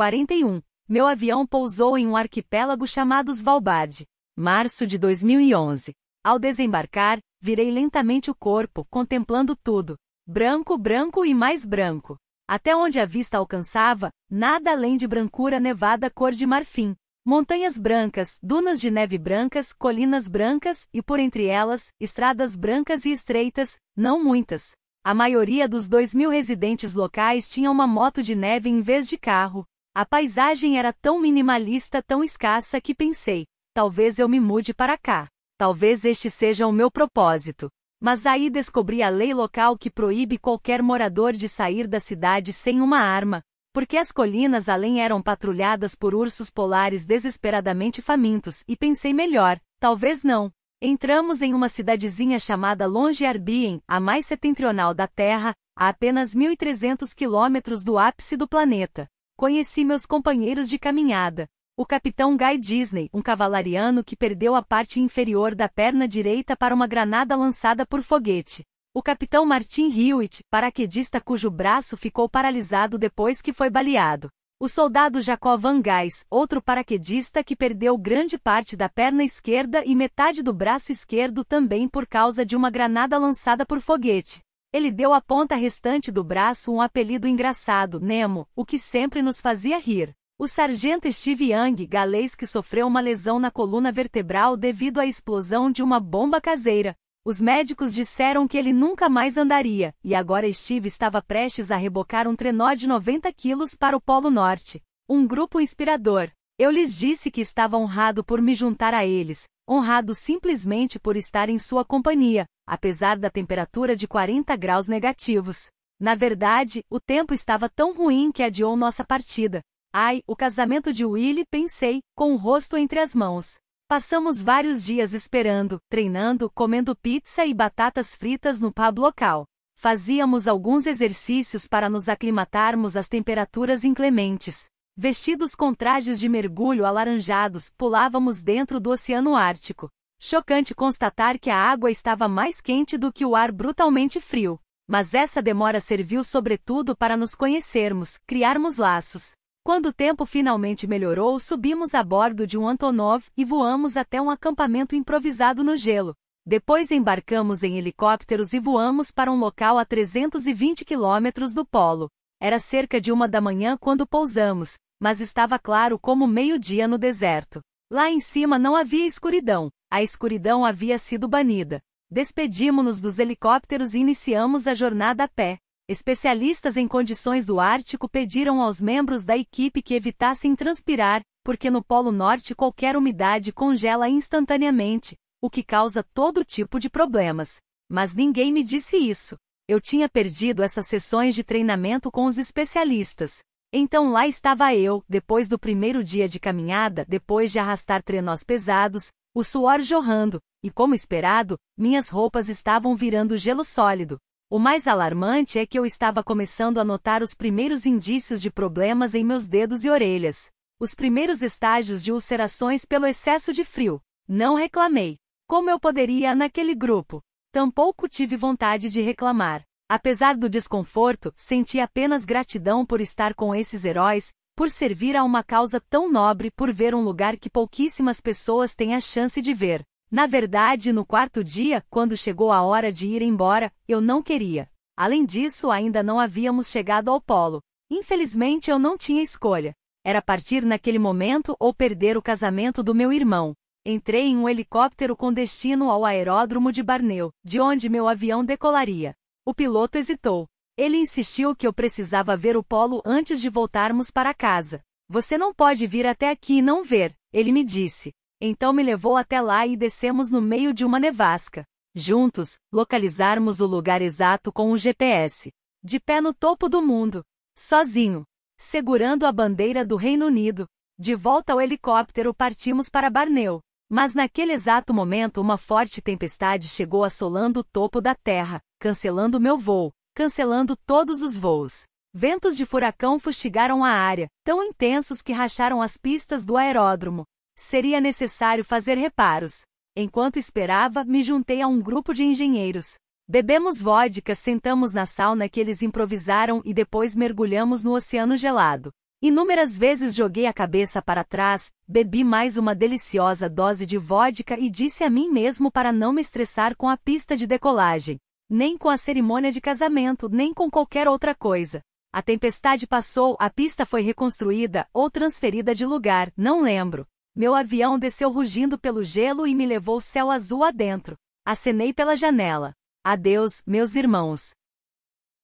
41, meu avião pousou em um arquipélago chamado Svalbard. Março de 2011. Ao desembarcar, virei lentamente o corpo, contemplando tudo. Branco, branco e mais branco. Até onde a vista alcançava, nada além de brancura nevada cor de marfim. Montanhas brancas, dunas de neve brancas, colinas brancas e por entre elas, estradas brancas e estreitas, não muitas. A maioria dos dois mil residentes locais tinha uma moto de neve em vez de carro. A paisagem era tão minimalista, tão escassa que pensei: talvez eu me mude para cá. Talvez este seja o meu propósito. Mas aí descobri a lei local que proíbe qualquer morador de sair da cidade sem uma arma, porque as colinas além eram patrulhadas por ursos polares desesperadamente famintos, e pensei melhor, talvez não. Entramos em uma cidadezinha chamada Longyearbyen, a mais setentrional da Terra, a apenas 1.300 quilômetros do ápice do planeta. Conheci meus companheiros de caminhada. O capitão Guy Disney, um cavalariano que perdeu a parte inferior da perna direita para uma granada lançada por foguete. O capitão Martin Hewitt, paraquedista cujo braço ficou paralisado depois que foi baleado. O soldado Jacob Van Gais, outro paraquedista que perdeu grande parte da perna esquerda e metade do braço esquerdo também por causa de uma granada lançada por foguete. Ele deu à ponta restante do braço um apelido engraçado, Nemo, o que sempre nos fazia rir. O sargento Steve Young, galês que sofreu uma lesão na coluna vertebral devido à explosão de uma bomba caseira. Os médicos disseram que ele nunca mais andaria, e agora Steve estava prestes a rebocar um trenó de 90 quilos para o Polo Norte. Um grupo inspirador. Eu lhes disse que estava honrado por me juntar a eles, honrado simplesmente por estar em sua companhia, apesar da temperatura de 40 graus negativos. Na verdade, o tempo estava tão ruim que adiou nossa partida. Ai, o casamento de Willie, pensei, com o rosto entre as mãos. Passamos vários dias esperando, treinando, comendo pizza e batatas fritas no pub local. Fazíamos alguns exercícios para nos aclimatarmos às temperaturas inclementes. Vestidos com trajes de mergulho alaranjados, pulávamos dentro do Oceano Ártico. Chocante constatar que a água estava mais quente do que o ar brutalmente frio. Mas essa demora serviu sobretudo para nos conhecermos, criarmos laços. Quando o tempo finalmente melhorou, subimos a bordo de um Antonov e voamos até um acampamento improvisado no gelo. Depois embarcamos em helicópteros e voamos para um local a 320 quilômetros do polo. Era cerca de uma da manhã quando pousamos, mas estava claro como meio-dia no deserto. Lá em cima não havia escuridão, a escuridão havia sido banida. despedimos nos dos helicópteros e iniciamos a jornada a pé. Especialistas em condições do Ártico pediram aos membros da equipe que evitassem transpirar, porque no Polo Norte qualquer umidade congela instantaneamente, o que causa todo tipo de problemas. Mas ninguém me disse isso. Eu tinha perdido essas sessões de treinamento com os especialistas. Então lá estava eu, depois do primeiro dia de caminhada, depois de arrastar trenós pesados, o suor jorrando, e como esperado, minhas roupas estavam virando gelo sólido. O mais alarmante é que eu estava começando a notar os primeiros indícios de problemas em meus dedos e orelhas. Os primeiros estágios de ulcerações pelo excesso de frio. Não reclamei. Como eu poderia naquele grupo? Tampouco tive vontade de reclamar. Apesar do desconforto, senti apenas gratidão por estar com esses heróis, por servir a uma causa tão nobre, por ver um lugar que pouquíssimas pessoas têm a chance de ver. Na verdade, no quarto dia, quando chegou a hora de ir embora, eu não queria. Além disso, ainda não havíamos chegado ao polo. Infelizmente, eu não tinha escolha. Era partir naquele momento ou perder o casamento do meu irmão. Entrei em um helicóptero com destino ao aeródromo de Barneu, de onde meu avião decolaria. O piloto hesitou. Ele insistiu que eu precisava ver o polo antes de voltarmos para casa. Você não pode vir até aqui e não ver, ele me disse. Então me levou até lá e descemos no meio de uma nevasca. Juntos, localizarmos o lugar exato com o GPS. De pé no topo do mundo. Sozinho. Segurando a bandeira do Reino Unido. De volta ao helicóptero partimos para Barneu. Mas naquele exato momento uma forte tempestade chegou assolando o topo da terra cancelando meu voo, cancelando todos os voos. Ventos de furacão fustigaram a área, tão intensos que racharam as pistas do aeródromo. Seria necessário fazer reparos. Enquanto esperava, me juntei a um grupo de engenheiros. Bebemos vodka, sentamos na sauna que eles improvisaram e depois mergulhamos no oceano gelado. Inúmeras vezes joguei a cabeça para trás, bebi mais uma deliciosa dose de vodka e disse a mim mesmo para não me estressar com a pista de decolagem nem com a cerimônia de casamento, nem com qualquer outra coisa. A tempestade passou, a pista foi reconstruída ou transferida de lugar, não lembro. Meu avião desceu rugindo pelo gelo e me levou o céu azul adentro. Acenei pela janela. Adeus, meus irmãos.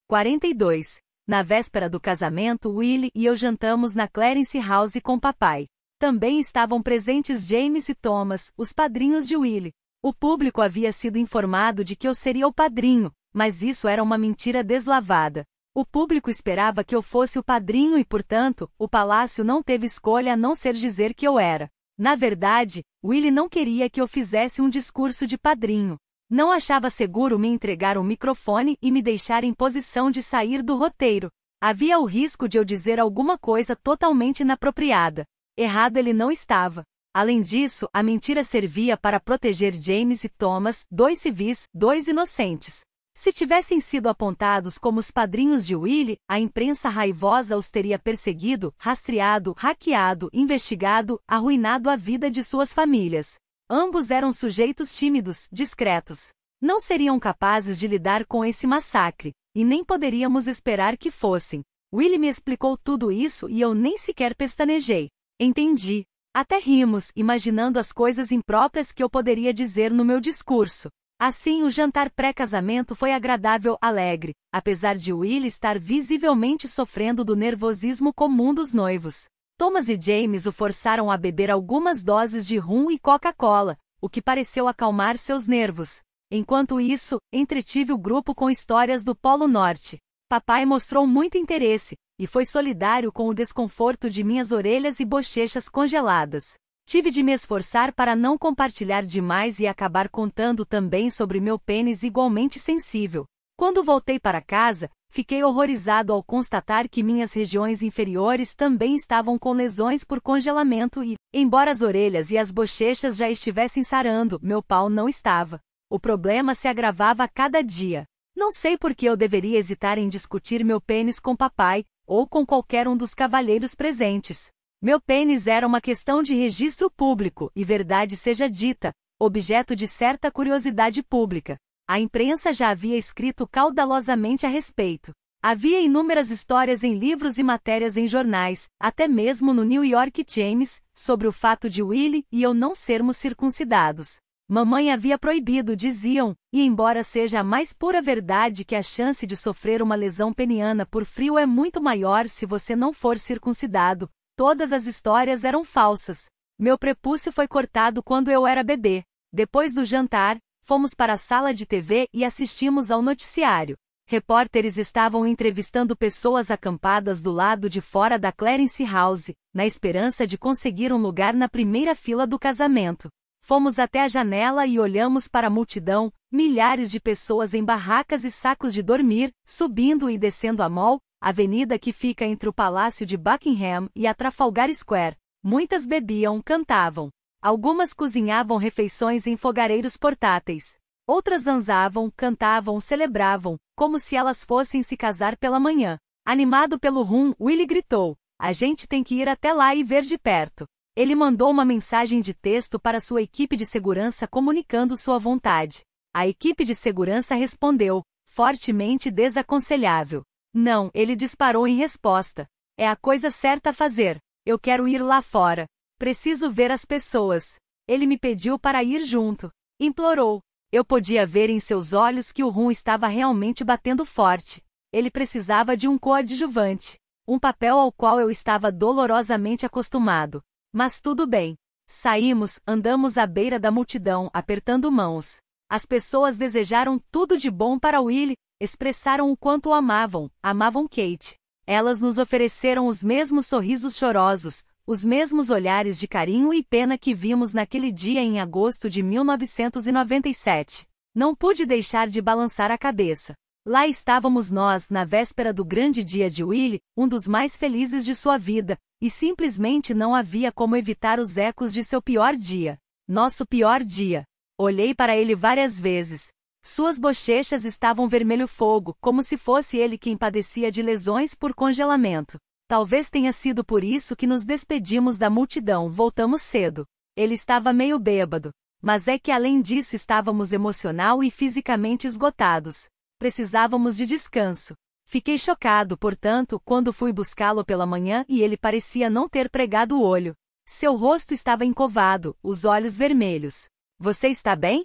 42. Na véspera do casamento, Willie e eu jantamos na Clarence House com papai. Também estavam presentes James e Thomas, os padrinhos de Willie. O público havia sido informado de que eu seria o padrinho, mas isso era uma mentira deslavada. O público esperava que eu fosse o padrinho e, portanto, o palácio não teve escolha a não ser dizer que eu era. Na verdade, Willie não queria que eu fizesse um discurso de padrinho. Não achava seguro me entregar o microfone e me deixar em posição de sair do roteiro. Havia o risco de eu dizer alguma coisa totalmente inapropriada. Errado ele não estava. Além disso, a mentira servia para proteger James e Thomas, dois civis, dois inocentes. Se tivessem sido apontados como os padrinhos de Willie, a imprensa raivosa os teria perseguido, rastreado, hackeado, investigado, arruinado a vida de suas famílias. Ambos eram sujeitos tímidos, discretos. Não seriam capazes de lidar com esse massacre, e nem poderíamos esperar que fossem. Willie me explicou tudo isso e eu nem sequer pestanejei. Entendi. Até rimos, imaginando as coisas impróprias que eu poderia dizer no meu discurso. Assim, o jantar pré-casamento foi agradável, alegre, apesar de Will estar visivelmente sofrendo do nervosismo comum dos noivos. Thomas e James o forçaram a beber algumas doses de rum e Coca-Cola, o que pareceu acalmar seus nervos. Enquanto isso, entretive o grupo com histórias do Polo Norte. Papai mostrou muito interesse, e foi solidário com o desconforto de minhas orelhas e bochechas congeladas. Tive de me esforçar para não compartilhar demais e acabar contando também sobre meu pênis igualmente sensível. Quando voltei para casa, fiquei horrorizado ao constatar que minhas regiões inferiores também estavam com lesões por congelamento e, embora as orelhas e as bochechas já estivessem sarando, meu pau não estava. O problema se agravava a cada dia. Não sei por que eu deveria hesitar em discutir meu pênis com papai, ou com qualquer um dos cavalheiros presentes. Meu pênis era uma questão de registro público, e verdade seja dita, objeto de certa curiosidade pública. A imprensa já havia escrito caudalosamente a respeito. Havia inúmeras histórias em livros e matérias em jornais, até mesmo no New York Times, sobre o fato de Willie e eu não sermos circuncidados. Mamãe havia proibido, diziam, e embora seja a mais pura verdade que a chance de sofrer uma lesão peniana por frio é muito maior se você não for circuncidado, todas as histórias eram falsas. Meu prepúcio foi cortado quando eu era bebê. Depois do jantar, fomos para a sala de TV e assistimos ao noticiário. Repórteres estavam entrevistando pessoas acampadas do lado de fora da Clarence House, na esperança de conseguir um lugar na primeira fila do casamento. Fomos até a janela e olhamos para a multidão, milhares de pessoas em barracas e sacos de dormir, subindo e descendo a Mall, avenida que fica entre o Palácio de Buckingham e a Trafalgar Square. Muitas bebiam, cantavam. Algumas cozinhavam refeições em fogareiros portáteis. Outras zanzavam, cantavam, celebravam, como se elas fossem se casar pela manhã. Animado pelo rum, Willie gritou: A gente tem que ir até lá e ver de perto. Ele mandou uma mensagem de texto para sua equipe de segurança comunicando sua vontade. A equipe de segurança respondeu, fortemente desaconselhável. Não, ele disparou em resposta. É a coisa certa a fazer. Eu quero ir lá fora. Preciso ver as pessoas. Ele me pediu para ir junto. Implorou. Eu podia ver em seus olhos que o rum estava realmente batendo forte. Ele precisava de um coadjuvante. Um papel ao qual eu estava dolorosamente acostumado. Mas tudo bem. Saímos, andamos à beira da multidão, apertando mãos. As pessoas desejaram tudo de bom para Willie, expressaram o quanto o amavam, amavam Kate. Elas nos ofereceram os mesmos sorrisos chorosos, os mesmos olhares de carinho e pena que vimos naquele dia em agosto de 1997. Não pude deixar de balançar a cabeça. Lá estávamos nós, na véspera do grande dia de Willie, um dos mais felizes de sua vida, e simplesmente não havia como evitar os ecos de seu pior dia. Nosso pior dia. Olhei para ele várias vezes. Suas bochechas estavam vermelho fogo, como se fosse ele quem padecia de lesões por congelamento. Talvez tenha sido por isso que nos despedimos da multidão, voltamos cedo. Ele estava meio bêbado. Mas é que além disso estávamos emocional e fisicamente esgotados. Precisávamos de descanso. Fiquei chocado, portanto, quando fui buscá-lo pela manhã e ele parecia não ter pregado o olho. Seu rosto estava encovado, os olhos vermelhos. Você está bem?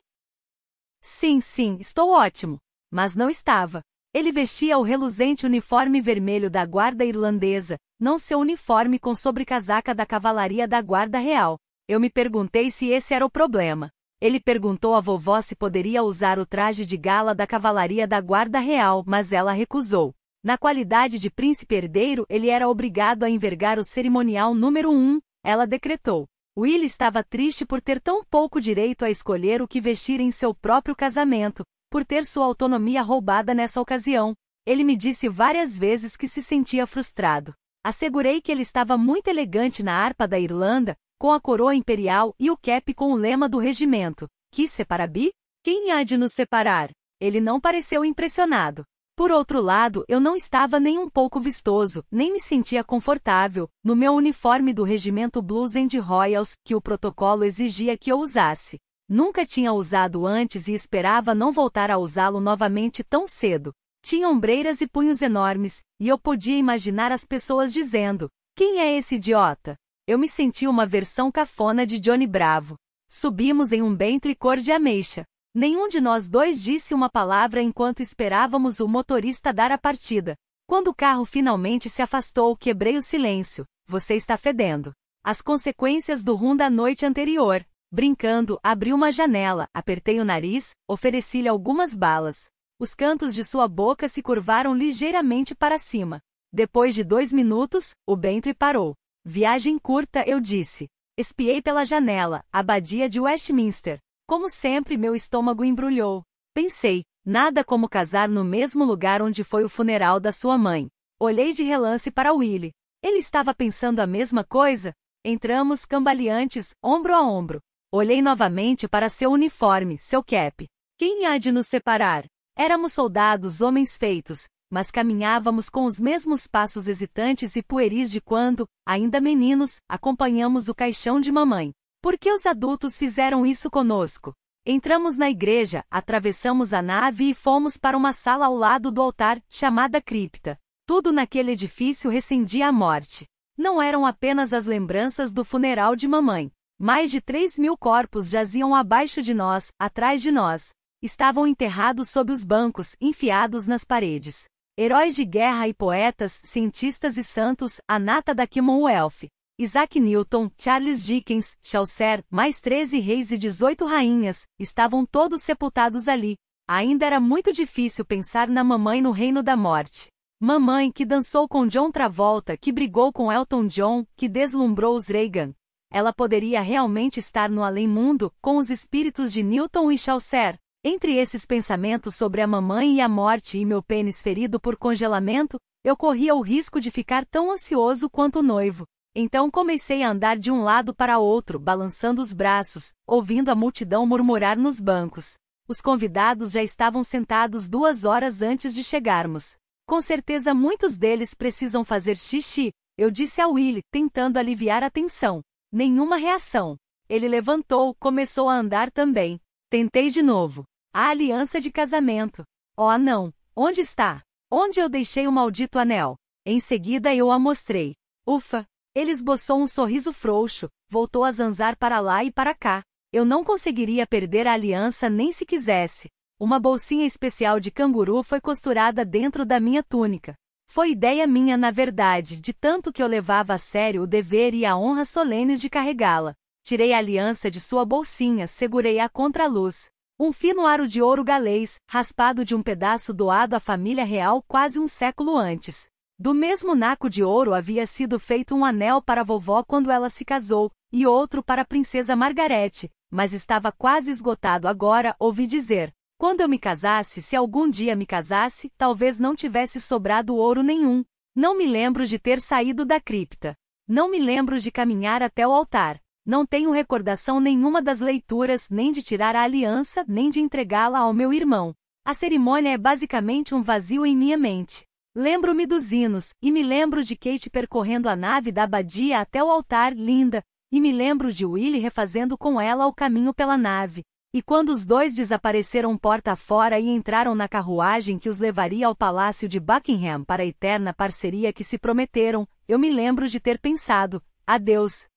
Sim, sim, estou ótimo. Mas não estava. Ele vestia o reluzente uniforme vermelho da Guarda Irlandesa, não seu uniforme com sobrecasaca da Cavalaria da Guarda Real. Eu me perguntei se esse era o problema. Ele perguntou à vovó se poderia usar o traje de gala da cavalaria da Guarda Real, mas ela recusou. Na qualidade de príncipe herdeiro, ele era obrigado a envergar o cerimonial número 1, um, ela decretou. Will estava triste por ter tão pouco direito a escolher o que vestir em seu próprio casamento, por ter sua autonomia roubada nessa ocasião. Ele me disse várias vezes que se sentia frustrado. Assegurei que ele estava muito elegante na harpa da Irlanda, com a coroa imperial e o cap com o lema do regimento. Que separabi? Quem há de nos separar? Ele não pareceu impressionado. Por outro lado, eu não estava nem um pouco vistoso, nem me sentia confortável, no meu uniforme do regimento Blues and Royals, que o protocolo exigia que eu usasse. Nunca tinha usado antes e esperava não voltar a usá-lo novamente tão cedo. Tinha ombreiras e punhos enormes, e eu podia imaginar as pessoas dizendo: Quem é esse idiota? Eu me senti uma versão cafona de Johnny Bravo. Subimos em um ventre cor de ameixa. Nenhum de nós dois disse uma palavra enquanto esperávamos o motorista dar a partida. Quando o carro finalmente se afastou, quebrei o silêncio. Você está fedendo. As consequências do rum da noite anterior. Brincando, abri uma janela, apertei o nariz, ofereci-lhe algumas balas. Os cantos de sua boca se curvaram ligeiramente para cima. Depois de dois minutos, o Bentley parou. Viagem curta, eu disse. Espiei pela janela, a abadia de Westminster. Como sempre, meu estômago embrulhou. Pensei, nada como casar no mesmo lugar onde foi o funeral da sua mãe. Olhei de relance para Willie. Ele estava pensando a mesma coisa? Entramos cambaleantes, ombro a ombro. Olhei novamente para seu uniforme, seu cap. Quem há de nos separar? Éramos soldados, homens feitos, mas caminhávamos com os mesmos passos hesitantes e pueris de quando, ainda meninos, acompanhamos o caixão de mamãe. Por que os adultos fizeram isso conosco? Entramos na igreja, atravessamos a nave e fomos para uma sala ao lado do altar, chamada cripta. Tudo naquele edifício recendia a morte. Não eram apenas as lembranças do funeral de mamãe. Mais de 3 mil corpos jaziam abaixo de nós, atrás de nós. Estavam enterrados sob os bancos, enfiados nas paredes. Heróis de guerra e poetas, cientistas e santos, Anata da Commonwealth. Isaac Newton, Charles Dickens, Chaucer, mais 13 reis e 18 rainhas, estavam todos sepultados ali. Ainda era muito difícil pensar na mamãe no reino da morte. Mamãe que dançou com John Travolta, que brigou com Elton John, que deslumbrou os Reagan. Ela poderia realmente estar no além-mundo, com os espíritos de Newton e Chaucer. Entre esses pensamentos sobre a mamãe e a morte e meu pênis ferido por congelamento, eu corria o risco de ficar tão ansioso quanto o noivo. Então comecei a andar de um lado para outro, balançando os braços, ouvindo a multidão murmurar nos bancos. Os convidados já estavam sentados duas horas antes de chegarmos. Com certeza muitos deles precisam fazer xixi, eu disse a Willie, tentando aliviar a tensão. Nenhuma reação. Ele levantou, começou a andar também. Tentei de novo. A aliança de casamento. Oh não! Onde está? Onde eu deixei o maldito anel? Em seguida eu a mostrei. Ufa! Ele esboçou um sorriso frouxo, voltou a zanzar para lá e para cá. Eu não conseguiria perder a aliança nem se quisesse. Uma bolsinha especial de canguru foi costurada dentro da minha túnica. Foi ideia minha, na verdade, de tanto que eu levava a sério o dever e a honra solenes de carregá-la. Tirei a aliança de sua bolsinha, segurei-a contra a luz. Um fino aro de ouro galês, raspado de um pedaço doado à família real quase um século antes. Do mesmo naco de ouro havia sido feito um anel para vovó quando ela se casou, e outro para a princesa Margarete, mas estava quase esgotado agora, ouvi dizer. Quando eu me casasse, se algum dia me casasse, talvez não tivesse sobrado ouro nenhum. Não me lembro de ter saído da cripta. Não me lembro de caminhar até o altar. Não tenho recordação nenhuma das leituras, nem de tirar a aliança, nem de entregá-la ao meu irmão. A cerimônia é basicamente um vazio em minha mente. Lembro-me dos hinos, e me lembro de Kate percorrendo a nave da abadia até o altar, linda, e me lembro de Willie refazendo com ela o caminho pela nave. E quando os dois desapareceram porta fora e entraram na carruagem que os levaria ao palácio de Buckingham para a eterna parceria que se prometeram, eu me lembro de ter pensado: adeus,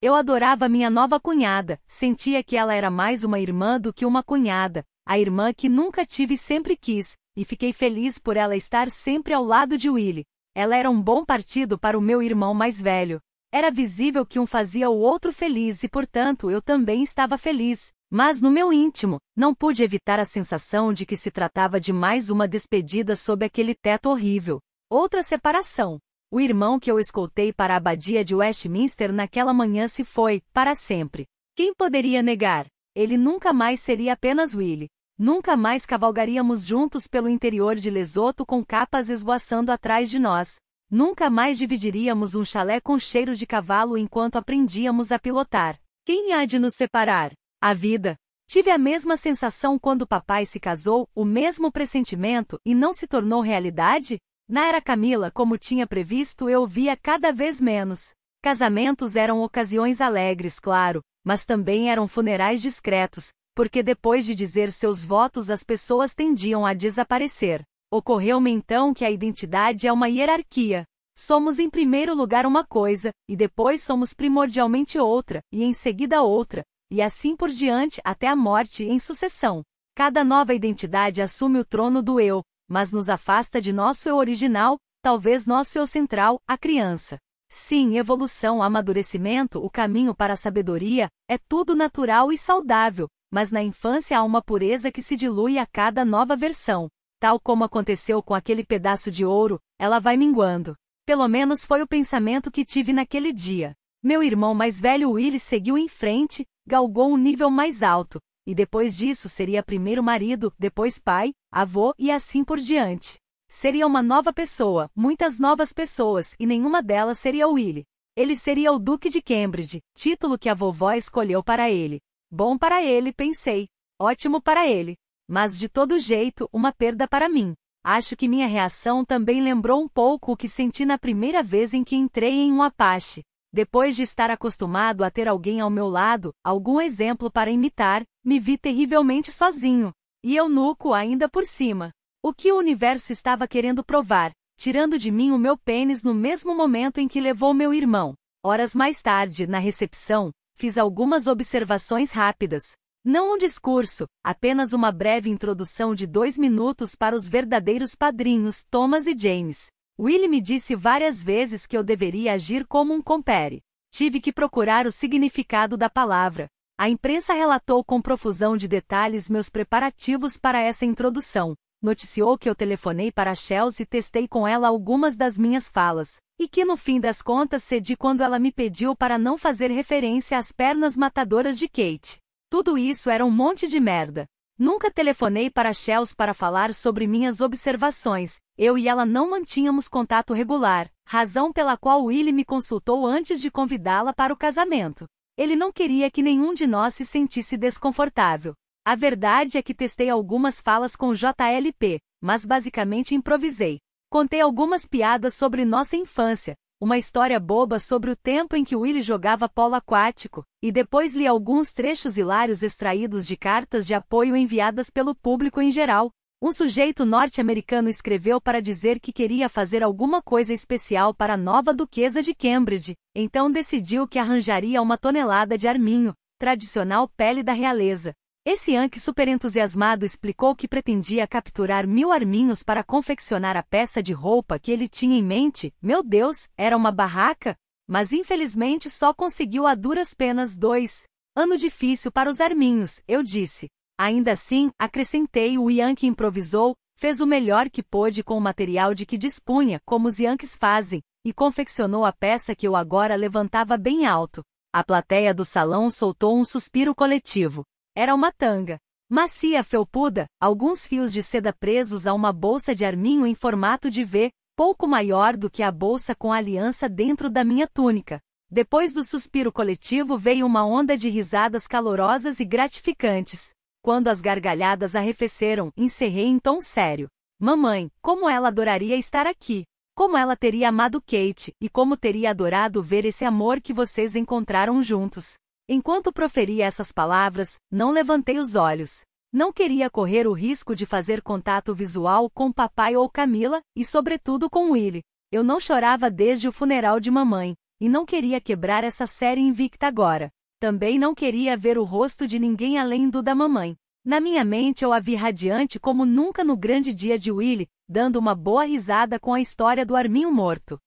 eu adorava minha nova cunhada, sentia que ela era mais uma irmã do que uma cunhada, a irmã que nunca tive e sempre quis, e fiquei feliz por ela estar sempre ao lado de Willie. Ela era um bom partido para o meu irmão mais velho. Era visível que um fazia o outro feliz e, portanto, eu também estava feliz. Mas no meu íntimo, não pude evitar a sensação de que se tratava de mais uma despedida sob aquele teto horrível. Outra separação o irmão que eu escoltei para a abadia de Westminster naquela manhã se foi, para sempre. Quem poderia negar? Ele nunca mais seria apenas Willie. Nunca mais cavalgaríamos juntos pelo interior de Lesoto com capas esvoaçando atrás de nós. Nunca mais dividiríamos um chalé com cheiro de cavalo enquanto aprendíamos a pilotar. Quem há de nos separar? A vida. Tive a mesma sensação quando papai se casou, o mesmo pressentimento, e não se tornou realidade? Na era Camila, como tinha previsto, eu via cada vez menos. Casamentos eram ocasiões alegres, claro, mas também eram funerais discretos, porque depois de dizer seus votos as pessoas tendiam a desaparecer. Ocorreu-me então que a identidade é uma hierarquia. Somos em primeiro lugar uma coisa, e depois somos primordialmente outra, e em seguida outra, e assim por diante até a morte em sucessão. Cada nova identidade assume o trono do eu, mas nos afasta de nosso eu original, talvez nosso eu central, a criança. Sim, evolução, amadurecimento, o caminho para a sabedoria, é tudo natural e saudável, mas na infância há uma pureza que se dilui a cada nova versão. Tal como aconteceu com aquele pedaço de ouro, ela vai minguando. Pelo menos foi o pensamento que tive naquele dia. Meu irmão mais velho Willis seguiu em frente, galgou um nível mais alto, e depois disso seria primeiro marido, depois pai, avô e assim por diante. Seria uma nova pessoa, muitas novas pessoas e nenhuma delas seria o Willy. Ele seria o Duque de Cambridge, título que a vovó escolheu para ele. Bom para ele, pensei. Ótimo para ele. Mas de todo jeito, uma perda para mim. Acho que minha reação também lembrou um pouco o que senti na primeira vez em que entrei em um Apache. Depois de estar acostumado a ter alguém ao meu lado, algum exemplo para imitar, me vi terrivelmente sozinho. E eunuco ainda por cima. O que o universo estava querendo provar, tirando de mim o meu pênis no mesmo momento em que levou meu irmão. Horas mais tarde, na recepção, fiz algumas observações rápidas. Não um discurso, apenas uma breve introdução de dois minutos para os verdadeiros padrinhos Thomas e James. Willie me disse várias vezes que eu deveria agir como um compere. Tive que procurar o significado da palavra, a imprensa relatou com profusão de detalhes meus preparativos para essa introdução, noticiou que eu telefonei para a Chelsea e testei com ela algumas das minhas falas, e que no fim das contas cedi quando ela me pediu para não fazer referência às pernas matadoras de Kate. Tudo isso era um monte de merda. Nunca telefonei para a Chelsea para falar sobre minhas observações, eu e ela não mantínhamos contato regular, razão pela qual Willie me consultou antes de convidá-la para o casamento. Ele não queria que nenhum de nós se sentisse desconfortável. A verdade é que testei algumas falas com JLP, mas basicamente improvisei. Contei algumas piadas sobre nossa infância, uma história boba sobre o tempo em que Willy jogava polo aquático, e depois li alguns trechos hilários extraídos de cartas de apoio enviadas pelo público em geral, um sujeito norte-americano escreveu para dizer que queria fazer alguma coisa especial para a nova duquesa de Cambridge, então decidiu que arranjaria uma tonelada de arminho, tradicional pele da realeza. Esse super superentusiasmado explicou que pretendia capturar mil arminhos para confeccionar a peça de roupa que ele tinha em mente. Meu Deus, era uma barraca? Mas infelizmente só conseguiu a duras penas dois. Ano difícil para os arminhos, eu disse. Ainda assim, acrescentei o Yankee improvisou, fez o melhor que pôde com o material de que dispunha, como os Yankees fazem, e confeccionou a peça que eu agora levantava bem alto. A plateia do salão soltou um suspiro coletivo. Era uma tanga. Macia felpuda, alguns fios de seda presos a uma bolsa de arminho em formato de V, pouco maior do que a bolsa com a aliança dentro da minha túnica. Depois do suspiro coletivo veio uma onda de risadas calorosas e gratificantes. Quando as gargalhadas arrefeceram, encerrei em tom sério. Mamãe, como ela adoraria estar aqui. Como ela teria amado Kate, e como teria adorado ver esse amor que vocês encontraram juntos. Enquanto proferia essas palavras, não levantei os olhos. Não queria correr o risco de fazer contato visual com papai ou Camila, e sobretudo com Willie. Eu não chorava desde o funeral de mamãe, e não queria quebrar essa série invicta agora. Também não queria ver o rosto de ninguém além do da mamãe. Na minha mente eu a vi radiante como nunca no grande dia de Willy, dando uma boa risada com a história do arminho morto.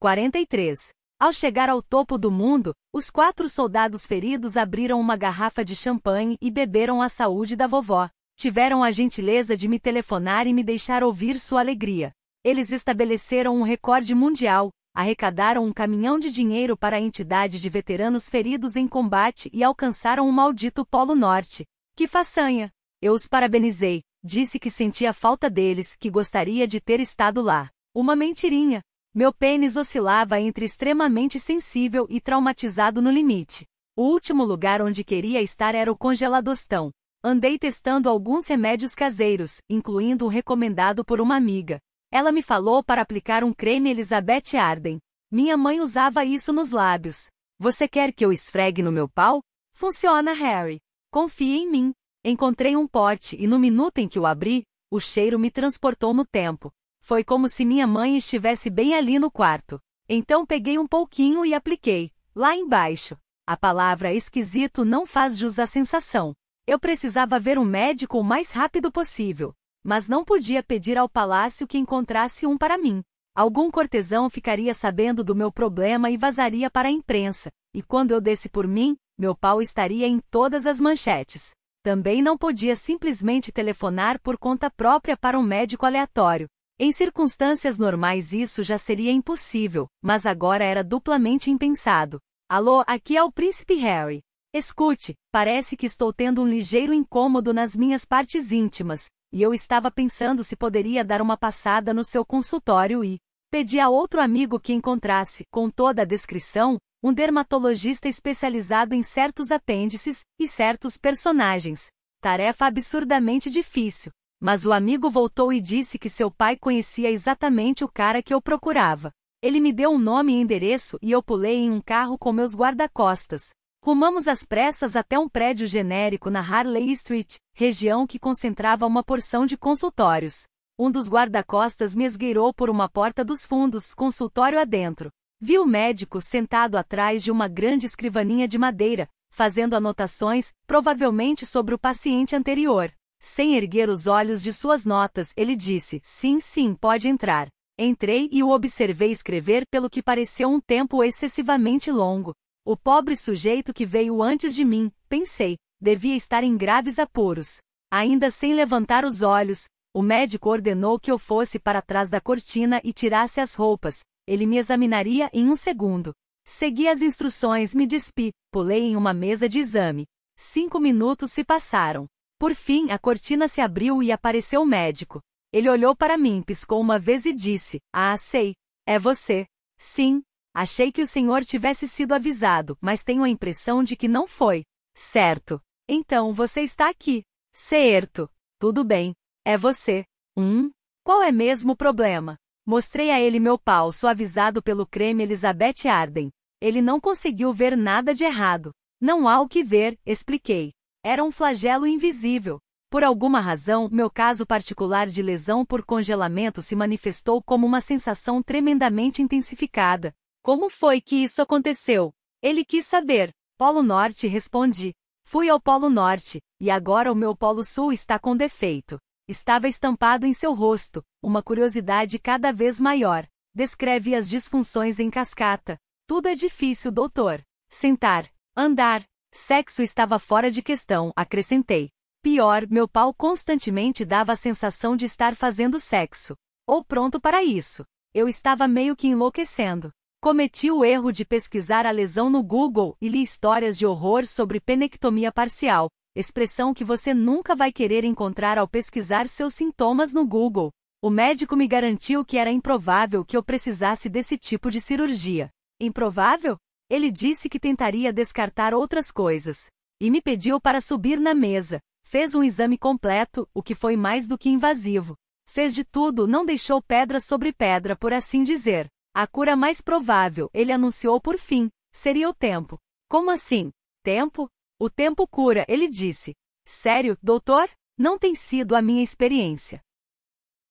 43. Ao chegar ao topo do mundo, os quatro soldados feridos abriram uma garrafa de champanhe e beberam a saúde da vovó. Tiveram a gentileza de me telefonar e me deixar ouvir sua alegria. Eles estabeleceram um recorde mundial, arrecadaram um caminhão de dinheiro para a entidade de veteranos feridos em combate e alcançaram o maldito Polo Norte. Que façanha! Eu os parabenizei, disse que sentia falta deles, que gostaria de ter estado lá. Uma mentirinha. Meu pênis oscilava entre extremamente sensível e traumatizado no limite. O último lugar onde queria estar era o congeladostão. Andei testando alguns remédios caseiros, incluindo um recomendado por uma amiga. Ela me falou para aplicar um creme Elizabeth Arden. Minha mãe usava isso nos lábios. Você quer que eu esfregue no meu pau? Funciona, Harry. Confie em mim. Encontrei um pote e no minuto em que o abri, o cheiro me transportou no tempo. Foi como se minha mãe estivesse bem ali no quarto. Então peguei um pouquinho e apliquei, lá embaixo. A palavra esquisito não faz jus à sensação. Eu precisava ver um médico o mais rápido possível. Mas não podia pedir ao palácio que encontrasse um para mim. Algum cortesão ficaria sabendo do meu problema e vazaria para a imprensa, e quando eu desse por mim, meu pau estaria em todas as manchetes. Também não podia simplesmente telefonar por conta própria para um médico aleatório. Em circunstâncias normais isso já seria impossível, mas agora era duplamente impensado. Alô, aqui é o príncipe Harry. Escute, parece que estou tendo um ligeiro incômodo nas minhas partes íntimas, e eu estava pensando se poderia dar uma passada no seu consultório e pedi a outro amigo que encontrasse, com toda a descrição, um dermatologista especializado em certos apêndices e certos personagens. Tarefa absurdamente difícil. Mas o amigo voltou e disse que seu pai conhecia exatamente o cara que eu procurava. Ele me deu um nome e endereço e eu pulei em um carro com meus guarda-costas. Rumamos às pressas até um prédio genérico na Harley Street, região que concentrava uma porção de consultórios. Um dos guarda-costas me esgueirou por uma porta dos fundos, consultório adentro. Vi o médico sentado atrás de uma grande escrivaninha de madeira, fazendo anotações, provavelmente sobre o paciente anterior. Sem erguer os olhos de suas notas, ele disse: Sim, sim, pode entrar. Entrei e o observei escrever pelo que pareceu um tempo excessivamente longo. O pobre sujeito que veio antes de mim, pensei, devia estar em graves apuros. Ainda sem levantar os olhos, o médico ordenou que eu fosse para trás da cortina e tirasse as roupas. Ele me examinaria em um segundo. Segui as instruções, me despi, pulei em uma mesa de exame. Cinco minutos se passaram. Por fim, a cortina se abriu e apareceu o médico. Ele olhou para mim, piscou uma vez e disse: Ah, sei. É você. Sim, Achei que o senhor tivesse sido avisado, mas tenho a impressão de que não foi. Certo. Então você está aqui. Certo. Tudo bem. É você. Hum? Qual é mesmo o problema? Mostrei a ele meu pau suavizado pelo creme Elizabeth Arden. Ele não conseguiu ver nada de errado. Não há o que ver, expliquei. Era um flagelo invisível. Por alguma razão, meu caso particular de lesão por congelamento se manifestou como uma sensação tremendamente intensificada. Como foi que isso aconteceu? Ele quis saber. Polo Norte respondi. Fui ao Polo Norte, e agora o meu Polo Sul está com defeito. Estava estampado em seu rosto, uma curiosidade cada vez maior. Descreve as disfunções em cascata. Tudo é difícil, doutor. Sentar, andar, sexo estava fora de questão, acrescentei. Pior, meu pau constantemente dava a sensação de estar fazendo sexo. Ou pronto para isso. Eu estava meio que enlouquecendo. Cometi o erro de pesquisar a lesão no Google e li histórias de horror sobre penectomia parcial, expressão que você nunca vai querer encontrar ao pesquisar seus sintomas no Google. O médico me garantiu que era improvável que eu precisasse desse tipo de cirurgia. Improvável? Ele disse que tentaria descartar outras coisas. E me pediu para subir na mesa. Fez um exame completo, o que foi mais do que invasivo. Fez de tudo, não deixou pedra sobre pedra, por assim dizer. A cura mais provável, ele anunciou por fim, seria o tempo. Como assim? Tempo? O tempo cura, ele disse. Sério, doutor? Não tem sido a minha experiência.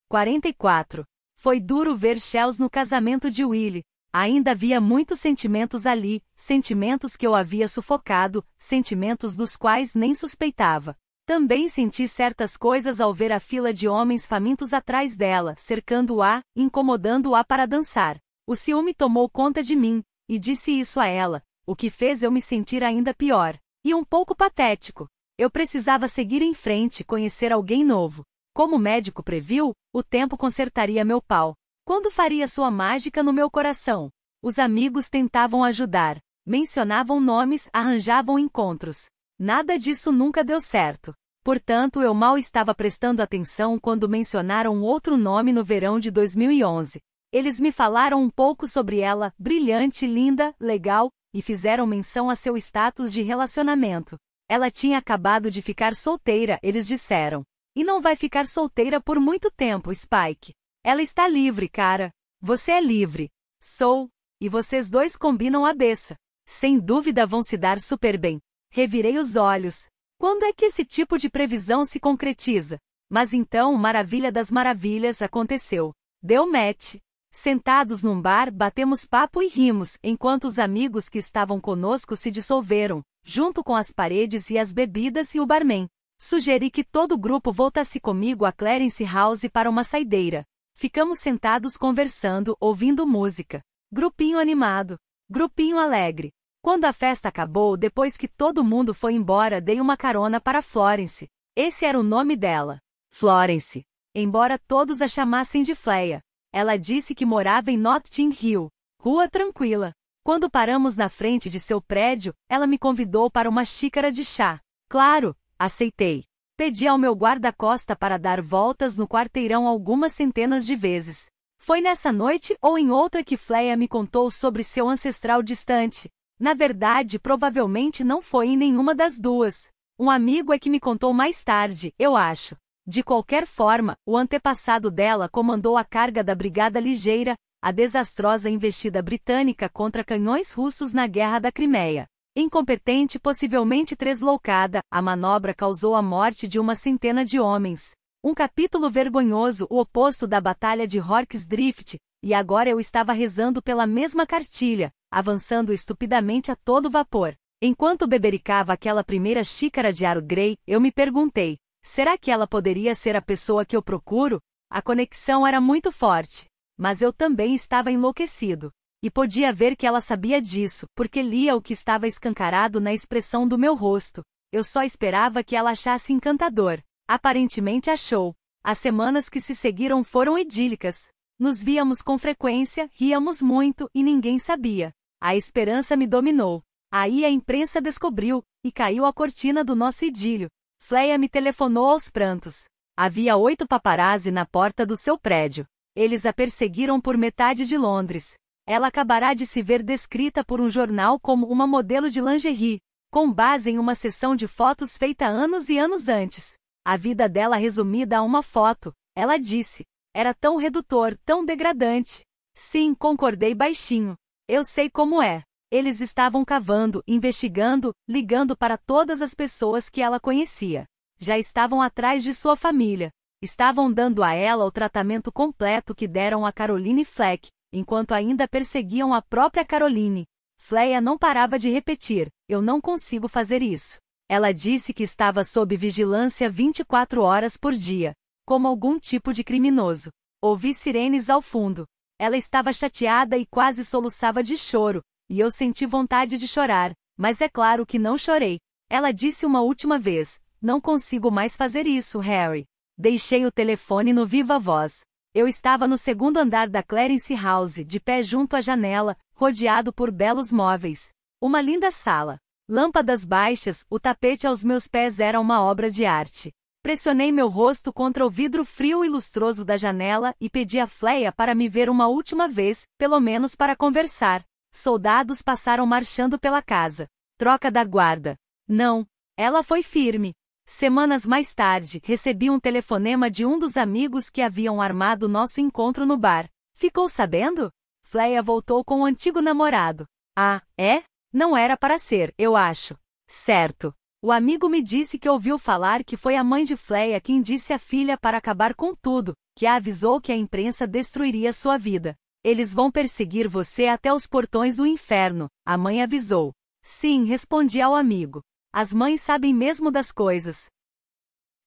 44. Foi duro ver Shells no casamento de Willie. Ainda havia muitos sentimentos ali, sentimentos que eu havia sufocado, sentimentos dos quais nem suspeitava. Também senti certas coisas ao ver a fila de homens famintos atrás dela, cercando-a, incomodando-a para dançar. O ciúme tomou conta de mim, e disse isso a ela, o que fez eu me sentir ainda pior, e um pouco patético. Eu precisava seguir em frente e conhecer alguém novo. Como o médico previu, o tempo consertaria meu pau. Quando faria sua mágica no meu coração? Os amigos tentavam ajudar, mencionavam nomes, arranjavam encontros. Nada disso nunca deu certo. Portanto, eu mal estava prestando atenção quando mencionaram outro nome no verão de 2011. Eles me falaram um pouco sobre ela, brilhante, linda, legal, e fizeram menção a seu status de relacionamento. Ela tinha acabado de ficar solteira, eles disseram. E não vai ficar solteira por muito tempo, Spike. Ela está livre, cara. Você é livre. Sou. E vocês dois combinam a beça. Sem dúvida vão se dar super bem. Revirei os olhos. Quando é que esse tipo de previsão se concretiza? Mas então, maravilha das maravilhas aconteceu. Deu match. Sentados num bar, batemos papo e rimos, enquanto os amigos que estavam conosco se dissolveram, junto com as paredes e as bebidas e o barman. Sugeri que todo o grupo voltasse comigo a Clarence House para uma saideira. Ficamos sentados conversando, ouvindo música. Grupinho animado. Grupinho alegre. Quando a festa acabou, depois que todo mundo foi embora, dei uma carona para Florence. Esse era o nome dela. Florence. Embora todos a chamassem de Fleia. Ela disse que morava em Notting Hill, rua tranquila. Quando paramos na frente de seu prédio, ela me convidou para uma xícara de chá. Claro, aceitei. Pedi ao meu guarda-costa para dar voltas no quarteirão algumas centenas de vezes. Foi nessa noite ou em outra que Fleia me contou sobre seu ancestral distante. Na verdade, provavelmente não foi em nenhuma das duas. Um amigo é que me contou mais tarde, eu acho. De qualquer forma, o antepassado dela comandou a carga da Brigada Ligeira, a desastrosa investida britânica contra canhões russos na Guerra da Crimeia. Incompetente e possivelmente tresloucada, a manobra causou a morte de uma centena de homens. Um capítulo vergonhoso, o oposto da Batalha de Hork's Drift, e agora eu estava rezando pela mesma cartilha, avançando estupidamente a todo vapor. Enquanto bebericava aquela primeira xícara de Aro Grey, eu me perguntei, Será que ela poderia ser a pessoa que eu procuro? A conexão era muito forte, mas eu também estava enlouquecido. E podia ver que ela sabia disso, porque lia o que estava escancarado na expressão do meu rosto. Eu só esperava que ela achasse encantador. Aparentemente achou. As semanas que se seguiram foram idílicas. Nos víamos com frequência, ríamos muito e ninguém sabia. A esperança me dominou. Aí a imprensa descobriu, e caiu a cortina do nosso idílio, Fleia me telefonou aos prantos. Havia oito paparazzi na porta do seu prédio. Eles a perseguiram por metade de Londres. Ela acabará de se ver descrita por um jornal como uma modelo de lingerie, com base em uma sessão de fotos feita anos e anos antes. A vida dela resumida a uma foto, ela disse. Era tão redutor, tão degradante. Sim, concordei baixinho. Eu sei como é. Eles estavam cavando, investigando, ligando para todas as pessoas que ela conhecia. Já estavam atrás de sua família. Estavam dando a ela o tratamento completo que deram a Caroline Fleck, enquanto ainda perseguiam a própria Caroline. Fleia não parava de repetir: Eu não consigo fazer isso. Ela disse que estava sob vigilância 24 horas por dia, como algum tipo de criminoso. Ouvi sirenes ao fundo. Ela estava chateada e quase soluçava de choro, e eu senti vontade de chorar, mas é claro que não chorei. Ela disse uma última vez: Não consigo mais fazer isso, Harry. Deixei o telefone no viva voz. Eu estava no segundo andar da Clarence House, de pé junto à janela, rodeado por belos móveis. Uma linda sala. Lâmpadas baixas, o tapete aos meus pés era uma obra de arte. Pressionei meu rosto contra o vidro frio e lustroso da janela e pedi a Fleia para me ver uma última vez, pelo menos para conversar. Soldados passaram marchando pela casa. Troca da guarda. Não. Ela foi firme. Semanas mais tarde, recebi um telefonema de um dos amigos que haviam armado nosso encontro no bar. Ficou sabendo? Fleia voltou com o antigo namorado. Ah, é? Não era para ser, eu acho. Certo. O amigo me disse que ouviu falar que foi a mãe de Fleia quem disse à filha para acabar com tudo, que a avisou que a imprensa destruiria sua vida. Eles vão perseguir você até os portões do inferno, a mãe avisou. Sim, respondi ao amigo. As mães sabem mesmo das coisas.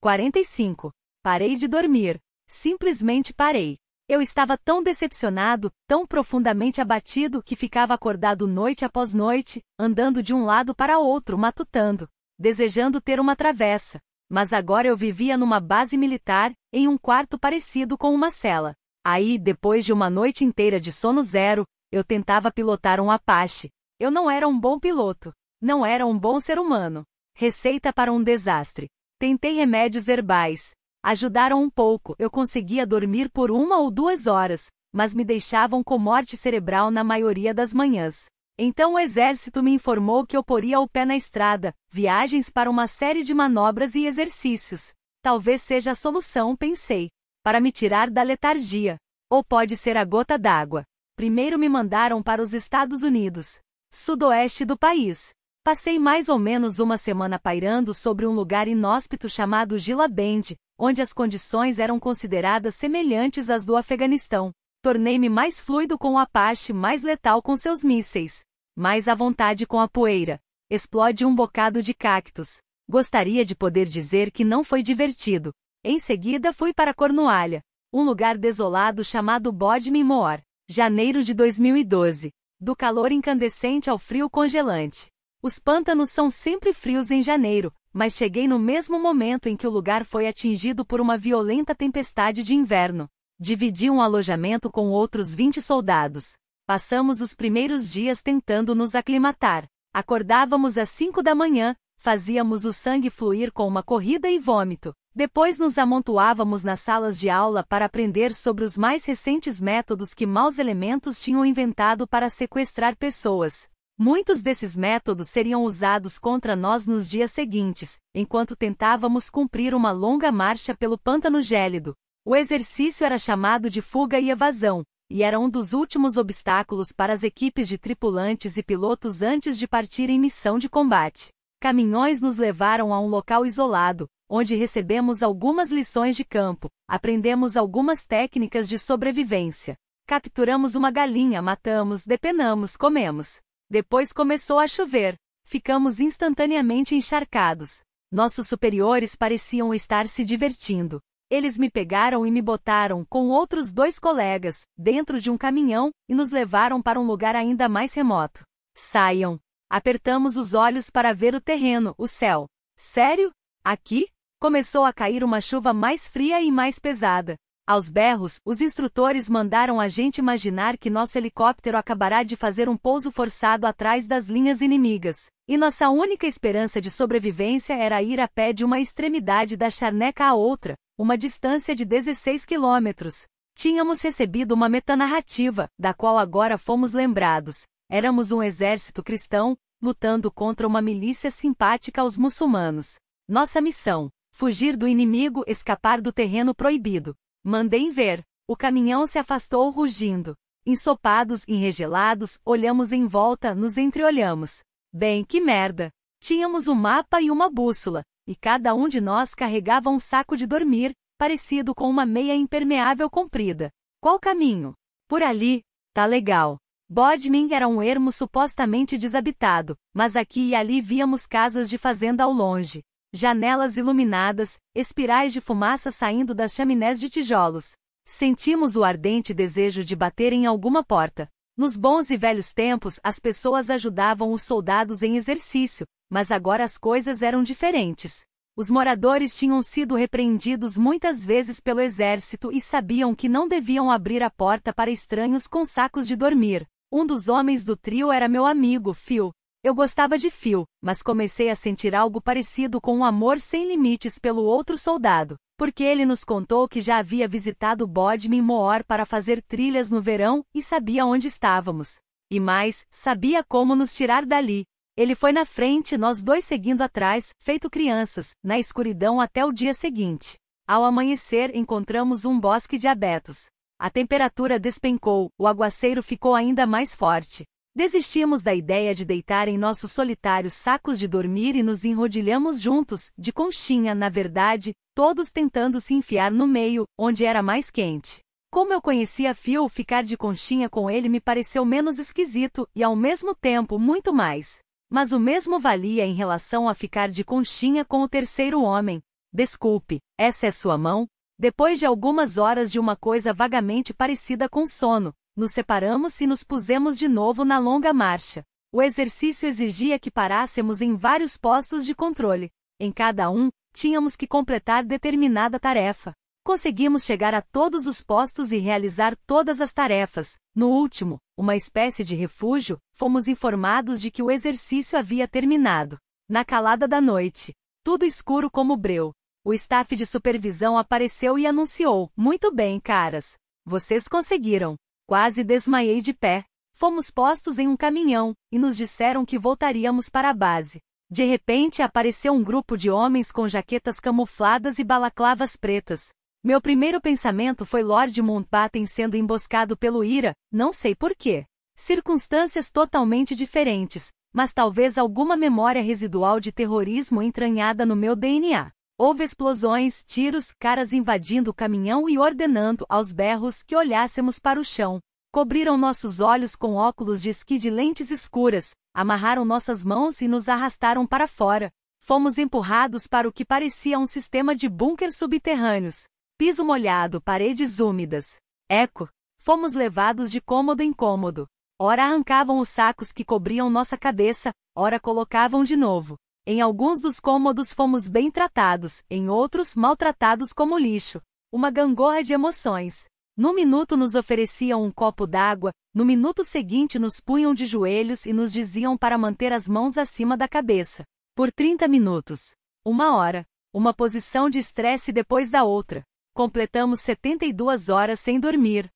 45. Parei de dormir. Simplesmente parei. Eu estava tão decepcionado, tão profundamente abatido, que ficava acordado noite após noite, andando de um lado para outro, matutando, desejando ter uma travessa. Mas agora eu vivia numa base militar, em um quarto parecido com uma cela. Aí, depois de uma noite inteira de sono zero, eu tentava pilotar um Apache. Eu não era um bom piloto. Não era um bom ser humano. Receita para um desastre. Tentei remédios herbais. Ajudaram um pouco, eu conseguia dormir por uma ou duas horas, mas me deixavam com morte cerebral na maioria das manhãs. Então o exército me informou que eu poria o pé na estrada, viagens para uma série de manobras e exercícios. Talvez seja a solução, pensei para me tirar da letargia. Ou pode ser a gota d'água. Primeiro me mandaram para os Estados Unidos, sudoeste do país. Passei mais ou menos uma semana pairando sobre um lugar inóspito chamado Gila Bend, onde as condições eram consideradas semelhantes às do Afeganistão. Tornei-me mais fluido com o Apache, mais letal com seus mísseis, mais à vontade com a poeira. Explode um bocado de cactos. Gostaria de poder dizer que não foi divertido, em seguida fui para Cornualha, um lugar desolado chamado Bodmin Moor, janeiro de 2012. Do calor incandescente ao frio congelante. Os pântanos são sempre frios em janeiro, mas cheguei no mesmo momento em que o lugar foi atingido por uma violenta tempestade de inverno. Dividi um alojamento com outros 20 soldados. Passamos os primeiros dias tentando nos aclimatar. Acordávamos às 5 da manhã, Fazíamos o sangue fluir com uma corrida e vômito. Depois nos amontoávamos nas salas de aula para aprender sobre os mais recentes métodos que maus elementos tinham inventado para sequestrar pessoas. Muitos desses métodos seriam usados contra nós nos dias seguintes, enquanto tentávamos cumprir uma longa marcha pelo pântano gélido. O exercício era chamado de fuga e evasão, e era um dos últimos obstáculos para as equipes de tripulantes e pilotos antes de partir em missão de combate. Caminhões nos levaram a um local isolado, onde recebemos algumas lições de campo, aprendemos algumas técnicas de sobrevivência. Capturamos uma galinha, matamos, depenamos, comemos. Depois começou a chover. Ficamos instantaneamente encharcados. Nossos superiores pareciam estar se divertindo. Eles me pegaram e me botaram, com outros dois colegas, dentro de um caminhão e nos levaram para um lugar ainda mais remoto. Saiam, Apertamos os olhos para ver o terreno, o céu. Sério? Aqui? Começou a cair uma chuva mais fria e mais pesada. Aos berros, os instrutores mandaram a gente imaginar que nosso helicóptero acabará de fazer um pouso forçado atrás das linhas inimigas, e nossa única esperança de sobrevivência era ir a pé de uma extremidade da charneca à outra, uma distância de 16 quilômetros. Tínhamos recebido uma metanarrativa, da qual agora fomos lembrados, Éramos um exército cristão, lutando contra uma milícia simpática aos muçulmanos. Nossa missão: fugir do inimigo, escapar do terreno proibido. Mandem ver. O caminhão se afastou rugindo. Ensopados, enregelados, olhamos em volta, nos entreolhamos. Bem, que merda! Tínhamos um mapa e uma bússola, e cada um de nós carregava um saco de dormir, parecido com uma meia impermeável comprida. Qual caminho? Por ali, tá legal. Bodmin era um ermo supostamente desabitado, mas aqui e ali víamos casas de fazenda ao longe. Janelas iluminadas, espirais de fumaça saindo das chaminés de tijolos. Sentimos o ardente desejo de bater em alguma porta. Nos bons e velhos tempos, as pessoas ajudavam os soldados em exercício, mas agora as coisas eram diferentes. Os moradores tinham sido repreendidos muitas vezes pelo exército e sabiam que não deviam abrir a porta para estranhos com sacos de dormir. Um dos homens do trio era meu amigo, Phil. Eu gostava de Phil, mas comecei a sentir algo parecido com um amor sem limites pelo outro soldado, porque ele nos contou que já havia visitado Bodmin Moor para fazer trilhas no verão e sabia onde estávamos. E mais, sabia como nos tirar dali. Ele foi na frente, nós dois seguindo atrás, feito crianças, na escuridão até o dia seguinte. Ao amanhecer, encontramos um bosque de abetos. A temperatura despencou, o aguaceiro ficou ainda mais forte. Desistimos da ideia de deitar em nossos solitários sacos de dormir e nos enrodilhamos juntos, de conchinha, na verdade, todos tentando se enfiar no meio, onde era mais quente. Como eu conhecia Phil, ficar de conchinha com ele me pareceu menos esquisito e ao mesmo tempo muito mais. Mas o mesmo valia em relação a ficar de conchinha com o terceiro homem. Desculpe, essa é sua mão? Depois de algumas horas de uma coisa vagamente parecida com sono, nos separamos e nos pusemos de novo na longa marcha. O exercício exigia que parássemos em vários postos de controle. Em cada um, tínhamos que completar determinada tarefa. Conseguimos chegar a todos os postos e realizar todas as tarefas. No último, uma espécie de refúgio, fomos informados de que o exercício havia terminado. Na calada da noite, tudo escuro como breu, o staff de supervisão apareceu e anunciou: Muito bem, caras. Vocês conseguiram. Quase desmaiei de pé. Fomos postos em um caminhão e nos disseram que voltaríamos para a base. De repente apareceu um grupo de homens com jaquetas camufladas e balaclavas pretas. Meu primeiro pensamento foi Lord Mountbatten sendo emboscado pelo Ira, não sei porquê. Circunstâncias totalmente diferentes, mas talvez alguma memória residual de terrorismo entranhada no meu DNA. Houve explosões, tiros, caras invadindo o caminhão e ordenando aos berros que olhássemos para o chão. Cobriram nossos olhos com óculos de esqui de lentes escuras, amarraram nossas mãos e nos arrastaram para fora. Fomos empurrados para o que parecia um sistema de bunkers subterrâneos. Piso molhado, paredes úmidas. Eco. Fomos levados de cômodo em cômodo. Ora arrancavam os sacos que cobriam nossa cabeça, ora colocavam de novo. Em alguns dos cômodos fomos bem tratados, em outros maltratados como lixo. Uma gangorra de emoções. No minuto nos ofereciam um copo d'água, no minuto seguinte nos punham de joelhos e nos diziam para manter as mãos acima da cabeça. Por 30 minutos. Uma hora. Uma posição de estresse depois da outra. Completamos 72 horas sem dormir.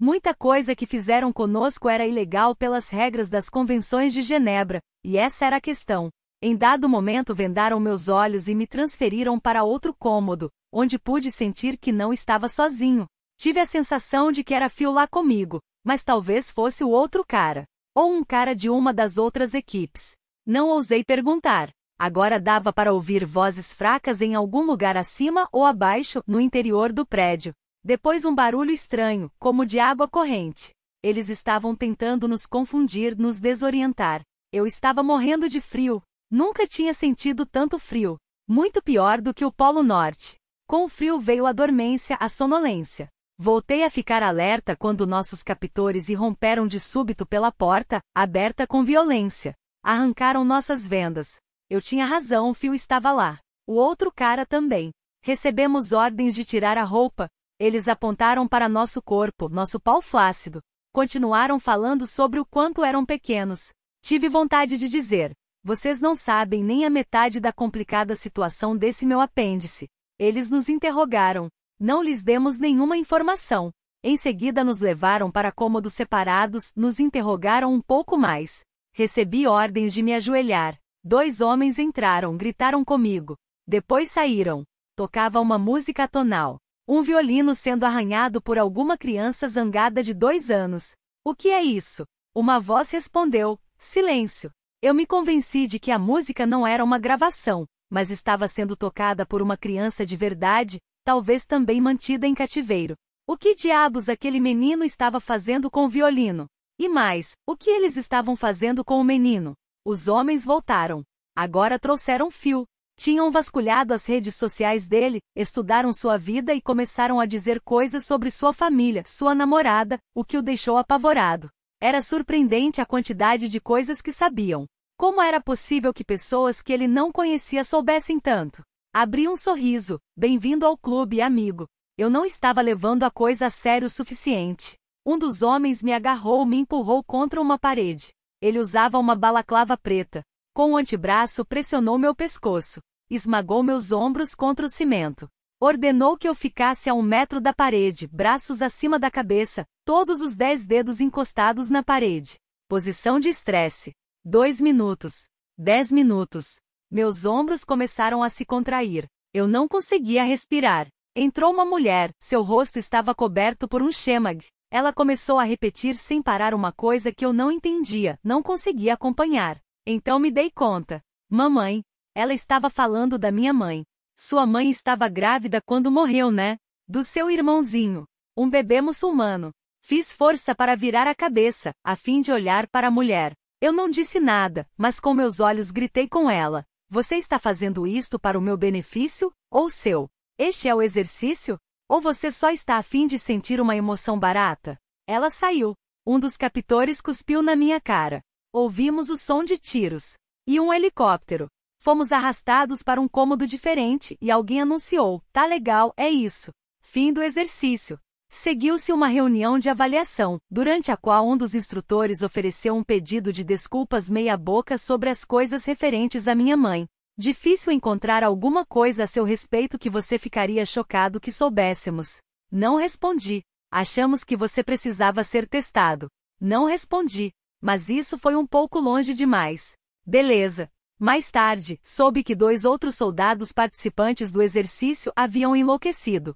Muita coisa que fizeram conosco era ilegal pelas regras das convenções de Genebra, e essa era a questão. Em dado momento vendaram meus olhos e me transferiram para outro cômodo, onde pude sentir que não estava sozinho. Tive a sensação de que era Phil lá comigo, mas talvez fosse o outro cara. Ou um cara de uma das outras equipes. Não ousei perguntar. Agora dava para ouvir vozes fracas em algum lugar acima ou abaixo, no interior do prédio. Depois um barulho estranho, como de água corrente. Eles estavam tentando nos confundir, nos desorientar. Eu estava morrendo de frio, Nunca tinha sentido tanto frio, muito pior do que o Polo Norte. Com o frio veio a dormência, a sonolência. Voltei a ficar alerta quando nossos captores irromperam de súbito pela porta, aberta com violência. Arrancaram nossas vendas. Eu tinha razão, o fio estava lá. O outro cara também. Recebemos ordens de tirar a roupa. Eles apontaram para nosso corpo, nosso pau flácido. Continuaram falando sobre o quanto eram pequenos. Tive vontade de dizer: vocês não sabem nem a metade da complicada situação desse meu apêndice. Eles nos interrogaram. Não lhes demos nenhuma informação. Em seguida nos levaram para cômodos separados, nos interrogaram um pouco mais. Recebi ordens de me ajoelhar. Dois homens entraram, gritaram comigo. Depois saíram. Tocava uma música atonal. Um violino sendo arranhado por alguma criança zangada de dois anos. O que é isso? Uma voz respondeu: Silêncio. Eu me convenci de que a música não era uma gravação, mas estava sendo tocada por uma criança de verdade, talvez também mantida em cativeiro. O que diabos aquele menino estava fazendo com o violino? E mais, o que eles estavam fazendo com o menino? Os homens voltaram. Agora trouxeram fio. Tinham vasculhado as redes sociais dele, estudaram sua vida e começaram a dizer coisas sobre sua família, sua namorada, o que o deixou apavorado. Era surpreendente a quantidade de coisas que sabiam. Como era possível que pessoas que ele não conhecia soubessem tanto? Abri um sorriso. Bem-vindo ao clube, amigo. Eu não estava levando a coisa a sério o suficiente. Um dos homens me agarrou e me empurrou contra uma parede. Ele usava uma balaclava preta. Com o antebraço pressionou meu pescoço. Esmagou meus ombros contra o cimento. Ordenou que eu ficasse a um metro da parede, braços acima da cabeça, todos os dez dedos encostados na parede. Posição de estresse. Dois minutos. Dez minutos. Meus ombros começaram a se contrair. Eu não conseguia respirar. Entrou uma mulher, seu rosto estava coberto por um shemag. Ela começou a repetir sem parar uma coisa que eu não entendia, não conseguia acompanhar. Então me dei conta. Mamãe. Ela estava falando da minha mãe. Sua mãe estava grávida quando morreu, né? Do seu irmãozinho, um bebê muçulmano. Fiz força para virar a cabeça, a fim de olhar para a mulher. Eu não disse nada, mas com meus olhos gritei com ela: Você está fazendo isto para o meu benefício ou seu? Este é o exercício? Ou você só está a fim de sentir uma emoção barata? Ela saiu. Um dos captores cuspiu na minha cara. Ouvimos o som de tiros. E um helicóptero. Fomos arrastados para um cômodo diferente e alguém anunciou: tá legal, é isso. Fim do exercício. Seguiu-se uma reunião de avaliação, durante a qual um dos instrutores ofereceu um pedido de desculpas meia-boca sobre as coisas referentes à minha mãe. Difícil encontrar alguma coisa a seu respeito que você ficaria chocado que soubéssemos. Não respondi. Achamos que você precisava ser testado. Não respondi. Mas isso foi um pouco longe demais. Beleza. Mais tarde, soube que dois outros soldados participantes do exercício haviam enlouquecido.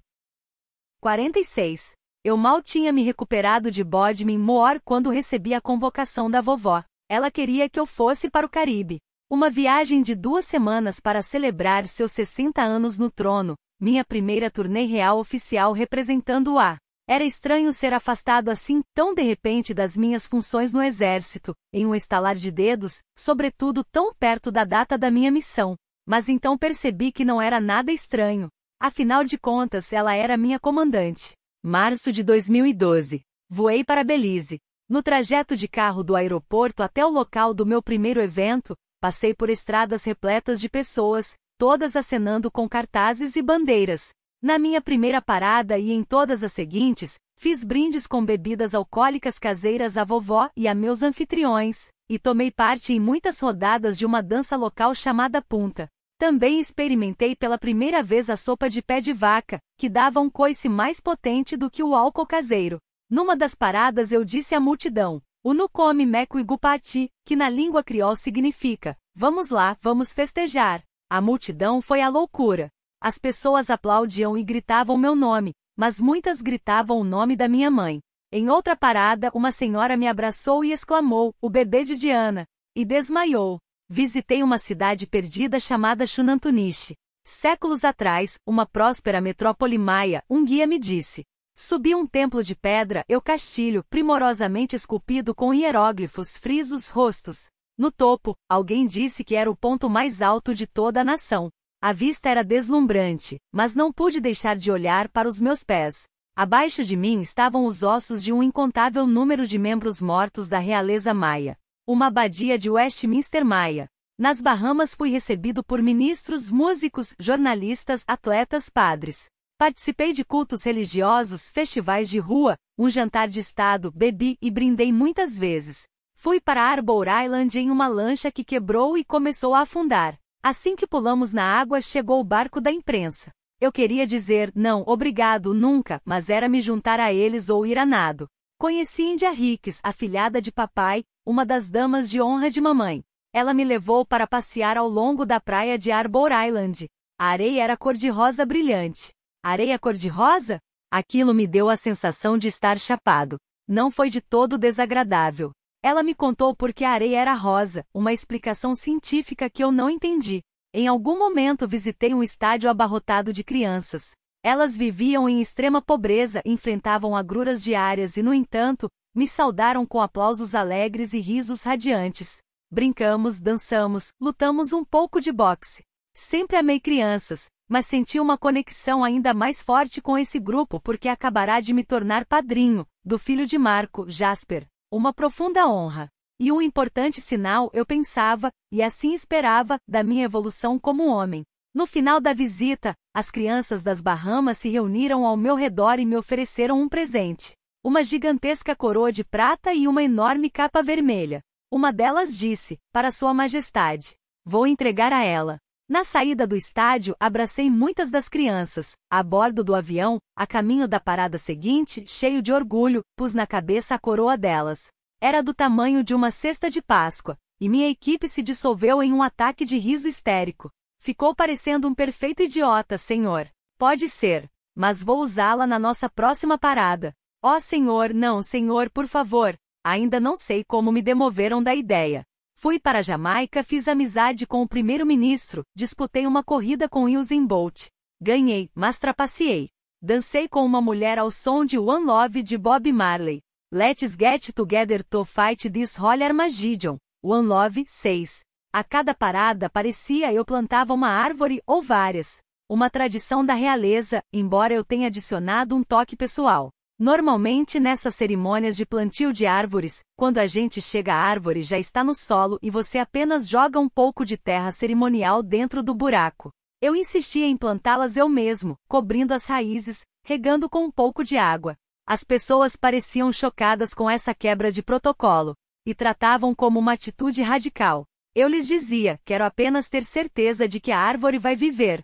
46. Eu mal tinha me recuperado de Bodmin Moor quando recebi a convocação da vovó. Ela queria que eu fosse para o Caribe. Uma viagem de duas semanas para celebrar seus 60 anos no trono, minha primeira turnê real oficial representando a era estranho ser afastado assim, tão de repente, das minhas funções no exército, em um estalar de dedos, sobretudo tão perto da data da minha missão. Mas então percebi que não era nada estranho. Afinal de contas, ela era minha comandante. Março de 2012. Voei para Belize. No trajeto de carro do aeroporto até o local do meu primeiro evento, passei por estradas repletas de pessoas, todas acenando com cartazes e bandeiras, na minha primeira parada e em todas as seguintes, fiz brindes com bebidas alcoólicas caseiras à vovó e a meus anfitriões, e tomei parte em muitas rodadas de uma dança local chamada punta. Também experimentei pela primeira vez a sopa de pé de vaca, que dava um coice mais potente do que o álcool caseiro. Numa das paradas eu disse à multidão, Unucome Meco Igupati, que na língua criol significa, vamos lá, vamos festejar. A multidão foi à loucura. As pessoas aplaudiam e gritavam meu nome, mas muitas gritavam o nome da minha mãe. Em outra parada, uma senhora me abraçou e exclamou: O bebê de Diana! E desmaiou. Visitei uma cidade perdida chamada Chunantuniche, Séculos atrás, uma próspera metrópole maia, um guia me disse: Subi um templo de pedra, eu castilho, primorosamente esculpido com hieróglifos, frisos, rostos. No topo, alguém disse que era o ponto mais alto de toda a nação. A vista era deslumbrante, mas não pude deixar de olhar para os meus pés. Abaixo de mim estavam os ossos de um incontável número de membros mortos da realeza maia. Uma abadia de Westminster maia. Nas Bahamas fui recebido por ministros, músicos, jornalistas, atletas, padres. Participei de cultos religiosos, festivais de rua, um jantar de estado, bebi e brindei muitas vezes. Fui para Arbor Island em uma lancha que quebrou e começou a afundar. Assim que pulamos na água, chegou o barco da imprensa. Eu queria dizer não, obrigado, nunca, mas era me juntar a eles ou ir a nado. Conheci India Ricks, a filhada de papai, uma das damas de honra de mamãe. Ela me levou para passear ao longo da praia de Arbor Island. A areia era cor-de-rosa brilhante. Areia cor-de-rosa? Aquilo me deu a sensação de estar chapado. Não foi de todo desagradável. Ela me contou porque a areia era rosa, uma explicação científica que eu não entendi. Em algum momento visitei um estádio abarrotado de crianças. Elas viviam em extrema pobreza, enfrentavam agruras diárias e, no entanto, me saudaram com aplausos alegres e risos radiantes. Brincamos, dançamos, lutamos um pouco de boxe. Sempre amei crianças, mas senti uma conexão ainda mais forte com esse grupo porque acabará de me tornar padrinho, do filho de Marco, Jasper. Uma profunda honra. E um importante sinal eu pensava, e assim esperava, da minha evolução como homem. No final da visita, as crianças das Bahamas se reuniram ao meu redor e me ofereceram um presente. Uma gigantesca coroa de prata e uma enorme capa vermelha. Uma delas disse, para Sua Majestade: Vou entregar a ela. Na saída do estádio, abracei muitas das crianças. A bordo do avião, a caminho da parada seguinte, cheio de orgulho, pus na cabeça a coroa delas. Era do tamanho de uma cesta de Páscoa, e minha equipe se dissolveu em um ataque de riso histérico. Ficou parecendo um perfeito idiota, senhor. Pode ser, mas vou usá-la na nossa próxima parada. Ó oh, senhor, não, senhor, por favor. Ainda não sei como me demoveram da ideia. Fui para Jamaica, fiz amizade com o primeiro-ministro, disputei uma corrida com Usain Bolt. Ganhei, mas trapaceei. Dancei com uma mulher ao som de One Love de Bob Marley. Let's get together to fight this roller Armageddon. One Love 6. A cada parada parecia eu plantava uma árvore ou várias. Uma tradição da realeza, embora eu tenha adicionado um toque pessoal. Normalmente nessas cerimônias de plantio de árvores, quando a gente chega à árvore já está no solo e você apenas joga um pouco de terra cerimonial dentro do buraco. Eu insistia em plantá-las eu mesmo, cobrindo as raízes, regando com um pouco de água. As pessoas pareciam chocadas com essa quebra de protocolo e tratavam como uma atitude radical. Eu lhes dizia: quero apenas ter certeza de que a árvore vai viver.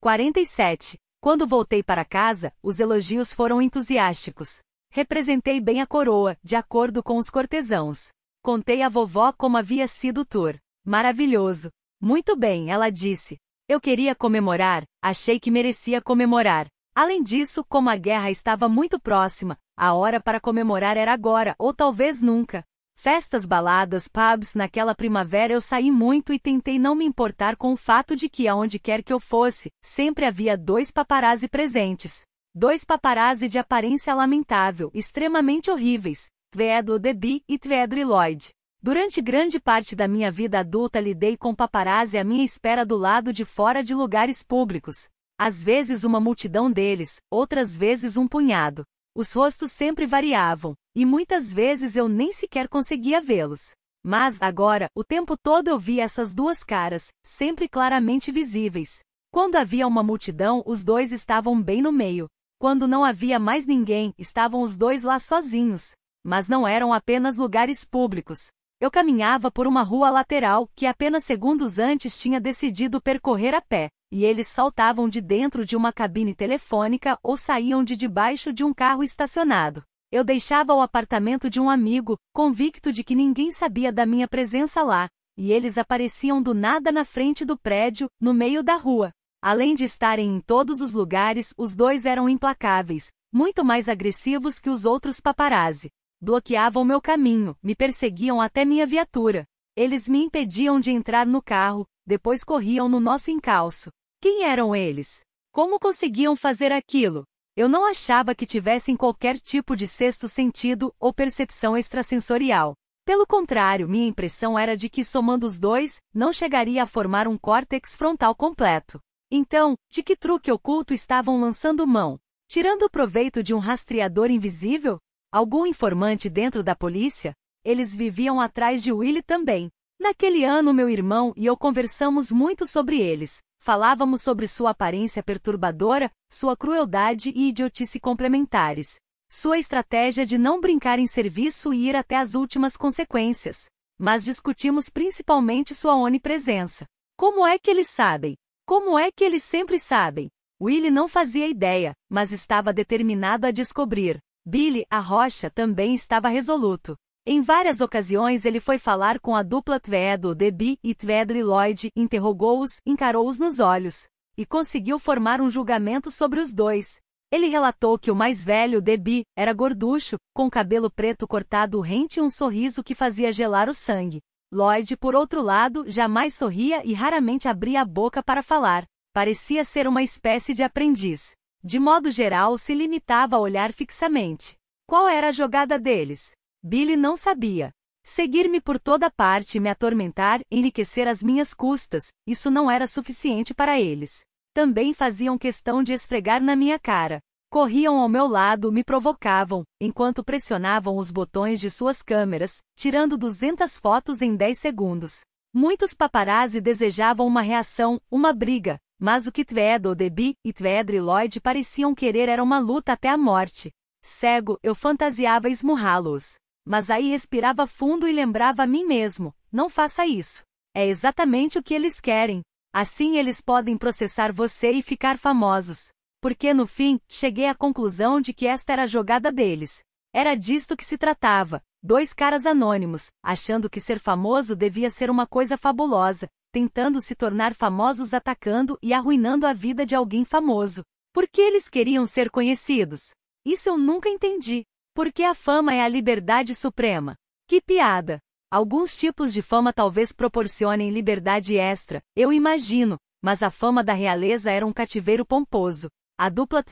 47. Quando voltei para casa, os elogios foram entusiásticos. Representei bem a coroa, de acordo com os cortesãos. Contei à vovó como havia sido o tour. Maravilhoso. Muito bem, ela disse. Eu queria comemorar, achei que merecia comemorar. Além disso, como a guerra estava muito próxima, a hora para comemorar era agora, ou talvez nunca. Festas, baladas, pubs, naquela primavera eu saí muito e tentei não me importar com o fato de que aonde quer que eu fosse, sempre havia dois paparazzi presentes. Dois paparazzi de aparência lamentável, extremamente horríveis, Tvedlo Debi e Tvedri Lloyd. Durante grande parte da minha vida adulta lidei com paparazzi à minha espera do lado de fora de lugares públicos. Às vezes uma multidão deles, outras vezes um punhado. Os rostos sempre variavam, e muitas vezes eu nem sequer conseguia vê-los. Mas, agora, o tempo todo eu via essas duas caras, sempre claramente visíveis. Quando havia uma multidão, os dois estavam bem no meio. Quando não havia mais ninguém, estavam os dois lá sozinhos. Mas não eram apenas lugares públicos. Eu caminhava por uma rua lateral que apenas segundos antes tinha decidido percorrer a pé e eles saltavam de dentro de uma cabine telefônica ou saíam de debaixo de um carro estacionado. Eu deixava o apartamento de um amigo, convicto de que ninguém sabia da minha presença lá, e eles apareciam do nada na frente do prédio, no meio da rua. Além de estarem em todos os lugares, os dois eram implacáveis, muito mais agressivos que os outros paparazzi. Bloqueavam meu caminho, me perseguiam até minha viatura. Eles me impediam de entrar no carro, depois corriam no nosso encalço. Quem eram eles? Como conseguiam fazer aquilo? Eu não achava que tivessem qualquer tipo de sexto sentido ou percepção extrasensorial. Pelo contrário, minha impressão era de que somando os dois, não chegaria a formar um córtex frontal completo. Então, de que truque oculto estavam lançando mão? Tirando proveito de um rastreador invisível? Algum informante dentro da polícia? Eles viviam atrás de Willie também. Naquele ano, meu irmão e eu conversamos muito sobre eles. Falávamos sobre sua aparência perturbadora, sua crueldade e idiotice complementares. Sua estratégia de não brincar em serviço e ir até as últimas consequências. Mas discutimos principalmente sua onipresença. Como é que eles sabem? Como é que eles sempre sabem? Willie não fazia ideia, mas estava determinado a descobrir. Billy, a rocha, também estava resoluto. Em várias ocasiões ele foi falar com a dupla Tvedo Debi e Tvedri Lloyd, interrogou-os, encarou-os nos olhos, e conseguiu formar um julgamento sobre os dois. Ele relatou que o mais velho Debi, era gorducho, com cabelo preto cortado rente e um sorriso que fazia gelar o sangue. Lloyd, por outro lado, jamais sorria e raramente abria a boca para falar. Parecia ser uma espécie de aprendiz. De modo geral, se limitava a olhar fixamente. Qual era a jogada deles? Billy não sabia. Seguir-me por toda parte e me atormentar, enriquecer às minhas custas, isso não era suficiente para eles. Também faziam questão de esfregar na minha cara. Corriam ao meu lado, me provocavam, enquanto pressionavam os botões de suas câmeras, tirando 200 fotos em 10 segundos. Muitos paparazzi desejavam uma reação, uma briga, mas o que ou Debbie, e Tvedre Lloyd pareciam querer era uma luta até a morte. Cego, eu fantasiava esmurrá-los. Mas aí respirava fundo e lembrava a mim mesmo: não faça isso. É exatamente o que eles querem. Assim eles podem processar você e ficar famosos. Porque no fim, cheguei à conclusão de que esta era a jogada deles. Era disto que se tratava. Dois caras anônimos, achando que ser famoso devia ser uma coisa fabulosa, tentando se tornar famosos atacando e arruinando a vida de alguém famoso. Por que eles queriam ser conhecidos? Isso eu nunca entendi. Porque a fama é a liberdade suprema. Que piada! Alguns tipos de fama talvez proporcionem liberdade extra, eu imagino, mas a fama da realeza era um cativeiro pomposo. A dupla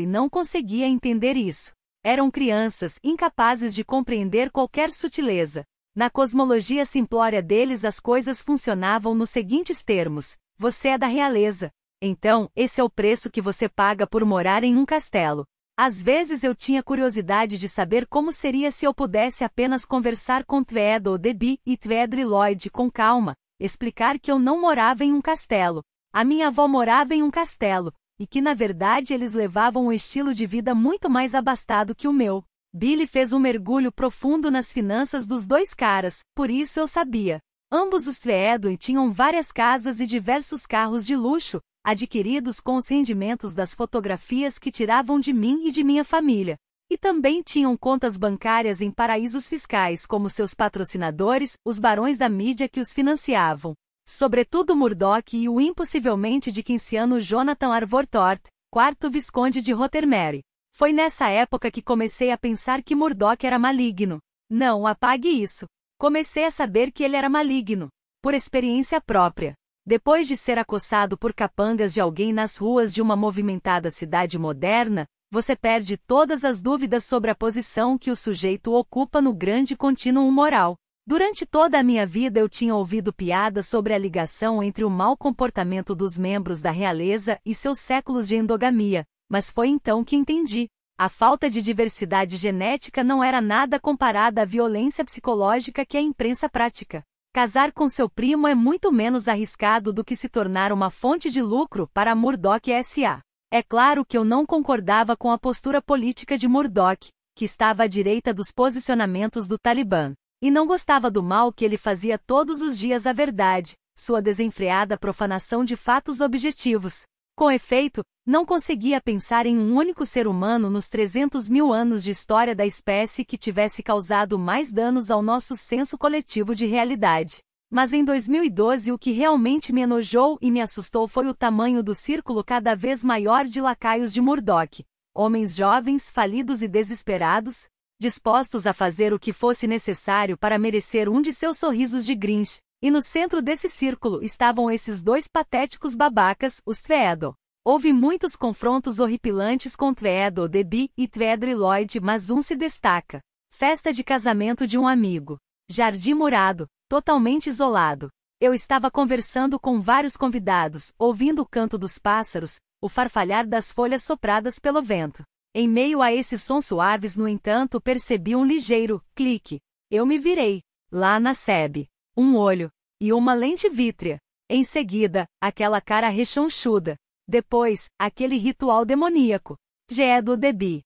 e não conseguia entender isso. Eram crianças incapazes de compreender qualquer sutileza. Na cosmologia simplória deles as coisas funcionavam nos seguintes termos: você é da realeza. Então, esse é o preço que você paga por morar em um castelo. Às vezes eu tinha curiosidade de saber como seria se eu pudesse apenas conversar com Tweed ou Debbie e Tweedre Lloyd com calma, explicar que eu não morava em um castelo. A minha avó morava em um castelo, e que na verdade eles levavam um estilo de vida muito mais abastado que o meu. Billy fez um mergulho profundo nas finanças dos dois caras, por isso eu sabia. Ambos os Tweedwin tinham várias casas e diversos carros de luxo, adquiridos com os rendimentos das fotografias que tiravam de mim e de minha família. E também tinham contas bancárias em paraísos fiscais como seus patrocinadores, os barões da mídia que os financiavam. Sobretudo Murdoch e o impossivelmente dickensiano Jonathan Arvortort, quarto Visconde de Rothermere. Foi nessa época que comecei a pensar que Murdoch era maligno. Não, apague isso. Comecei a saber que ele era maligno. Por experiência própria. Depois de ser acossado por capangas de alguém nas ruas de uma movimentada cidade moderna, você perde todas as dúvidas sobre a posição que o sujeito ocupa no grande contínuo moral. Durante toda a minha vida eu tinha ouvido piadas sobre a ligação entre o mau comportamento dos membros da realeza e seus séculos de endogamia, mas foi então que entendi. A falta de diversidade genética não era nada comparada à violência psicológica que a imprensa pratica. Casar com seu primo é muito menos arriscado do que se tornar uma fonte de lucro para Murdoch S.A. É claro que eu não concordava com a postura política de Murdoch, que estava à direita dos posicionamentos do Talibã, e não gostava do mal que ele fazia todos os dias à verdade, sua desenfreada profanação de fatos objetivos, com efeito, não conseguia pensar em um único ser humano nos 300 mil anos de história da espécie que tivesse causado mais danos ao nosso senso coletivo de realidade. Mas em 2012 o que realmente me enojou e me assustou foi o tamanho do círculo cada vez maior de lacaios de Murdoch. Homens jovens, falidos e desesperados, dispostos a fazer o que fosse necessário para merecer um de seus sorrisos de Grinch, e no centro desse círculo estavam esses dois patéticos babacas, os Tweedo. Houve muitos confrontos horripilantes com Tweedo Debi e Tweedre Lloyd, mas um se destaca. Festa de casamento de um amigo. Jardim murado, totalmente isolado. Eu estava conversando com vários convidados, ouvindo o canto dos pássaros, o farfalhar das folhas sopradas pelo vento. Em meio a esses sons suaves, no entanto, percebi um ligeiro clique. Eu me virei. Lá na sebe um olho e uma lente vítrea. Em seguida, aquela cara rechonchuda. Depois, aquele ritual demoníaco. Geedo Debi.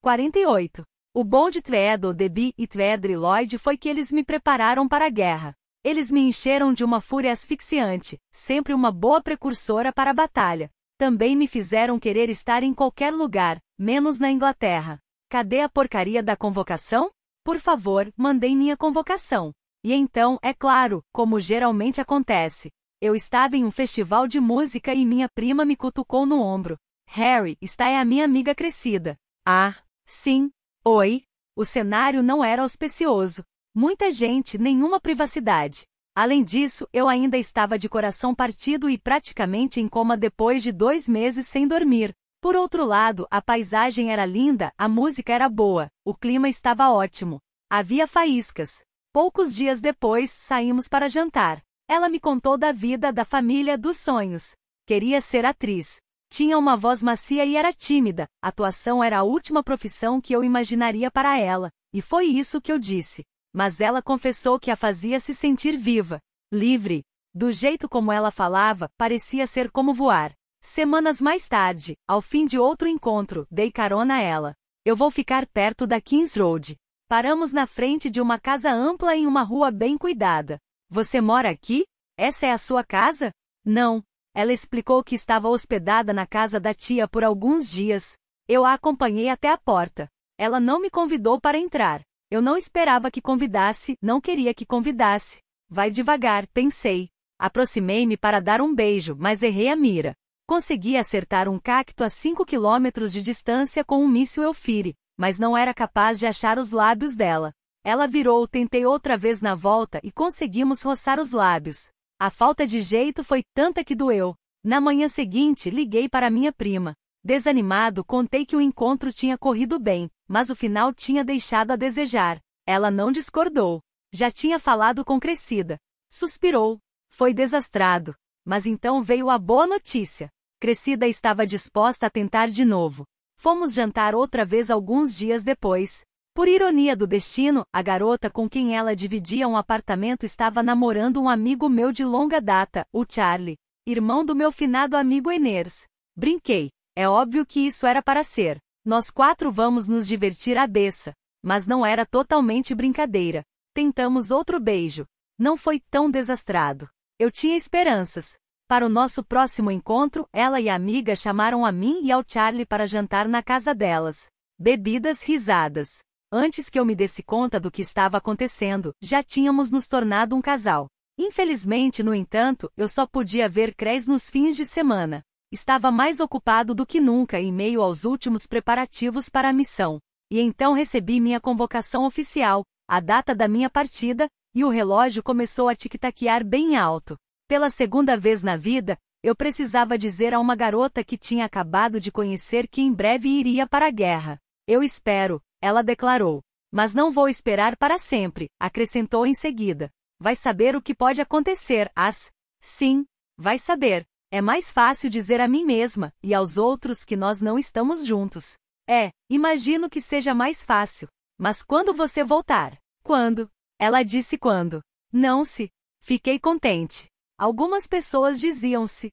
48. O bom de Tweedo Debi e Tweedri Lloyd foi que eles me prepararam para a guerra. Eles me encheram de uma fúria asfixiante, sempre uma boa precursora para a batalha. Também me fizeram querer estar em qualquer lugar, menos na Inglaterra. Cadê a porcaria da convocação? Por favor, mandem minha convocação. E então, é claro, como geralmente acontece. Eu estava em um festival de música e minha prima me cutucou no ombro. Harry, está é a minha amiga crescida. Ah, sim. Oi. O cenário não era auspicioso. Muita gente, nenhuma privacidade. Além disso, eu ainda estava de coração partido e praticamente em coma depois de dois meses sem dormir. Por outro lado, a paisagem era linda, a música era boa, o clima estava ótimo. Havia faíscas, Poucos dias depois, saímos para jantar. Ela me contou da vida, da família, dos sonhos. Queria ser atriz. Tinha uma voz macia e era tímida. Atuação era a última profissão que eu imaginaria para ela, e foi isso que eu disse. Mas ela confessou que a fazia se sentir viva, livre. Do jeito como ela falava, parecia ser como voar. Semanas mais tarde, ao fim de outro encontro, dei carona a ela. Eu vou ficar perto da Kings Road. Paramos na frente de uma casa ampla em uma rua bem cuidada. Você mora aqui? Essa é a sua casa? Não. Ela explicou que estava hospedada na casa da tia por alguns dias. Eu a acompanhei até a porta. Ela não me convidou para entrar. Eu não esperava que convidasse, não queria que convidasse. Vai devagar, pensei. Aproximei-me para dar um beijo, mas errei a mira. Consegui acertar um cacto a 5 quilômetros de distância com um míssil Elfire mas não era capaz de achar os lábios dela. Ela virou, tentei outra vez na volta e conseguimos roçar os lábios. A falta de jeito foi tanta que doeu. Na manhã seguinte, liguei para minha prima. Desanimado, contei que o encontro tinha corrido bem, mas o final tinha deixado a desejar. Ela não discordou. Já tinha falado com Crescida. Suspirou. Foi desastrado. Mas então veio a boa notícia. Crescida estava disposta a tentar de novo. Fomos jantar outra vez alguns dias depois. Por ironia do destino, a garota com quem ela dividia um apartamento estava namorando um amigo meu de longa data, o Charlie, irmão do meu finado amigo Eners. Brinquei. É óbvio que isso era para ser. Nós quatro vamos nos divertir à beça. Mas não era totalmente brincadeira. Tentamos outro beijo. Não foi tão desastrado. Eu tinha esperanças. Para o nosso próximo encontro, ela e a amiga chamaram a mim e ao Charlie para jantar na casa delas. Bebidas risadas. Antes que eu me desse conta do que estava acontecendo, já tínhamos nos tornado um casal. Infelizmente, no entanto, eu só podia ver Cres nos fins de semana. Estava mais ocupado do que nunca em meio aos últimos preparativos para a missão. E então recebi minha convocação oficial, a data da minha partida, e o relógio começou a tic-taquear bem alto. Pela segunda vez na vida, eu precisava dizer a uma garota que tinha acabado de conhecer que em breve iria para a guerra. Eu espero, ela declarou. Mas não vou esperar para sempre, acrescentou em seguida. Vai saber o que pode acontecer, as. Sim, vai saber. É mais fácil dizer a mim mesma e aos outros que nós não estamos juntos. É, imagino que seja mais fácil. Mas quando você voltar? Quando? Ela disse quando. Não se. Fiquei contente. Algumas pessoas diziam-se.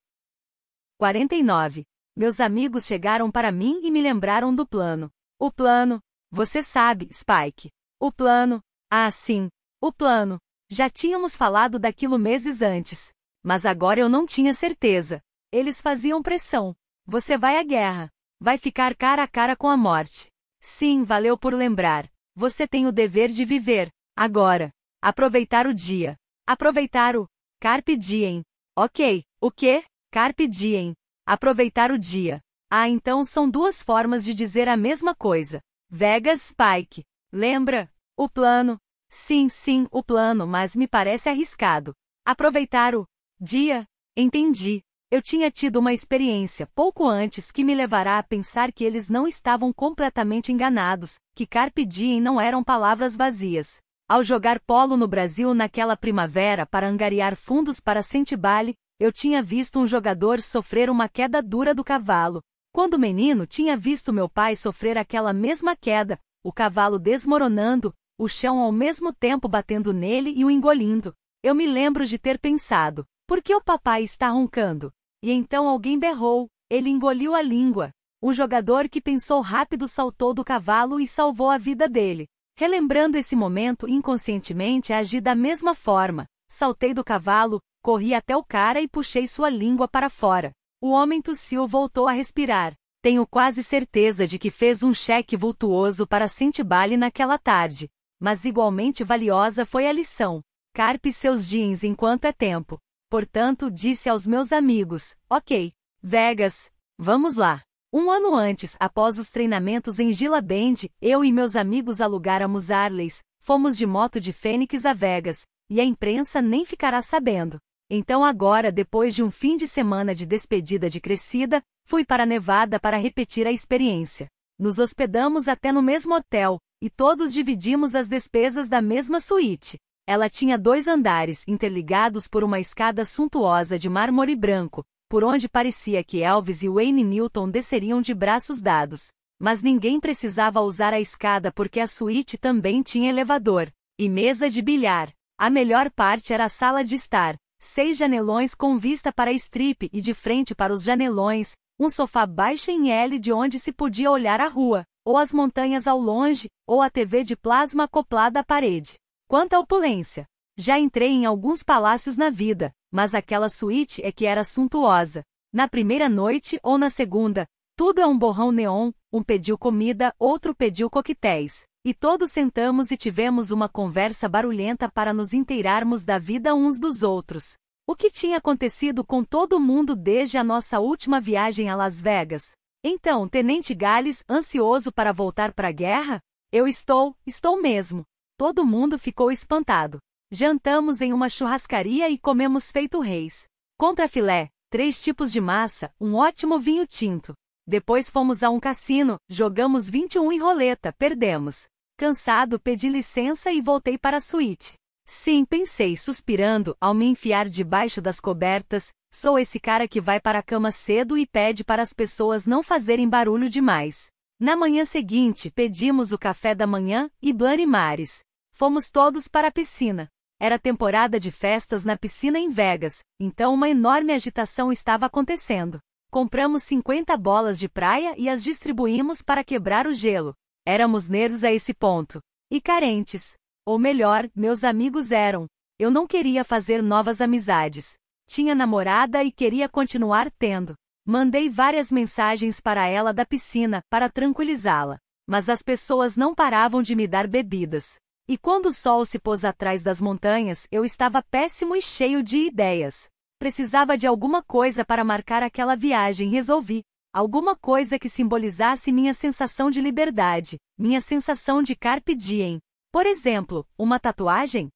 49. Meus amigos chegaram para mim e me lembraram do plano. O plano. Você sabe, Spike. O plano. Ah, sim. O plano. Já tínhamos falado daquilo meses antes. Mas agora eu não tinha certeza. Eles faziam pressão. Você vai à guerra. Vai ficar cara a cara com a morte. Sim, valeu por lembrar. Você tem o dever de viver. Agora. Aproveitar o dia. Aproveitar o Carpe diem. Ok, o que? Carpe diem. Aproveitar o dia. Ah, então são duas formas de dizer a mesma coisa. Vegas Spike. Lembra? O plano. Sim, sim, o plano, mas me parece arriscado. Aproveitar o dia. Entendi. Eu tinha tido uma experiência pouco antes que me levará a pensar que eles não estavam completamente enganados, que carpe diem não eram palavras vazias. Ao jogar polo no Brasil naquela primavera para angariar fundos para Sentibale, eu tinha visto um jogador sofrer uma queda dura do cavalo. Quando menino, tinha visto meu pai sofrer aquela mesma queda, o cavalo desmoronando, o chão ao mesmo tempo batendo nele e o engolindo. Eu me lembro de ter pensado: por que o papai está roncando? E então alguém berrou, ele engoliu a língua. Um jogador que pensou rápido saltou do cavalo e salvou a vida dele. Relembrando esse momento inconscientemente agi da mesma forma. Saltei do cavalo, corri até o cara e puxei sua língua para fora. O homem tossiu voltou a respirar. Tenho quase certeza de que fez um cheque vultuoso para Sentibale naquela tarde. Mas igualmente valiosa foi a lição. Carpe seus jeans enquanto é tempo. Portanto, disse aos meus amigos, ok. Vegas, vamos lá. Um ano antes, após os treinamentos em Gila Band, eu e meus amigos alugáramos Arleys, fomos de moto de Fênix a Vegas, e a imprensa nem ficará sabendo. Então agora, depois de um fim de semana de despedida de crescida, fui para Nevada para repetir a experiência. Nos hospedamos até no mesmo hotel, e todos dividimos as despesas da mesma suíte. Ela tinha dois andares interligados por uma escada suntuosa de mármore branco, por onde parecia que Elvis e Wayne Newton desceriam de braços dados. Mas ninguém precisava usar a escada porque a suíte também tinha elevador e mesa de bilhar. A melhor parte era a sala de estar, seis janelões com vista para a strip e de frente para os janelões, um sofá baixo em L de onde se podia olhar a rua, ou as montanhas ao longe, ou a TV de plasma acoplada à parede. Quanta opulência! Já entrei em alguns palácios na vida, mas aquela suíte é que era suntuosa. Na primeira noite ou na segunda, tudo é um borrão neon, um pediu comida, outro pediu coquetéis. E todos sentamos e tivemos uma conversa barulhenta para nos inteirarmos da vida uns dos outros. O que tinha acontecido com todo mundo desde a nossa última viagem a Las Vegas? Então, Tenente Gales, ansioso para voltar para a guerra? Eu estou, estou mesmo. Todo mundo ficou espantado. Jantamos em uma churrascaria e comemos feito reis. Contra filé, três tipos de massa, um ótimo vinho tinto. Depois fomos a um cassino, jogamos 21 e roleta, perdemos. Cansado, pedi licença e voltei para a suíte. Sim, pensei, suspirando, ao me enfiar debaixo das cobertas, sou esse cara que vai para a cama cedo e pede para as pessoas não fazerem barulho demais. Na manhã seguinte, pedimos o café da manhã e Mares. Fomos todos para a piscina. Era temporada de festas na piscina em Vegas, então uma enorme agitação estava acontecendo. Compramos 50 bolas de praia e as distribuímos para quebrar o gelo. Éramos nerds a esse ponto. E carentes. Ou melhor, meus amigos eram. Eu não queria fazer novas amizades. Tinha namorada e queria continuar tendo. Mandei várias mensagens para ela da piscina, para tranquilizá-la. Mas as pessoas não paravam de me dar bebidas. E quando o sol se pôs atrás das montanhas, eu estava péssimo e cheio de ideias. Precisava de alguma coisa para marcar aquela viagem, resolvi. Alguma coisa que simbolizasse minha sensação de liberdade, minha sensação de carpe diem. Por exemplo, uma tatuagem?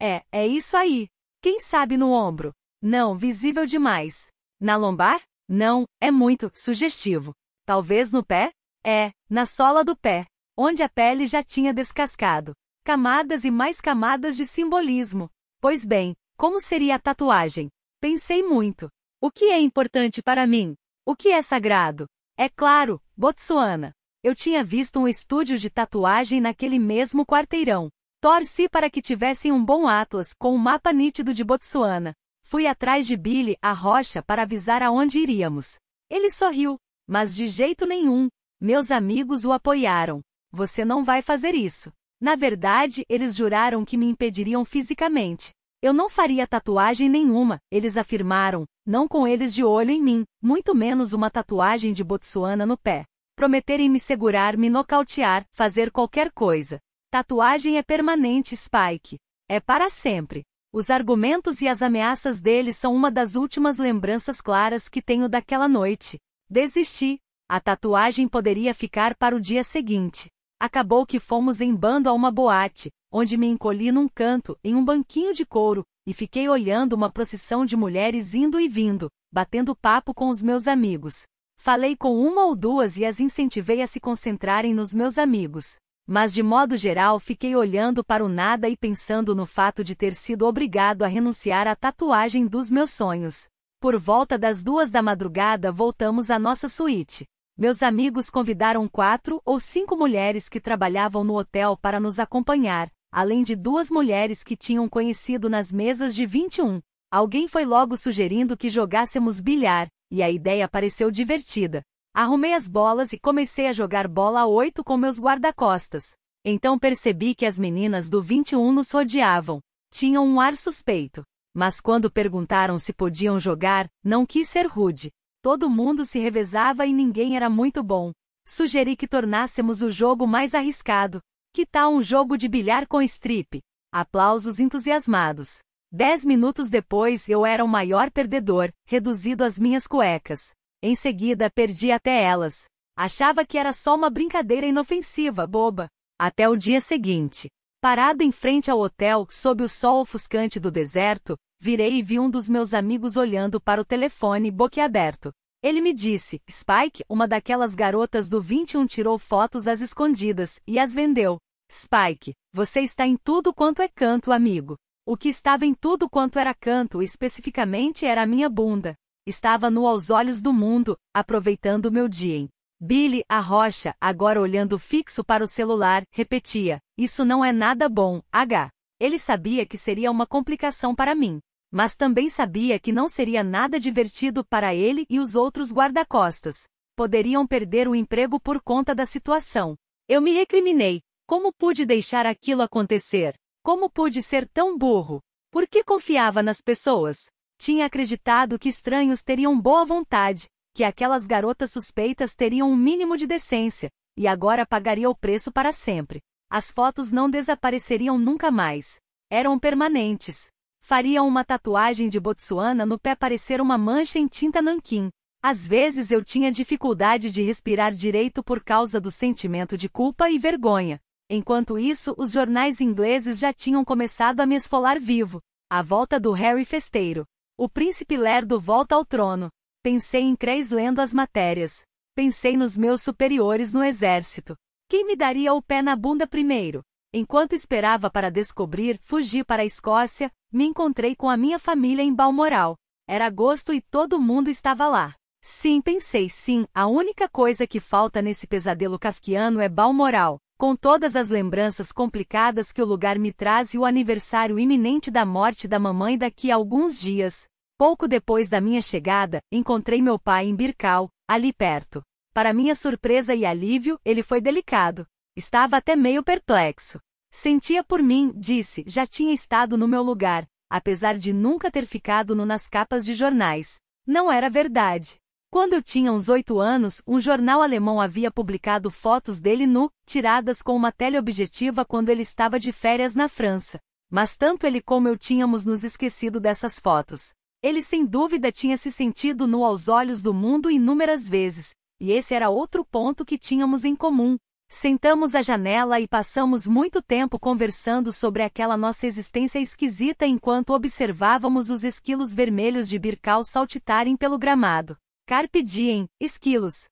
É, é isso aí. Quem sabe no ombro? Não, visível demais. Na lombar? Não, é muito sugestivo. Talvez no pé? É, na sola do pé onde a pele já tinha descascado. Camadas e mais camadas de simbolismo. Pois bem, como seria a tatuagem? Pensei muito. O que é importante para mim? O que é sagrado? É claro, Botsuana. Eu tinha visto um estúdio de tatuagem naquele mesmo quarteirão. Torci para que tivessem um bom atlas com um mapa nítido de Botsuana. Fui atrás de Billy, a rocha, para avisar aonde iríamos. Ele sorriu, mas de jeito nenhum. Meus amigos o apoiaram. Você não vai fazer isso. Na verdade, eles juraram que me impediriam fisicamente. Eu não faria tatuagem nenhuma, eles afirmaram, não com eles de olho em mim, muito menos uma tatuagem de Botsuana no pé. Prometerem me segurar, me nocautear, fazer qualquer coisa. Tatuagem é permanente, Spike. É para sempre. Os argumentos e as ameaças deles são uma das últimas lembranças claras que tenho daquela noite. Desisti. A tatuagem poderia ficar para o dia seguinte. Acabou que fomos em bando a uma boate, onde me encolhi num canto, em um banquinho de couro, e fiquei olhando uma procissão de mulheres indo e vindo, batendo papo com os meus amigos. Falei com uma ou duas e as incentivei a se concentrarem nos meus amigos. Mas de modo geral fiquei olhando para o nada e pensando no fato de ter sido obrigado a renunciar à tatuagem dos meus sonhos. Por volta das duas da madrugada voltamos à nossa suíte. Meus amigos convidaram quatro ou cinco mulheres que trabalhavam no hotel para nos acompanhar, além de duas mulheres que tinham conhecido nas mesas de 21. Alguém foi logo sugerindo que jogássemos bilhar, e a ideia pareceu divertida. Arrumei as bolas e comecei a jogar bola a oito com meus guarda-costas. Então percebi que as meninas do 21 nos rodeavam. Tinham um ar suspeito. Mas quando perguntaram se podiam jogar, não quis ser rude. Todo mundo se revezava e ninguém era muito bom. Sugeri que tornássemos o jogo mais arriscado. Que tal um jogo de bilhar com strip? Aplausos entusiasmados. Dez minutos depois eu era o maior perdedor, reduzido às minhas cuecas. Em seguida perdi até elas. Achava que era só uma brincadeira inofensiva, boba. Até o dia seguinte. Parado em frente ao hotel, sob o sol ofuscante do deserto, Virei e vi um dos meus amigos olhando para o telefone boquiaberto. Ele me disse, Spike, uma daquelas garotas do 21 tirou fotos às escondidas e as vendeu. Spike, você está em tudo quanto é canto, amigo. O que estava em tudo quanto era canto especificamente era a minha bunda. Estava nu aos olhos do mundo, aproveitando o meu dia em. Billy, a rocha, agora olhando fixo para o celular, repetia, isso não é nada bom, H. Ele sabia que seria uma complicação para mim mas também sabia que não seria nada divertido para ele e os outros guarda-costas. Poderiam perder o emprego por conta da situação. Eu me recriminei. Como pude deixar aquilo acontecer? Como pude ser tão burro? Por que confiava nas pessoas? Tinha acreditado que estranhos teriam boa vontade, que aquelas garotas suspeitas teriam um mínimo de decência, e agora pagaria o preço para sempre. As fotos não desapareceriam nunca mais. Eram permanentes. Faria uma tatuagem de Botsuana no pé parecer uma mancha em tinta nanquim. Às vezes eu tinha dificuldade de respirar direito por causa do sentimento de culpa e vergonha. Enquanto isso, os jornais ingleses já tinham começado a me esfolar vivo. A volta do Harry festeiro. O príncipe Lerdo volta ao trono. Pensei em Cres lendo as matérias. Pensei nos meus superiores no exército. Quem me daria o pé na bunda primeiro? Enquanto esperava para descobrir, fugi para a Escócia, me encontrei com a minha família em Balmoral. Era agosto e todo mundo estava lá. Sim, pensei, sim, a única coisa que falta nesse pesadelo kafkiano é Balmoral. Com todas as lembranças complicadas que o lugar me traz e o aniversário iminente da morte da mamãe daqui a alguns dias. Pouco depois da minha chegada, encontrei meu pai em Birkal, ali perto. Para minha surpresa e alívio, ele foi delicado. Estava até meio perplexo. Sentia por mim, disse, já tinha estado no meu lugar, apesar de nunca ter ficado no nas capas de jornais. Não era verdade. Quando eu tinha uns oito anos, um jornal alemão havia publicado fotos dele nu, tiradas com uma teleobjetiva quando ele estava de férias na França. Mas tanto ele como eu tínhamos nos esquecido dessas fotos. Ele sem dúvida tinha se sentido nu aos olhos do mundo inúmeras vezes, e esse era outro ponto que tínhamos em comum. Sentamos à janela e passamos muito tempo conversando sobre aquela nossa existência esquisita enquanto observávamos os esquilos vermelhos de Birkal saltitarem pelo gramado. Carpe diem, esquilos.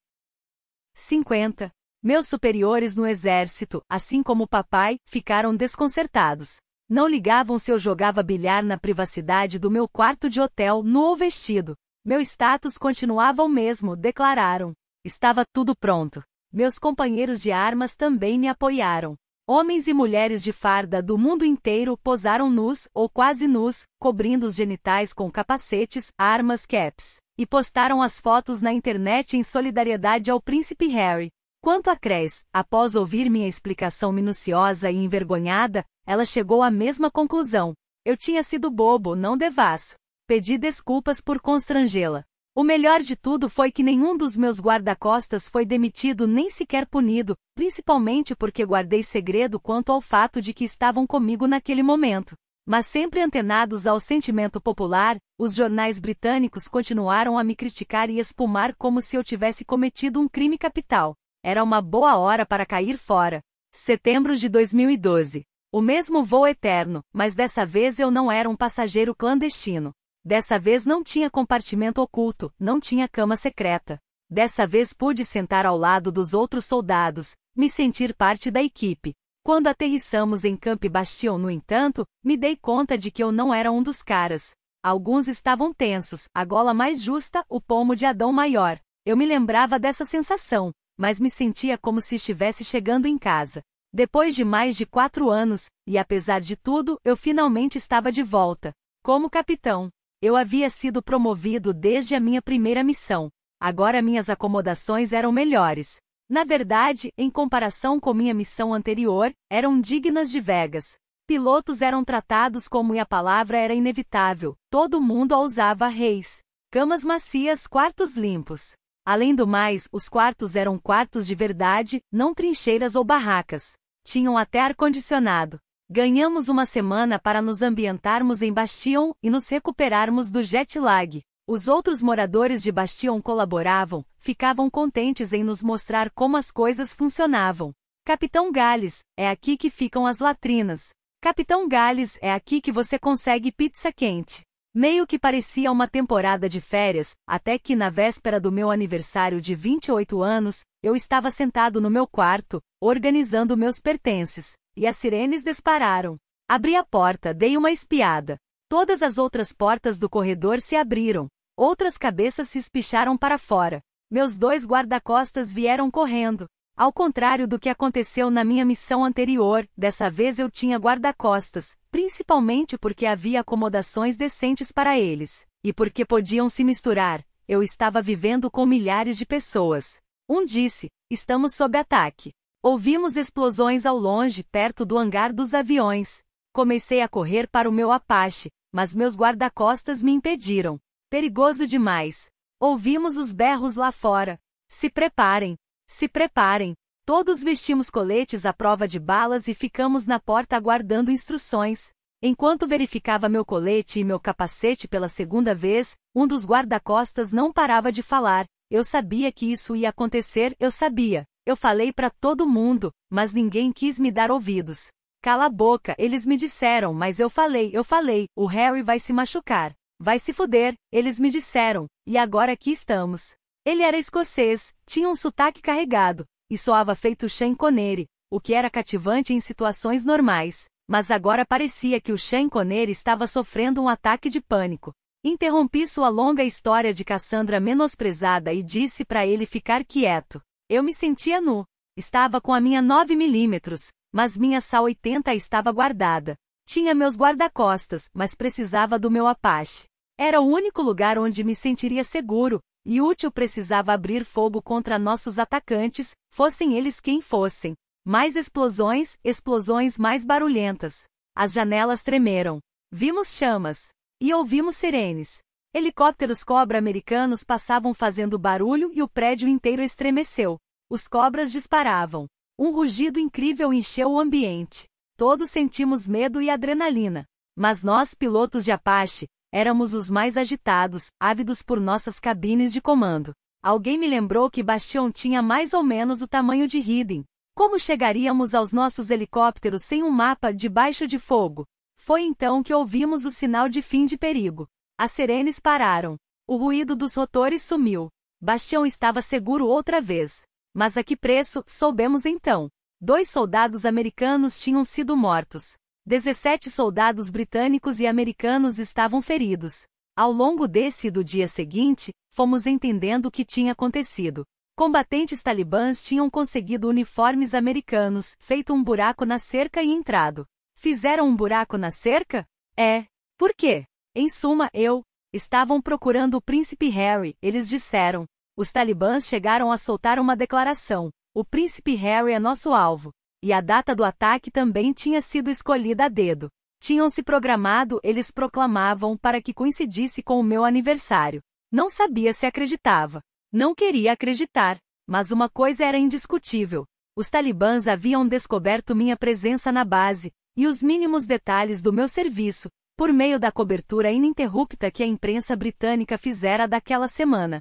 50. Meus superiores no exército, assim como o papai, ficaram desconcertados. Não ligavam se eu jogava bilhar na privacidade do meu quarto de hotel, nu ou vestido. Meu status continuava o mesmo, declararam. Estava tudo pronto. Meus companheiros de armas também me apoiaram. Homens e mulheres de farda do mundo inteiro posaram nus ou quase nus, cobrindo os genitais com capacetes, armas, caps, e postaram as fotos na internet em solidariedade ao príncipe Harry. Quanto a Cres, após ouvir minha explicação minuciosa e envergonhada, ela chegou à mesma conclusão. Eu tinha sido bobo, não devasso. Pedi desculpas por constrangê-la. O melhor de tudo foi que nenhum dos meus guarda-costas foi demitido nem sequer punido, principalmente porque guardei segredo quanto ao fato de que estavam comigo naquele momento. Mas sempre antenados ao sentimento popular, os jornais britânicos continuaram a me criticar e espumar como se eu tivesse cometido um crime capital. Era uma boa hora para cair fora. Setembro de 2012. O mesmo voo eterno, mas dessa vez eu não era um passageiro clandestino. Dessa vez não tinha compartimento oculto, não tinha cama secreta. Dessa vez pude sentar ao lado dos outros soldados, me sentir parte da equipe. Quando aterrissamos em Camp Bastion, no entanto, me dei conta de que eu não era um dos caras. Alguns estavam tensos, a gola mais justa, o pomo de Adão maior. Eu me lembrava dessa sensação, mas me sentia como se estivesse chegando em casa. Depois de mais de quatro anos, e apesar de tudo, eu finalmente estava de volta. Como capitão, eu havia sido promovido desde a minha primeira missão. Agora minhas acomodações eram melhores. Na verdade, em comparação com minha missão anterior, eram dignas de Vegas. Pilotos eram tratados como e a palavra era inevitável. Todo mundo a usava reis. Camas macias, quartos limpos. Além do mais, os quartos eram quartos de verdade, não trincheiras ou barracas. Tinham até ar-condicionado. Ganhamos uma semana para nos ambientarmos em Bastion e nos recuperarmos do jet lag. Os outros moradores de Bastion colaboravam, ficavam contentes em nos mostrar como as coisas funcionavam. Capitão Gales, é aqui que ficam as latrinas. Capitão Gales, é aqui que você consegue pizza quente. Meio que parecia uma temporada de férias, até que na véspera do meu aniversário de 28 anos, eu estava sentado no meu quarto, organizando meus pertences. E as sirenes dispararam. Abri a porta, dei uma espiada. Todas as outras portas do corredor se abriram. Outras cabeças se espicharam para fora. Meus dois guarda-costas vieram correndo. Ao contrário do que aconteceu na minha missão anterior, dessa vez eu tinha guarda-costas, principalmente porque havia acomodações decentes para eles, e porque podiam se misturar. Eu estava vivendo com milhares de pessoas. Um disse: Estamos sob ataque. Ouvimos explosões ao longe, perto do hangar dos aviões. Comecei a correr para o meu Apache, mas meus guarda-costas me impediram. Perigoso demais. Ouvimos os berros lá fora. Se preparem, se preparem. Todos vestimos coletes à prova de balas e ficamos na porta aguardando instruções. Enquanto verificava meu colete e meu capacete pela segunda vez, um dos guarda-costas não parava de falar. Eu sabia que isso ia acontecer, eu sabia. Eu falei para todo mundo, mas ninguém quis me dar ouvidos. Cala a boca, eles me disseram, mas eu falei, eu falei, o Harry vai se machucar. Vai se fuder, eles me disseram, e agora aqui estamos. Ele era escocês, tinha um sotaque carregado, e soava feito Sean Connery, o que era cativante em situações normais, mas agora parecia que o Sean Connery estava sofrendo um ataque de pânico. Interrompi sua longa história de Cassandra menosprezada e disse para ele ficar quieto. Eu me sentia nu. Estava com a minha 9mm, mas minha SAL 80 estava guardada. Tinha meus guarda-costas, mas precisava do meu Apache. Era o único lugar onde me sentiria seguro, e útil precisava abrir fogo contra nossos atacantes, fossem eles quem fossem. Mais explosões, explosões mais barulhentas. As janelas tremeram. Vimos chamas. E ouvimos sirenes. Helicópteros cobra americanos passavam fazendo barulho e o prédio inteiro estremeceu. Os cobras disparavam. Um rugido incrível encheu o ambiente. Todos sentimos medo e adrenalina. Mas nós, pilotos de Apache, éramos os mais agitados, ávidos por nossas cabines de comando. Alguém me lembrou que Bastion tinha mais ou menos o tamanho de Hidden. Como chegaríamos aos nossos helicópteros sem um mapa debaixo de fogo? Foi então que ouvimos o sinal de fim de perigo. As sirenes pararam. O ruído dos rotores sumiu. Bastião estava seguro outra vez. Mas a que preço, soubemos então. Dois soldados americanos tinham sido mortos. Dezessete soldados britânicos e americanos estavam feridos. Ao longo desse e do dia seguinte, fomos entendendo o que tinha acontecido. Combatentes talibãs tinham conseguido uniformes americanos, feito um buraco na cerca e entrado. Fizeram um buraco na cerca? É. Por quê? Em suma, eu. Estavam procurando o príncipe Harry, eles disseram. Os talibãs chegaram a soltar uma declaração. O príncipe Harry é nosso alvo. E a data do ataque também tinha sido escolhida a dedo. Tinham se programado, eles proclamavam, para que coincidisse com o meu aniversário. Não sabia se acreditava. Não queria acreditar. Mas uma coisa era indiscutível. Os talibãs haviam descoberto minha presença na base, e os mínimos detalhes do meu serviço, por meio da cobertura ininterrupta que a imprensa britânica fizera daquela semana.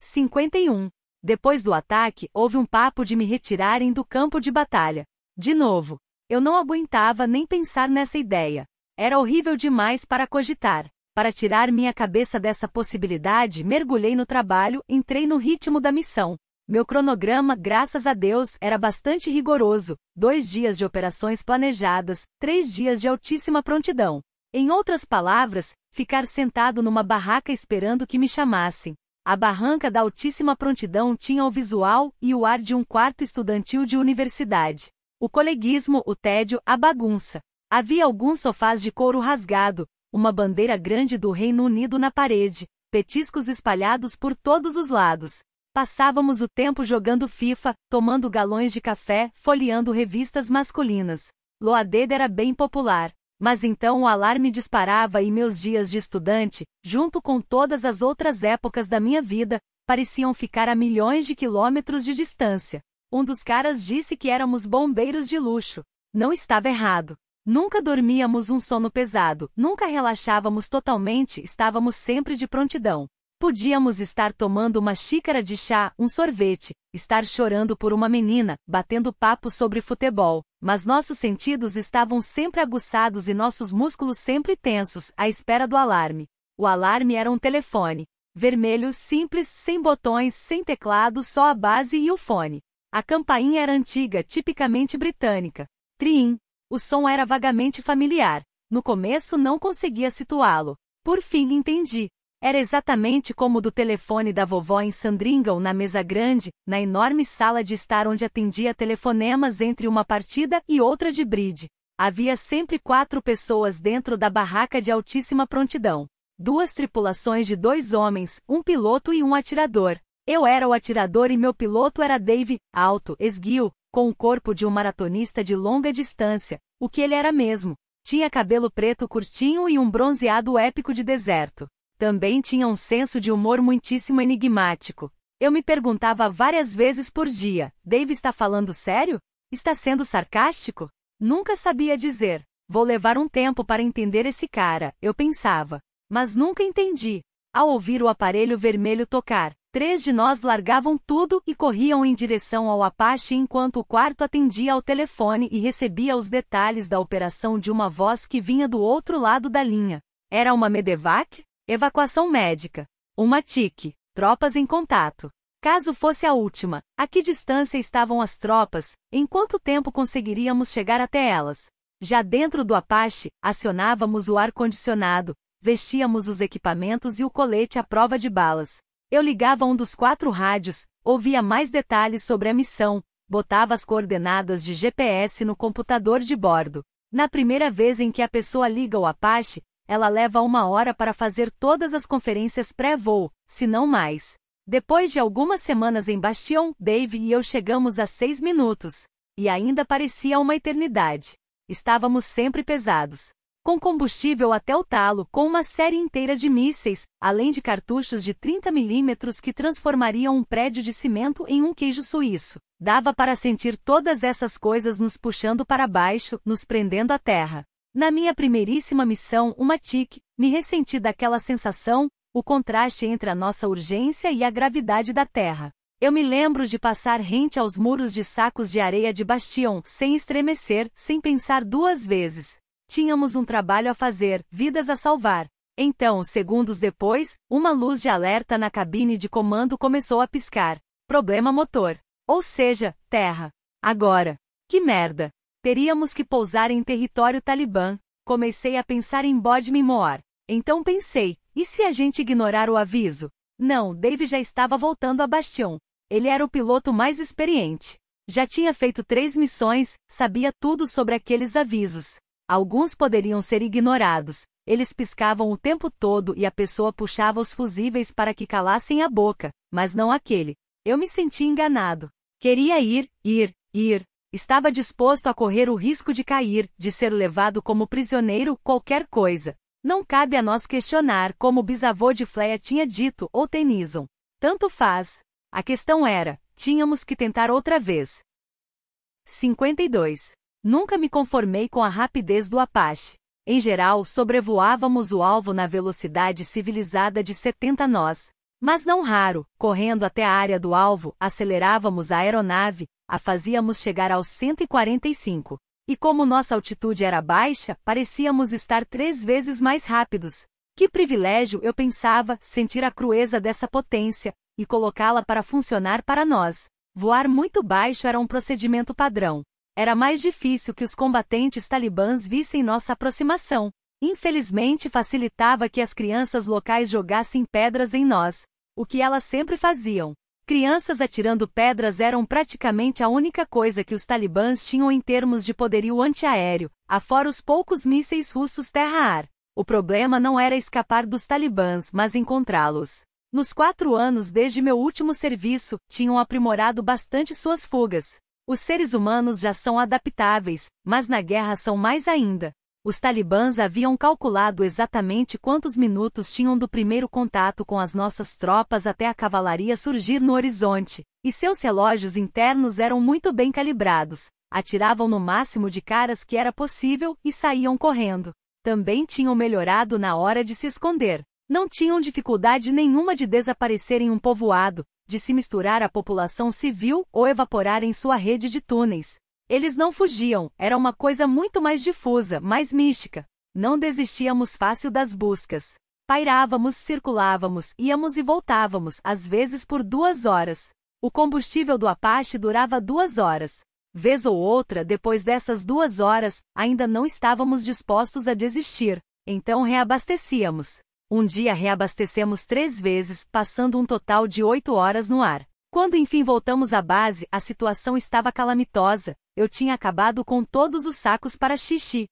51. Depois do ataque, houve um papo de me retirarem do campo de batalha. De novo, eu não aguentava nem pensar nessa ideia. Era horrível demais para cogitar. Para tirar minha cabeça dessa possibilidade, mergulhei no trabalho, entrei no ritmo da missão. Meu cronograma, graças a Deus, era bastante rigoroso: dois dias de operações planejadas, três dias de altíssima prontidão. Em outras palavras, ficar sentado numa barraca esperando que me chamassem. A barranca da altíssima prontidão tinha o visual e o ar de um quarto estudantil de universidade. O coleguismo, o tédio, a bagunça. Havia alguns sofás de couro rasgado, uma bandeira grande do Reino Unido na parede, petiscos espalhados por todos os lados, Passávamos o tempo jogando FIFA, tomando galões de café, folheando revistas masculinas. Loaded era bem popular. Mas então o alarme disparava e meus dias de estudante, junto com todas as outras épocas da minha vida, pareciam ficar a milhões de quilômetros de distância. Um dos caras disse que éramos bombeiros de luxo. Não estava errado. Nunca dormíamos um sono pesado, nunca relaxávamos totalmente, estávamos sempre de prontidão. Podíamos estar tomando uma xícara de chá, um sorvete, estar chorando por uma menina, batendo papo sobre futebol, mas nossos sentidos estavam sempre aguçados e nossos músculos sempre tensos, à espera do alarme. O alarme era um telefone. Vermelho, simples, sem botões, sem teclado, só a base e o fone. A campainha era antiga, tipicamente britânica. Trim. O som era vagamente familiar. No começo não conseguia situá-lo. Por fim entendi. Era exatamente como o do telefone da vovó em Sandringham na mesa grande, na enorme sala de estar onde atendia telefonemas entre uma partida e outra de bride. Havia sempre quatro pessoas dentro da barraca de altíssima prontidão. Duas tripulações de dois homens, um piloto e um atirador. Eu era o atirador e meu piloto era Dave, alto, esguio, com o corpo de um maratonista de longa distância, o que ele era mesmo. Tinha cabelo preto curtinho e um bronzeado épico de deserto. Também tinha um senso de humor muitíssimo enigmático. Eu me perguntava várias vezes por dia: Dave está falando sério? Está sendo sarcástico? Nunca sabia dizer. Vou levar um tempo para entender esse cara, eu pensava. Mas nunca entendi. Ao ouvir o aparelho vermelho tocar, três de nós largavam tudo e corriam em direção ao Apache enquanto o quarto atendia ao telefone e recebia os detalhes da operação de uma voz que vinha do outro lado da linha. Era uma medevac? Evacuação médica. Uma TIC. Tropas em contato. Caso fosse a última, a que distância estavam as tropas, em quanto tempo conseguiríamos chegar até elas? Já dentro do Apache, acionávamos o ar-condicionado, vestíamos os equipamentos e o colete à prova de balas. Eu ligava um dos quatro rádios, ouvia mais detalhes sobre a missão, botava as coordenadas de GPS no computador de bordo. Na primeira vez em que a pessoa liga o Apache, ela leva uma hora para fazer todas as conferências pré-voo, se não mais. Depois de algumas semanas em Bastion, Dave e eu chegamos a seis minutos. E ainda parecia uma eternidade. Estávamos sempre pesados. Com combustível até o talo, com uma série inteira de mísseis, além de cartuchos de 30 milímetros que transformariam um prédio de cimento em um queijo suíço. Dava para sentir todas essas coisas nos puxando para baixo, nos prendendo à terra. Na minha primeiríssima missão, uma TIC, me ressenti daquela sensação, o contraste entre a nossa urgência e a gravidade da Terra. Eu me lembro de passar rente aos muros de sacos de areia de Bastião, sem estremecer, sem pensar duas vezes. Tínhamos um trabalho a fazer, vidas a salvar. Então, segundos depois, uma luz de alerta na cabine de comando começou a piscar. Problema motor. Ou seja, terra. Agora. Que merda. Teríamos que pousar em território talibã. Comecei a pensar em bode Moar. Então pensei, e se a gente ignorar o aviso? Não, Dave já estava voltando a Bastion. Ele era o piloto mais experiente. Já tinha feito três missões, sabia tudo sobre aqueles avisos. Alguns poderiam ser ignorados. Eles piscavam o tempo todo e a pessoa puxava os fusíveis para que calassem a boca, mas não aquele. Eu me senti enganado. Queria ir, ir, ir, estava disposto a correr o risco de cair, de ser levado como prisioneiro, qualquer coisa. Não cabe a nós questionar como o bisavô de Fleia tinha dito ou Tenison. Tanto faz. A questão era, tínhamos que tentar outra vez. 52. Nunca me conformei com a rapidez do Apache. Em geral, sobrevoávamos o alvo na velocidade civilizada de 70 nós, mas não raro, correndo até a área do alvo, acelerávamos a aeronave, a fazíamos chegar aos 145. E como nossa altitude era baixa, parecíamos estar três vezes mais rápidos. Que privilégio, eu pensava, sentir a crueza dessa potência e colocá-la para funcionar para nós. Voar muito baixo era um procedimento padrão. Era mais difícil que os combatentes talibãs vissem nossa aproximação. Infelizmente, facilitava que as crianças locais jogassem pedras em nós, o que elas sempre faziam. Crianças atirando pedras eram praticamente a única coisa que os talibãs tinham em termos de poderio antiaéreo, afora os poucos mísseis russos terra-ar. O problema não era escapar dos talibãs, mas encontrá-los. Nos quatro anos desde meu último serviço, tinham aprimorado bastante suas fugas. Os seres humanos já são adaptáveis, mas na guerra são mais ainda. Os talibãs haviam calculado exatamente quantos minutos tinham do primeiro contato com as nossas tropas até a cavalaria surgir no horizonte, e seus relógios internos eram muito bem calibrados. Atiravam no máximo de caras que era possível e saíam correndo. Também tinham melhorado na hora de se esconder. Não tinham dificuldade nenhuma de desaparecer em um povoado, de se misturar à população civil ou evaporar em sua rede de túneis. Eles não fugiam, era uma coisa muito mais difusa, mais mística. Não desistíamos fácil das buscas. Pairávamos, circulávamos, íamos e voltávamos, às vezes por duas horas. O combustível do Apache durava duas horas. Vez ou outra, depois dessas duas horas, ainda não estávamos dispostos a desistir. Então reabastecíamos. Um dia reabastecemos três vezes, passando um total de oito horas no ar. Quando enfim voltamos à base, a situação estava calamitosa. Eu tinha acabado com todos os sacos para xixi.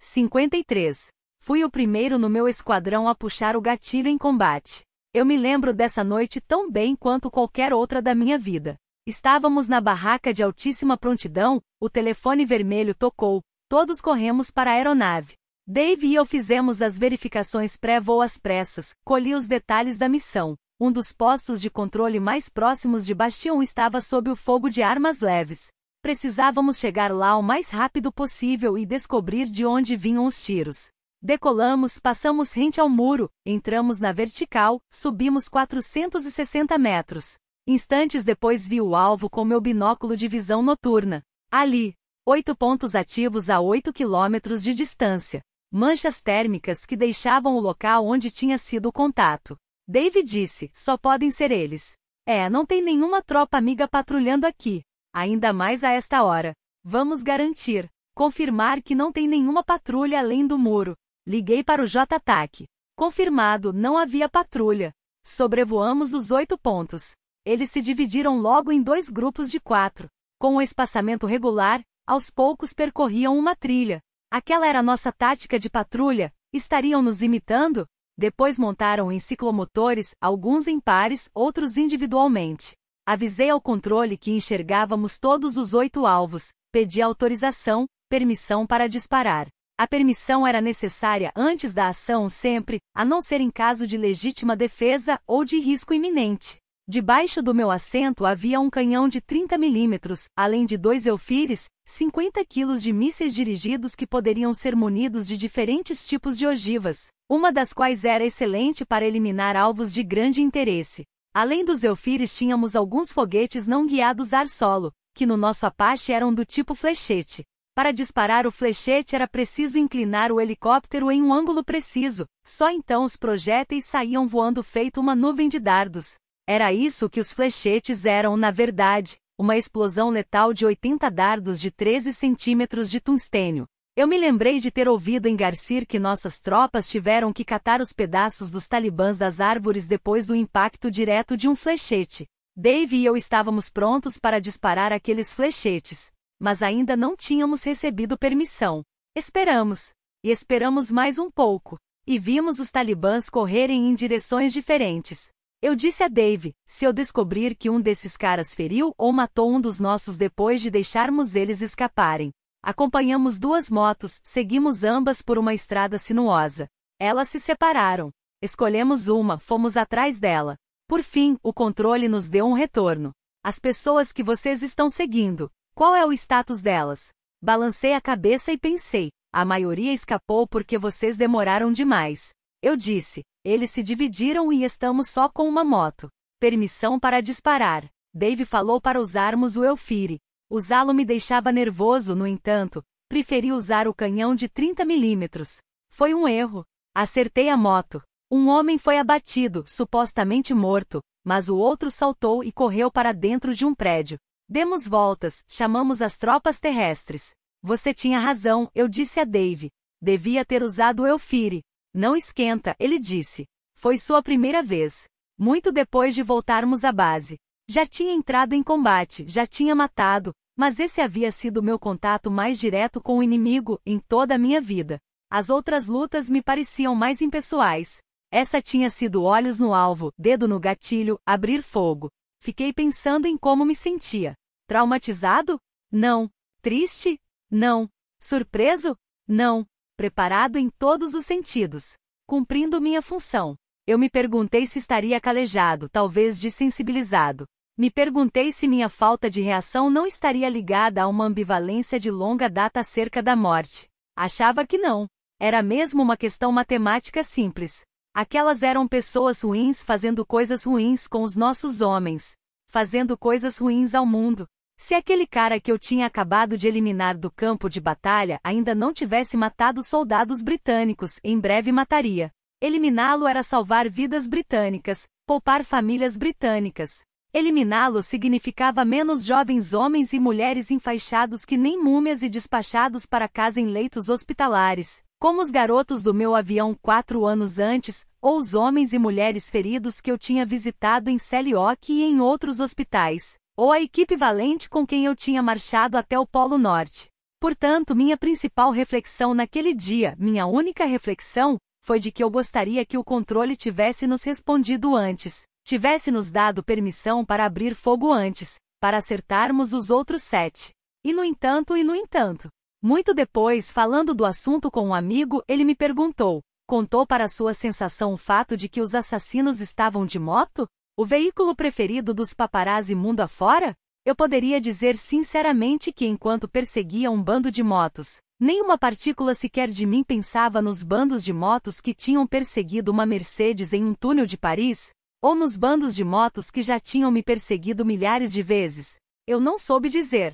53. Fui o primeiro no meu esquadrão a puxar o gatilho em combate. Eu me lembro dessa noite tão bem quanto qualquer outra da minha vida. Estávamos na barraca de altíssima prontidão, o telefone vermelho tocou, todos corremos para a aeronave. Dave e eu fizemos as verificações pré-voo às pressas, colhi os detalhes da missão um dos postos de controle mais próximos de Bastião estava sob o fogo de armas leves. Precisávamos chegar lá o mais rápido possível e descobrir de onde vinham os tiros. Decolamos, passamos rente ao muro, entramos na vertical, subimos 460 metros. Instantes depois vi o alvo com meu binóculo de visão noturna. Ali, oito pontos ativos a 8 quilômetros de distância. Manchas térmicas que deixavam o local onde tinha sido o contato. Dave disse: só podem ser eles. É, não tem nenhuma tropa amiga patrulhando aqui. Ainda mais a esta hora. Vamos garantir. Confirmar que não tem nenhuma patrulha além do muro. Liguei para o j Attack. Confirmado, não havia patrulha. Sobrevoamos os oito pontos. Eles se dividiram logo em dois grupos de quatro. Com o um espaçamento regular, aos poucos percorriam uma trilha. Aquela era nossa tática de patrulha? Estariam nos imitando? Depois montaram em ciclomotores, alguns em pares, outros individualmente. Avisei ao controle que enxergávamos todos os oito alvos, pedi autorização, permissão para disparar. A permissão era necessária antes da ação sempre, a não ser em caso de legítima defesa ou de risco iminente. Debaixo do meu assento havia um canhão de 30 milímetros, além de dois elfires, 50 quilos de mísseis dirigidos que poderiam ser munidos de diferentes tipos de ogivas, uma das quais era excelente para eliminar alvos de grande interesse. Além dos elfires tínhamos alguns foguetes não guiados ar solo, que no nosso Apache eram do tipo flechete. Para disparar o flechete era preciso inclinar o helicóptero em um ângulo preciso, só então os projéteis saíam voando feito uma nuvem de dardos. Era isso que os flechetes eram, na verdade, uma explosão letal de 80 dardos de 13 centímetros de tungstênio. Eu me lembrei de ter ouvido em Garcir que nossas tropas tiveram que catar os pedaços dos talibãs das árvores depois do impacto direto de um flechete. Dave e eu estávamos prontos para disparar aqueles flechetes, mas ainda não tínhamos recebido permissão. Esperamos. E esperamos mais um pouco. E vimos os talibãs correrem em direções diferentes. Eu disse a Dave: se eu descobrir que um desses caras feriu ou matou um dos nossos depois de deixarmos eles escaparem. Acompanhamos duas motos, seguimos ambas por uma estrada sinuosa. Elas se separaram. Escolhemos uma, fomos atrás dela. Por fim, o controle nos deu um retorno. As pessoas que vocês estão seguindo, qual é o status delas? Balancei a cabeça e pensei: a maioria escapou porque vocês demoraram demais. Eu disse: eles se dividiram e estamos só com uma moto. Permissão para disparar. Dave falou para usarmos o Elfire. Usá-lo me deixava nervoso, no entanto, preferi usar o canhão de 30 milímetros. Foi um erro. Acertei a moto. Um homem foi abatido, supostamente morto, mas o outro saltou e correu para dentro de um prédio. Demos voltas, chamamos as tropas terrestres. Você tinha razão, eu disse a Dave. Devia ter usado o Elfire. Não esquenta, ele disse. Foi sua primeira vez. Muito depois de voltarmos à base. Já tinha entrado em combate, já tinha matado, mas esse havia sido meu contato mais direto com o inimigo em toda a minha vida. As outras lutas me pareciam mais impessoais. Essa tinha sido olhos no alvo, dedo no gatilho, abrir fogo. Fiquei pensando em como me sentia. Traumatizado? Não. Triste? Não. Surpreso? Não preparado em todos os sentidos, cumprindo minha função. Eu me perguntei se estaria calejado, talvez desensibilizado. Me perguntei se minha falta de reação não estaria ligada a uma ambivalência de longa data acerca da morte. Achava que não. Era mesmo uma questão matemática simples. Aquelas eram pessoas ruins fazendo coisas ruins com os nossos homens, fazendo coisas ruins ao mundo, se aquele cara que eu tinha acabado de eliminar do campo de batalha ainda não tivesse matado soldados britânicos, em breve mataria. Eliminá-lo era salvar vidas britânicas, poupar famílias britânicas. Eliminá-lo significava menos jovens homens e mulheres enfaixados que nem múmias e despachados para casa em leitos hospitalares, como os garotos do meu avião quatro anos antes, ou os homens e mulheres feridos que eu tinha visitado em Selioque e em outros hospitais ou a equipe valente com quem eu tinha marchado até o Polo Norte. Portanto, minha principal reflexão naquele dia, minha única reflexão, foi de que eu gostaria que o controle tivesse nos respondido antes, tivesse nos dado permissão para abrir fogo antes, para acertarmos os outros sete. E no entanto, e no entanto. Muito depois, falando do assunto com um amigo, ele me perguntou: contou para sua sensação o fato de que os assassinos estavam de moto? O veículo preferido dos paparazzi mundo afora? Eu poderia dizer sinceramente que enquanto perseguia um bando de motos, nenhuma partícula sequer de mim pensava nos bandos de motos que tinham perseguido uma Mercedes em um túnel de Paris, ou nos bandos de motos que já tinham me perseguido milhares de vezes. Eu não soube dizer.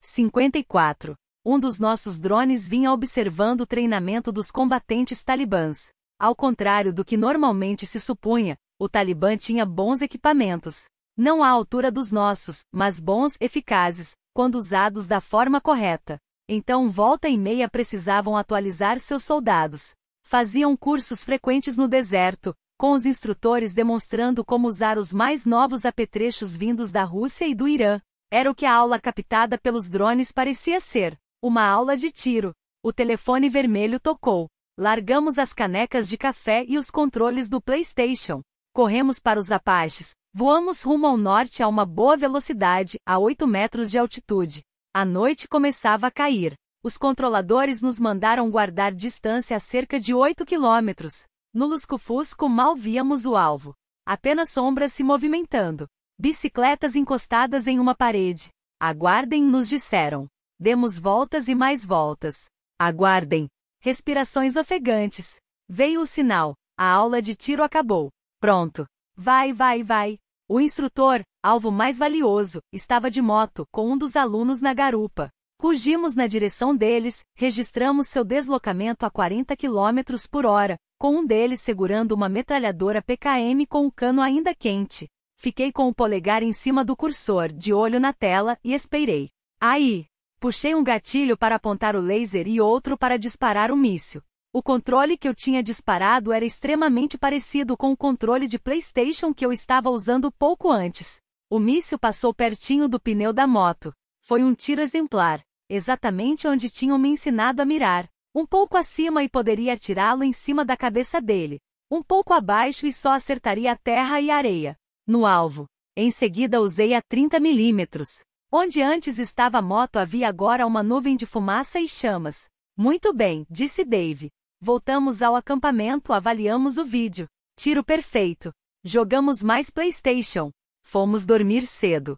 54. Um dos nossos drones vinha observando o treinamento dos combatentes talibãs. Ao contrário do que normalmente se supunha, o Talibã tinha bons equipamentos. Não à altura dos nossos, mas bons, eficazes, quando usados da forma correta. Então, volta e meia precisavam atualizar seus soldados. Faziam cursos frequentes no deserto, com os instrutores demonstrando como usar os mais novos apetrechos vindos da Rússia e do Irã. Era o que a aula captada pelos drones parecia ser: uma aula de tiro. O telefone vermelho tocou. Largamos as canecas de café e os controles do PlayStation. Corremos para os Apaches, voamos rumo ao norte a uma boa velocidade, a 8 metros de altitude. A noite começava a cair. Os controladores nos mandaram guardar distância a cerca de 8 quilômetros. No lusco-fusco mal víamos o alvo. Apenas sombras se movimentando. Bicicletas encostadas em uma parede. Aguardem, nos disseram. Demos voltas e mais voltas. Aguardem. Respirações ofegantes. Veio o sinal. A aula de tiro acabou. Pronto. Vai, vai, vai. O instrutor, alvo mais valioso, estava de moto, com um dos alunos na garupa. Rugimos na direção deles, registramos seu deslocamento a 40 km por hora, com um deles segurando uma metralhadora PKM com o um cano ainda quente. Fiquei com o polegar em cima do cursor, de olho na tela, e esperei. Aí! Puxei um gatilho para apontar o laser e outro para disparar o míssil. O controle que eu tinha disparado era extremamente parecido com o controle de PlayStation que eu estava usando pouco antes. O míssil passou pertinho do pneu da moto. Foi um tiro exemplar, exatamente onde tinham me ensinado a mirar. Um pouco acima e poderia atirá-lo em cima da cabeça dele. Um pouco abaixo e só acertaria a terra e areia. No alvo. Em seguida usei a 30mm. Onde antes estava a moto havia agora uma nuvem de fumaça e chamas. Muito bem, disse Dave. Voltamos ao acampamento, avaliamos o vídeo. Tiro perfeito. Jogamos mais PlayStation. Fomos dormir cedo.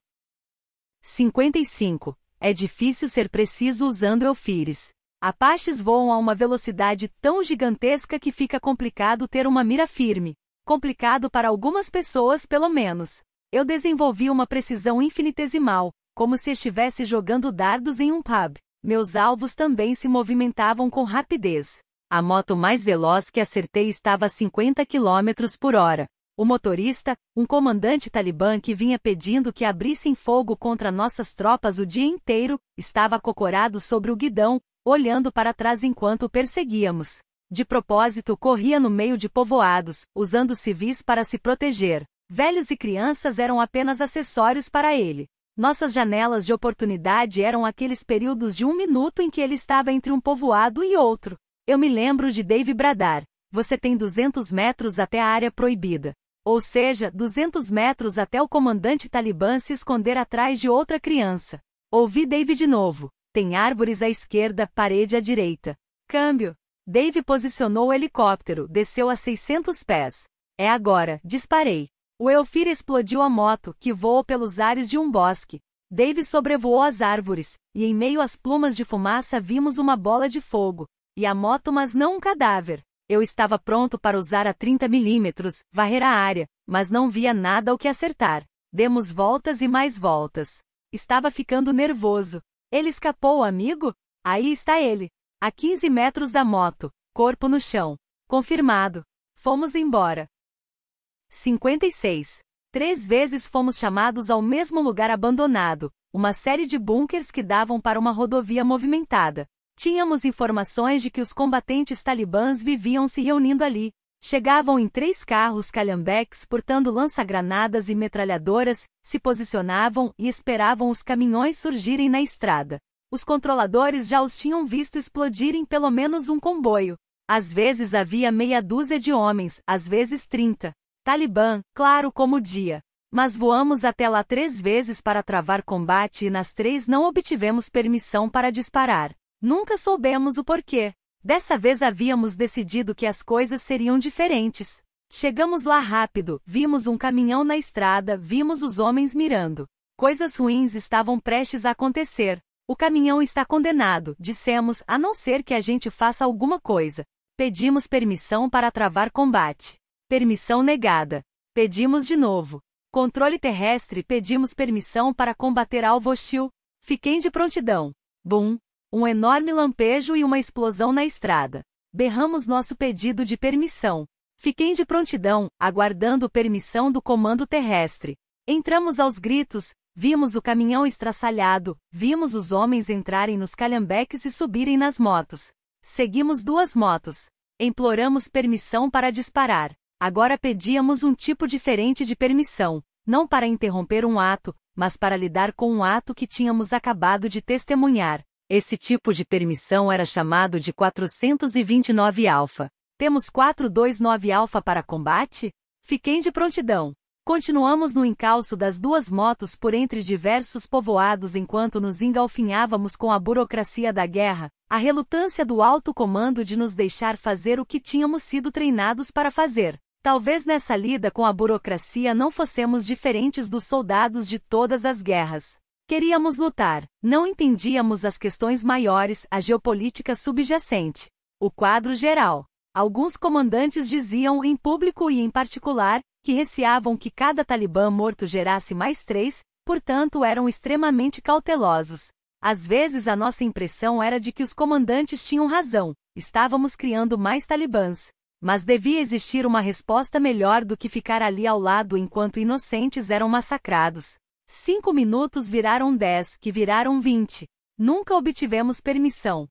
55. É difícil ser preciso usando Elfires. Apaches voam a uma velocidade tão gigantesca que fica complicado ter uma mira firme. Complicado para algumas pessoas, pelo menos. Eu desenvolvi uma precisão infinitesimal, como se estivesse jogando dardos em um pub. Meus alvos também se movimentavam com rapidez. A moto mais veloz que acertei estava a 50 km por hora. O motorista, um comandante talibã que vinha pedindo que abrissem fogo contra nossas tropas o dia inteiro, estava cocorado sobre o guidão, olhando para trás enquanto o perseguíamos. De propósito, corria no meio de povoados, usando civis para se proteger. Velhos e crianças eram apenas acessórios para ele. Nossas janelas de oportunidade eram aqueles períodos de um minuto em que ele estava entre um povoado e outro. Eu me lembro de Dave bradar: você tem 200 metros até a área proibida. Ou seja, 200 metros até o comandante talibã se esconder atrás de outra criança. Ouvi Dave de novo. Tem árvores à esquerda, parede à direita. Câmbio. Dave posicionou o helicóptero, desceu a 600 pés. É agora, disparei. O Elfir explodiu a moto, que voou pelos ares de um bosque. Dave sobrevoou as árvores, e em meio às plumas de fumaça vimos uma bola de fogo e a moto, mas não um cadáver. Eu estava pronto para usar a 30mm, varrer a área, mas não via nada o que acertar. Demos voltas e mais voltas. Estava ficando nervoso. Ele escapou, amigo? Aí está ele. A 15 metros da moto, corpo no chão. Confirmado. Fomos embora. 56. Três vezes fomos chamados ao mesmo lugar abandonado, uma série de bunkers que davam para uma rodovia movimentada. Tínhamos informações de que os combatentes talibãs viviam se reunindo ali. Chegavam em três carros calhambeques portando lança-granadas e metralhadoras, se posicionavam e esperavam os caminhões surgirem na estrada. Os controladores já os tinham visto explodirem pelo menos um comboio. Às vezes havia meia dúzia de homens, às vezes trinta. Talibã, claro como dia. Mas voamos até lá três vezes para travar combate e nas três não obtivemos permissão para disparar. Nunca soubemos o porquê. Dessa vez havíamos decidido que as coisas seriam diferentes. Chegamos lá rápido, vimos um caminhão na estrada, vimos os homens mirando. Coisas ruins estavam prestes a acontecer. O caminhão está condenado, dissemos, a não ser que a gente faça alguma coisa. Pedimos permissão para travar combate. Permissão negada. Pedimos de novo. Controle terrestre, pedimos permissão para combater alvo hostil. Fiquem de prontidão. Bum, um enorme lampejo e uma explosão na estrada. Berramos nosso pedido de permissão. Fiquei de prontidão, aguardando permissão do comando terrestre. Entramos aos gritos, vimos o caminhão estraçalhado, vimos os homens entrarem nos calhambeques e subirem nas motos. Seguimos duas motos. Imploramos permissão para disparar. Agora pedíamos um tipo diferente de permissão, não para interromper um ato, mas para lidar com um ato que tínhamos acabado de testemunhar. Esse tipo de permissão era chamado de 429 alfa. Temos 429 alfa para combate? Fiquem de prontidão. Continuamos no encalço das duas motos por entre diversos povoados enquanto nos engalfinhávamos com a burocracia da guerra, a relutância do alto comando de nos deixar fazer o que tínhamos sido treinados para fazer. Talvez nessa lida com a burocracia não fossemos diferentes dos soldados de todas as guerras. Queríamos lutar, não entendíamos as questões maiores, a geopolítica subjacente, o quadro geral. Alguns comandantes diziam em público e em particular que receavam que cada talibã morto gerasse mais três, portanto eram extremamente cautelosos. Às vezes a nossa impressão era de que os comandantes tinham razão, estávamos criando mais talibãs. Mas devia existir uma resposta melhor do que ficar ali ao lado enquanto inocentes eram massacrados. Cinco minutos viraram dez, que viraram vinte. Nunca obtivemos permissão.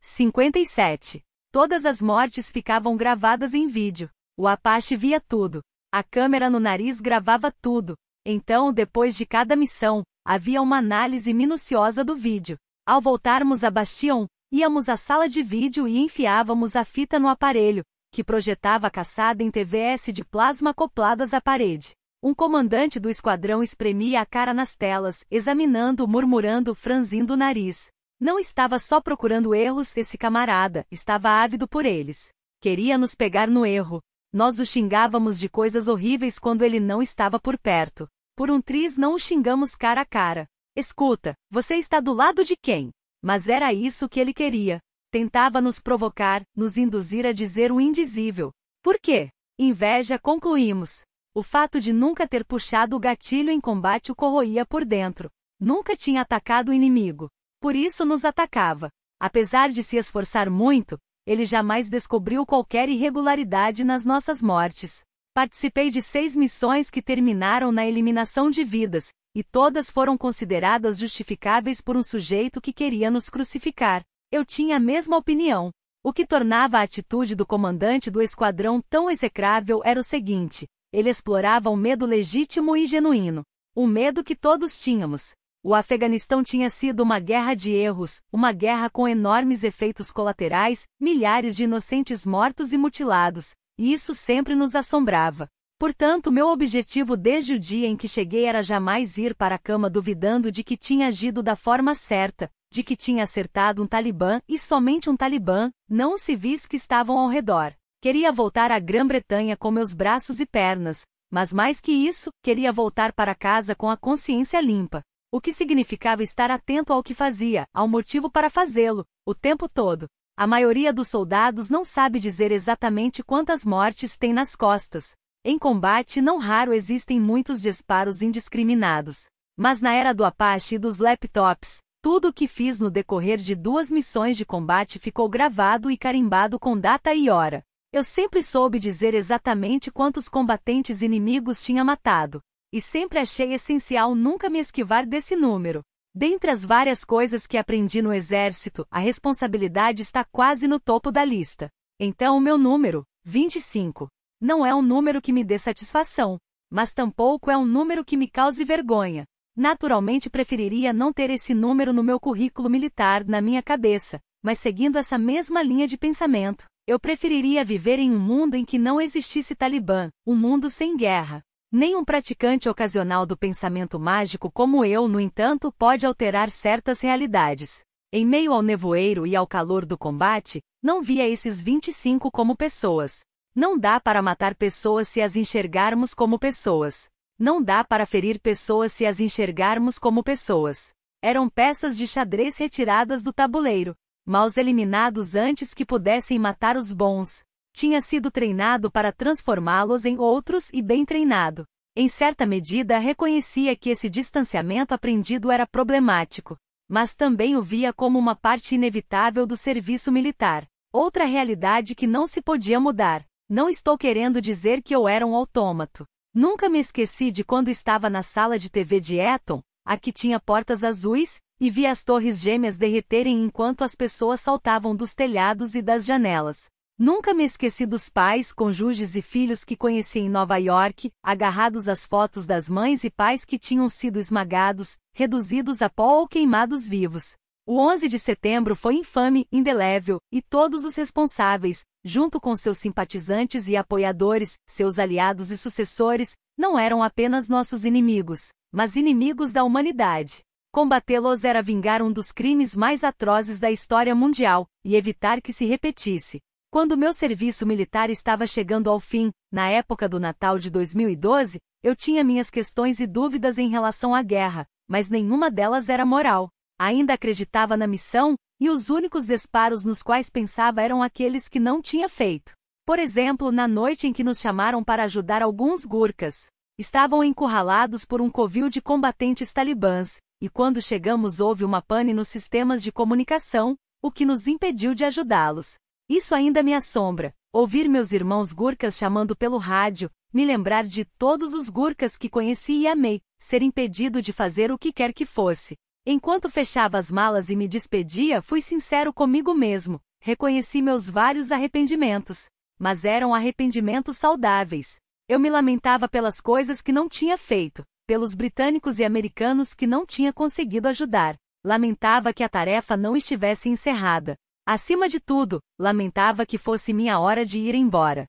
57. Todas as mortes ficavam gravadas em vídeo. O Apache via tudo. A câmera no nariz gravava tudo. Então, depois de cada missão, havia uma análise minuciosa do vídeo. Ao voltarmos a Bastion, íamos à sala de vídeo e enfiávamos a fita no aparelho, que projetava a caçada em TVS de plasma acopladas à parede. Um comandante do esquadrão espremia a cara nas telas, examinando, murmurando, franzindo o nariz. Não estava só procurando erros esse camarada, estava ávido por eles. Queria nos pegar no erro. Nós o xingávamos de coisas horríveis quando ele não estava por perto. Por um triz não o xingamos cara a cara. Escuta, você está do lado de quem? Mas era isso que ele queria. Tentava nos provocar, nos induzir a dizer o indizível. Por quê? Inveja, concluímos. O fato de nunca ter puxado o gatilho em combate o corroía por dentro. Nunca tinha atacado o inimigo. Por isso nos atacava. Apesar de se esforçar muito, ele jamais descobriu qualquer irregularidade nas nossas mortes. Participei de seis missões que terminaram na eliminação de vidas, e todas foram consideradas justificáveis por um sujeito que queria nos crucificar. Eu tinha a mesma opinião. O que tornava a atitude do comandante do esquadrão tão execrável era o seguinte: ele explorava o medo legítimo e genuíno. O medo que todos tínhamos. O Afeganistão tinha sido uma guerra de erros, uma guerra com enormes efeitos colaterais, milhares de inocentes mortos e mutilados, e isso sempre nos assombrava. Portanto, meu objetivo desde o dia em que cheguei era jamais ir para a cama duvidando de que tinha agido da forma certa, de que tinha acertado um talibã e somente um talibã, não os civis que estavam ao redor. Queria voltar à Grã-Bretanha com meus braços e pernas, mas mais que isso, queria voltar para casa com a consciência limpa. O que significava estar atento ao que fazia, ao motivo para fazê-lo, o tempo todo. A maioria dos soldados não sabe dizer exatamente quantas mortes tem nas costas. Em combate, não raro existem muitos disparos indiscriminados. Mas na era do Apache e dos laptops, tudo o que fiz no decorrer de duas missões de combate ficou gravado e carimbado com data e hora. Eu sempre soube dizer exatamente quantos combatentes inimigos tinha matado, e sempre achei essencial nunca me esquivar desse número. Dentre as várias coisas que aprendi no exército, a responsabilidade está quase no topo da lista. Então, o meu número, 25, não é um número que me dê satisfação, mas tampouco é um número que me cause vergonha. Naturalmente, preferiria não ter esse número no meu currículo militar, na minha cabeça, mas seguindo essa mesma linha de pensamento, eu preferiria viver em um mundo em que não existisse Talibã, um mundo sem guerra. Nenhum praticante ocasional do pensamento mágico como eu, no entanto, pode alterar certas realidades. Em meio ao nevoeiro e ao calor do combate, não via esses 25 como pessoas. Não dá para matar pessoas se as enxergarmos como pessoas. Não dá para ferir pessoas se as enxergarmos como pessoas. Eram peças de xadrez retiradas do tabuleiro, maus eliminados antes que pudessem matar os bons, tinha sido treinado para transformá-los em outros e bem treinado. Em certa medida, reconhecia que esse distanciamento aprendido era problemático, mas também o via como uma parte inevitável do serviço militar. Outra realidade que não se podia mudar. Não estou querendo dizer que eu era um autômato. Nunca me esqueci de quando estava na sala de TV de Eton, a que tinha portas azuis, e vi as torres gêmeas derreterem enquanto as pessoas saltavam dos telhados e das janelas. Nunca me esqueci dos pais, conjuges e filhos que conheci em Nova York, agarrados às fotos das mães e pais que tinham sido esmagados, reduzidos a pó ou queimados vivos. O 11 de setembro foi infame, indelével, e todos os responsáveis, junto com seus simpatizantes e apoiadores, seus aliados e sucessores, não eram apenas nossos inimigos, mas inimigos da humanidade. Combatê-los era vingar um dos crimes mais atrozes da história mundial e evitar que se repetisse. Quando meu serviço militar estava chegando ao fim, na época do Natal de 2012, eu tinha minhas questões e dúvidas em relação à guerra, mas nenhuma delas era moral. Ainda acreditava na missão, e os únicos disparos nos quais pensava eram aqueles que não tinha feito. Por exemplo, na noite em que nos chamaram para ajudar alguns gurkas, estavam encurralados por um covil de combatentes talibãs, e quando chegamos houve uma pane nos sistemas de comunicação, o que nos impediu de ajudá-los. Isso ainda me assombra, ouvir meus irmãos gurkas chamando pelo rádio, me lembrar de todos os gurkas que conheci e amei, ser impedido de fazer o que quer que fosse. Enquanto fechava as malas e me despedia, fui sincero comigo mesmo, reconheci meus vários arrependimentos, mas eram arrependimentos saudáveis. Eu me lamentava pelas coisas que não tinha feito, pelos britânicos e americanos que não tinha conseguido ajudar. Lamentava que a tarefa não estivesse encerrada. Acima de tudo, lamentava que fosse minha hora de ir embora.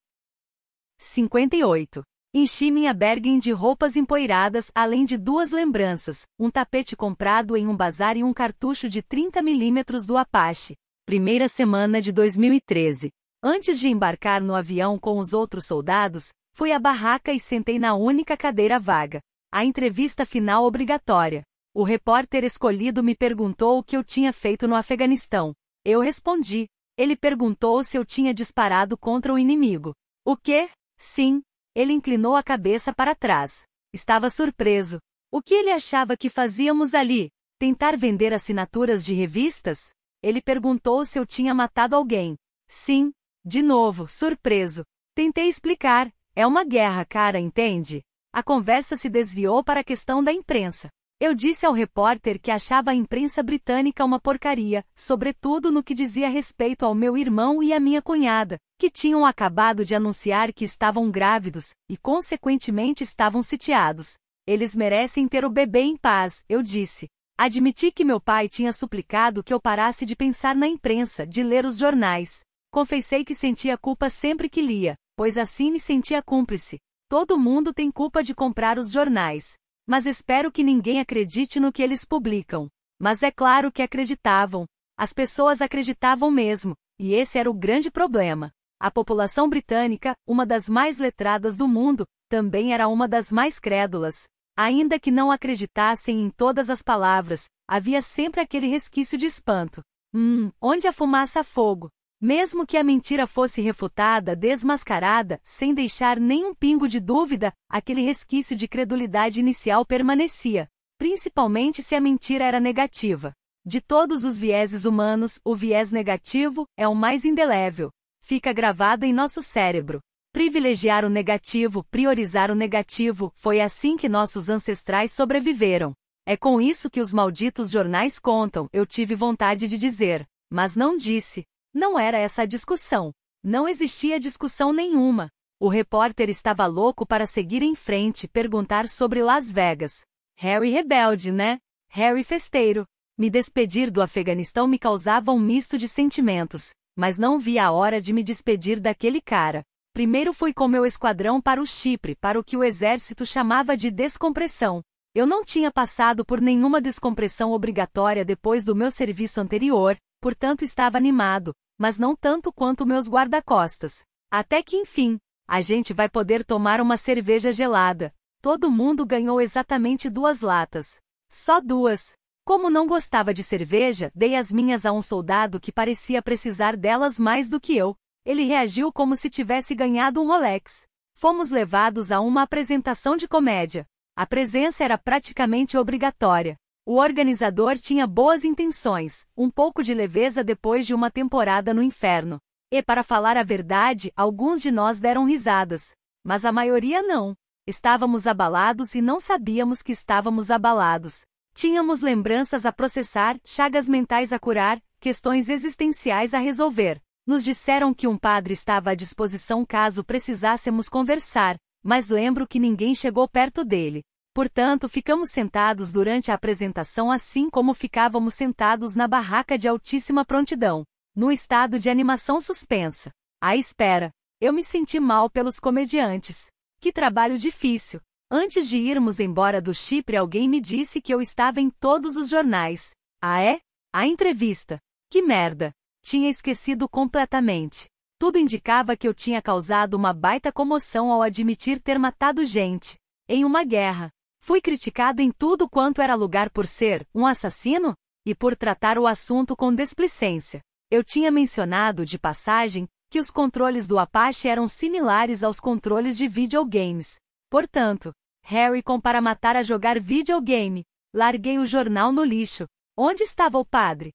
58. Enchi minha bergen de roupas empoeiradas, além de duas lembranças, um tapete comprado em um bazar e um cartucho de 30 milímetros do Apache. Primeira semana de 2013. Antes de embarcar no avião com os outros soldados, fui à barraca e sentei na única cadeira vaga. A entrevista final obrigatória. O repórter escolhido me perguntou o que eu tinha feito no Afeganistão. Eu respondi. Ele perguntou se eu tinha disparado contra o inimigo. O quê? Sim. Ele inclinou a cabeça para trás. Estava surpreso. O que ele achava que fazíamos ali? Tentar vender assinaturas de revistas? Ele perguntou se eu tinha matado alguém. Sim. De novo, surpreso. Tentei explicar. É uma guerra, cara, entende? A conversa se desviou para a questão da imprensa. Eu disse ao repórter que achava a imprensa britânica uma porcaria, sobretudo no que dizia respeito ao meu irmão e à minha cunhada, que tinham acabado de anunciar que estavam grávidos e, consequentemente, estavam sitiados. Eles merecem ter o bebê em paz, eu disse. Admiti que meu pai tinha suplicado que eu parasse de pensar na imprensa, de ler os jornais. Confessei que sentia culpa sempre que lia, pois assim me sentia cúmplice, Todo mundo tem culpa de comprar os jornais. Mas espero que ninguém acredite no que eles publicam. Mas é claro que acreditavam. As pessoas acreditavam mesmo, e esse era o grande problema. A população britânica, uma das mais letradas do mundo, também era uma das mais crédulas. Ainda que não acreditassem em todas as palavras, havia sempre aquele resquício de espanto. Hum, onde a fumaça fogo? Mesmo que a mentira fosse refutada, desmascarada, sem deixar nenhum pingo de dúvida, aquele resquício de credulidade inicial permanecia, principalmente se a mentira era negativa. De todos os vieses humanos, o viés negativo é o mais indelével. Fica gravado em nosso cérebro. Privilegiar o negativo, priorizar o negativo, foi assim que nossos ancestrais sobreviveram. É com isso que os malditos jornais contam, eu tive vontade de dizer, mas não disse. Não era essa a discussão. Não existia discussão nenhuma. O repórter estava louco para seguir em frente e perguntar sobre Las Vegas. Harry rebelde, né? Harry festeiro. Me despedir do Afeganistão me causava um misto de sentimentos, mas não via a hora de me despedir daquele cara. Primeiro fui com meu esquadrão para o Chipre, para o que o exército chamava de descompressão. Eu não tinha passado por nenhuma descompressão obrigatória depois do meu serviço anterior, portanto estava animado, mas não tanto quanto meus guarda-costas. Até que enfim, a gente vai poder tomar uma cerveja gelada. Todo mundo ganhou exatamente duas latas. Só duas. Como não gostava de cerveja, dei as minhas a um soldado que parecia precisar delas mais do que eu. Ele reagiu como se tivesse ganhado um Rolex. Fomos levados a uma apresentação de comédia. A presença era praticamente obrigatória. O organizador tinha boas intenções, um pouco de leveza depois de uma temporada no inferno. E para falar a verdade, alguns de nós deram risadas, mas a maioria não. Estávamos abalados e não sabíamos que estávamos abalados. Tínhamos lembranças a processar, chagas mentais a curar, questões existenciais a resolver. Nos disseram que um padre estava à disposição caso precisássemos conversar, mas lembro que ninguém chegou perto dele. Portanto, ficamos sentados durante a apresentação assim como ficávamos sentados na barraca de altíssima prontidão, no estado de animação suspensa. À espera, eu me senti mal pelos comediantes. Que trabalho difícil. Antes de irmos embora do Chipre, alguém me disse que eu estava em todos os jornais. Ah, é? A entrevista. Que merda! Tinha esquecido completamente. Tudo indicava que eu tinha causado uma baita comoção ao admitir ter matado gente. Em uma guerra, Fui criticado em tudo quanto era lugar por ser um assassino e por tratar o assunto com desplicência. Eu tinha mencionado, de passagem, que os controles do Apache eram similares aos controles de videogames. Portanto, Harry compara matar a jogar videogame. Larguei o jornal no lixo. Onde estava o padre?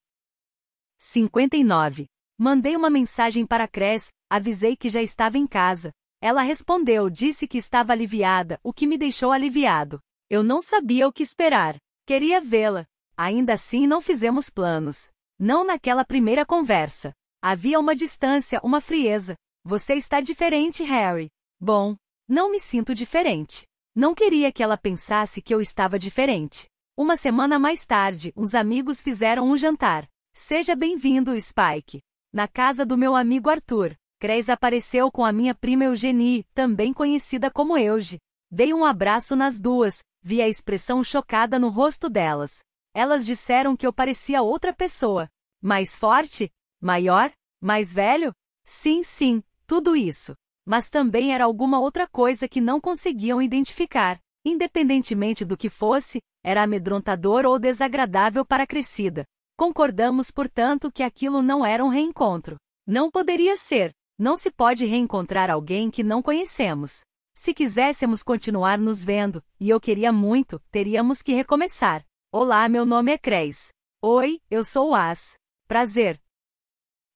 59. Mandei uma mensagem para a Cres, avisei que já estava em casa. Ela respondeu, disse que estava aliviada, o que me deixou aliviado. Eu não sabia o que esperar. Queria vê-la. Ainda assim não fizemos planos. Não naquela primeira conversa. Havia uma distância, uma frieza. Você está diferente, Harry. Bom, não me sinto diferente. Não queria que ela pensasse que eu estava diferente. Uma semana mais tarde, uns amigos fizeram um jantar. Seja bem-vindo, Spike. Na casa do meu amigo Arthur, Cres apareceu com a minha prima Eugenie, também conhecida como Euge. Dei um abraço nas duas, Vi a expressão chocada no rosto delas. Elas disseram que eu parecia outra pessoa. Mais forte? Maior? Mais velho? Sim, sim, tudo isso. Mas também era alguma outra coisa que não conseguiam identificar. Independentemente do que fosse, era amedrontador ou desagradável para a crescida. Concordamos, portanto, que aquilo não era um reencontro. Não poderia ser. Não se pode reencontrar alguém que não conhecemos. Se quiséssemos continuar nos vendo, e eu queria muito, teríamos que recomeçar. Olá, meu nome é Cres. Oi, eu sou As. Prazer.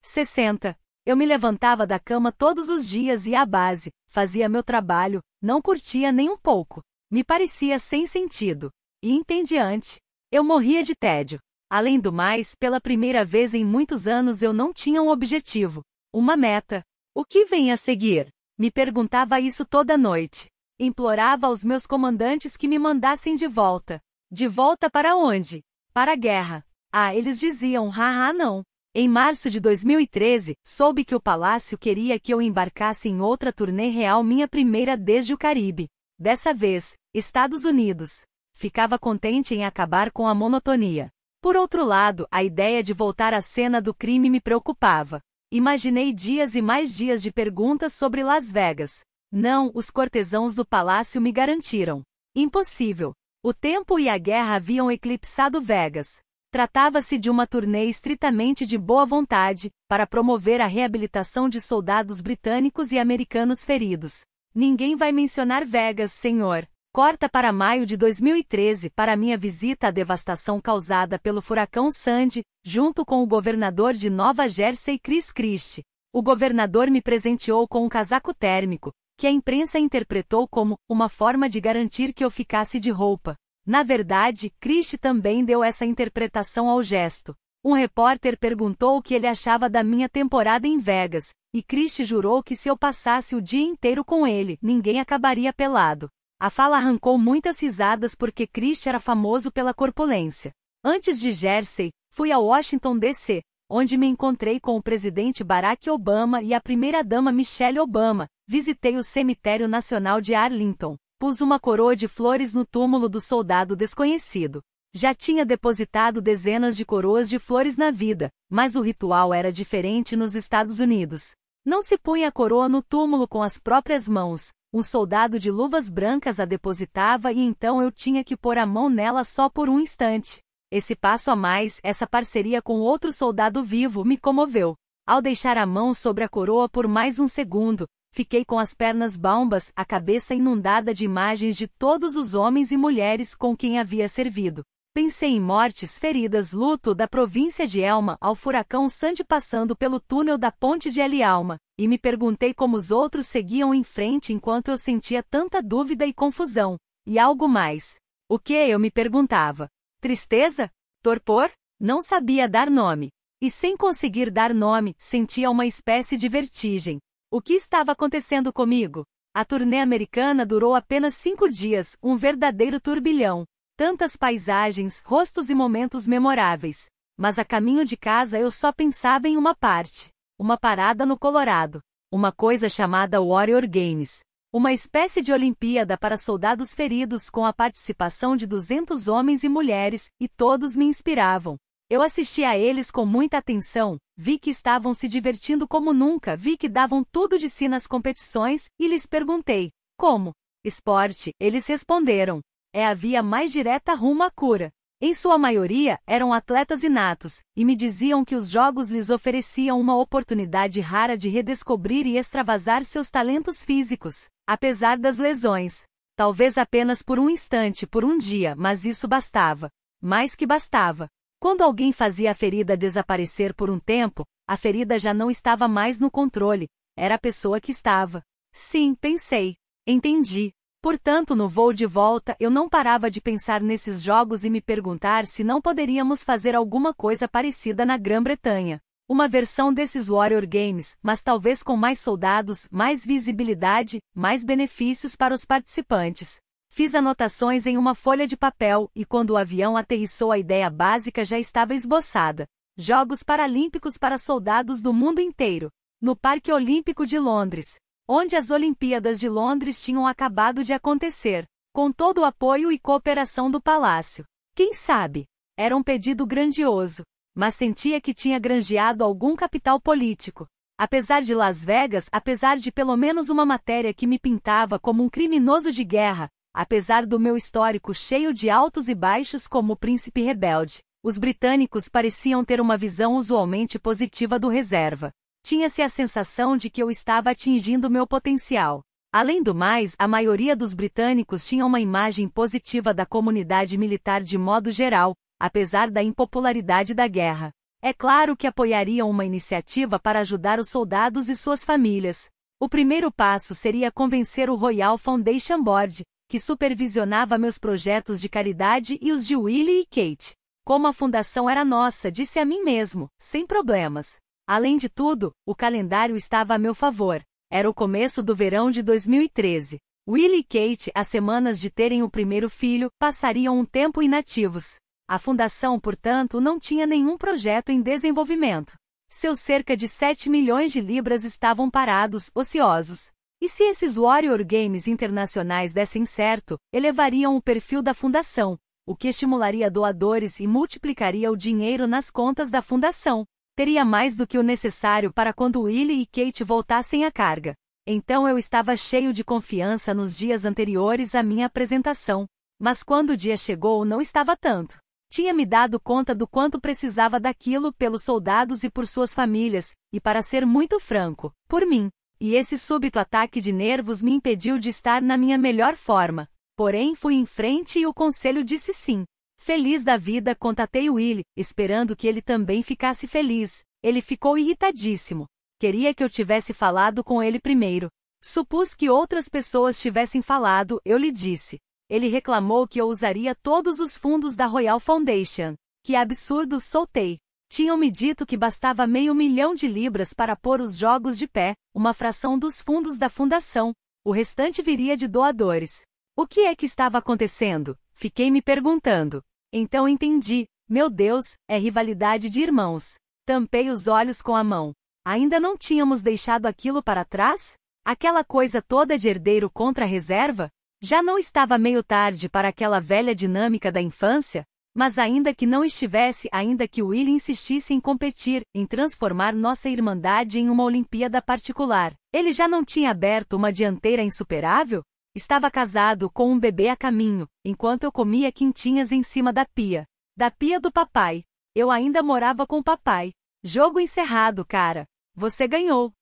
60. Eu me levantava da cama todos os dias e à base, fazia meu trabalho, não curtia nem um pouco. Me parecia sem sentido. E antes. Eu morria de tédio. Além do mais, pela primeira vez em muitos anos eu não tinha um objetivo, uma meta. O que vem a seguir? Me perguntava isso toda noite. Implorava aos meus comandantes que me mandassem de volta. De volta para onde? Para a guerra. Ah, eles diziam, haha, não. Em março de 2013, soube que o palácio queria que eu embarcasse em outra turnê real, minha primeira desde o Caribe. Dessa vez, Estados Unidos. Ficava contente em acabar com a monotonia. Por outro lado, a ideia de voltar à cena do crime me preocupava. Imaginei dias e mais dias de perguntas sobre Las Vegas. Não, os cortesãos do palácio me garantiram. Impossível. O tempo e a guerra haviam eclipsado Vegas. Tratava-se de uma turnê estritamente de boa vontade, para promover a reabilitação de soldados britânicos e americanos feridos. Ninguém vai mencionar Vegas, senhor. Corta para maio de 2013 para minha visita à devastação causada pelo furacão Sandy, junto com o governador de Nova Jersey Chris Christie. O governador me presenteou com um casaco térmico, que a imprensa interpretou como uma forma de garantir que eu ficasse de roupa. Na verdade, Christie também deu essa interpretação ao gesto. Um repórter perguntou o que ele achava da minha temporada em Vegas, e Christie jurou que se eu passasse o dia inteiro com ele, ninguém acabaria pelado. A fala arrancou muitas risadas porque Chris era famoso pela corpulência. Antes de Jersey, fui a Washington, D.C., onde me encontrei com o presidente Barack Obama e a primeira-dama Michelle Obama, visitei o Cemitério Nacional de Arlington, pus uma coroa de flores no túmulo do soldado desconhecido. Já tinha depositado dezenas de coroas de flores na vida, mas o ritual era diferente nos Estados Unidos. Não se punha a coroa no túmulo com as próprias mãos, um soldado de luvas brancas a depositava e então eu tinha que pôr a mão nela só por um instante. Esse passo a mais, essa parceria com outro soldado vivo, me comoveu. Ao deixar a mão sobre a coroa por mais um segundo, fiquei com as pernas bombas, a cabeça inundada de imagens de todos os homens e mulheres com quem havia servido. Pensei em mortes, feridas, luto da província de Elma ao furacão Sandy passando pelo túnel da ponte de Elialma, e me perguntei como os outros seguiam em frente enquanto eu sentia tanta dúvida e confusão, e algo mais. O que eu me perguntava? Tristeza? Torpor? Não sabia dar nome. E sem conseguir dar nome, sentia uma espécie de vertigem. O que estava acontecendo comigo? A turnê americana durou apenas cinco dias, um verdadeiro turbilhão tantas paisagens, rostos e momentos memoráveis. Mas a caminho de casa eu só pensava em uma parte: uma parada no Colorado, uma coisa chamada Warrior Games. Uma espécie de Olimpíada para soldados feridos com a participação de 200 homens e mulheres, e todos me inspiravam. Eu assisti a eles com muita atenção, vi que estavam se divertindo como nunca, vi que davam tudo de si nas competições, e lhes perguntei: como? Esporte, eles responderam. É a via mais direta rumo à cura. Em sua maioria, eram atletas inatos, e me diziam que os jogos lhes ofereciam uma oportunidade rara de redescobrir e extravasar seus talentos físicos, apesar das lesões. Talvez apenas por um instante, por um dia, mas isso bastava. Mais que bastava. Quando alguém fazia a ferida desaparecer por um tempo, a ferida já não estava mais no controle, era a pessoa que estava. Sim, pensei. Entendi. Portanto, no voo de volta, eu não parava de pensar nesses jogos e me perguntar se não poderíamos fazer alguma coisa parecida na Grã-Bretanha. Uma versão desses Warrior Games, mas talvez com mais soldados, mais visibilidade, mais benefícios para os participantes. Fiz anotações em uma folha de papel e quando o avião aterrissou a ideia básica já estava esboçada. Jogos Paralímpicos para soldados do mundo inteiro. No Parque Olímpico de Londres onde as Olimpíadas de Londres tinham acabado de acontecer, com todo o apoio e cooperação do palácio. Quem sabe? Era um pedido grandioso, mas sentia que tinha granjeado algum capital político. Apesar de Las Vegas, apesar de pelo menos uma matéria que me pintava como um criminoso de guerra, apesar do meu histórico cheio de altos e baixos como príncipe rebelde, os britânicos pareciam ter uma visão usualmente positiva do reserva. Tinha-se a sensação de que eu estava atingindo meu potencial. Além do mais, a maioria dos britânicos tinha uma imagem positiva da comunidade militar de modo geral, apesar da impopularidade da guerra. É claro que apoiariam uma iniciativa para ajudar os soldados e suas famílias. O primeiro passo seria convencer o Royal Foundation Board, que supervisionava meus projetos de caridade e os de Willie e Kate. Como a fundação era nossa, disse a mim mesmo, sem problemas. Além de tudo, o calendário estava a meu favor. Era o começo do verão de 2013. Willie e Kate, às semanas de terem o primeiro filho, passariam um tempo inativos. A fundação, portanto, não tinha nenhum projeto em desenvolvimento. Seus cerca de 7 milhões de libras estavam parados, ociosos. E se esses Warrior Games internacionais dessem certo, elevariam o perfil da fundação, o que estimularia doadores e multiplicaria o dinheiro nas contas da fundação. Teria mais do que o necessário para quando Willie e Kate voltassem à carga. Então eu estava cheio de confiança nos dias anteriores à minha apresentação. Mas quando o dia chegou, não estava tanto. Tinha me dado conta do quanto precisava daquilo pelos soldados e por suas famílias, e para ser muito franco, por mim. E esse súbito ataque de nervos me impediu de estar na minha melhor forma. Porém, fui em frente e o conselho disse sim. Feliz da vida, contatei Willie, esperando que ele também ficasse feliz. Ele ficou irritadíssimo. Queria que eu tivesse falado com ele primeiro. Supus que outras pessoas tivessem falado, eu lhe disse. Ele reclamou que eu usaria todos os fundos da Royal Foundation. Que absurdo, soltei. Tinham me dito que bastava meio milhão de libras para pôr os jogos de pé, uma fração dos fundos da fundação. O restante viria de doadores. O que é que estava acontecendo? Fiquei me perguntando. Então entendi, meu Deus, é rivalidade de irmãos. Tampei os olhos com a mão. Ainda não tínhamos deixado aquilo para trás? Aquela coisa toda de herdeiro contra reserva? Já não estava meio tarde para aquela velha dinâmica da infância? Mas ainda que não estivesse, ainda que o Will insistisse em competir, em transformar nossa irmandade em uma Olimpíada particular, ele já não tinha aberto uma dianteira insuperável? Estava casado com um bebê a caminho, enquanto eu comia quintinhas em cima da pia. Da pia do papai. Eu ainda morava com o papai. Jogo encerrado, cara. Você ganhou.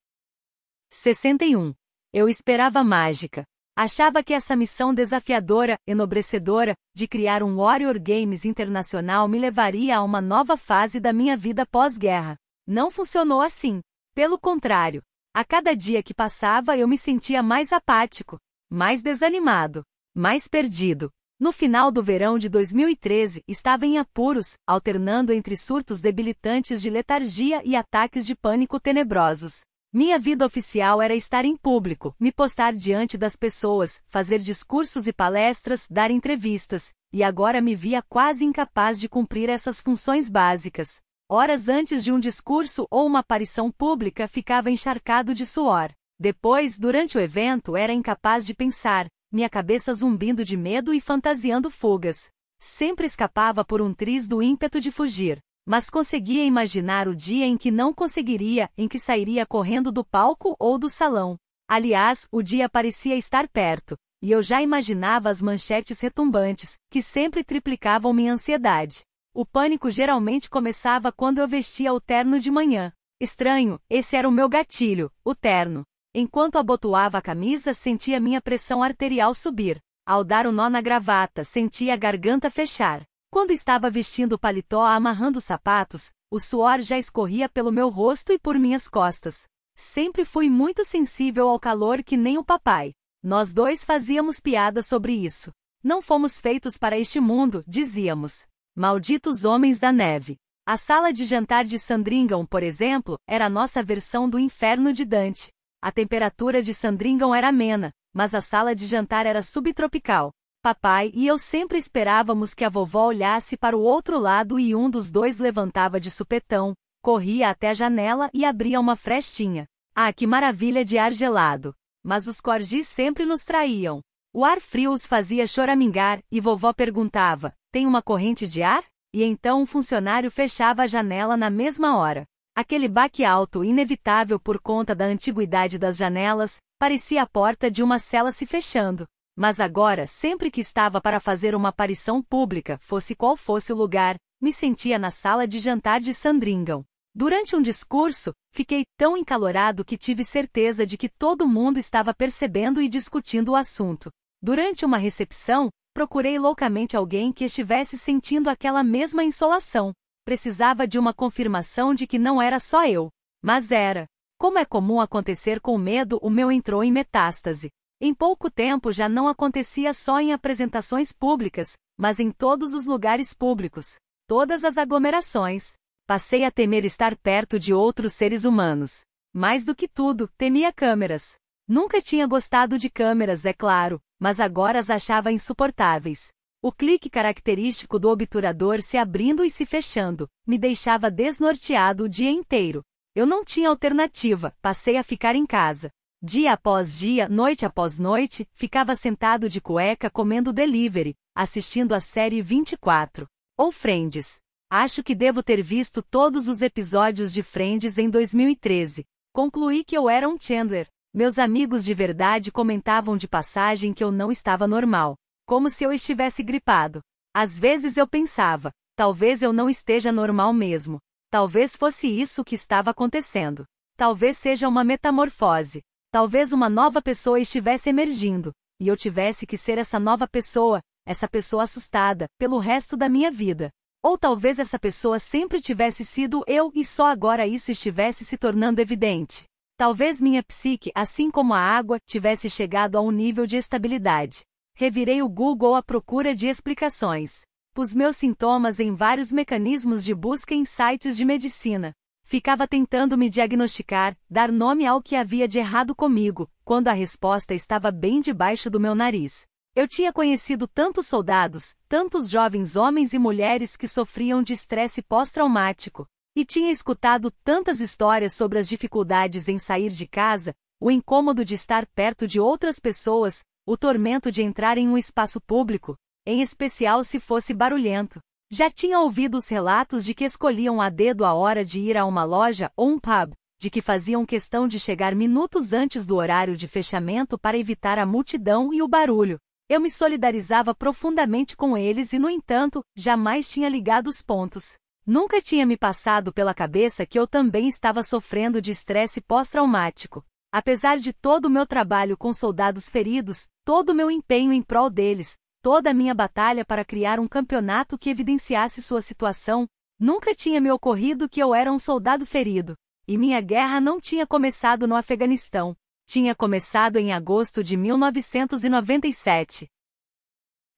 61. Eu esperava mágica. Achava que essa missão desafiadora, enobrecedora, de criar um Warrior Games internacional me levaria a uma nova fase da minha vida pós-guerra. Não funcionou assim. Pelo contrário, a cada dia que passava eu me sentia mais apático, mais desanimado, mais perdido. No final do verão de 2013, estava em apuros, alternando entre surtos debilitantes de letargia e ataques de pânico tenebrosos. Minha vida oficial era estar em público, me postar diante das pessoas, fazer discursos e palestras, dar entrevistas, e agora me via quase incapaz de cumprir essas funções básicas. Horas antes de um discurso ou uma aparição pública, ficava encharcado de suor. Depois, durante o evento, era incapaz de pensar, minha cabeça zumbindo de medo e fantasiando fugas. Sempre escapava por um triz do ímpeto de fugir, mas conseguia imaginar o dia em que não conseguiria, em que sairia correndo do palco ou do salão. Aliás, o dia parecia estar perto, e eu já imaginava as manchetes retumbantes, que sempre triplicavam minha ansiedade. O pânico geralmente começava quando eu vestia o terno de manhã. Estranho, esse era o meu gatilho, o terno. Enquanto abotoava a camisa, sentia minha pressão arterial subir. Ao dar o um nó na gravata, sentia a garganta fechar. Quando estava vestindo o paletó amarrando os sapatos, o suor já escorria pelo meu rosto e por minhas costas. Sempre fui muito sensível ao calor que nem o papai. Nós dois fazíamos piada sobre isso. Não fomos feitos para este mundo, dizíamos. Malditos homens da neve. A sala de jantar de Sandringham, por exemplo, era a nossa versão do inferno de Dante. A temperatura de Sandringão era amena, mas a sala de jantar era subtropical. Papai e eu sempre esperávamos que a vovó olhasse para o outro lado e um dos dois levantava de supetão, corria até a janela e abria uma frestinha. Ah, que maravilha de ar gelado! Mas os corgis sempre nos traíam. O ar frio os fazia choramingar e vovó perguntava: Tem uma corrente de ar? E então um funcionário fechava a janela na mesma hora. Aquele baque alto, inevitável por conta da antiguidade das janelas, parecia a porta de uma cela se fechando. Mas agora, sempre que estava para fazer uma aparição pública, fosse qual fosse o lugar, me sentia na sala de jantar de Sandringham. Durante um discurso, fiquei tão encalorado que tive certeza de que todo mundo estava percebendo e discutindo o assunto. Durante uma recepção, procurei loucamente alguém que estivesse sentindo aquela mesma insolação precisava de uma confirmação de que não era só eu. Mas era. Como é comum acontecer com o medo, o meu entrou em metástase. Em pouco tempo já não acontecia só em apresentações públicas, mas em todos os lugares públicos, todas as aglomerações. Passei a temer estar perto de outros seres humanos. Mais do que tudo, temia câmeras. Nunca tinha gostado de câmeras, é claro, mas agora as achava insuportáveis. O clique característico do obturador se abrindo e se fechando me deixava desnorteado o dia inteiro. Eu não tinha alternativa, passei a ficar em casa. Dia após dia, noite após noite, ficava sentado de cueca comendo delivery, assistindo a série 24. Ou Friends. Acho que devo ter visto todos os episódios de Friends em 2013. Concluí que eu era um Chandler. Meus amigos de verdade comentavam de passagem que eu não estava normal como se eu estivesse gripado. Às vezes eu pensava, talvez eu não esteja normal mesmo. Talvez fosse isso que estava acontecendo. Talvez seja uma metamorfose. Talvez uma nova pessoa estivesse emergindo, e eu tivesse que ser essa nova pessoa, essa pessoa assustada, pelo resto da minha vida. Ou talvez essa pessoa sempre tivesse sido eu e só agora isso estivesse se tornando evidente. Talvez minha psique, assim como a água, tivesse chegado a um nível de estabilidade revirei o Google à procura de explicações. Pus meus sintomas em vários mecanismos de busca em sites de medicina. Ficava tentando me diagnosticar, dar nome ao que havia de errado comigo, quando a resposta estava bem debaixo do meu nariz. Eu tinha conhecido tantos soldados, tantos jovens homens e mulheres que sofriam de estresse pós-traumático, e tinha escutado tantas histórias sobre as dificuldades em sair de casa, o incômodo de estar perto de outras pessoas, o tormento de entrar em um espaço público, em especial se fosse barulhento. Já tinha ouvido os relatos de que escolhiam a dedo a hora de ir a uma loja ou um pub, de que faziam questão de chegar minutos antes do horário de fechamento para evitar a multidão e o barulho. Eu me solidarizava profundamente com eles e, no entanto, jamais tinha ligado os pontos. Nunca tinha me passado pela cabeça que eu também estava sofrendo de estresse pós-traumático. Apesar de todo o meu trabalho com soldados feridos, todo o meu empenho em prol deles, toda a minha batalha para criar um campeonato que evidenciasse sua situação, nunca tinha me ocorrido que eu era um soldado ferido. E minha guerra não tinha começado no Afeganistão. Tinha começado em agosto de 1997.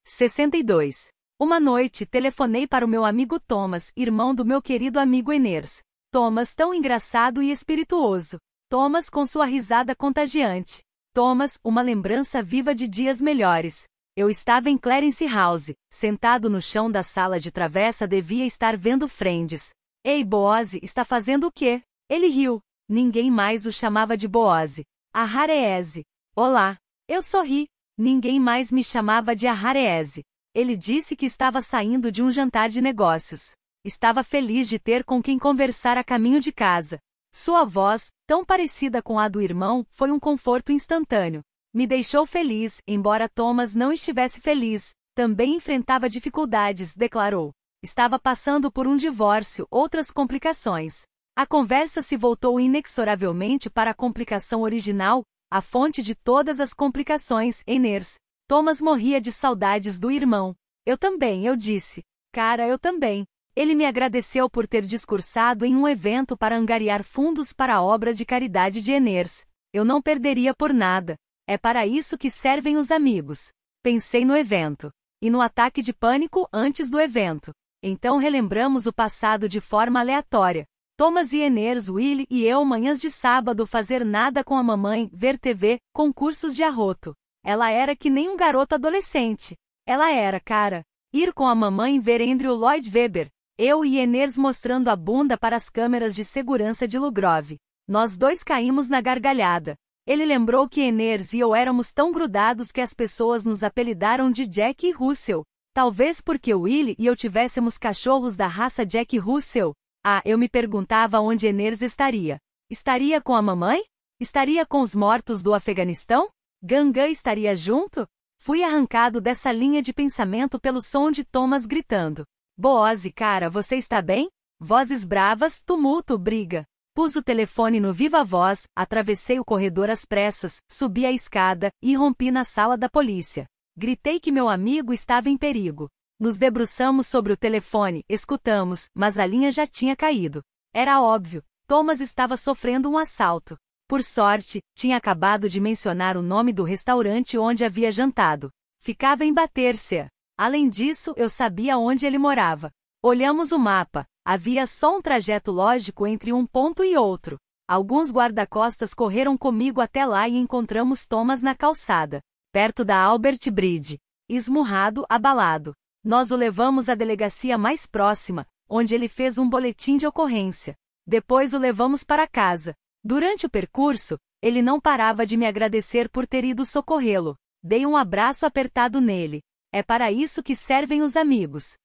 62. Uma noite telefonei para o meu amigo Thomas, irmão do meu querido amigo Eners. Thomas tão engraçado e espirituoso. Thomas com sua risada contagiante. Thomas, uma lembrança viva de dias melhores. Eu estava em Clarence House, sentado no chão da sala de travessa devia estar vendo Friends. Ei, Boose, está fazendo o quê? Ele riu. Ninguém mais o chamava de Boose. Ahareese. Olá. Eu sorri. Ninguém mais me chamava de Ahareese. Ele disse que estava saindo de um jantar de negócios. Estava feliz de ter com quem conversar a caminho de casa. Sua voz, tão parecida com a do irmão, foi um conforto instantâneo. Me deixou feliz, embora Thomas não estivesse feliz, também enfrentava dificuldades, declarou. Estava passando por um divórcio, outras complicações. A conversa se voltou inexoravelmente para a complicação original, a fonte de todas as complicações, Eners. Thomas morria de saudades do irmão. Eu também, eu disse. Cara, eu também. Ele me agradeceu por ter discursado em um evento para angariar fundos para a obra de caridade de Eners. Eu não perderia por nada. É para isso que servem os amigos. Pensei no evento. E no ataque de pânico antes do evento. Então relembramos o passado de forma aleatória. Thomas e Eners, Willy e eu manhãs de sábado fazer nada com a mamãe, ver TV, concursos de arroto. Ela era que nem um garoto adolescente. Ela era, cara. Ir com a mamãe ver Andrew Lloyd Webber, eu e Eners mostrando a bunda para as câmeras de segurança de Lugrove. Nós dois caímos na gargalhada. Ele lembrou que Eners e eu éramos tão grudados que as pessoas nos apelidaram de Jack e Russell. Talvez porque Willy e eu tivéssemos cachorros da raça Jack Russell. Ah, eu me perguntava onde Eners estaria. Estaria com a mamãe? Estaria com os mortos do Afeganistão? Ganga estaria junto? Fui arrancado dessa linha de pensamento pelo som de Thomas gritando. Boaz cara, você está bem? Vozes bravas, tumulto, briga. Pus o telefone no viva voz, atravessei o corredor às pressas, subi a escada e rompi na sala da polícia. Gritei que meu amigo estava em perigo. Nos debruçamos sobre o telefone, escutamos, mas a linha já tinha caído. Era óbvio, Thomas estava sofrendo um assalto. Por sorte, tinha acabado de mencionar o nome do restaurante onde havia jantado. Ficava em Bater-se. Além disso, eu sabia onde ele morava. Olhamos o mapa. Havia só um trajeto lógico entre um ponto e outro. Alguns guarda-costas correram comigo até lá e encontramos Thomas na calçada, perto da Albert Bridge, esmurrado, abalado. Nós o levamos à delegacia mais próxima, onde ele fez um boletim de ocorrência. Depois o levamos para casa. Durante o percurso, ele não parava de me agradecer por ter ido socorrê-lo. Dei um abraço apertado nele. É para isso que servem os amigos.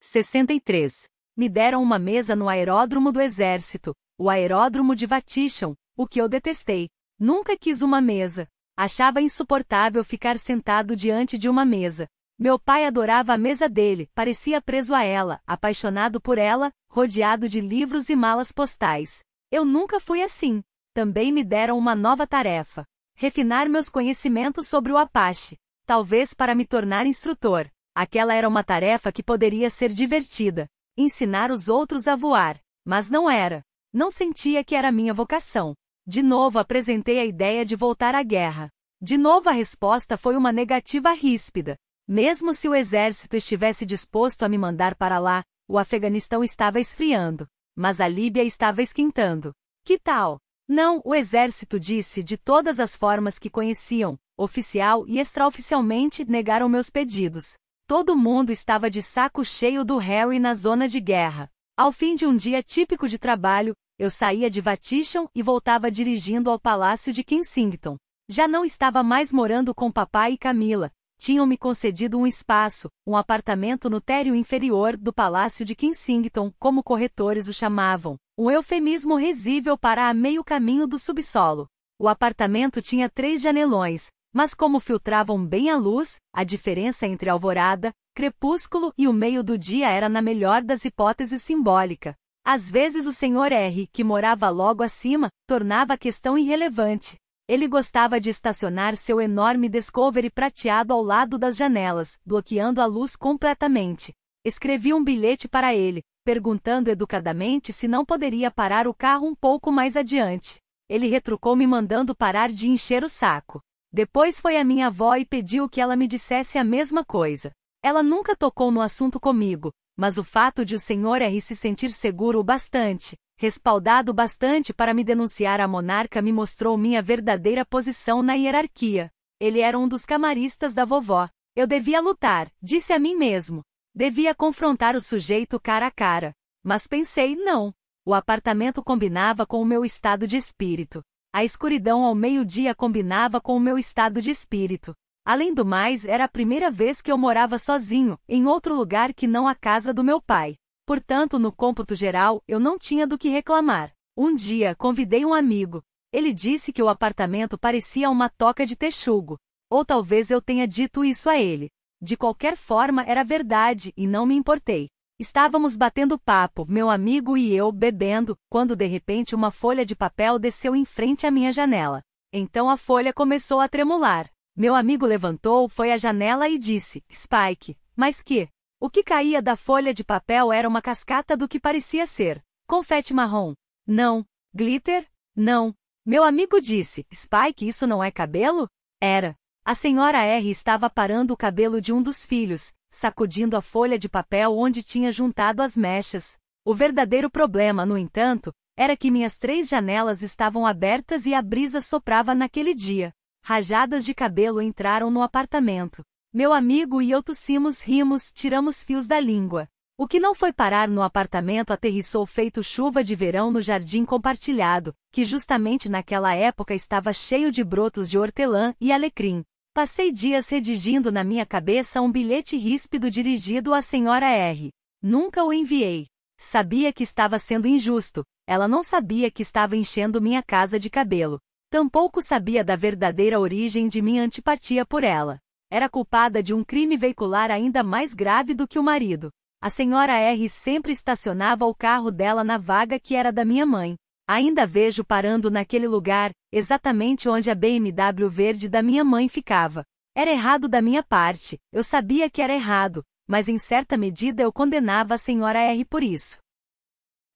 63. Me deram uma mesa no aeródromo do exército, o aeródromo de Vatichon, o que eu detestei. Nunca quis uma mesa. Achava insuportável ficar sentado diante de uma mesa. Meu pai adorava a mesa dele, parecia preso a ela, apaixonado por ela, rodeado de livros e malas postais. Eu nunca fui assim. Também me deram uma nova tarefa: refinar meus conhecimentos sobre o Apache talvez para me tornar instrutor. Aquela era uma tarefa que poderia ser divertida, ensinar os outros a voar, mas não era. Não sentia que era minha vocação. De novo apresentei a ideia de voltar à guerra. De novo a resposta foi uma negativa ríspida. Mesmo se o exército estivesse disposto a me mandar para lá, o Afeganistão estava esfriando, mas a Líbia estava esquentando. Que tal? Não, o exército disse de todas as formas que conheciam, oficial e extraoficialmente, negaram meus pedidos. Todo mundo estava de saco cheio do Harry na zona de guerra. Ao fim de um dia típico de trabalho, eu saía de Vatican e voltava dirigindo ao palácio de Kensington. Já não estava mais morando com papai e Camila. Tinham me concedido um espaço, um apartamento no térreo inferior do palácio de Kensington, como corretores o chamavam, um eufemismo risível para a meio caminho do subsolo. O apartamento tinha três janelões, mas como filtravam bem a luz, a diferença entre alvorada, crepúsculo e o meio do dia era na melhor das hipóteses simbólica. Às vezes o senhor R, que morava logo acima, tornava a questão irrelevante. Ele gostava de estacionar seu enorme Discovery prateado ao lado das janelas, bloqueando a luz completamente. Escrevi um bilhete para ele, perguntando educadamente se não poderia parar o carro um pouco mais adiante. Ele retrucou me mandando parar de encher o saco. Depois foi a minha avó e pediu que ela me dissesse a mesma coisa. Ela nunca tocou no assunto comigo, mas o fato de o senhor R se sentir seguro o bastante, respaldado bastante para me denunciar a monarca me mostrou minha verdadeira posição na hierarquia. Ele era um dos camaristas da vovó. Eu devia lutar, disse a mim mesmo. Devia confrontar o sujeito cara a cara. Mas pensei, não. O apartamento combinava com o meu estado de espírito. A escuridão ao meio-dia combinava com o meu estado de espírito. Além do mais, era a primeira vez que eu morava sozinho, em outro lugar que não a casa do meu pai. Portanto, no cômputo geral, eu não tinha do que reclamar. Um dia, convidei um amigo. Ele disse que o apartamento parecia uma toca de texugo. Ou talvez eu tenha dito isso a ele. De qualquer forma, era verdade e não me importei. Estávamos batendo papo, meu amigo e eu bebendo, quando de repente uma folha de papel desceu em frente à minha janela. Então a folha começou a tremular. Meu amigo levantou, foi à janela e disse: Spike, mas que? O que caía da folha de papel era uma cascata do que parecia ser. Confete marrom. Não. Glitter? Não. Meu amigo disse: Spike, isso não é cabelo? Era. A senhora R estava parando o cabelo de um dos filhos, sacudindo a folha de papel onde tinha juntado as mechas. O verdadeiro problema, no entanto, era que minhas três janelas estavam abertas e a brisa soprava naquele dia. Rajadas de cabelo entraram no apartamento. Meu amigo e eu tossimos, rimos, tiramos fios da língua. O que não foi parar no apartamento aterrissou feito chuva de verão no jardim compartilhado, que justamente naquela época estava cheio de brotos de hortelã e alecrim. Passei dias redigindo na minha cabeça um bilhete ríspido dirigido à senhora R. Nunca o enviei. Sabia que estava sendo injusto, ela não sabia que estava enchendo minha casa de cabelo. Tampouco sabia da verdadeira origem de minha antipatia por ela. Era culpada de um crime veicular ainda mais grave do que o marido. A senhora R sempre estacionava o carro dela na vaga que era da minha mãe. Ainda vejo parando naquele lugar, exatamente onde a BMW verde da minha mãe ficava. Era errado da minha parte, eu sabia que era errado, mas em certa medida eu condenava a senhora R por isso.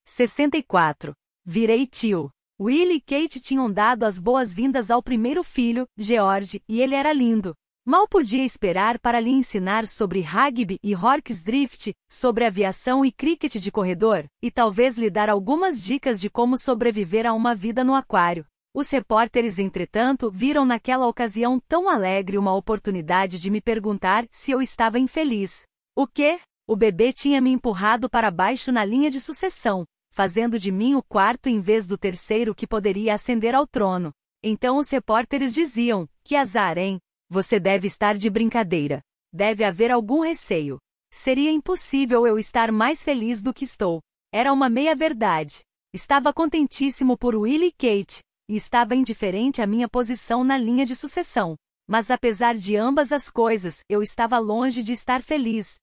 64. Virei tio. Willie e Kate tinham dado as boas-vindas ao primeiro filho, George, e ele era lindo, Mal podia esperar para lhe ensinar sobre rugby e Hork's Drift, sobre aviação e cricket de corredor, e talvez lhe dar algumas dicas de como sobreviver a uma vida no aquário. Os repórteres, entretanto, viram naquela ocasião tão alegre uma oportunidade de me perguntar se eu estava infeliz. O quê? O bebê tinha me empurrado para baixo na linha de sucessão, fazendo de mim o quarto em vez do terceiro que poderia ascender ao trono. Então os repórteres diziam: Que azar, hein? Você deve estar de brincadeira. Deve haver algum receio. Seria impossível eu estar mais feliz do que estou. Era uma meia-verdade. Estava contentíssimo por Willie e Kate, e estava indiferente à minha posição na linha de sucessão. Mas apesar de ambas as coisas, eu estava longe de estar feliz.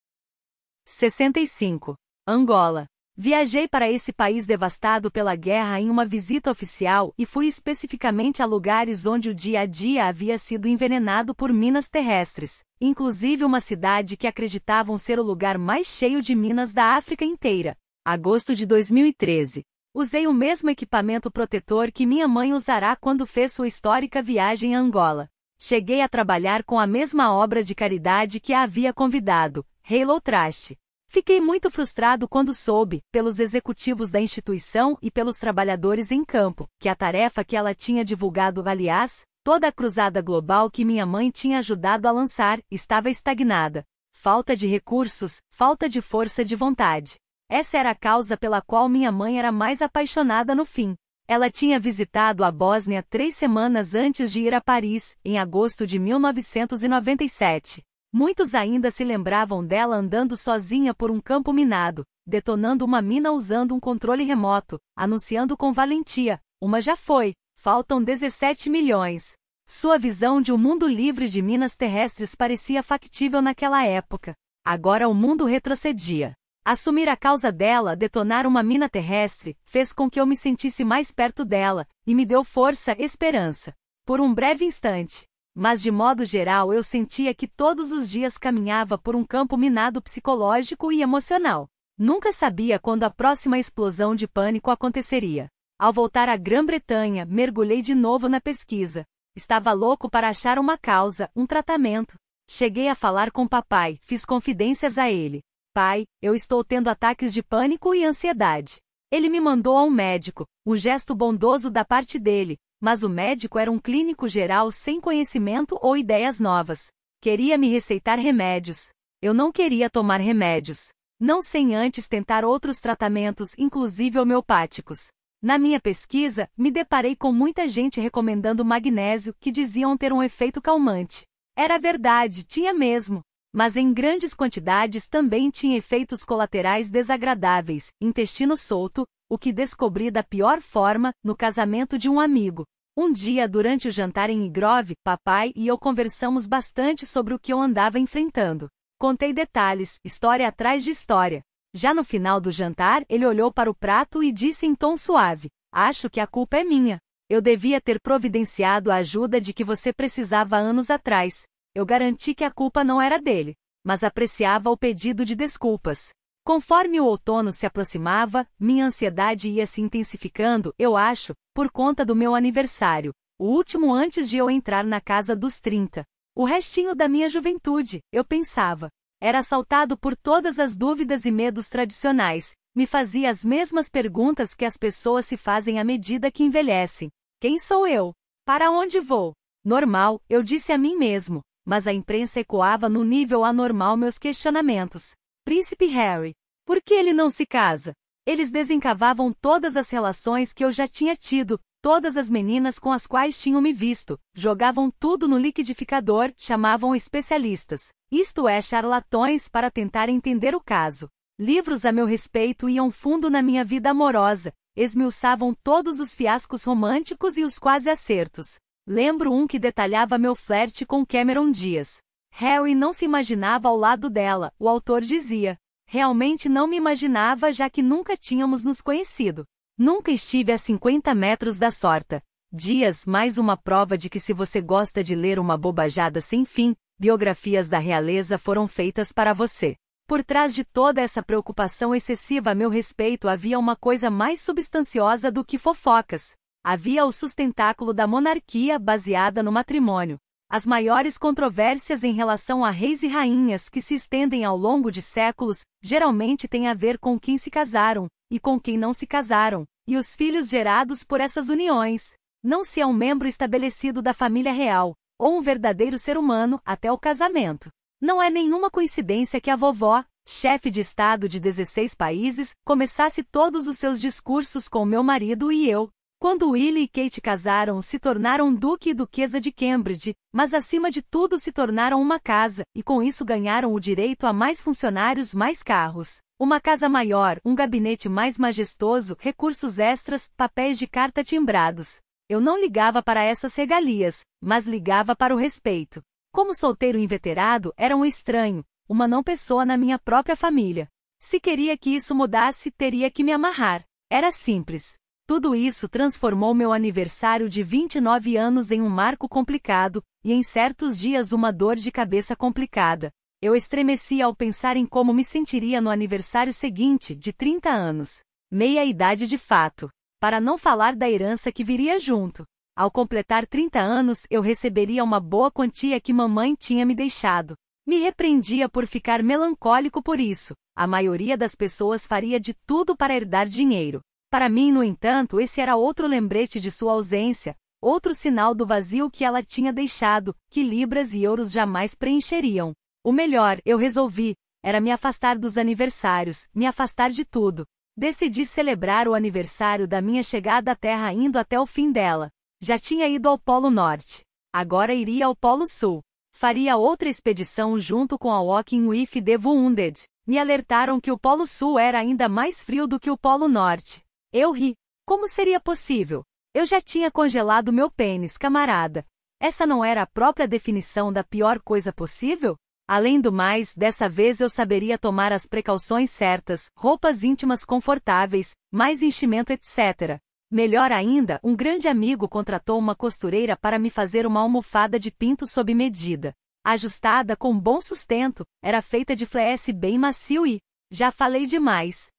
65. Angola. Viajei para esse país devastado pela guerra em uma visita oficial e fui especificamente a lugares onde o dia a dia havia sido envenenado por minas terrestres, inclusive uma cidade que acreditavam ser o lugar mais cheio de minas da África inteira. Agosto de 2013. Usei o mesmo equipamento protetor que minha mãe usará quando fez sua histórica viagem a Angola. Cheguei a trabalhar com a mesma obra de caridade que a havia convidado, Halo Traste. Fiquei muito frustrado quando soube, pelos executivos da instituição e pelos trabalhadores em campo, que a tarefa que ela tinha divulgado, aliás, toda a cruzada global que minha mãe tinha ajudado a lançar, estava estagnada. Falta de recursos, falta de força de vontade. Essa era a causa pela qual minha mãe era mais apaixonada no fim. Ela tinha visitado a Bósnia três semanas antes de ir a Paris, em agosto de 1997. Muitos ainda se lembravam dela andando sozinha por um campo minado, detonando uma mina usando um controle remoto, anunciando com valentia: uma já foi, faltam 17 milhões. Sua visão de um mundo livre de minas terrestres parecia factível naquela época. Agora o mundo retrocedia. Assumir a causa dela, detonar uma mina terrestre, fez com que eu me sentisse mais perto dela, e me deu força, esperança. Por um breve instante, mas de modo geral eu sentia que todos os dias caminhava por um campo minado psicológico e emocional. Nunca sabia quando a próxima explosão de pânico aconteceria. Ao voltar à Grã-Bretanha, mergulhei de novo na pesquisa. Estava louco para achar uma causa, um tratamento. Cheguei a falar com papai, fiz confidências a ele. Pai, eu estou tendo ataques de pânico e ansiedade. Ele me mandou a um médico, um gesto bondoso da parte dele, mas o médico era um clínico geral sem conhecimento ou ideias novas. Queria me receitar remédios. Eu não queria tomar remédios. Não sem antes tentar outros tratamentos, inclusive homeopáticos. Na minha pesquisa, me deparei com muita gente recomendando magnésio que diziam ter um efeito calmante. Era verdade, tinha mesmo. Mas em grandes quantidades também tinha efeitos colaterais desagradáveis, intestino solto, o que descobri da pior forma, no casamento de um amigo. Um dia durante o jantar em Igrove, papai e eu conversamos bastante sobre o que eu andava enfrentando. Contei detalhes, história atrás de história. Já no final do jantar, ele olhou para o prato e disse em tom suave: Acho que a culpa é minha. Eu devia ter providenciado a ajuda de que você precisava anos atrás. Eu garanti que a culpa não era dele, mas apreciava o pedido de desculpas. Conforme o outono se aproximava, minha ansiedade ia se intensificando, eu acho, por conta do meu aniversário, o último antes de eu entrar na casa dos 30. O restinho da minha juventude, eu pensava. Era assaltado por todas as dúvidas e medos tradicionais, me fazia as mesmas perguntas que as pessoas se fazem à medida que envelhecem. Quem sou eu? Para onde vou? Normal, eu disse a mim mesmo, mas a imprensa ecoava no nível anormal meus questionamentos. Príncipe Harry. Por que ele não se casa? Eles desencavavam todas as relações que eu já tinha tido, todas as meninas com as quais tinham me visto, jogavam tudo no liquidificador, chamavam especialistas, isto é, charlatões, para tentar entender o caso. Livros a meu respeito iam fundo na minha vida amorosa, esmiuçavam todos os fiascos românticos e os quase acertos. Lembro um que detalhava meu flerte com Cameron Dias. Harry não se imaginava ao lado dela, o autor dizia. Realmente não me imaginava já que nunca tínhamos nos conhecido. Nunca estive a 50 metros da sorta. Dias, mais uma prova de que se você gosta de ler uma bobajada sem fim, biografias da realeza foram feitas para você. Por trás de toda essa preocupação excessiva a meu respeito havia uma coisa mais substanciosa do que fofocas. Havia o sustentáculo da monarquia baseada no matrimônio as maiores controvérsias em relação a reis e rainhas que se estendem ao longo de séculos geralmente têm a ver com quem se casaram e com quem não se casaram, e os filhos gerados por essas uniões. Não se é um membro estabelecido da família real, ou um verdadeiro ser humano, até o casamento. Não é nenhuma coincidência que a vovó, chefe de Estado de 16 países, começasse todos os seus discursos com meu marido e eu, quando Willie e Kate casaram, se tornaram duque e duquesa de Cambridge, mas acima de tudo se tornaram uma casa, e com isso ganharam o direito a mais funcionários, mais carros, uma casa maior, um gabinete mais majestoso, recursos extras, papéis de carta timbrados. Eu não ligava para essas regalias, mas ligava para o respeito. Como solteiro inveterado, era um estranho, uma não pessoa na minha própria família. Se queria que isso mudasse, teria que me amarrar. Era simples. Tudo isso transformou meu aniversário de 29 anos em um marco complicado, e em certos dias uma dor de cabeça complicada. Eu estremeci ao pensar em como me sentiria no aniversário seguinte, de 30 anos. Meia idade de fato. Para não falar da herança que viria junto. Ao completar 30 anos, eu receberia uma boa quantia que mamãe tinha me deixado. Me repreendia por ficar melancólico por isso. A maioria das pessoas faria de tudo para herdar dinheiro. Para mim, no entanto, esse era outro lembrete de sua ausência, outro sinal do vazio que ela tinha deixado, que libras e euros jamais preencheriam. O melhor, eu resolvi, era me afastar dos aniversários, me afastar de tudo. Decidi celebrar o aniversário da minha chegada à Terra indo até o fim dela. Já tinha ido ao Polo Norte. Agora iria ao Polo Sul. Faria outra expedição junto com a Walking With The Wounded. Me alertaram que o Polo Sul era ainda mais frio do que o Polo Norte. Eu ri. Como seria possível? Eu já tinha congelado meu pênis, camarada. Essa não era a própria definição da pior coisa possível? Além do mais, dessa vez eu saberia tomar as precauções certas, roupas íntimas confortáveis, mais enchimento, etc. Melhor ainda, um grande amigo contratou uma costureira para me fazer uma almofada de pinto sob medida. Ajustada com bom sustento, era feita de fleece bem macio e. Já falei demais.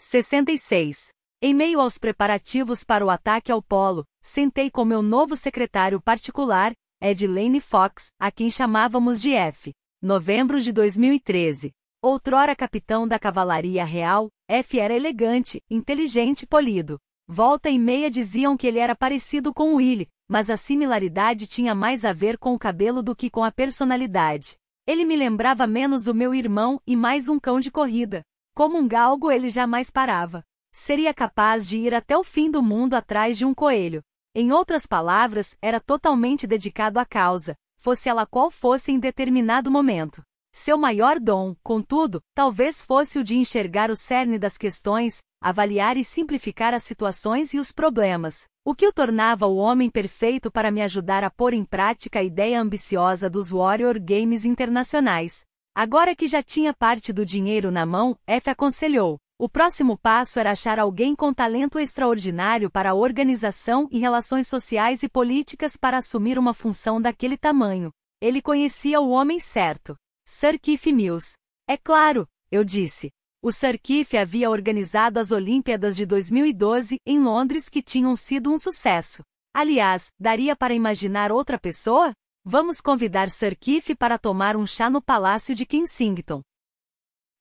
66. Em meio aos preparativos para o ataque ao Polo, sentei com meu novo secretário particular, Ed Lane Fox, a quem chamávamos de F. Novembro de 2013. Outrora capitão da Cavalaria Real, F era elegante, inteligente e polido. Volta e meia diziam que ele era parecido com Willy, mas a similaridade tinha mais a ver com o cabelo do que com a personalidade. Ele me lembrava menos o meu irmão e mais um cão de corrida. Como um galgo ele jamais parava. Seria capaz de ir até o fim do mundo atrás de um coelho. Em outras palavras, era totalmente dedicado à causa, fosse ela qual fosse em determinado momento. Seu maior dom, contudo, talvez fosse o de enxergar o cerne das questões, avaliar e simplificar as situações e os problemas, o que o tornava o homem perfeito para me ajudar a pôr em prática a ideia ambiciosa dos Warrior Games Internacionais, Agora que já tinha parte do dinheiro na mão, F aconselhou. O próximo passo era achar alguém com talento extraordinário para a organização e relações sociais e políticas para assumir uma função daquele tamanho. Ele conhecia o homem certo. Sir Keith Mills. É claro, eu disse. O Sir Keith havia organizado as Olimpíadas de 2012 em Londres que tinham sido um sucesso. Aliás, daria para imaginar outra pessoa? Vamos convidar Sir Keith para tomar um chá no palácio de Kensington.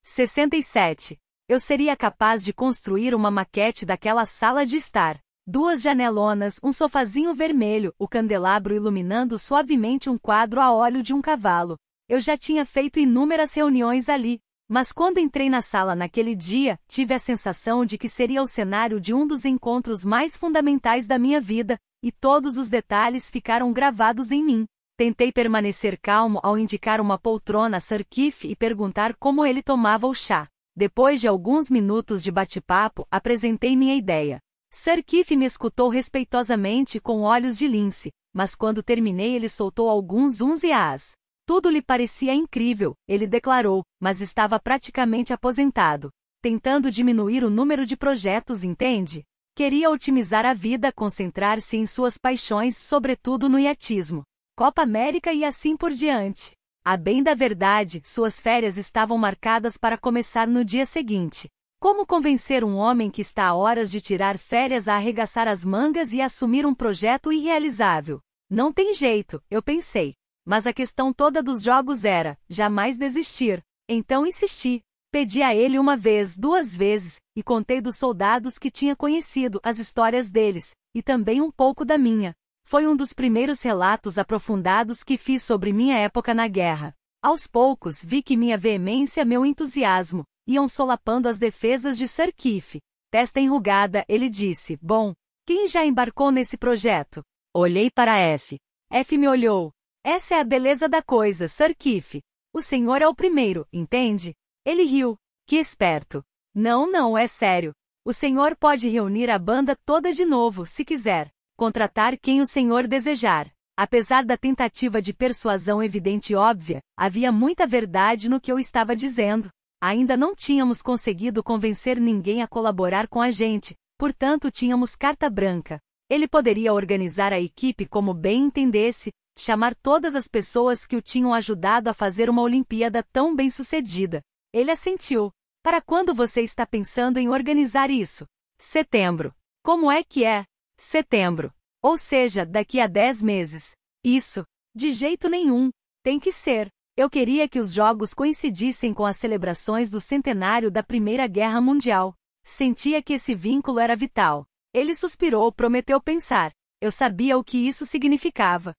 67. Eu seria capaz de construir uma maquete daquela sala de estar. Duas janelonas, um sofazinho vermelho, o candelabro iluminando suavemente um quadro a óleo de um cavalo. Eu já tinha feito inúmeras reuniões ali, mas quando entrei na sala naquele dia, tive a sensação de que seria o cenário de um dos encontros mais fundamentais da minha vida, e todos os detalhes ficaram gravados em mim. Tentei permanecer calmo ao indicar uma poltrona a Sir Keith e perguntar como ele tomava o chá. Depois de alguns minutos de bate-papo, apresentei minha ideia. Sir Keith me escutou respeitosamente com olhos de lince, mas quando terminei ele soltou alguns uns e as. Tudo lhe parecia incrível, ele declarou, mas estava praticamente aposentado. Tentando diminuir o número de projetos, entende? Queria otimizar a vida, concentrar-se em suas paixões, sobretudo no iatismo. Copa América e assim por diante. A bem da verdade, suas férias estavam marcadas para começar no dia seguinte. Como convencer um homem que está a horas de tirar férias a arregaçar as mangas e assumir um projeto irrealizável? Não tem jeito, eu pensei. Mas a questão toda dos jogos era jamais desistir. Então insisti. Pedi a ele uma vez, duas vezes, e contei dos soldados que tinha conhecido, as histórias deles, e também um pouco da minha. Foi um dos primeiros relatos aprofundados que fiz sobre minha época na guerra. Aos poucos vi que minha veemência, meu entusiasmo, iam solapando as defesas de Sir Keith. Testa enrugada, ele disse: Bom, quem já embarcou nesse projeto? Olhei para F. F me olhou. Essa é a beleza da coisa, Sir Keith. O senhor é o primeiro, entende? Ele riu. Que esperto. Não, não, é sério. O senhor pode reunir a banda toda de novo, se quiser contratar quem o senhor desejar. Apesar da tentativa de persuasão evidente e óbvia, havia muita verdade no que eu estava dizendo. Ainda não tínhamos conseguido convencer ninguém a colaborar com a gente, portanto tínhamos carta branca. Ele poderia organizar a equipe como bem entendesse, chamar todas as pessoas que o tinham ajudado a fazer uma Olimpíada tão bem sucedida. Ele assentiu. Para quando você está pensando em organizar isso? Setembro. Como é que é? setembro. Ou seja, daqui a 10 meses. Isso, de jeito nenhum, tem que ser. Eu queria que os jogos coincidissem com as celebrações do centenário da Primeira Guerra Mundial. Sentia que esse vínculo era vital. Ele suspirou, prometeu pensar. Eu sabia o que isso significava.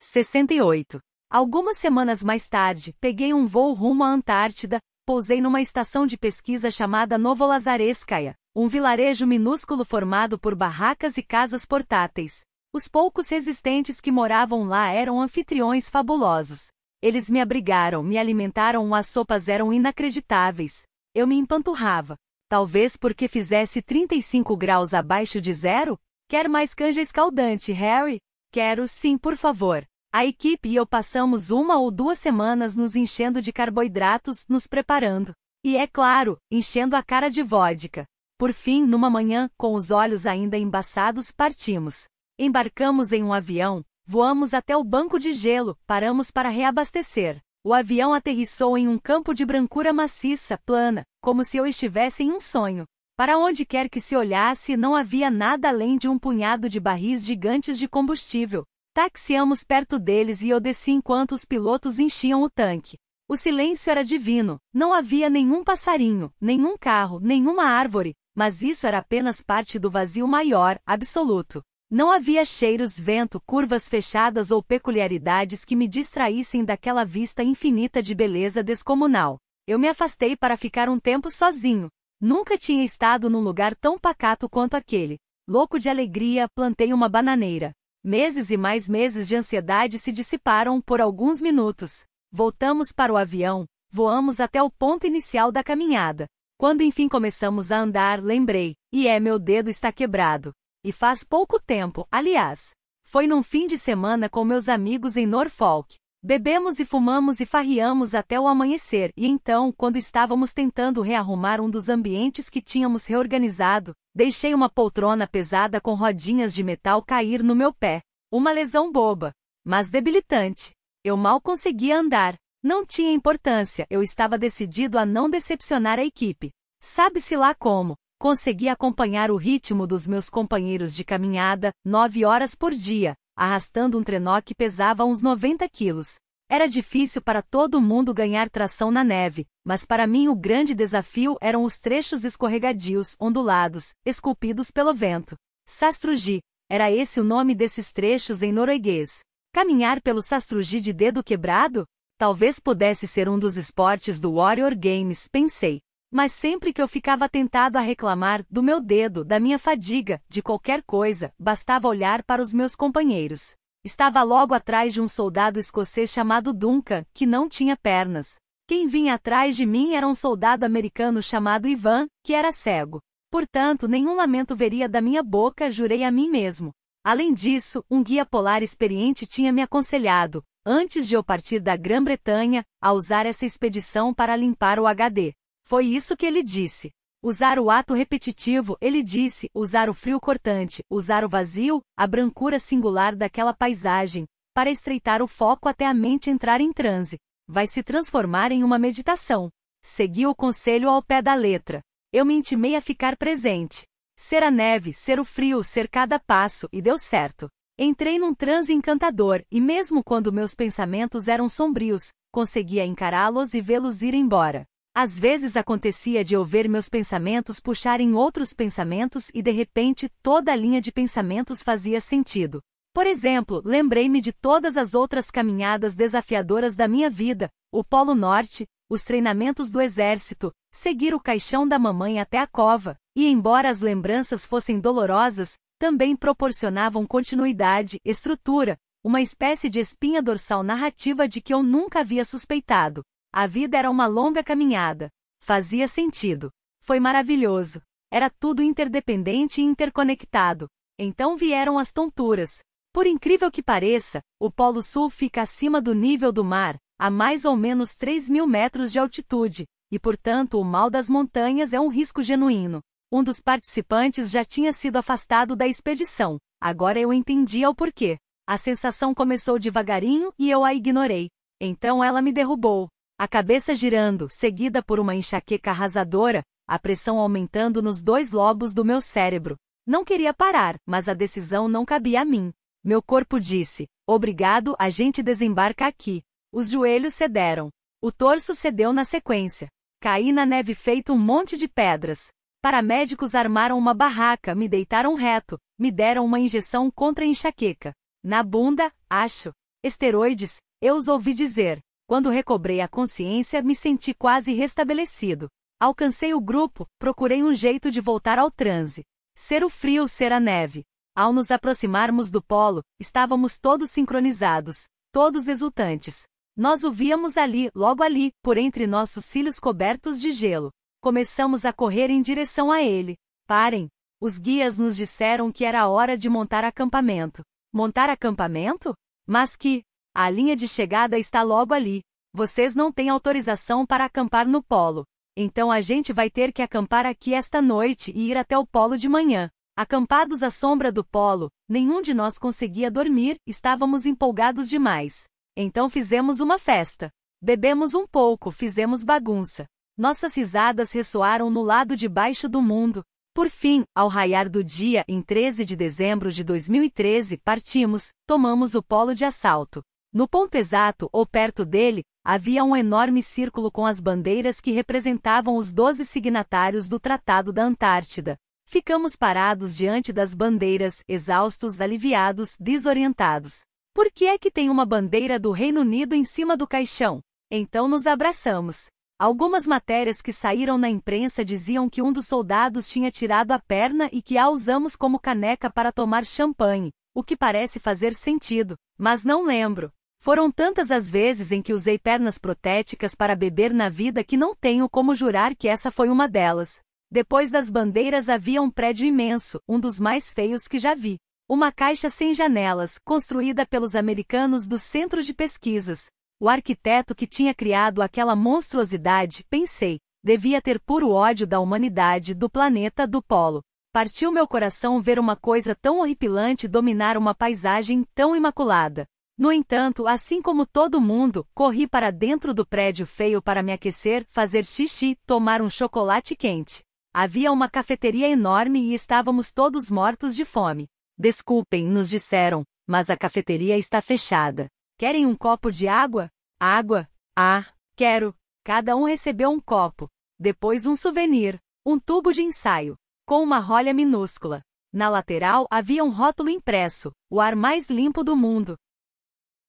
68. Algumas semanas mais tarde, peguei um voo rumo à Antártida, pousei numa estação de pesquisa chamada Novolazareskaya. Um vilarejo minúsculo formado por barracas e casas portáteis. Os poucos resistentes que moravam lá eram anfitriões fabulosos. Eles me abrigaram, me alimentaram, as sopas eram inacreditáveis. Eu me empanturrava. Talvez porque fizesse 35 graus abaixo de zero? Quer mais canja escaldante, Harry? Quero sim, por favor. A equipe e eu passamos uma ou duas semanas nos enchendo de carboidratos, nos preparando. E é claro, enchendo a cara de vodka. Por fim, numa manhã, com os olhos ainda embaçados, partimos. Embarcamos em um avião, voamos até o banco de gelo, paramos para reabastecer. O avião aterrissou em um campo de brancura maciça, plana, como se eu estivesse em um sonho. Para onde quer que se olhasse, não havia nada além de um punhado de barris gigantes de combustível. Taxiamos perto deles e eu desci enquanto os pilotos enchiam o tanque. O silêncio era divino, não havia nenhum passarinho, nenhum carro, nenhuma árvore, mas isso era apenas parte do vazio maior, absoluto. Não havia cheiros, vento, curvas fechadas ou peculiaridades que me distraíssem daquela vista infinita de beleza descomunal. Eu me afastei para ficar um tempo sozinho. Nunca tinha estado num lugar tão pacato quanto aquele. Louco de alegria, plantei uma bananeira. Meses e mais meses de ansiedade se dissiparam por alguns minutos. Voltamos para o avião, voamos até o ponto inicial da caminhada. Quando enfim começamos a andar, lembrei, e é meu dedo está quebrado. E faz pouco tempo, aliás. Foi num fim de semana com meus amigos em Norfolk. Bebemos e fumamos e farriamos até o amanhecer, e então, quando estávamos tentando rearrumar um dos ambientes que tínhamos reorganizado, deixei uma poltrona pesada com rodinhas de metal cair no meu pé. Uma lesão boba, mas debilitante. Eu mal conseguia andar. Não tinha importância, eu estava decidido a não decepcionar a equipe. Sabe-se lá como. Consegui acompanhar o ritmo dos meus companheiros de caminhada, nove horas por dia, arrastando um trenó que pesava uns 90 quilos. Era difícil para todo mundo ganhar tração na neve, mas para mim o grande desafio eram os trechos escorregadios, ondulados, esculpidos pelo vento. Sastrugi, era esse o nome desses trechos em norueguês. Caminhar pelo Sastrugi de dedo quebrado? Talvez pudesse ser um dos esportes do Warrior Games, pensei. Mas sempre que eu ficava tentado a reclamar, do meu dedo, da minha fadiga, de qualquer coisa, bastava olhar para os meus companheiros. Estava logo atrás de um soldado escocês chamado Duncan, que não tinha pernas. Quem vinha atrás de mim era um soldado americano chamado Ivan, que era cego. Portanto, nenhum lamento veria da minha boca, jurei a mim mesmo. Além disso, um guia polar experiente tinha me aconselhado: antes de eu partir da Grã-Bretanha, a usar essa expedição para limpar o HD. Foi isso que ele disse. Usar o ato repetitivo, ele disse, usar o frio cortante, usar o vazio, a brancura singular daquela paisagem, para estreitar o foco até a mente entrar em transe. Vai se transformar em uma meditação. Segui o conselho ao pé da letra. Eu me intimei a ficar presente. Ser a neve, ser o frio, ser cada passo, e deu certo. Entrei num transe encantador, e mesmo quando meus pensamentos eram sombrios, conseguia encará-los e vê-los ir embora. Às vezes acontecia de eu ver meus pensamentos puxarem outros pensamentos e de repente toda a linha de pensamentos fazia sentido. Por exemplo, lembrei-me de todas as outras caminhadas desafiadoras da minha vida, o Polo Norte, os treinamentos do exército, seguir o caixão da mamãe até a cova. E embora as lembranças fossem dolorosas, também proporcionavam continuidade, estrutura, uma espécie de espinha dorsal narrativa de que eu nunca havia suspeitado. A vida era uma longa caminhada. Fazia sentido. Foi maravilhoso. Era tudo interdependente e interconectado. Então vieram as tonturas. Por incrível que pareça, o Polo Sul fica acima do nível do mar, a mais ou menos 3 mil metros de altitude, e portanto o mal das montanhas é um risco genuíno. Um dos participantes já tinha sido afastado da expedição. Agora eu entendia o porquê. A sensação começou devagarinho e eu a ignorei. Então ela me derrubou. A cabeça girando, seguida por uma enxaqueca arrasadora, a pressão aumentando nos dois lobos do meu cérebro. Não queria parar, mas a decisão não cabia a mim. Meu corpo disse: Obrigado, a gente desembarca aqui. Os joelhos cederam. O torso cedeu na sequência. Caí na neve feito um monte de pedras. Paramédicos armaram uma barraca, me deitaram reto, me deram uma injeção contra enxaqueca. Na bunda, acho. Esteroides, eu os ouvi dizer. Quando recobrei a consciência, me senti quase restabelecido. Alcancei o grupo, procurei um jeito de voltar ao transe. Ser o frio, ser a neve. Ao nos aproximarmos do polo, estávamos todos sincronizados, todos exultantes. Nós o víamos ali, logo ali, por entre nossos cílios cobertos de gelo. Começamos a correr em direção a ele. Parem! Os guias nos disseram que era hora de montar acampamento. Montar acampamento? Mas que a linha de chegada está logo ali. Vocês não têm autorização para acampar no polo. Então a gente vai ter que acampar aqui esta noite e ir até o polo de manhã. Acampados à sombra do polo, nenhum de nós conseguia dormir, estávamos empolgados demais. Então fizemos uma festa. Bebemos um pouco, fizemos bagunça. Nossas risadas ressoaram no lado de baixo do mundo. Por fim, ao raiar do dia, em 13 de dezembro de 2013, partimos, tomamos o polo de assalto. No ponto exato, ou perto dele, havia um enorme círculo com as bandeiras que representavam os 12 signatários do Tratado da Antártida. Ficamos parados diante das bandeiras, exaustos, aliviados, desorientados. Por que é que tem uma bandeira do Reino Unido em cima do caixão? Então nos abraçamos. Algumas matérias que saíram na imprensa diziam que um dos soldados tinha tirado a perna e que a usamos como caneca para tomar champanhe, o que parece fazer sentido, mas não lembro. Foram tantas as vezes em que usei pernas protéticas para beber na vida que não tenho como jurar que essa foi uma delas. Depois das bandeiras havia um prédio imenso, um dos mais feios que já vi. Uma caixa sem janelas, construída pelos americanos do Centro de Pesquisas, o arquiteto que tinha criado aquela monstruosidade, pensei, devia ter puro ódio da humanidade, do planeta, do polo. Partiu meu coração ver uma coisa tão horripilante dominar uma paisagem tão imaculada. No entanto, assim como todo mundo, corri para dentro do prédio feio para me aquecer, fazer xixi, tomar um chocolate quente. Havia uma cafeteria enorme e estávamos todos mortos de fome. Desculpem, nos disseram, mas a cafeteria está fechada. Querem um copo de água? Água? Ah, quero. Cada um recebeu um copo. Depois um souvenir, um tubo de ensaio, com uma rolha minúscula. Na lateral havia um rótulo impresso: o ar mais limpo do mundo.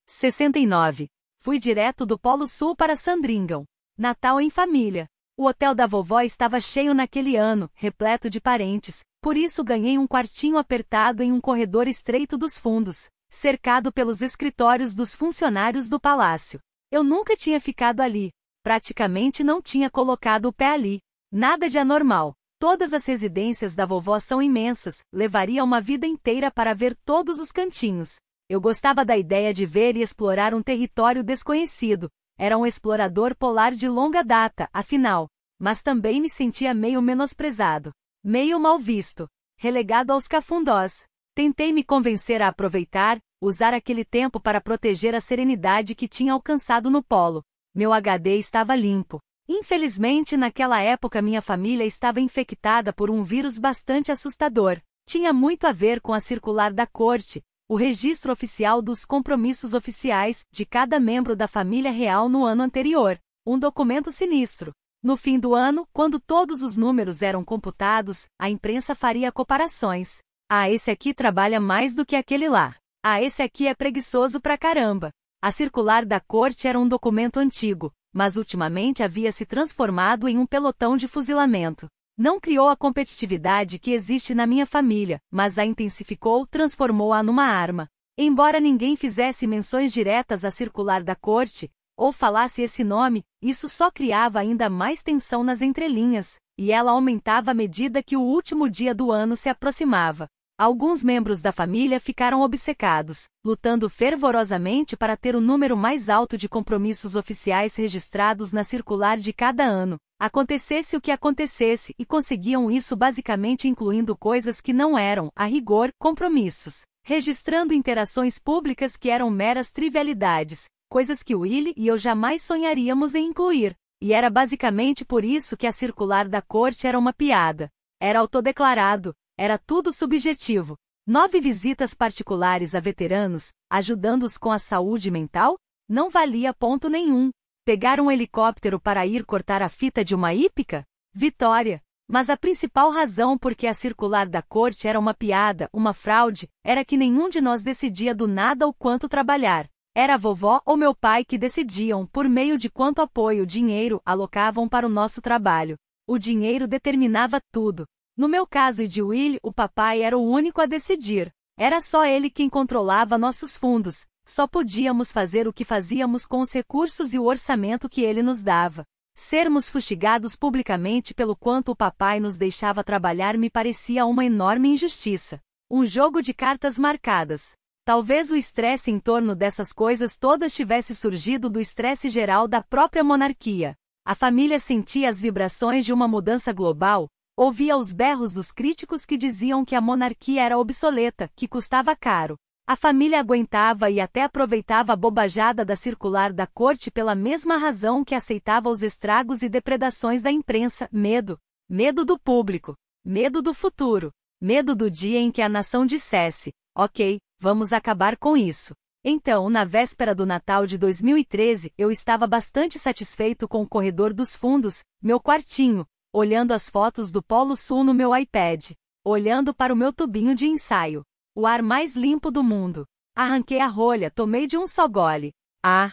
69. Fui direto do Polo Sul para Sandringham. Natal em família. O hotel da vovó estava cheio naquele ano, repleto de parentes, por isso ganhei um quartinho apertado em um corredor estreito dos fundos, cercado pelos escritórios dos funcionários do palácio. Eu nunca tinha ficado ali. Praticamente não tinha colocado o pé ali. Nada de anormal. Todas as residências da vovó são imensas, levaria uma vida inteira para ver todos os cantinhos. Eu gostava da ideia de ver e explorar um território desconhecido. Era um explorador polar de longa data, afinal. Mas também me sentia meio menosprezado, meio mal visto, relegado aos cafundós. Tentei me convencer a aproveitar, usar aquele tempo para proteger a serenidade que tinha alcançado no polo. Meu HD estava limpo. Infelizmente, naquela época minha família estava infectada por um vírus bastante assustador. Tinha muito a ver com a circular da corte, o registro oficial dos compromissos oficiais de cada membro da família real no ano anterior, um documento sinistro. No fim do ano, quando todos os números eram computados, a imprensa faria comparações. Ah, esse aqui trabalha mais do que aquele lá. Ah, esse aqui é preguiçoso pra caramba. A circular da corte era um documento antigo, mas ultimamente havia se transformado em um pelotão de fuzilamento. Não criou a competitividade que existe na minha família, mas a intensificou, transformou-a numa arma. Embora ninguém fizesse menções diretas à circular da corte, ou falasse esse nome, isso só criava ainda mais tensão nas entrelinhas, e ela aumentava à medida que o último dia do ano se aproximava. Alguns membros da família ficaram obcecados, lutando fervorosamente para ter o número mais alto de compromissos oficiais registrados na circular de cada ano, acontecesse o que acontecesse, e conseguiam isso basicamente incluindo coisas que não eram, a rigor, compromissos, registrando interações públicas que eram meras trivialidades, coisas que Willie e eu jamais sonharíamos em incluir, e era basicamente por isso que a circular da corte era uma piada. Era autodeclarado, era tudo subjetivo. Nove visitas particulares a veteranos, ajudando-os com a saúde mental? Não valia ponto nenhum. Pegar um helicóptero para ir cortar a fita de uma hípica? Vitória! Mas a principal razão por que a circular da corte era uma piada, uma fraude, era que nenhum de nós decidia do nada o quanto trabalhar. Era a vovó ou meu pai que decidiam por meio de quanto apoio, dinheiro, alocavam para o nosso trabalho. O dinheiro determinava tudo. No meu caso e de Will, o papai era o único a decidir. Era só ele quem controlava nossos fundos, só podíamos fazer o que fazíamos com os recursos e o orçamento que ele nos dava. Sermos fustigados publicamente pelo quanto o papai nos deixava trabalhar me parecia uma enorme injustiça. Um jogo de cartas marcadas. Talvez o estresse em torno dessas coisas todas tivesse surgido do estresse geral da própria monarquia. A família sentia as vibrações de uma mudança global, Ouvia os berros dos críticos que diziam que a monarquia era obsoleta, que custava caro. A família aguentava e até aproveitava a bobajada da circular da corte pela mesma razão que aceitava os estragos e depredações da imprensa: medo. Medo do público. Medo do futuro. Medo do dia em que a nação dissesse: ok, vamos acabar com isso. Então, na véspera do Natal de 2013, eu estava bastante satisfeito com o corredor dos fundos, meu quartinho, olhando as fotos do Polo Sul no meu iPad, olhando para o meu tubinho de ensaio. O ar mais limpo do mundo. Arranquei a rolha, tomei de um só gole. Ah!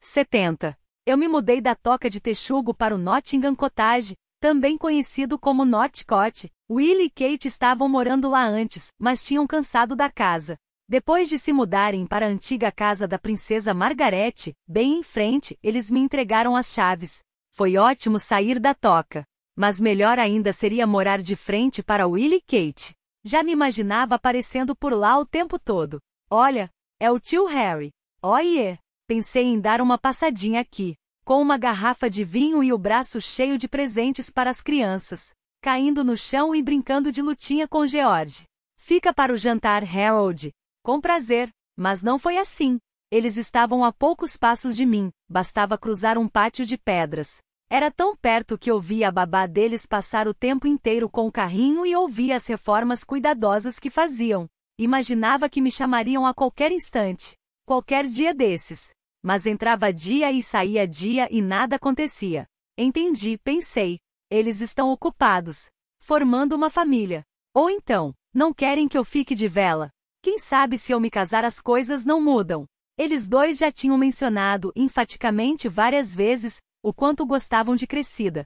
70. Eu me mudei da Toca de Texugo para o Nottingham Cottage, também conhecido como Notcott. Willie e Kate estavam morando lá antes, mas tinham cansado da casa. Depois de se mudarem para a antiga casa da princesa Margarete, bem em frente, eles me entregaram as chaves. Foi ótimo sair da toca. Mas melhor ainda seria morar de frente para Willie e Kate. Já me imaginava aparecendo por lá o tempo todo. Olha, é o tio Harry. Oiê! Pensei em dar uma passadinha aqui, com uma garrafa de vinho e o braço cheio de presentes para as crianças, caindo no chão e brincando de lutinha com George. Fica para o jantar, Harold. Com prazer, mas não foi assim. Eles estavam a poucos passos de mim, bastava cruzar um pátio de pedras. Era tão perto que ouvia a babá deles passar o tempo inteiro com o carrinho e ouvia as reformas cuidadosas que faziam. Imaginava que me chamariam a qualquer instante, qualquer dia desses. Mas entrava dia e saía dia e nada acontecia. Entendi, pensei. Eles estão ocupados, formando uma família. Ou então, não querem que eu fique de vela. Quem sabe se eu me casar as coisas não mudam. Eles dois já tinham mencionado enfaticamente várias vezes o quanto gostavam de Crescida.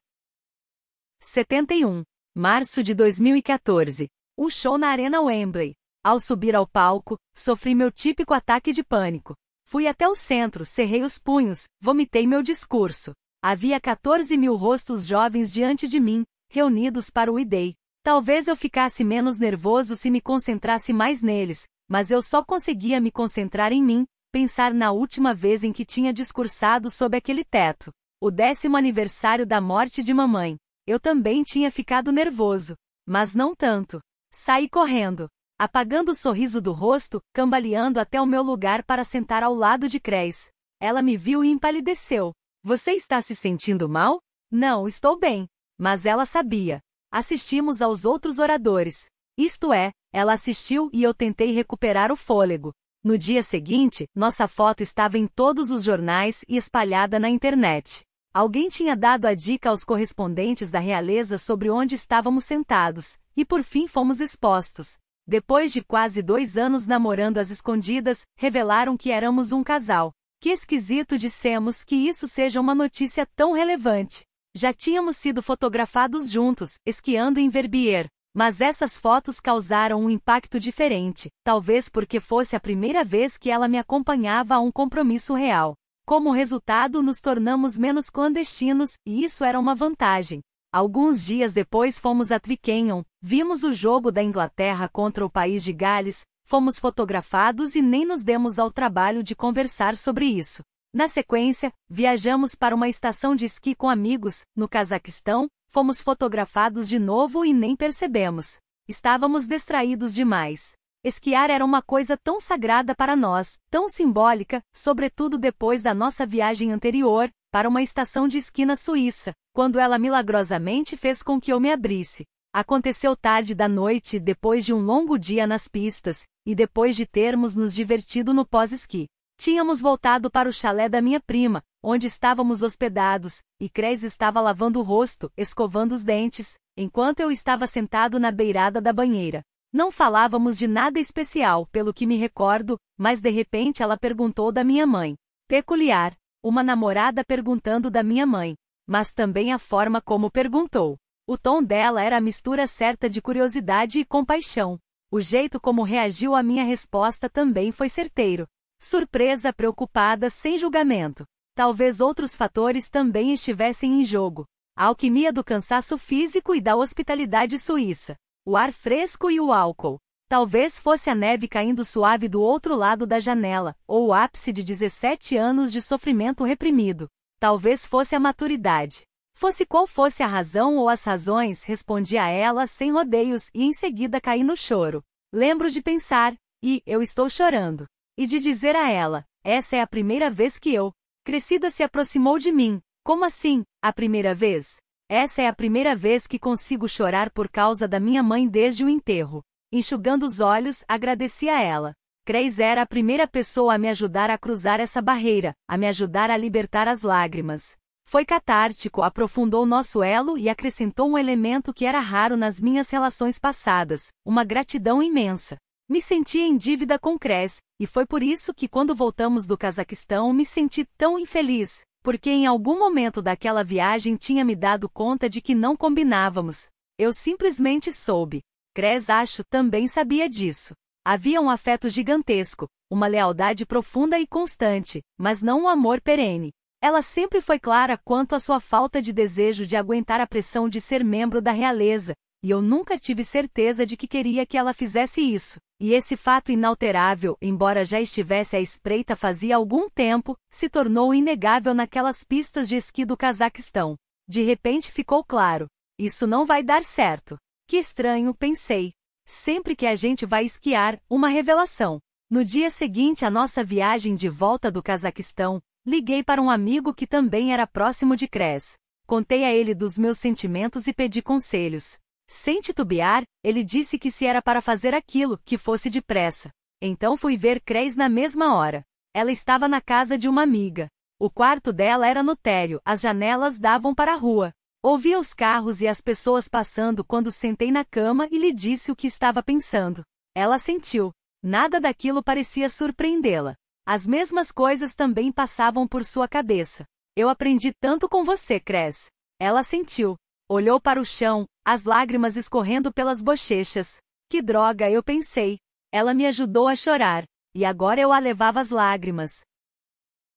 71. Março de 2014. Um show na Arena Wembley. Ao subir ao palco, sofri meu típico ataque de pânico. Fui até o centro, cerrei os punhos, vomitei meu discurso. Havia 14 mil rostos jovens diante de mim, reunidos para o IDEI. Talvez eu ficasse menos nervoso se me concentrasse mais neles, mas eu só conseguia me concentrar em mim, pensar na última vez em que tinha discursado sob aquele teto o décimo aniversário da morte de mamãe. Eu também tinha ficado nervoso, mas não tanto. Saí correndo, apagando o sorriso do rosto, cambaleando até o meu lugar para sentar ao lado de Cres. Ela me viu e empalideceu. Você está se sentindo mal? Não, estou bem. Mas ela sabia. Assistimos aos outros oradores. Isto é, ela assistiu e eu tentei recuperar o fôlego. No dia seguinte, nossa foto estava em todos os jornais e espalhada na internet. Alguém tinha dado a dica aos correspondentes da realeza sobre onde estávamos sentados, e por fim fomos expostos. Depois de quase dois anos namorando às escondidas, revelaram que éramos um casal. Que esquisito dissemos que isso seja uma notícia tão relevante. Já tínhamos sido fotografados juntos, esquiando em Verbier. Mas essas fotos causaram um impacto diferente, talvez porque fosse a primeira vez que ela me acompanhava a um compromisso real. Como resultado, nos tornamos menos clandestinos, e isso era uma vantagem. Alguns dias depois fomos a Twickenham, vimos o jogo da Inglaterra contra o país de Gales, fomos fotografados e nem nos demos ao trabalho de conversar sobre isso. Na sequência, viajamos para uma estação de esqui com amigos, no Cazaquistão, fomos fotografados de novo e nem percebemos. Estávamos distraídos demais. Esquiar era uma coisa tão sagrada para nós, tão simbólica, sobretudo depois da nossa viagem anterior, para uma estação de esqui na Suíça, quando ela milagrosamente fez com que eu me abrisse. Aconteceu tarde da noite, depois de um longo dia nas pistas, e depois de termos nos divertido no pós-esqui. Tínhamos voltado para o chalé da minha prima, onde estávamos hospedados, e Cres estava lavando o rosto, escovando os dentes, enquanto eu estava sentado na beirada da banheira. Não falávamos de nada especial, pelo que me recordo, mas de repente ela perguntou da minha mãe. Peculiar, uma namorada perguntando da minha mãe, mas também a forma como perguntou. O tom dela era a mistura certa de curiosidade e compaixão. O jeito como reagiu à minha resposta também foi certeiro. Surpresa, preocupada, sem julgamento. Talvez outros fatores também estivessem em jogo. A alquimia do cansaço físico e da hospitalidade suíça o ar fresco e o álcool. Talvez fosse a neve caindo suave do outro lado da janela, ou o ápice de 17 anos de sofrimento reprimido. Talvez fosse a maturidade. Fosse qual fosse a razão ou as razões, respondi a ela sem rodeios e em seguida caí no choro. Lembro de pensar, e eu estou chorando. E de dizer a ela, essa é a primeira vez que eu. Crescida se aproximou de mim. Como assim, a primeira vez? Essa é a primeira vez que consigo chorar por causa da minha mãe desde o enterro. Enxugando os olhos, agradeci a ela. Cres era a primeira pessoa a me ajudar a cruzar essa barreira, a me ajudar a libertar as lágrimas. Foi catártico, aprofundou nosso elo e acrescentou um elemento que era raro nas minhas relações passadas, uma gratidão imensa. Me senti em dívida com Cres, e foi por isso que quando voltamos do Cazaquistão me senti tão infeliz, porque em algum momento daquela viagem tinha me dado conta de que não combinávamos. Eu simplesmente soube. Cres acho também sabia disso. Havia um afeto gigantesco, uma lealdade profunda e constante, mas não um amor perene. Ela sempre foi clara quanto à sua falta de desejo de aguentar a pressão de ser membro da realeza, e eu nunca tive certeza de que queria que ela fizesse isso. E esse fato inalterável, embora já estivesse à espreita fazia algum tempo, se tornou inegável naquelas pistas de esqui do Cazaquistão. De repente ficou claro: isso não vai dar certo. Que estranho, pensei. Sempre que a gente vai esquiar, uma revelação. No dia seguinte à nossa viagem de volta do Cazaquistão, liguei para um amigo que também era próximo de Cres. Contei a ele dos meus sentimentos e pedi conselhos. Sem titubear, ele disse que se era para fazer aquilo, que fosse depressa. Então fui ver Cres na mesma hora. Ela estava na casa de uma amiga. O quarto dela era no térreo, as janelas davam para a rua. Ouvia os carros e as pessoas passando quando sentei na cama e lhe disse o que estava pensando. Ela sentiu. Nada daquilo parecia surpreendê-la. As mesmas coisas também passavam por sua cabeça. Eu aprendi tanto com você, Cres. Ela sentiu. Olhou para o chão, as lágrimas escorrendo pelas bochechas. Que droga, eu pensei. Ela me ajudou a chorar, e agora eu a levava as lágrimas.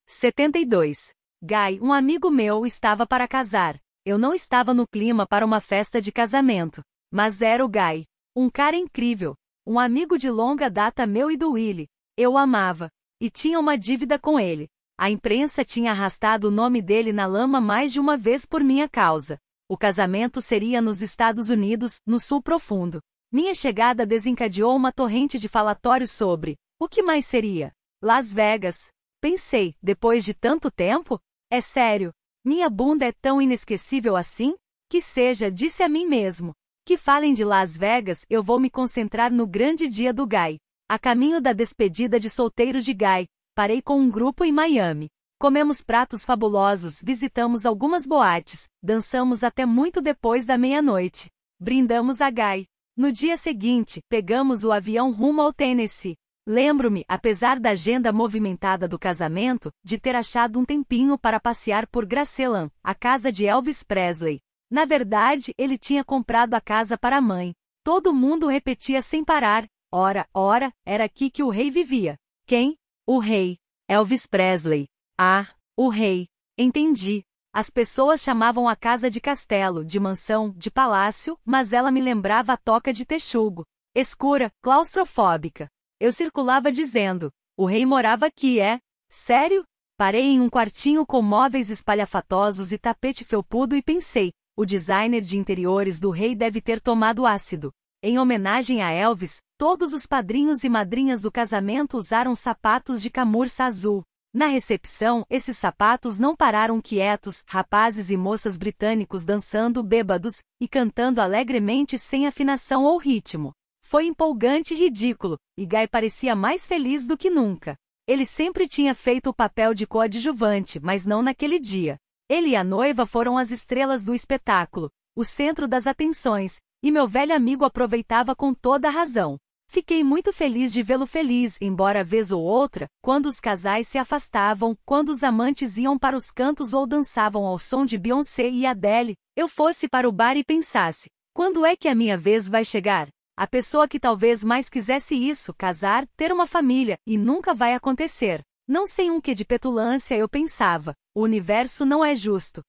72. Guy, um amigo meu, estava para casar. Eu não estava no clima para uma festa de casamento, mas era o Guy, um cara incrível, um amigo de longa data meu e do Willy. Eu o amava e tinha uma dívida com ele. A imprensa tinha arrastado o nome dele na lama mais de uma vez por minha causa. O casamento seria nos Estados Unidos, no Sul Profundo. Minha chegada desencadeou uma torrente de falatórios sobre o que mais seria? Las Vegas. Pensei, depois de tanto tempo? É sério, minha bunda é tão inesquecível assim? Que seja, disse a mim mesmo. Que falem de Las Vegas, eu vou me concentrar no grande dia do Guy. A caminho da despedida de solteiro de Guy, parei com um grupo em Miami. Comemos pratos fabulosos, visitamos algumas boates, dançamos até muito depois da meia-noite. Brindamos a Guy. No dia seguinte, pegamos o avião rumo ao Tennessee. Lembro-me, apesar da agenda movimentada do casamento, de ter achado um tempinho para passear por Graceland, a casa de Elvis Presley. Na verdade, ele tinha comprado a casa para a mãe. Todo mundo repetia sem parar: ora, ora, era aqui que o rei vivia. Quem? O rei. Elvis Presley. Ah, o rei. Entendi. As pessoas chamavam a casa de castelo, de mansão, de palácio, mas ela me lembrava a toca de texugo. Escura, claustrofóbica. Eu circulava dizendo: o rei morava aqui, é? Sério? Parei em um quartinho com móveis espalhafatosos e tapete felpudo e pensei: o designer de interiores do rei deve ter tomado ácido. Em homenagem a Elvis, todos os padrinhos e madrinhas do casamento usaram sapatos de camurça azul. Na recepção, esses sapatos não pararam quietos, rapazes e moças britânicos dançando bêbados e cantando alegremente sem afinação ou ritmo. Foi empolgante e ridículo, e Guy parecia mais feliz do que nunca. Ele sempre tinha feito o papel de coadjuvante, mas não naquele dia. Ele e a noiva foram as estrelas do espetáculo, o centro das atenções, e meu velho amigo aproveitava com toda a razão. Fiquei muito feliz de vê-lo feliz, embora vez ou outra, quando os casais se afastavam, quando os amantes iam para os cantos ou dançavam ao som de Beyoncé e Adele, eu fosse para o bar e pensasse: quando é que a minha vez vai chegar? A pessoa que talvez mais quisesse isso, casar, ter uma família, e nunca vai acontecer. Não sem um que de petulância eu pensava: o universo não é justo.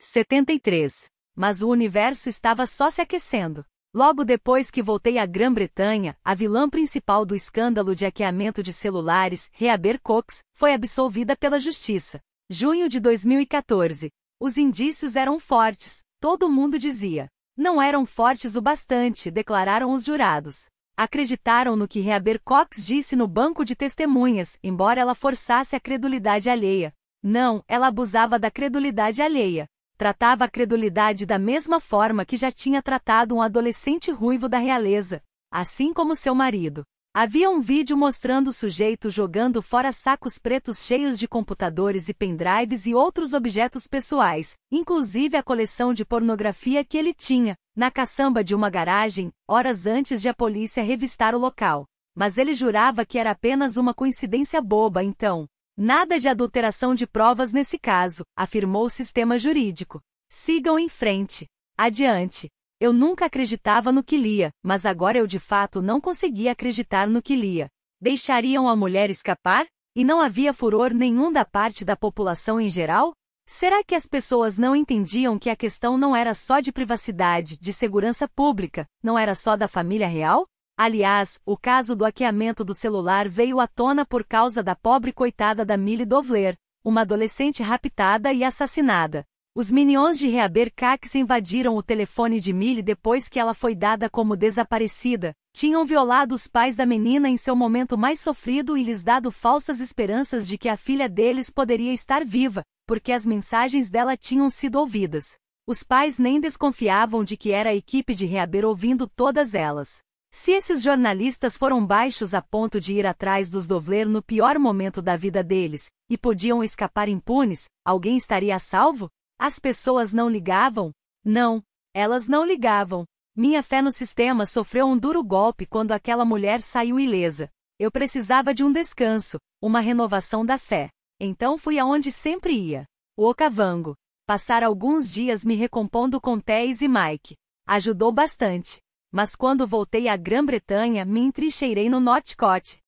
73. Mas o universo estava só se aquecendo. Logo depois que voltei à Grã-Bretanha, a vilã principal do escândalo de hackeamento de celulares, Reaber Cox, foi absolvida pela justiça. Junho de 2014. Os indícios eram fortes, todo mundo dizia. Não eram fortes o bastante, declararam os jurados. Acreditaram no que Reaber Cox disse no banco de testemunhas, embora ela forçasse a credulidade alheia. Não, ela abusava da credulidade alheia. Tratava a credulidade da mesma forma que já tinha tratado um adolescente ruivo da realeza, assim como seu marido. Havia um vídeo mostrando o sujeito jogando fora sacos pretos cheios de computadores e pendrives e outros objetos pessoais, inclusive a coleção de pornografia que ele tinha, na caçamba de uma garagem, horas antes de a polícia revistar o local. Mas ele jurava que era apenas uma coincidência boba então. Nada de adulteração de provas nesse caso, afirmou o sistema jurídico. Sigam em frente. Adiante. Eu nunca acreditava no que lia, mas agora eu de fato não conseguia acreditar no que lia. Deixariam a mulher escapar? E não havia furor nenhum da parte da população em geral? Será que as pessoas não entendiam que a questão não era só de privacidade, de segurança pública, não era só da família real? Aliás, o caso do hackeamento do celular veio à tona por causa da pobre coitada da Millie Dovler, uma adolescente raptada e assassinada. Os minions de Reaber Cax invadiram o telefone de Millie depois que ela foi dada como desaparecida, tinham violado os pais da menina em seu momento mais sofrido e lhes dado falsas esperanças de que a filha deles poderia estar viva, porque as mensagens dela tinham sido ouvidas. Os pais nem desconfiavam de que era a equipe de Reaber ouvindo todas elas. Se esses jornalistas foram baixos a ponto de ir atrás dos Dovler no pior momento da vida deles, e podiam escapar impunes, alguém estaria a salvo? As pessoas não ligavam? Não, elas não ligavam. Minha fé no sistema sofreu um duro golpe quando aquela mulher saiu ilesa. Eu precisava de um descanso, uma renovação da fé. Então fui aonde sempre ia. O Ocavango. Passar alguns dias me recompondo com Tess e Mike. Ajudou bastante mas quando voltei à Grã-Bretanha me entrincheirei no Northcote.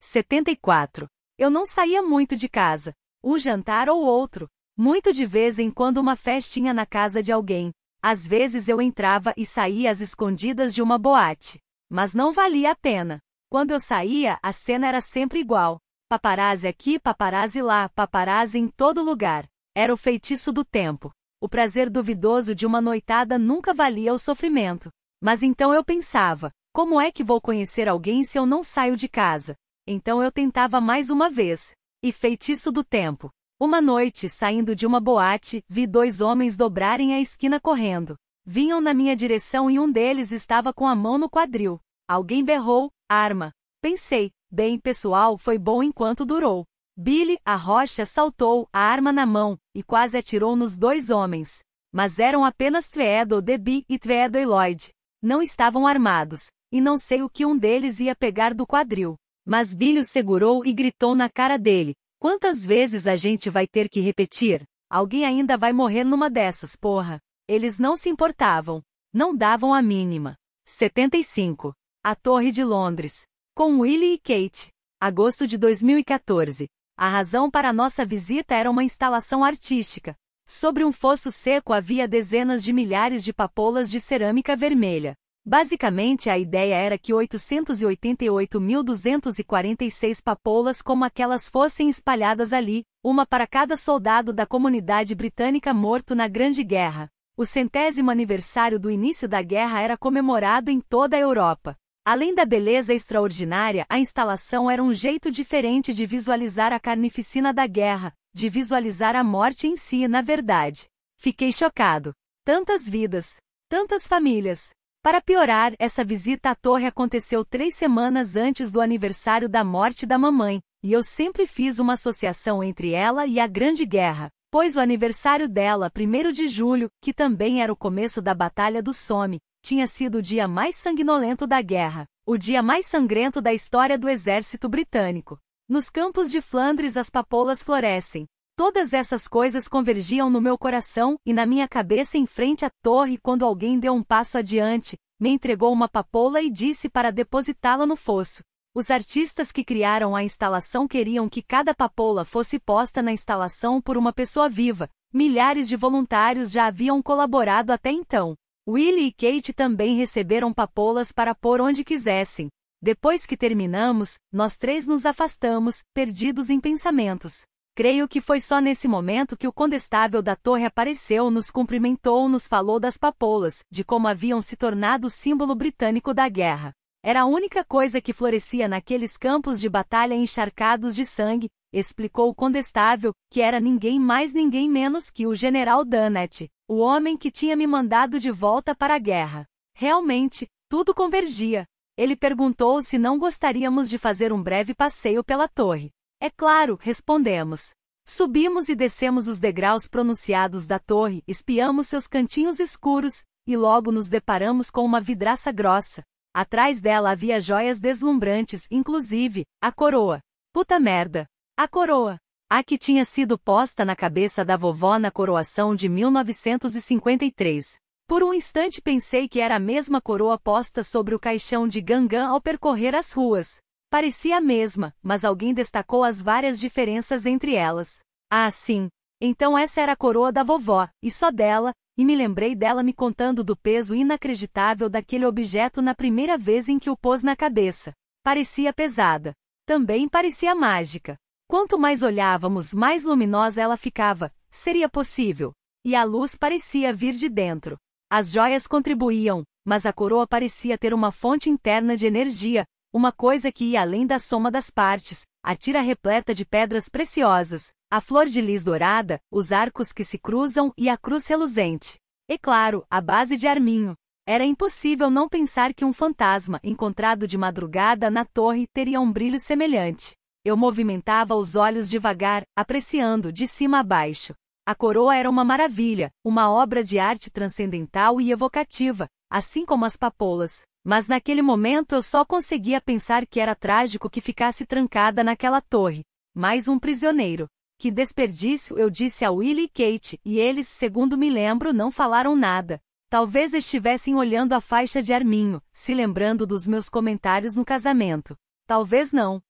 74. Eu não saía muito de casa. Um jantar ou outro. Muito de vez em quando uma festinha na casa de alguém. Às vezes eu entrava e saía às escondidas de uma boate. Mas não valia a pena. Quando eu saía, a cena era sempre igual. Paparazzi aqui, paparazzi lá, paparazzi em todo lugar. Era o feitiço do tempo. O prazer duvidoso de uma noitada nunca valia o sofrimento. Mas então eu pensava, como é que vou conhecer alguém se eu não saio de casa? Então eu tentava mais uma vez. E feitiço do tempo. Uma noite, saindo de uma boate, vi dois homens dobrarem a esquina correndo. Vinham na minha direção e um deles estava com a mão no quadril. Alguém berrou, arma. Pensei, bem, pessoal, foi bom enquanto durou. Billy, a rocha, saltou, a arma na mão, e quase atirou nos dois homens. Mas eram apenas Tweedo Debbie e Tweedo Lloyd. Não estavam armados, e não sei o que um deles ia pegar do quadril. Mas Bilho segurou e gritou na cara dele: Quantas vezes a gente vai ter que repetir? Alguém ainda vai morrer numa dessas, porra. Eles não se importavam. Não davam a mínima. 75. A Torre de Londres. Com Willie e Kate. Agosto de 2014. A razão para nossa visita era uma instalação artística, Sobre um fosso seco havia dezenas de milhares de papoulas de cerâmica vermelha. Basicamente, a ideia era que 888.246 papoulas como aquelas fossem espalhadas ali, uma para cada soldado da comunidade britânica morto na Grande Guerra. O centésimo aniversário do início da guerra era comemorado em toda a Europa. Além da beleza extraordinária, a instalação era um jeito diferente de visualizar a carnificina da guerra, de visualizar a morte em si, na verdade. Fiquei chocado. Tantas vidas, tantas famílias. Para piorar, essa visita à torre aconteceu três semanas antes do aniversário da morte da mamãe, e eu sempre fiz uma associação entre ela e a Grande Guerra, pois o aniversário dela, 1 de julho, que também era o começo da Batalha do Somme, tinha sido o dia mais sanguinolento da guerra, o dia mais sangrento da história do exército britânico. Nos campos de Flandres as papoulas florescem. Todas essas coisas convergiam no meu coração e na minha cabeça em frente à torre quando alguém deu um passo adiante, me entregou uma papoula e disse para depositá-la no fosso. Os artistas que criaram a instalação queriam que cada papoula fosse posta na instalação por uma pessoa viva. Milhares de voluntários já haviam colaborado até então. Willie e Kate também receberam papoulas para pôr onde quisessem. Depois que terminamos, nós três nos afastamos, perdidos em pensamentos. Creio que foi só nesse momento que o condestável da torre apareceu, nos cumprimentou, nos falou das papoulas, de como haviam se tornado o símbolo britânico da guerra. Era a única coisa que florescia naqueles campos de batalha encharcados de sangue, explicou o condestável, que era ninguém mais ninguém menos que o general Dunnett, o homem que tinha me mandado de volta para a guerra. Realmente, tudo convergia. Ele perguntou se não gostaríamos de fazer um breve passeio pela torre. É claro, respondemos. Subimos e descemos os degraus pronunciados da torre, espiamos seus cantinhos escuros, e logo nos deparamos com uma vidraça grossa. Atrás dela havia joias deslumbrantes, inclusive, a coroa. Puta merda! A coroa! A que tinha sido posta na cabeça da vovó na coroação de 1953. Por um instante pensei que era a mesma coroa posta sobre o caixão de Gangan ao percorrer as ruas. Parecia a mesma, mas alguém destacou as várias diferenças entre elas. Ah, sim. Então essa era a coroa da vovó, e só dela, e me lembrei dela me contando do peso inacreditável daquele objeto na primeira vez em que o pôs na cabeça. Parecia pesada. Também parecia mágica. Quanto mais olhávamos, mais luminosa ela ficava. Seria possível. E a luz parecia vir de dentro. As joias contribuíam, mas a coroa parecia ter uma fonte interna de energia, uma coisa que ia além da soma das partes, a tira repleta de pedras preciosas, a flor de lis dourada, os arcos que se cruzam e a cruz reluzente. E claro, a base de arminho. Era impossível não pensar que um fantasma encontrado de madrugada na torre teria um brilho semelhante. Eu movimentava os olhos devagar, apreciando de cima a baixo, a coroa era uma maravilha, uma obra de arte transcendental e evocativa, assim como as papoulas. Mas naquele momento eu só conseguia pensar que era trágico que ficasse trancada naquela torre. Mais um prisioneiro. Que desperdício, eu disse a Willie e Kate, e eles, segundo me lembro, não falaram nada. Talvez estivessem olhando a faixa de arminho, se lembrando dos meus comentários no casamento. Talvez não.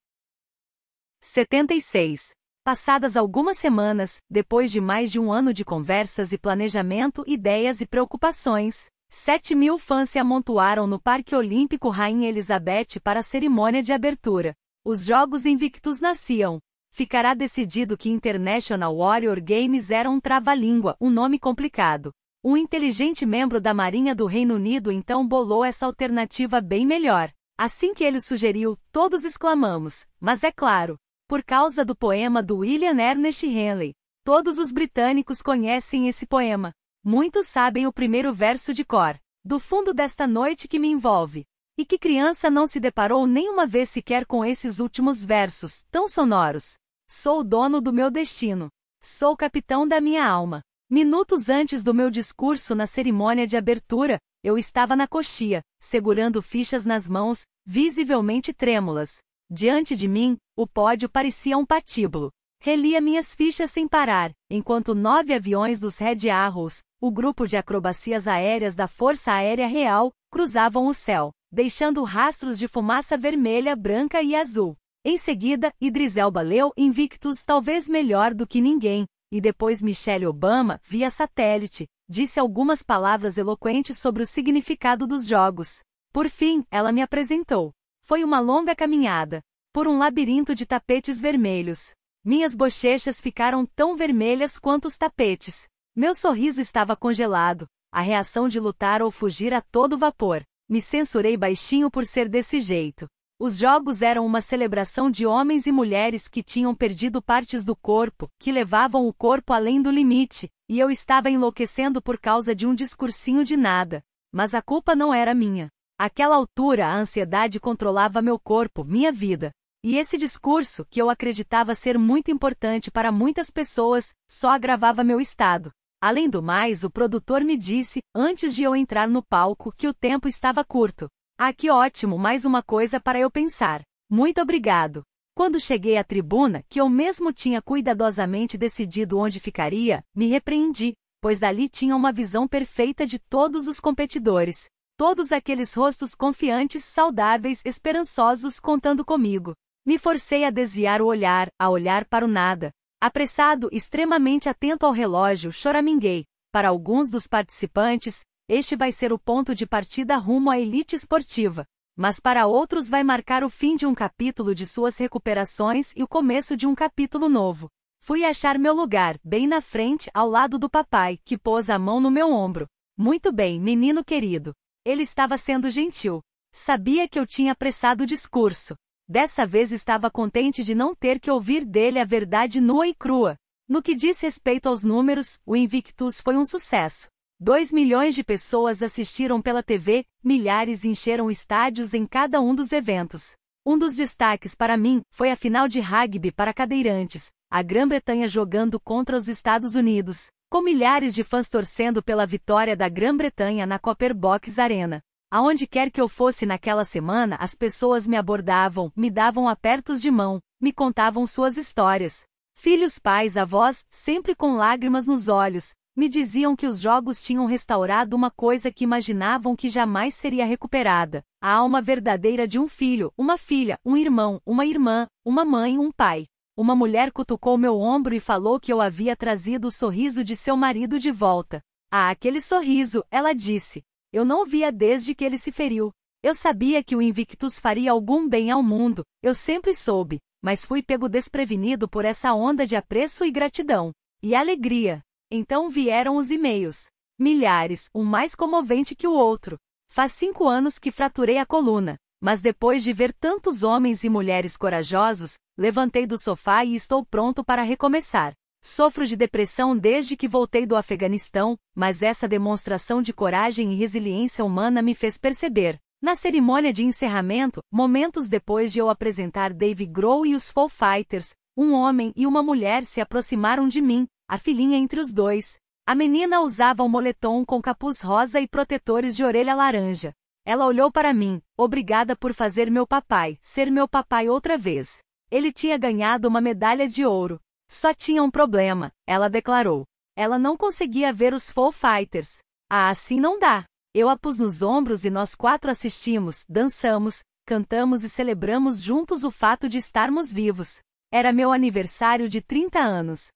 76. Passadas algumas semanas, depois de mais de um ano de conversas e planejamento, ideias e preocupações, 7 mil fãs se amontoaram no Parque Olímpico Rainha Elizabeth para a cerimônia de abertura. Os Jogos Invictos nasciam. Ficará decidido que International Warrior Games era um trava-língua, um nome complicado. Um inteligente membro da Marinha do Reino Unido então bolou essa alternativa bem melhor. Assim que ele sugeriu, todos exclamamos, mas é claro, por causa do poema do William Ernest Henley, todos os britânicos conhecem esse poema. Muitos sabem o primeiro verso de cor, do fundo desta noite que me envolve. E que criança não se deparou nenhuma vez sequer com esses últimos versos, tão sonoros. Sou o dono do meu destino. Sou capitão da minha alma. Minutos antes do meu discurso na cerimônia de abertura, eu estava na coxia, segurando fichas nas mãos, visivelmente trêmulas, Diante de mim, o pódio parecia um patíbulo. Relia minhas fichas sem parar, enquanto nove aviões dos Red Arrows, o grupo de acrobacias aéreas da Força Aérea Real, cruzavam o céu, deixando rastros de fumaça vermelha, branca e azul. Em seguida, Idris Elba leu Invictus talvez melhor do que ninguém, e depois Michelle Obama, via satélite, disse algumas palavras eloquentes sobre o significado dos jogos. Por fim, ela me apresentou. Foi uma longa caminhada, por um labirinto de tapetes vermelhos. Minhas bochechas ficaram tão vermelhas quanto os tapetes. Meu sorriso estava congelado, a reação de lutar ou fugir a todo vapor. Me censurei baixinho por ser desse jeito. Os jogos eram uma celebração de homens e mulheres que tinham perdido partes do corpo, que levavam o corpo além do limite, e eu estava enlouquecendo por causa de um discursinho de nada. Mas a culpa não era minha. Àquela altura, a ansiedade controlava meu corpo, minha vida. E esse discurso, que eu acreditava ser muito importante para muitas pessoas, só agravava meu estado. Além do mais, o produtor me disse, antes de eu entrar no palco, que o tempo estava curto. Ah, que ótimo, mais uma coisa para eu pensar. Muito obrigado. Quando cheguei à tribuna, que eu mesmo tinha cuidadosamente decidido onde ficaria, me repreendi, pois dali tinha uma visão perfeita de todos os competidores todos aqueles rostos confiantes, saudáveis, esperançosos contando comigo. Me forcei a desviar o olhar, a olhar para o nada. Apressado, extremamente atento ao relógio, choraminguei. Para alguns dos participantes, este vai ser o ponto de partida rumo à elite esportiva. Mas para outros vai marcar o fim de um capítulo de suas recuperações e o começo de um capítulo novo. Fui achar meu lugar, bem na frente, ao lado do papai, que pôs a mão no meu ombro. Muito bem, menino querido. Ele estava sendo gentil. Sabia que eu tinha apressado o discurso. Dessa vez estava contente de não ter que ouvir dele a verdade nua e crua. No que diz respeito aos números, o Invictus foi um sucesso. 2 milhões de pessoas assistiram pela TV, milhares encheram estádios em cada um dos eventos. Um dos destaques para mim foi a final de rugby para cadeirantes, a Grã-Bretanha jogando contra os Estados Unidos com milhares de fãs torcendo pela vitória da Grã-Bretanha na Copper Box Arena. Aonde quer que eu fosse naquela semana, as pessoas me abordavam, me davam apertos de mão, me contavam suas histórias. Filhos, pais, avós, sempre com lágrimas nos olhos, me diziam que os jogos tinham restaurado uma coisa que imaginavam que jamais seria recuperada: a alma verdadeira de um filho, uma filha, um irmão, uma irmã, uma mãe, um pai uma mulher cutucou meu ombro e falou que eu havia trazido o sorriso de seu marido de volta. Ah, aquele sorriso, ela disse. Eu não via desde que ele se feriu. Eu sabia que o Invictus faria algum bem ao mundo, eu sempre soube, mas fui pego desprevenido por essa onda de apreço e gratidão. E alegria. Então vieram os e-mails. Milhares, um mais comovente que o outro. Faz cinco anos que fraturei a coluna. Mas depois de ver tantos homens e mulheres corajosos, levantei do sofá e estou pronto para recomeçar. Sofro de depressão desde que voltei do Afeganistão, mas essa demonstração de coragem e resiliência humana me fez perceber. Na cerimônia de encerramento, momentos depois de eu apresentar Dave Grohl e os Foo Fighters, um homem e uma mulher se aproximaram de mim, a filhinha entre os dois. A menina usava um moletom com capuz rosa e protetores de orelha laranja. Ela olhou para mim, obrigada por fazer meu papai, ser meu papai outra vez. Ele tinha ganhado uma medalha de ouro. Só tinha um problema, ela declarou. Ela não conseguia ver os Foo Fighters. Ah, assim não dá. Eu a pus nos ombros e nós quatro assistimos, dançamos, cantamos e celebramos juntos o fato de estarmos vivos. Era meu aniversário de 30 anos.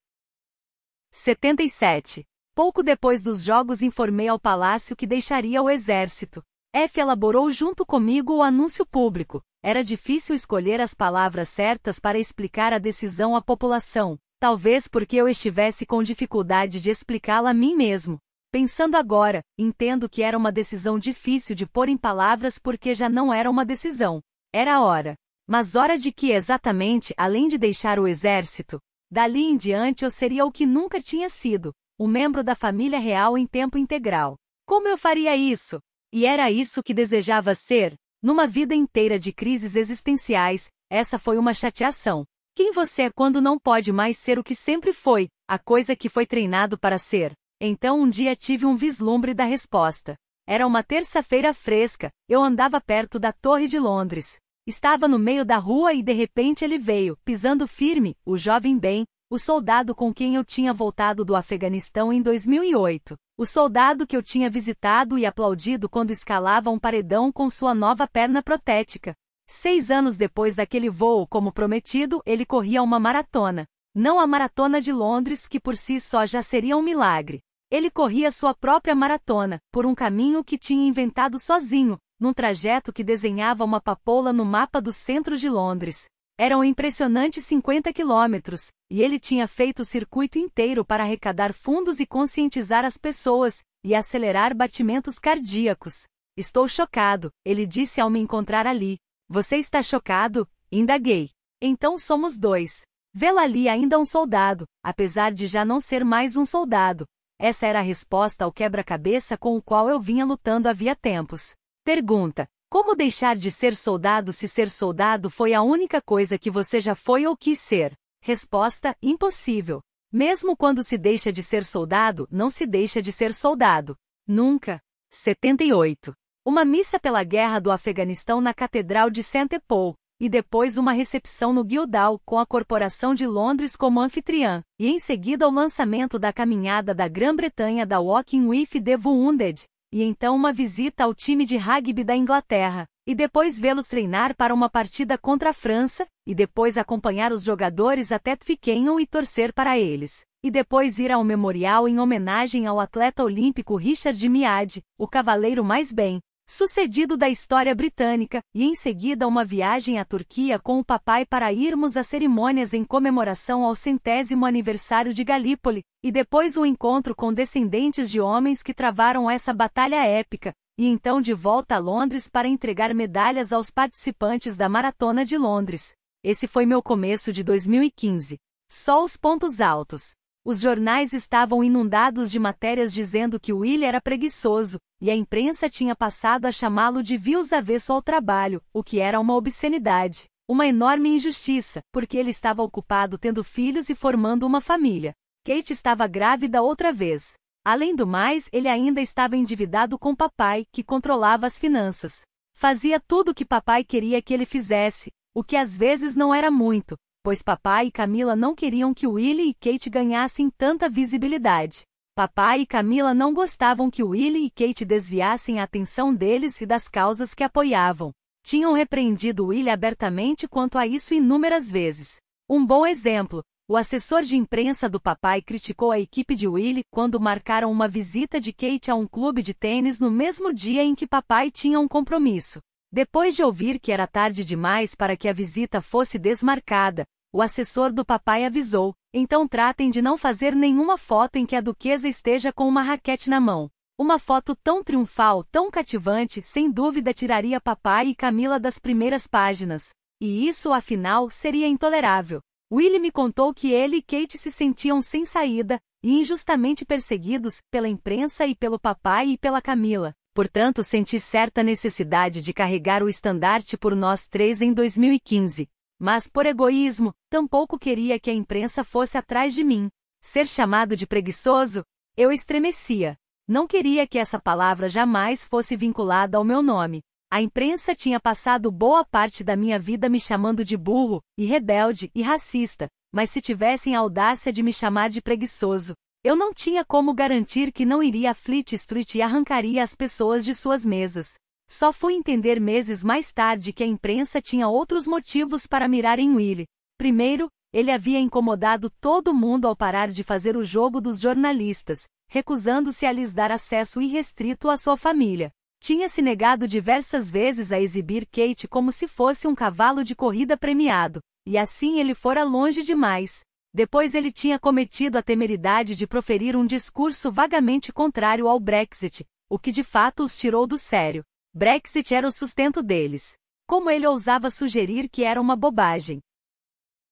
77. Pouco depois dos jogos informei ao palácio que deixaria o exército. F elaborou junto comigo o anúncio público. Era difícil escolher as palavras certas para explicar a decisão à população, talvez porque eu estivesse com dificuldade de explicá-la a mim mesmo. Pensando agora, entendo que era uma decisão difícil de pôr em palavras porque já não era uma decisão. Era hora. Mas hora de que exatamente, além de deixar o exército? Dali em diante eu seria o que nunca tinha sido, um membro da família real em tempo integral. Como eu faria isso? E era isso que desejava ser. Numa vida inteira de crises existenciais, essa foi uma chateação. Quem você é quando não pode mais ser o que sempre foi, a coisa que foi treinado para ser? Então um dia tive um vislumbre da resposta. Era uma terça-feira fresca, eu andava perto da Torre de Londres. Estava no meio da rua e de repente ele veio, pisando firme, o jovem bem, o soldado com quem eu tinha voltado do Afeganistão em 2008. O soldado que eu tinha visitado e aplaudido quando escalava um paredão com sua nova perna protética. Seis anos depois daquele voo, como prometido, ele corria uma maratona. Não a maratona de Londres, que por si só já seria um milagre. Ele corria sua própria maratona, por um caminho que tinha inventado sozinho, num trajeto que desenhava uma papoula no mapa do centro de Londres. Eram impressionantes 50 quilômetros, e ele tinha feito o circuito inteiro para arrecadar fundos e conscientizar as pessoas, e acelerar batimentos cardíacos. Estou chocado, ele disse ao me encontrar ali. Você está chocado? Indaguei. Então somos dois. Vê-la ali ainda um soldado, apesar de já não ser mais um soldado. Essa era a resposta ao quebra-cabeça com o qual eu vinha lutando havia tempos. Pergunta: como deixar de ser soldado se ser soldado foi a única coisa que você já foi ou quis ser? Resposta: impossível. Mesmo quando se deixa de ser soldado, não se deixa de ser soldado. Nunca. 78. Uma missa pela guerra do Afeganistão na Catedral de St. Paul, e depois uma recepção no Guildhall com a Corporação de Londres como anfitriã, e em seguida o lançamento da caminhada da Grã-Bretanha da Walking with the Wounded, e então uma visita ao time de rugby da Inglaterra, e depois vê-los treinar para uma partida contra a França, e depois acompanhar os jogadores até Tfiquenham e torcer para eles, e depois ir ao memorial em homenagem ao atleta olímpico Richard Miade, o cavaleiro mais bem sucedido da história britânica, e em seguida uma viagem à Turquia com o papai para irmos a cerimônias em comemoração ao centésimo aniversário de Galípoli, e depois um encontro com descendentes de homens que travaram essa batalha épica, e então de volta a Londres para entregar medalhas aos participantes da Maratona de Londres. Esse foi meu começo de 2015. Só os pontos altos. Os jornais estavam inundados de matérias dizendo que Will era preguiçoso, e a imprensa tinha passado a chamá-lo de vils avesso ao trabalho, o que era uma obscenidade, uma enorme injustiça, porque ele estava ocupado tendo filhos e formando uma família. Kate estava grávida outra vez. Além do mais, ele ainda estava endividado com papai, que controlava as finanças. Fazia tudo o que papai queria que ele fizesse, o que às vezes não era muito, pois papai e Camila não queriam que Willie e Kate ganhassem tanta visibilidade. Papai e Camila não gostavam que Willie e Kate desviassem a atenção deles e das causas que apoiavam. Tinham repreendido Willie abertamente quanto a isso inúmeras vezes. Um bom exemplo, o assessor de imprensa do papai criticou a equipe de Willie quando marcaram uma visita de Kate a um clube de tênis no mesmo dia em que papai tinha um compromisso. Depois de ouvir que era tarde demais para que a visita fosse desmarcada, o assessor do papai avisou, então tratem de não fazer nenhuma foto em que a duquesa esteja com uma raquete na mão. Uma foto tão triunfal, tão cativante, sem dúvida tiraria papai e Camila das primeiras páginas. E isso, afinal, seria intolerável. Willie me contou que ele e Kate se sentiam sem saída, e injustamente perseguidos, pela imprensa e pelo papai e pela Camila portanto senti certa necessidade de carregar o estandarte por nós três em 2015. Mas por egoísmo, tampouco queria que a imprensa fosse atrás de mim. Ser chamado de preguiçoso, eu estremecia. Não queria que essa palavra jamais fosse vinculada ao meu nome. A imprensa tinha passado boa parte da minha vida me chamando de burro, e rebelde, e racista, mas se tivessem a audácia de me chamar de preguiçoso, eu não tinha como garantir que não iria a Fleet Street e arrancaria as pessoas de suas mesas. Só fui entender meses mais tarde que a imprensa tinha outros motivos para mirar em Willie. Primeiro, ele havia incomodado todo mundo ao parar de fazer o jogo dos jornalistas, recusando-se a lhes dar acesso irrestrito à sua família. Tinha se negado diversas vezes a exibir Kate como se fosse um cavalo de corrida premiado, e assim ele fora longe demais. Depois ele tinha cometido a temeridade de proferir um discurso vagamente contrário ao Brexit, o que de fato os tirou do sério. Brexit era o sustento deles. Como ele ousava sugerir que era uma bobagem?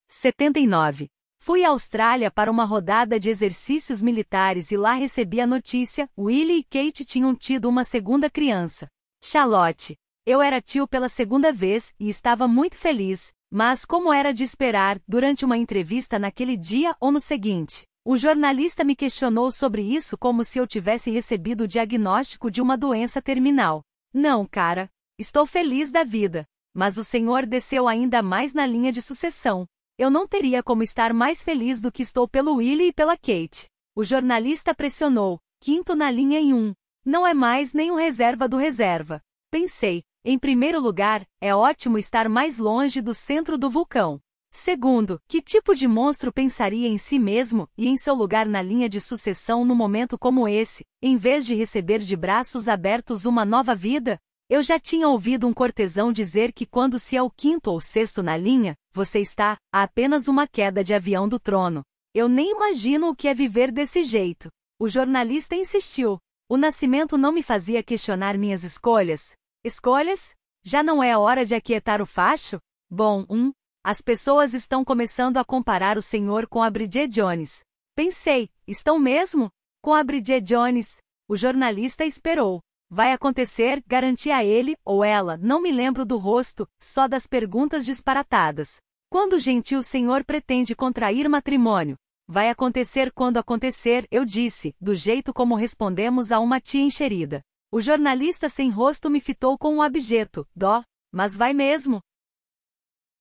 79. Fui à Austrália para uma rodada de exercícios militares e lá recebi a notícia: Willie e Kate tinham tido uma segunda criança. Charlotte. Eu era tio pela segunda vez e estava muito feliz, mas, como era de esperar, durante uma entrevista naquele dia ou no seguinte, o jornalista me questionou sobre isso como se eu tivesse recebido o diagnóstico de uma doença terminal. Não, cara. Estou feliz da vida. Mas o senhor desceu ainda mais na linha de sucessão. Eu não teria como estar mais feliz do que estou pelo Willie e pela Kate. O jornalista pressionou, quinto na linha em um. Não é mais nem reserva do reserva. Pensei, em primeiro lugar, é ótimo estar mais longe do centro do vulcão. Segundo, que tipo de monstro pensaria em si mesmo e em seu lugar na linha de sucessão num momento como esse, em vez de receber de braços abertos uma nova vida? Eu já tinha ouvido um cortesão dizer que quando se é o quinto ou sexto na linha, você está a apenas uma queda de avião do trono. Eu nem imagino o que é viver desse jeito. O jornalista insistiu. O nascimento não me fazia questionar minhas escolhas, Escolhas? Já não é a hora de aquietar o facho? Bom, um. As pessoas estão começando a comparar o senhor com a Bridget Jones. Pensei, estão mesmo? Com a Bridget Jones. O jornalista esperou. Vai acontecer, garantia ele ou ela, não me lembro do rosto, só das perguntas disparatadas. Quando o gentil senhor pretende contrair matrimônio? Vai acontecer quando acontecer, eu disse, do jeito como respondemos a uma tia encherida. O jornalista sem rosto me fitou com um abjeto, dó, mas vai mesmo.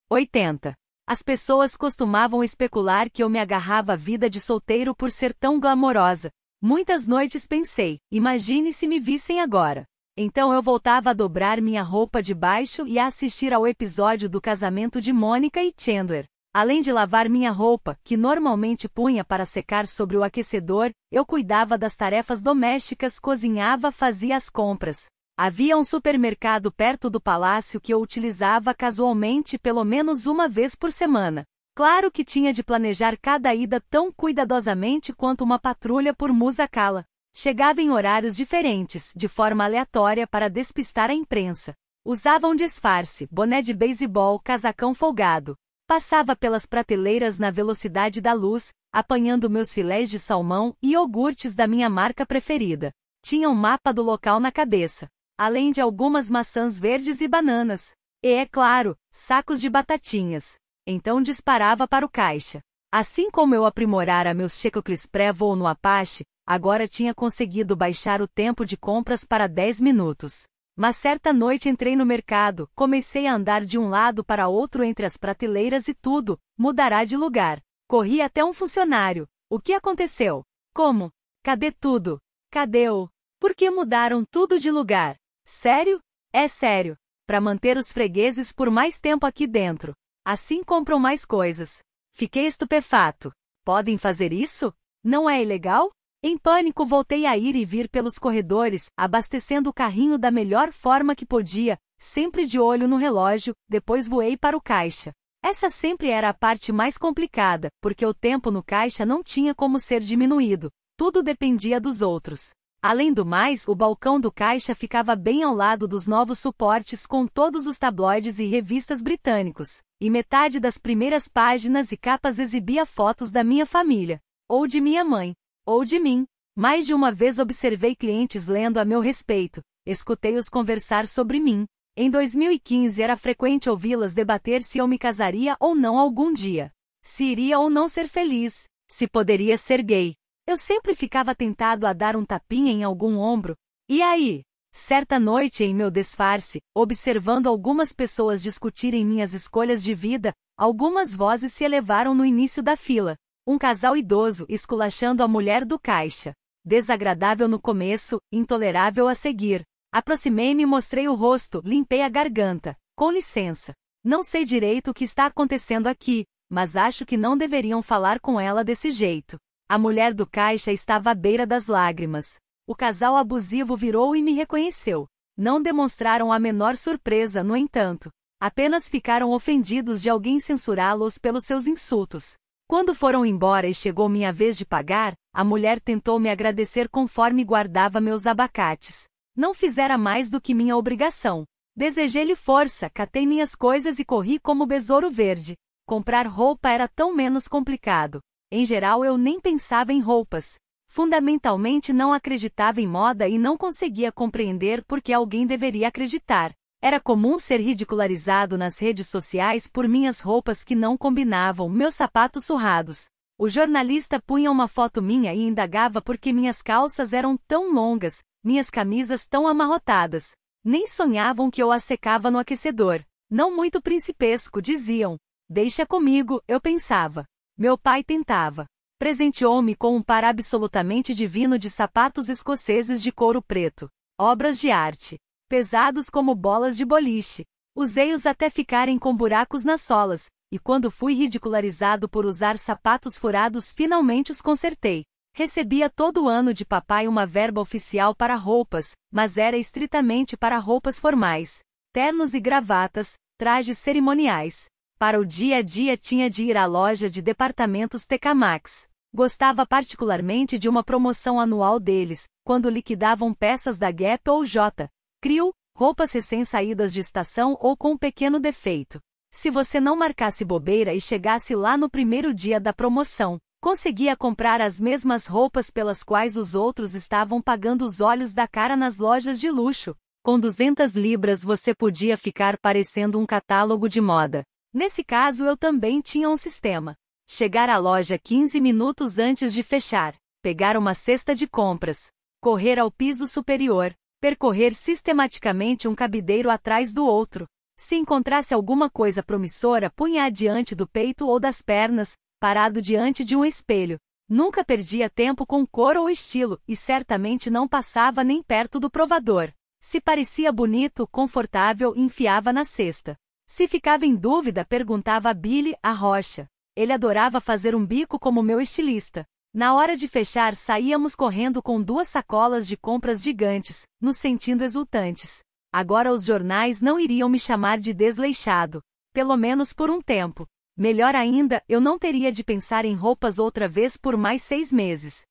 80. As pessoas costumavam especular que eu me agarrava à vida de solteiro por ser tão glamorosa. Muitas noites pensei, imagine se me vissem agora. Então eu voltava a dobrar minha roupa de baixo e a assistir ao episódio do casamento de Mônica e Chandler. Além de lavar minha roupa, que normalmente punha para secar sobre o aquecedor, eu cuidava das tarefas domésticas, cozinhava, fazia as compras. Havia um supermercado perto do palácio que eu utilizava casualmente pelo menos uma vez por semana. Claro que tinha de planejar cada ida tão cuidadosamente quanto uma patrulha por Musacala. Chegava em horários diferentes, de forma aleatória para despistar a imprensa. Usavam um disfarce, boné de beisebol, casacão folgado. Passava pelas prateleiras na velocidade da luz, apanhando meus filés de salmão e iogurtes da minha marca preferida. Tinha um mapa do local na cabeça, além de algumas maçãs verdes e bananas. E, é claro, sacos de batatinhas. Então disparava para o caixa. Assim como eu aprimorara meus checoclis pré-voo no Apache, agora tinha conseguido baixar o tempo de compras para 10 minutos. Mas certa noite entrei no mercado, comecei a andar de um lado para outro entre as prateleiras e tudo, mudará de lugar. Corri até um funcionário. O que aconteceu? Como? Cadê tudo? Cadê o? Por que mudaram tudo de lugar? Sério? É sério. Para manter os fregueses por mais tempo aqui dentro. Assim compram mais coisas. Fiquei estupefato. Podem fazer isso? Não é ilegal? Em pânico, voltei a ir e vir pelos corredores, abastecendo o carrinho da melhor forma que podia, sempre de olho no relógio, depois voei para o caixa. Essa sempre era a parte mais complicada, porque o tempo no caixa não tinha como ser diminuído, tudo dependia dos outros. Além do mais, o balcão do caixa ficava bem ao lado dos novos suportes com todos os tabloides e revistas britânicos, e metade das primeiras páginas e capas exibia fotos da minha família, ou de minha mãe ou de mim. Mais de uma vez observei clientes lendo a meu respeito, escutei-os conversar sobre mim. Em 2015 era frequente ouvi-las debater se eu me casaria ou não algum dia, se iria ou não ser feliz, se poderia ser gay. Eu sempre ficava tentado a dar um tapinha em algum ombro. E aí? Certa noite, em meu disfarce, observando algumas pessoas discutirem minhas escolhas de vida, algumas vozes se elevaram no início da fila. Um casal idoso esculachando a mulher do caixa. Desagradável no começo, intolerável a seguir. Aproximei-me e mostrei o rosto, limpei a garganta. Com licença. Não sei direito o que está acontecendo aqui, mas acho que não deveriam falar com ela desse jeito. A mulher do caixa estava à beira das lágrimas. O casal abusivo virou e me reconheceu. Não demonstraram a menor surpresa, no entanto. Apenas ficaram ofendidos de alguém censurá-los pelos seus insultos. Quando foram embora e chegou minha vez de pagar, a mulher tentou me agradecer conforme guardava meus abacates. Não fizera mais do que minha obrigação. Desejei-lhe força, catei minhas coisas e corri como besouro verde. Comprar roupa era tão menos complicado. Em geral, eu nem pensava em roupas. Fundamentalmente, não acreditava em moda e não conseguia compreender por que alguém deveria acreditar. Era comum ser ridicularizado nas redes sociais por minhas roupas que não combinavam, meus sapatos surrados. O jornalista punha uma foto minha e indagava por que minhas calças eram tão longas, minhas camisas tão amarrotadas. Nem sonhavam que eu as secava no aquecedor. Não muito principesco, diziam. Deixa comigo, eu pensava. Meu pai tentava. Presenteou-me com um par absolutamente divino de sapatos escoceses de couro preto. Obras de arte pesados como bolas de boliche. Usei-os até ficarem com buracos nas solas, e quando fui ridicularizado por usar sapatos furados, finalmente os consertei. Recebia todo ano de papai uma verba oficial para roupas, mas era estritamente para roupas formais, ternos e gravatas, trajes cerimoniais. Para o dia a dia tinha de ir à loja de departamentos Tecamax. Gostava particularmente de uma promoção anual deles, quando liquidavam peças da Gap ou J. Crio, roupas recém-saídas de estação ou com um pequeno defeito. Se você não marcasse bobeira e chegasse lá no primeiro dia da promoção, conseguia comprar as mesmas roupas pelas quais os outros estavam pagando os olhos da cara nas lojas de luxo. Com 200 libras você podia ficar parecendo um catálogo de moda. Nesse caso eu também tinha um sistema. Chegar à loja 15 minutos antes de fechar, pegar uma cesta de compras, correr ao piso superior, Percorrer sistematicamente um cabideiro atrás do outro. Se encontrasse alguma coisa promissora, punha diante do peito ou das pernas, parado diante de um espelho. Nunca perdia tempo com cor ou estilo, e certamente não passava nem perto do provador. Se parecia bonito, confortável, enfiava na cesta. Se ficava em dúvida, perguntava a Billy, a Rocha. Ele adorava fazer um bico como meu estilista. Na hora de fechar, saíamos correndo com duas sacolas de compras gigantes, nos sentindo exultantes. Agora os jornais não iriam me chamar de desleixado, pelo menos por um tempo. Melhor ainda, eu não teria de pensar em roupas outra vez por mais seis meses.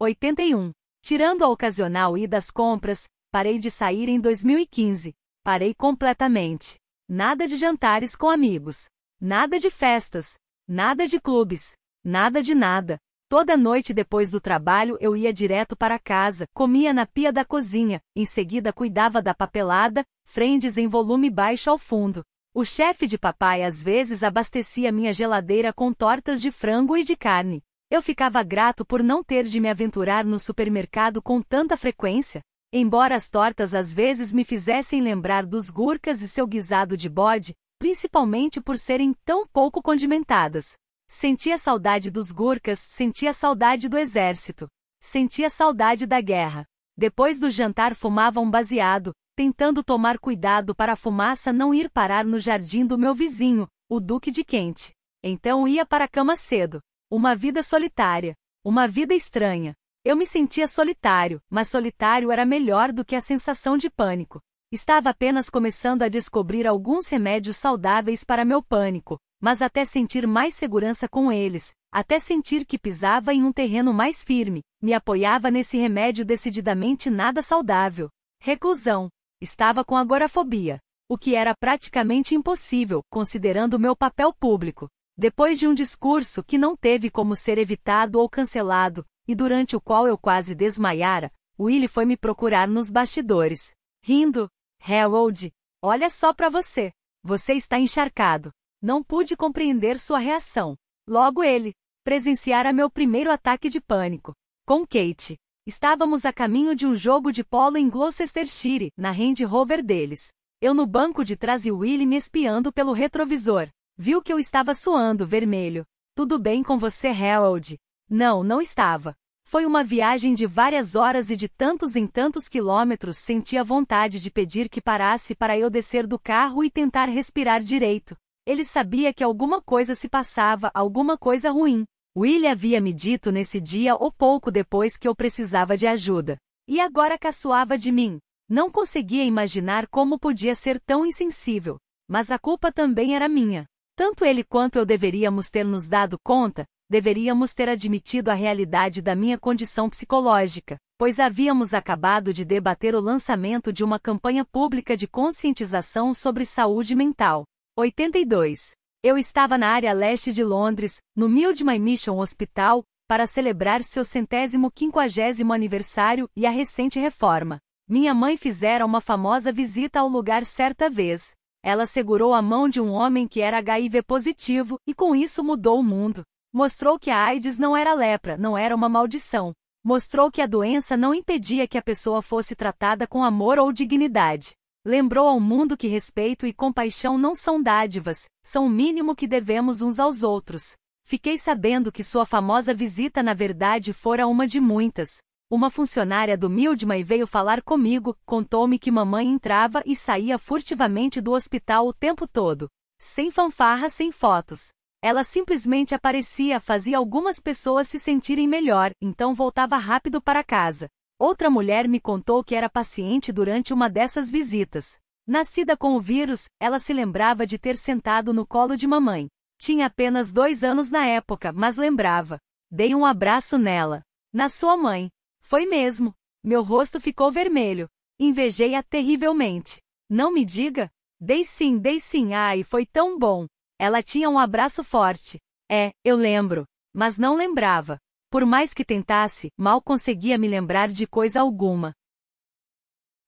81. Tirando a ocasional ida às compras, parei de sair em 2015. Parei completamente. Nada de jantares com amigos. Nada de festas. Nada de clubes. Nada de nada. Toda noite depois do trabalho eu ia direto para casa, comia na pia da cozinha, em seguida cuidava da papelada, frendes em volume baixo ao fundo. O chefe de papai às vezes abastecia minha geladeira com tortas de frango e de carne. Eu ficava grato por não ter de me aventurar no supermercado com tanta frequência. Embora as tortas às vezes me fizessem lembrar dos gurcas e seu guisado de bode, principalmente por serem tão pouco condimentadas. Sentia saudade dos gurkas, sentia saudade do exército. Sentia saudade da guerra. Depois do jantar fumava um baseado, tentando tomar cuidado para a fumaça não ir parar no jardim do meu vizinho, o Duque de Quente. Então ia para a cama cedo. Uma vida solitária. Uma vida estranha. Eu me sentia solitário, mas solitário era melhor do que a sensação de pânico. Estava apenas começando a descobrir alguns remédios saudáveis para meu pânico, mas até sentir mais segurança com eles, até sentir que pisava em um terreno mais firme, me apoiava nesse remédio decididamente nada saudável. Reclusão. Estava com agorafobia, o que era praticamente impossível, considerando o meu papel público. Depois de um discurso que não teve como ser evitado ou cancelado, e durante o qual eu quase desmaiara, Willie foi me procurar nos bastidores. Rindo, Harold, olha só para você. Você está encharcado. Não pude compreender sua reação. Logo ele presenciara meu primeiro ataque de pânico. Com Kate. Estávamos a caminho de um jogo de polo em Gloucestershire, na Range Rover deles. Eu no banco de trás e Willie me espiando pelo retrovisor. Viu que eu estava suando vermelho. Tudo bem com você, Harold? Não, não estava. Foi uma viagem de várias horas e de tantos em tantos quilômetros sentia vontade de pedir que parasse para eu descer do carro e tentar respirar direito. Ele sabia que alguma coisa se passava, alguma coisa ruim. William havia me dito nesse dia ou pouco depois que eu precisava de ajuda. E agora caçoava de mim. Não conseguia imaginar como podia ser tão insensível. Mas a culpa também era minha. Tanto ele quanto eu deveríamos ter nos dado conta, deveríamos ter admitido a realidade da minha condição psicológica, pois havíamos acabado de debater o lançamento de uma campanha pública de conscientização sobre saúde mental. 82. Eu estava na área leste de Londres, no Mild My Mission Hospital, para celebrar seu centésimo quinquagésimo aniversário e a recente reforma. Minha mãe fizera uma famosa visita ao lugar certa vez. Ela segurou a mão de um homem que era HIV positivo e com isso mudou o mundo. Mostrou que a AIDS não era lepra, não era uma maldição. Mostrou que a doença não impedia que a pessoa fosse tratada com amor ou dignidade. Lembrou ao mundo que respeito e compaixão não são dádivas, são o mínimo que devemos uns aos outros. Fiquei sabendo que sua famosa visita na verdade fora uma de muitas. Uma funcionária do Mildmay veio falar comigo, contou-me que mamãe entrava e saía furtivamente do hospital o tempo todo. Sem fanfarra, sem fotos. Ela simplesmente aparecia, fazia algumas pessoas se sentirem melhor, então voltava rápido para casa. Outra mulher me contou que era paciente durante uma dessas visitas. Nascida com o vírus, ela se lembrava de ter sentado no colo de mamãe. Tinha apenas dois anos na época, mas lembrava. Dei um abraço nela. Na sua mãe. Foi mesmo. Meu rosto ficou vermelho. Invejei-a terrivelmente. Não me diga? Dei sim, dei sim, ai, foi tão bom. Ela tinha um abraço forte. É, eu lembro. Mas não lembrava. Por mais que tentasse, mal conseguia me lembrar de coisa alguma.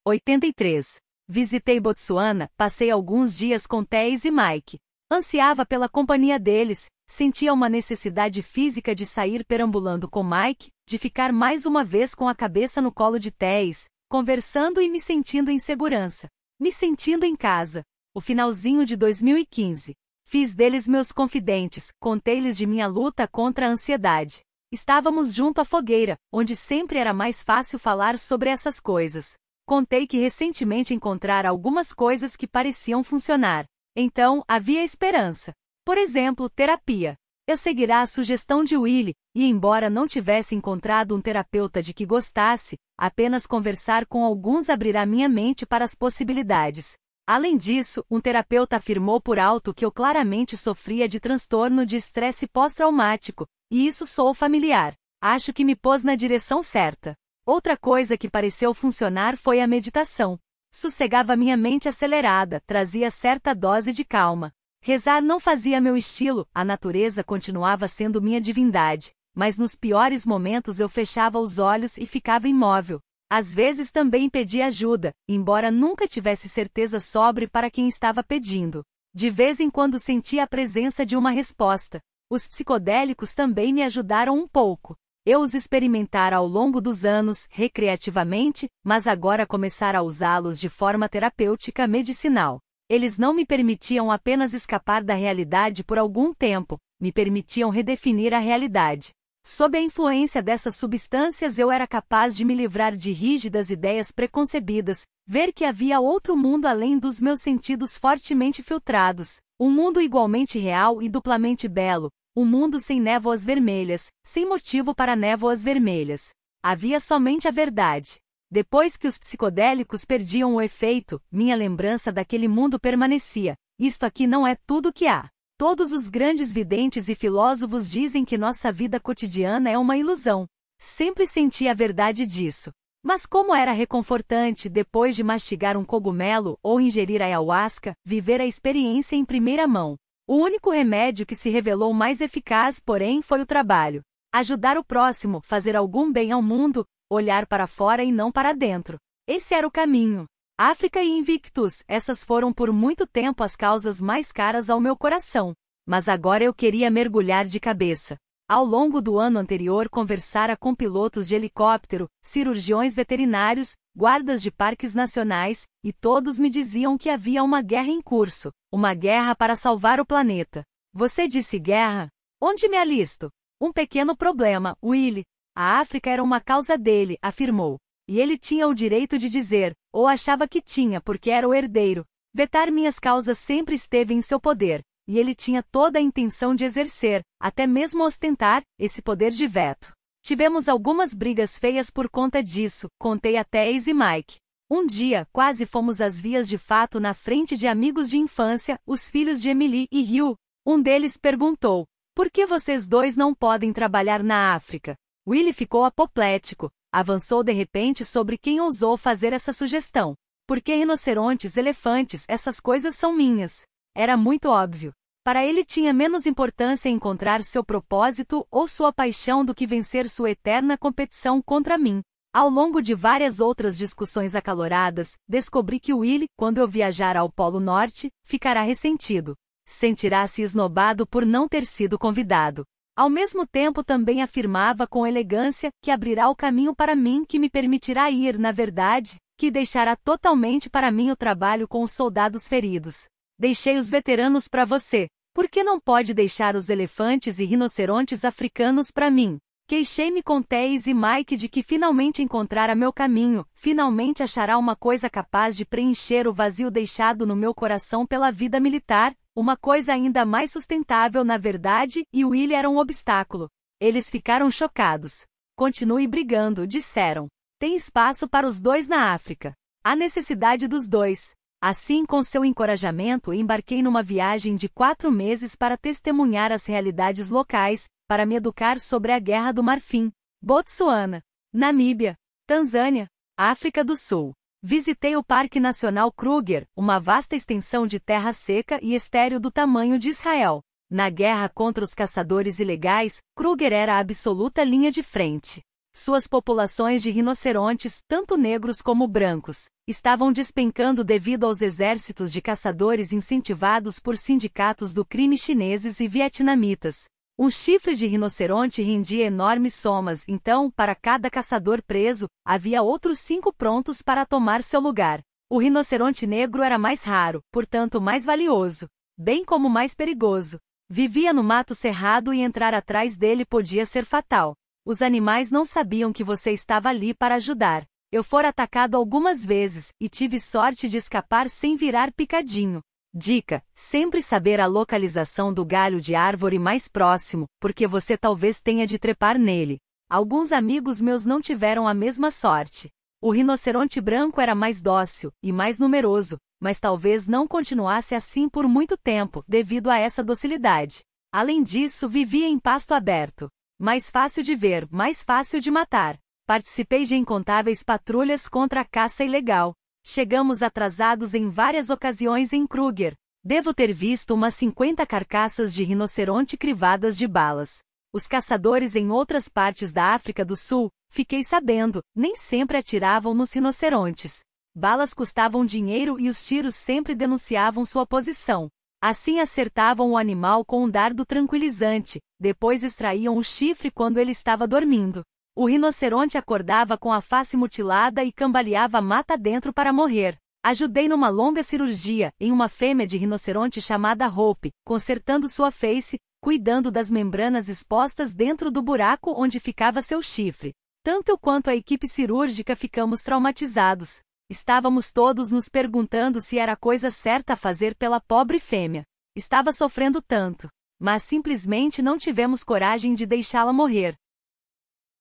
83. Visitei Botsuana, passei alguns dias com Téis e Mike. Ansiava pela companhia deles, sentia uma necessidade física de sair perambulando com Mike, de ficar mais uma vez com a cabeça no colo de Téis, conversando e me sentindo em segurança. Me sentindo em casa. O finalzinho de 2015. Fiz deles meus confidentes, contei-lhes de minha luta contra a ansiedade. Estávamos junto à fogueira, onde sempre era mais fácil falar sobre essas coisas. Contei que recentemente encontrara algumas coisas que pareciam funcionar. Então, havia esperança. Por exemplo, terapia. Eu seguirá a sugestão de Willy, e embora não tivesse encontrado um terapeuta de que gostasse, apenas conversar com alguns abrirá minha mente para as possibilidades. Além disso, um terapeuta afirmou por alto que eu claramente sofria de transtorno de estresse pós-traumático, e isso sou familiar. Acho que me pôs na direção certa. Outra coisa que pareceu funcionar foi a meditação. Sossegava minha mente acelerada, trazia certa dose de calma. Rezar não fazia meu estilo, a natureza continuava sendo minha divindade, mas nos piores momentos eu fechava os olhos e ficava imóvel, às vezes também pedi ajuda, embora nunca tivesse certeza sobre para quem estava pedindo. De vez em quando sentia a presença de uma resposta. Os psicodélicos também me ajudaram um pouco. Eu os experimentara ao longo dos anos, recreativamente, mas agora começara a usá-los de forma terapêutica medicinal. Eles não me permitiam apenas escapar da realidade por algum tempo, me permitiam redefinir a realidade. Sob a influência dessas substâncias eu era capaz de me livrar de rígidas ideias preconcebidas, ver que havia outro mundo além dos meus sentidos fortemente filtrados, um mundo igualmente real e duplamente belo, um mundo sem névoas vermelhas, sem motivo para névoas vermelhas. Havia somente a verdade. Depois que os psicodélicos perdiam o efeito, minha lembrança daquele mundo permanecia. Isto aqui não é tudo que há. Todos os grandes videntes e filósofos dizem que nossa vida cotidiana é uma ilusão. Sempre senti a verdade disso. Mas como era reconfortante, depois de mastigar um cogumelo ou ingerir ayahuasca, viver a experiência em primeira mão. O único remédio que se revelou mais eficaz, porém, foi o trabalho. Ajudar o próximo, fazer algum bem ao mundo, olhar para fora e não para dentro. Esse era o caminho. África e Invictus, essas foram por muito tempo as causas mais caras ao meu coração. Mas agora eu queria mergulhar de cabeça. Ao longo do ano anterior, conversara com pilotos de helicóptero, cirurgiões veterinários, guardas de parques nacionais, e todos me diziam que havia uma guerra em curso, uma guerra para salvar o planeta. Você disse guerra? Onde me alisto? Um pequeno problema, Willy. A África era uma causa dele, afirmou. E ele tinha o direito de dizer, ou achava que tinha porque era o herdeiro, vetar minhas causas sempre esteve em seu poder, e ele tinha toda a intenção de exercer, até mesmo ostentar, esse poder de veto. Tivemos algumas brigas feias por conta disso, contei até Ace e Mike. Um dia, quase fomos às vias de fato na frente de amigos de infância, os filhos de Emily e Hugh. Um deles perguntou: Por que vocês dois não podem trabalhar na África? Willie ficou apoplético, avançou de repente sobre quem ousou fazer essa sugestão. Porque rinocerontes, elefantes, essas coisas são minhas. Era muito óbvio. Para ele tinha menos importância encontrar seu propósito ou sua paixão do que vencer sua eterna competição contra mim. Ao longo de várias outras discussões acaloradas, descobri que Willy, quando eu viajar ao Polo Norte, ficará ressentido. Sentirá-se esnobado por não ter sido convidado. Ao mesmo tempo também afirmava com elegância que abrirá o caminho para mim que me permitirá ir, na verdade, que deixará totalmente para mim o trabalho com os soldados feridos. Deixei os veteranos para você. Por que não pode deixar os elefantes e rinocerontes africanos para mim? Queixei-me com Teis e Mike de que finalmente encontrara meu caminho, finalmente achará uma coisa capaz de preencher o vazio deixado no meu coração pela vida militar, uma coisa ainda mais sustentável na verdade, e Will era um obstáculo. Eles ficaram chocados. Continue brigando, disseram. Tem espaço para os dois na África. Há necessidade dos dois. Assim, com seu encorajamento, embarquei numa viagem de quatro meses para testemunhar as realidades locais, para me educar sobre a Guerra do Marfim, Botsuana, Namíbia, Tanzânia, África do Sul. Visitei o Parque Nacional Kruger, uma vasta extensão de terra seca e estéreo do tamanho de Israel. Na guerra contra os caçadores ilegais, Kruger era a absoluta linha de frente. Suas populações de rinocerontes, tanto negros como brancos, estavam despencando devido aos exércitos de caçadores incentivados por sindicatos do crime chineses e vietnamitas, um chifre de rinoceronte rendia enormes somas, então, para cada caçador preso, havia outros cinco prontos para tomar seu lugar. O rinoceronte negro era mais raro, portanto mais valioso, bem como mais perigoso. Vivia no mato cerrado e entrar atrás dele podia ser fatal. Os animais não sabiam que você estava ali para ajudar. Eu fora atacado algumas vezes, e tive sorte de escapar sem virar picadinho. Dica: sempre saber a localização do galho de árvore mais próximo, porque você talvez tenha de trepar nele. Alguns amigos meus não tiveram a mesma sorte. O rinoceronte branco era mais dócil e mais numeroso, mas talvez não continuasse assim por muito tempo, devido a essa docilidade. Além disso, vivia em pasto aberto. Mais fácil de ver, mais fácil de matar. Participei de incontáveis patrulhas contra a caça ilegal, Chegamos atrasados em várias ocasiões em Kruger. Devo ter visto umas 50 carcaças de rinoceronte crivadas de balas. Os caçadores em outras partes da África do Sul, fiquei sabendo, nem sempre atiravam nos rinocerontes. Balas custavam dinheiro e os tiros sempre denunciavam sua posição. Assim acertavam o animal com um dardo tranquilizante, depois extraíam o chifre quando ele estava dormindo. O rinoceronte acordava com a face mutilada e cambaleava mata dentro para morrer. Ajudei numa longa cirurgia, em uma fêmea de rinoceronte chamada Hope, consertando sua face, cuidando das membranas expostas dentro do buraco onde ficava seu chifre. Tanto quanto a equipe cirúrgica ficamos traumatizados. Estávamos todos nos perguntando se era a coisa certa a fazer pela pobre fêmea. Estava sofrendo tanto, mas simplesmente não tivemos coragem de deixá-la morrer.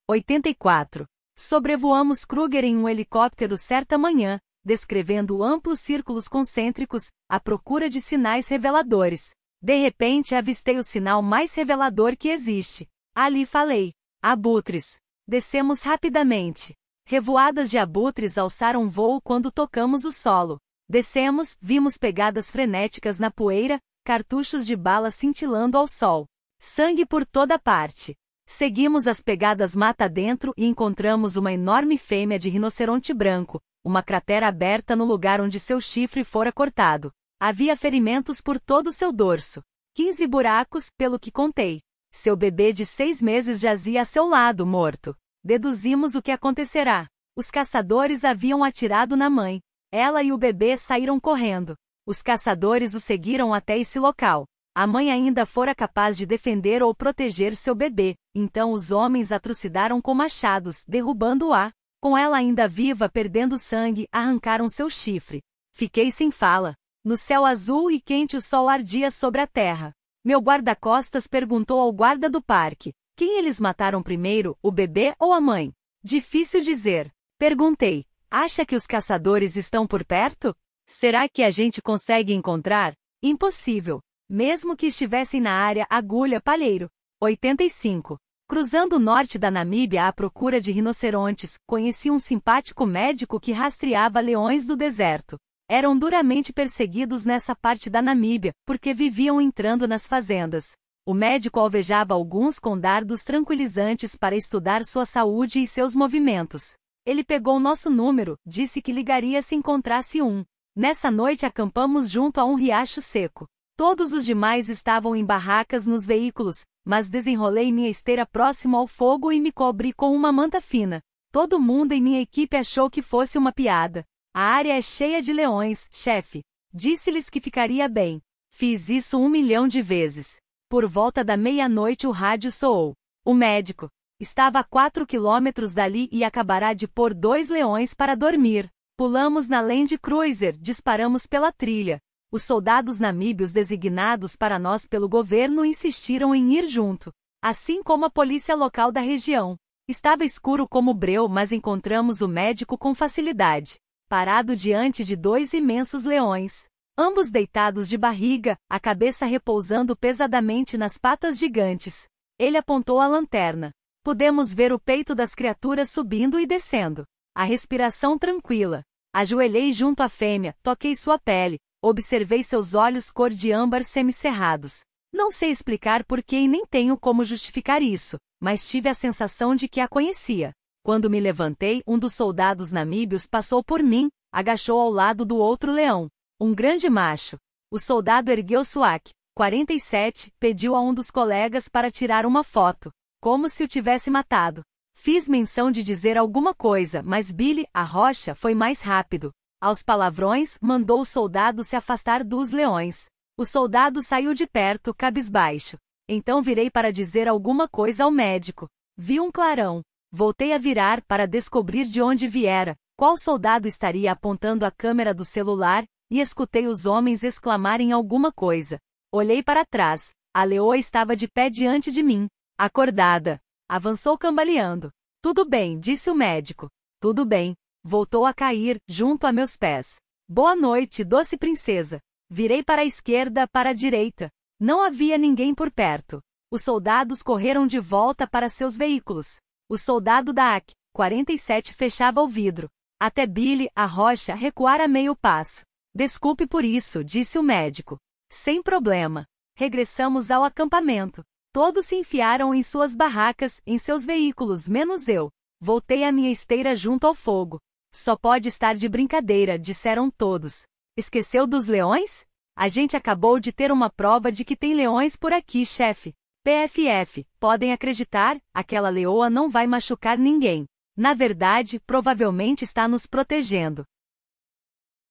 84. Sobrevoamos Kruger em um helicóptero certa manhã, descrevendo amplos círculos concêntricos, à procura de sinais reveladores. De repente avistei o sinal mais revelador que existe. Ali falei. Abutres. Descemos rapidamente. Revoadas de abutres alçaram voo quando tocamos o solo. Descemos, vimos pegadas frenéticas na poeira, cartuchos de bala cintilando ao sol. Sangue por toda parte. Seguimos as pegadas mata dentro e encontramos uma enorme fêmea de rinoceronte branco, uma cratera aberta no lugar onde seu chifre fora cortado. Havia ferimentos por todo seu dorso. 15 buracos, pelo que contei. Seu bebê de seis meses jazia a seu lado, morto. Deduzimos o que acontecerá. Os caçadores haviam atirado na mãe. Ela e o bebê saíram correndo. Os caçadores o seguiram até esse local. A mãe ainda fora capaz de defender ou proteger seu bebê, então os homens a trucidaram com machados, derrubando-a. Com ela ainda viva, perdendo sangue, arrancaram seu chifre. Fiquei sem fala. No céu azul e quente o sol ardia sobre a terra. Meu guarda-costas perguntou ao guarda do parque: quem eles mataram primeiro, o bebê ou a mãe? Difícil dizer. Perguntei: acha que os caçadores estão por perto? Será que a gente consegue encontrar? Impossível. Mesmo que estivessem na área agulha palheiro. 85. Cruzando o norte da Namíbia à procura de rinocerontes, conheci um simpático médico que rastreava leões do deserto. Eram duramente perseguidos nessa parte da Namíbia, porque viviam entrando nas fazendas. O médico alvejava alguns com dardos tranquilizantes para estudar sua saúde e seus movimentos. Ele pegou nosso número, disse que ligaria se encontrasse um. Nessa noite acampamos junto a um riacho seco. Todos os demais estavam em barracas nos veículos, mas desenrolei minha esteira próximo ao fogo e me cobri com uma manta fina. Todo mundo em minha equipe achou que fosse uma piada. A área é cheia de leões, chefe. Disse-lhes que ficaria bem. Fiz isso um milhão de vezes. Por volta da meia-noite o rádio soou. O médico estava a quatro quilômetros dali e acabará de pôr dois leões para dormir. Pulamos na Land Cruiser, disparamos pela trilha os soldados namíbios designados para nós pelo governo insistiram em ir junto, assim como a polícia local da região. Estava escuro como breu, mas encontramos o médico com facilidade, parado diante de dois imensos leões, ambos deitados de barriga, a cabeça repousando pesadamente nas patas gigantes. Ele apontou a lanterna. Pudemos ver o peito das criaturas subindo e descendo, a respiração tranquila. Ajoelhei junto à fêmea, toquei sua pele, observei seus olhos cor de âmbar semicerrados. Não sei explicar porquê e nem tenho como justificar isso, mas tive a sensação de que a conhecia. Quando me levantei, um dos soldados namíbios passou por mim, agachou ao lado do outro leão. Um grande macho. O soldado ergueu Suak, 47, pediu a um dos colegas para tirar uma foto. Como se o tivesse matado. Fiz menção de dizer alguma coisa, mas Billy, a rocha, foi mais rápido. Aos palavrões, mandou o soldado se afastar dos leões. O soldado saiu de perto, cabisbaixo. Então virei para dizer alguma coisa ao médico. Vi um clarão. Voltei a virar para descobrir de onde viera, qual soldado estaria apontando a câmera do celular, e escutei os homens exclamarem alguma coisa. Olhei para trás. A leoa estava de pé diante de mim, acordada. Avançou cambaleando. Tudo bem, disse o médico. Tudo bem, Voltou a cair, junto a meus pés. Boa noite, doce princesa. Virei para a esquerda, para a direita. Não havia ninguém por perto. Os soldados correram de volta para seus veículos. O soldado da AC 47 fechava o vidro. Até Billy, a rocha, recuara meio passo. Desculpe por isso, disse o médico. Sem problema. Regressamos ao acampamento. Todos se enfiaram em suas barracas, em seus veículos, menos eu. Voltei a minha esteira junto ao fogo. Só pode estar de brincadeira, disseram todos. Esqueceu dos leões? A gente acabou de ter uma prova de que tem leões por aqui, chefe. PFF, podem acreditar, aquela leoa não vai machucar ninguém. Na verdade, provavelmente está nos protegendo.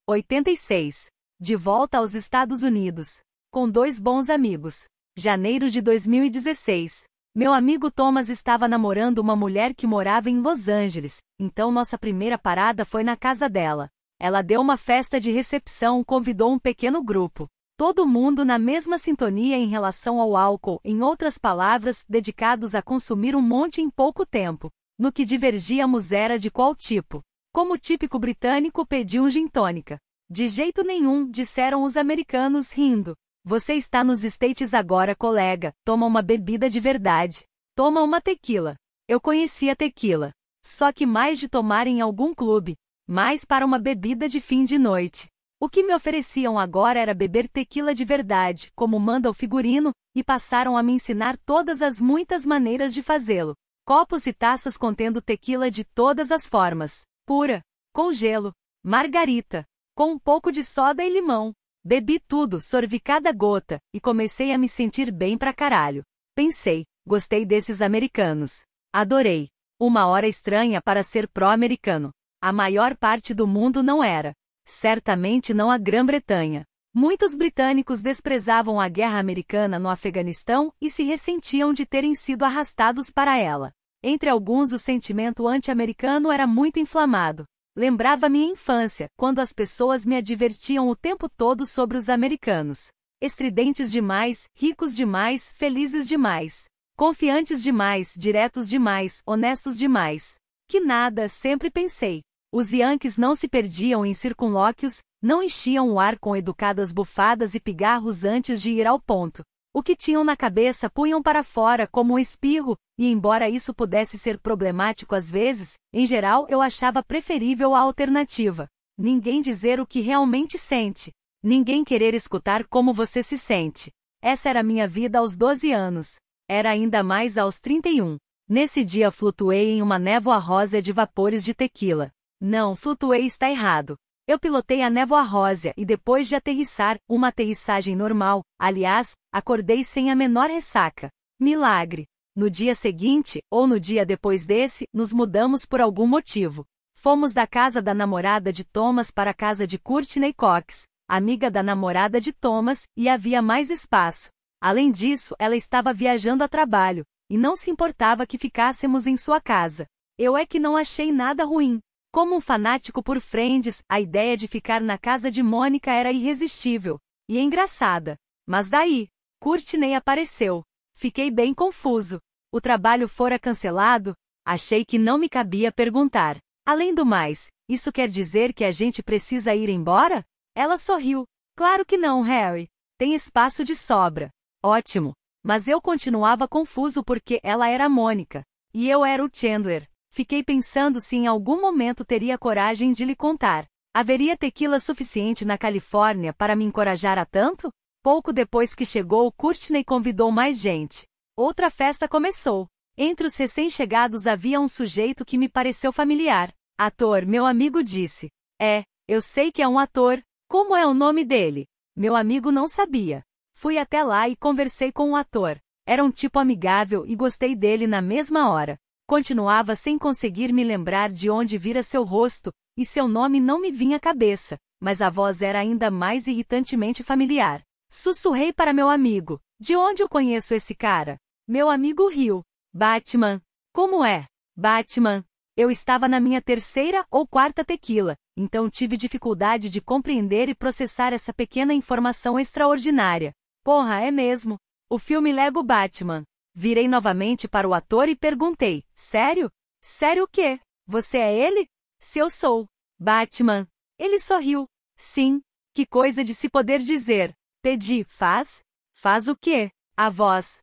86. De volta aos Estados Unidos. Com dois bons amigos. Janeiro de 2016. Meu amigo Thomas estava namorando uma mulher que morava em Los Angeles, então nossa primeira parada foi na casa dela. Ela deu uma festa de recepção, convidou um pequeno grupo. Todo mundo na mesma sintonia em relação ao álcool, em outras palavras, dedicados a consumir um monte em pouco tempo. No que divergíamos era de qual tipo. Como típico britânico, pedi um gin tônica. De jeito nenhum, disseram os americanos rindo. Você está nos States agora, colega. Toma uma bebida de verdade. Toma uma tequila. Eu conhecia tequila. Só que mais de tomar em algum clube, mais para uma bebida de fim de noite. O que me ofereciam agora era beber tequila de verdade, como manda o figurino, e passaram a me ensinar todas as muitas maneiras de fazê-lo. Copos e taças contendo tequila de todas as formas: pura, com gelo, margarita, com um pouco de soda e limão, Bebi tudo, sorvi cada gota, e comecei a me sentir bem pra caralho. Pensei, gostei desses americanos. Adorei. Uma hora estranha para ser pró-americano. A maior parte do mundo não era. Certamente não a Grã-Bretanha. Muitos britânicos desprezavam a guerra americana no Afeganistão e se ressentiam de terem sido arrastados para ela. Entre alguns, o sentimento anti-americano era muito inflamado. Lembrava minha infância, quando as pessoas me advertiam o tempo todo sobre os americanos. Estridentes demais, ricos demais, felizes demais. Confiantes demais, diretos demais, honestos demais. Que nada, sempre pensei. Os Yankees não se perdiam em circunlóquios, não enchiam o ar com educadas bufadas e pigarros antes de ir ao ponto. O que tinham na cabeça punham para fora como um espirro, e embora isso pudesse ser problemático às vezes, em geral eu achava preferível a alternativa. Ninguém dizer o que realmente sente. Ninguém querer escutar como você se sente. Essa era minha vida aos 12 anos. Era ainda mais aos 31. Nesse dia flutuei em uma névoa rosa de vapores de tequila. Não, flutuei está errado. Eu pilotei a névoa rósea e depois de aterrissar, uma aterrissagem normal, aliás, acordei sem a menor ressaca. Milagre! No dia seguinte, ou no dia depois desse, nos mudamos por algum motivo. Fomos da casa da namorada de Thomas para a casa de Courtney Cox, amiga da namorada de Thomas, e havia mais espaço. Além disso, ela estava viajando a trabalho, e não se importava que ficássemos em sua casa. Eu é que não achei nada ruim, como um fanático por Friends, a ideia de ficar na casa de Mônica era irresistível e engraçada. Mas daí, Courtney apareceu. Fiquei bem confuso. O trabalho fora cancelado? Achei que não me cabia perguntar. Além do mais, isso quer dizer que a gente precisa ir embora? Ela sorriu. Claro que não, Harry. Tem espaço de sobra. Ótimo. Mas eu continuava confuso porque ela era Mônica. E eu era o Chandler. Fiquei pensando se em algum momento teria coragem de lhe contar. Haveria tequila suficiente na Califórnia para me encorajar a tanto? Pouco depois que chegou, Courtney convidou mais gente. Outra festa começou. Entre os recém-chegados havia um sujeito que me pareceu familiar. Ator, meu amigo disse. É, eu sei que é um ator. Como é o nome dele? Meu amigo não sabia. Fui até lá e conversei com o ator. Era um tipo amigável e gostei dele na mesma hora. Continuava sem conseguir me lembrar de onde vira seu rosto, e seu nome não me vinha à cabeça, mas a voz era ainda mais irritantemente familiar. Sussurrei para meu amigo: De onde eu conheço esse cara? Meu amigo riu. Batman. Como é? Batman. Eu estava na minha terceira ou quarta tequila, então tive dificuldade de compreender e processar essa pequena informação extraordinária. Porra, é mesmo. O filme Lego Batman Virei novamente para o ator e perguntei: Sério? Sério o quê? Você é ele? Se eu sou. Batman. Ele sorriu. Sim. Que coisa de se poder dizer. Pedi, faz? Faz o quê? A voz.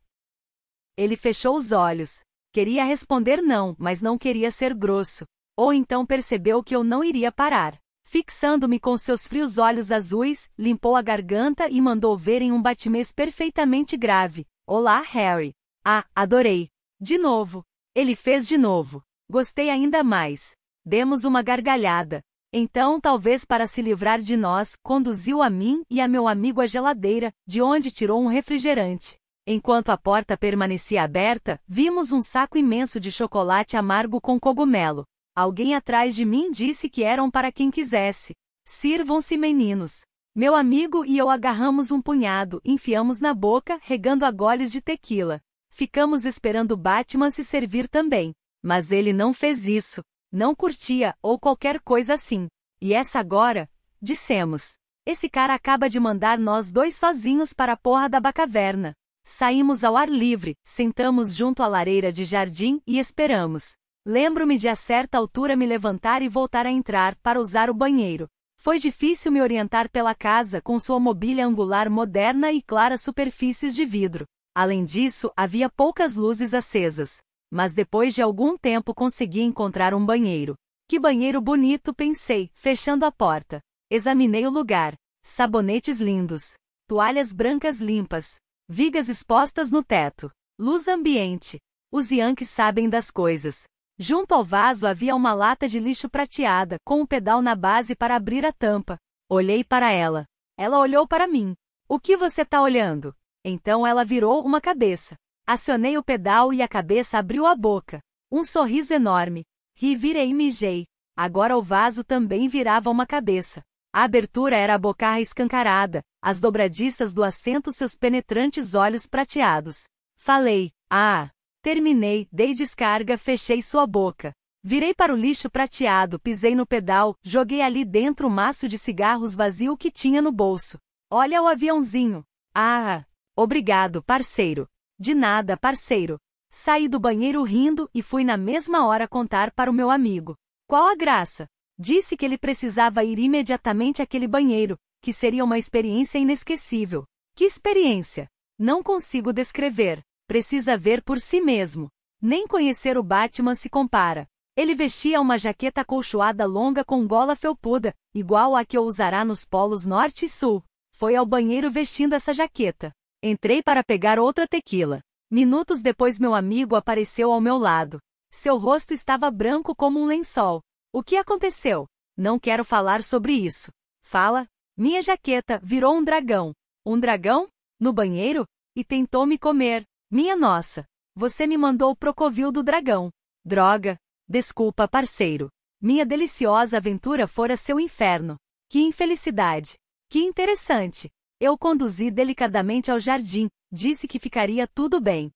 Ele fechou os olhos. Queria responder não, mas não queria ser grosso. Ou então percebeu que eu não iria parar. Fixando-me com seus frios olhos azuis, limpou a garganta e mandou ver em um batimês perfeitamente grave. Olá, Harry. Ah, adorei! De novo! Ele fez de novo. Gostei ainda mais. Demos uma gargalhada. Então, talvez para se livrar de nós, conduziu a mim e a meu amigo à geladeira, de onde tirou um refrigerante. Enquanto a porta permanecia aberta, vimos um saco imenso de chocolate amargo com cogumelo. Alguém atrás de mim disse que eram para quem quisesse. Sirvam-se, meninos. Meu amigo e eu agarramos um punhado, enfiamos na boca, regando a goles de tequila. Ficamos esperando Batman se servir também. Mas ele não fez isso. Não curtia ou qualquer coisa assim. E essa agora? Dissemos. Esse cara acaba de mandar nós dois sozinhos para a porra da bacaverna. Saímos ao ar livre, sentamos junto à lareira de jardim e esperamos. Lembro-me de a certa altura me levantar e voltar a entrar para usar o banheiro. Foi difícil me orientar pela casa com sua mobília angular moderna e claras superfícies de vidro. Além disso, havia poucas luzes acesas. Mas depois de algum tempo consegui encontrar um banheiro. Que banheiro bonito, pensei, fechando a porta. Examinei o lugar. Sabonetes lindos. Toalhas brancas limpas. Vigas expostas no teto. Luz ambiente. Os Yankees sabem das coisas. Junto ao vaso havia uma lata de lixo prateada, com o um pedal na base para abrir a tampa. Olhei para ela. Ela olhou para mim. O que você está olhando? Então ela virou uma cabeça. Acionei o pedal e a cabeça abriu a boca. Um sorriso enorme. Ri, virei e mijei. Agora o vaso também virava uma cabeça. A abertura era a bocarra escancarada, as dobradiças do assento seus penetrantes olhos prateados. Falei, ah! Terminei, dei descarga, fechei sua boca. Virei para o lixo prateado, pisei no pedal, joguei ali dentro o maço de cigarros vazio que tinha no bolso. Olha o aviãozinho. Ah! Obrigado, parceiro. De nada, parceiro. Saí do banheiro rindo e fui na mesma hora contar para o meu amigo. Qual a graça? Disse que ele precisava ir imediatamente àquele banheiro, que seria uma experiência inesquecível. Que experiência? Não consigo descrever. Precisa ver por si mesmo. Nem conhecer o Batman se compara. Ele vestia uma jaqueta acolchoada longa com gola felpuda, igual à que usará nos polos norte e sul. Foi ao banheiro vestindo essa jaqueta. Entrei para pegar outra tequila. Minutos depois, meu amigo apareceu ao meu lado. Seu rosto estava branco como um lençol. O que aconteceu? Não quero falar sobre isso. Fala. Minha jaqueta virou um dragão. Um dragão? No banheiro? E tentou me comer. Minha nossa. Você me mandou o Procovil do dragão. Droga. Desculpa, parceiro. Minha deliciosa aventura fora seu inferno. Que infelicidade. Que interessante. Eu conduzi delicadamente ao jardim, disse que ficaria tudo bem.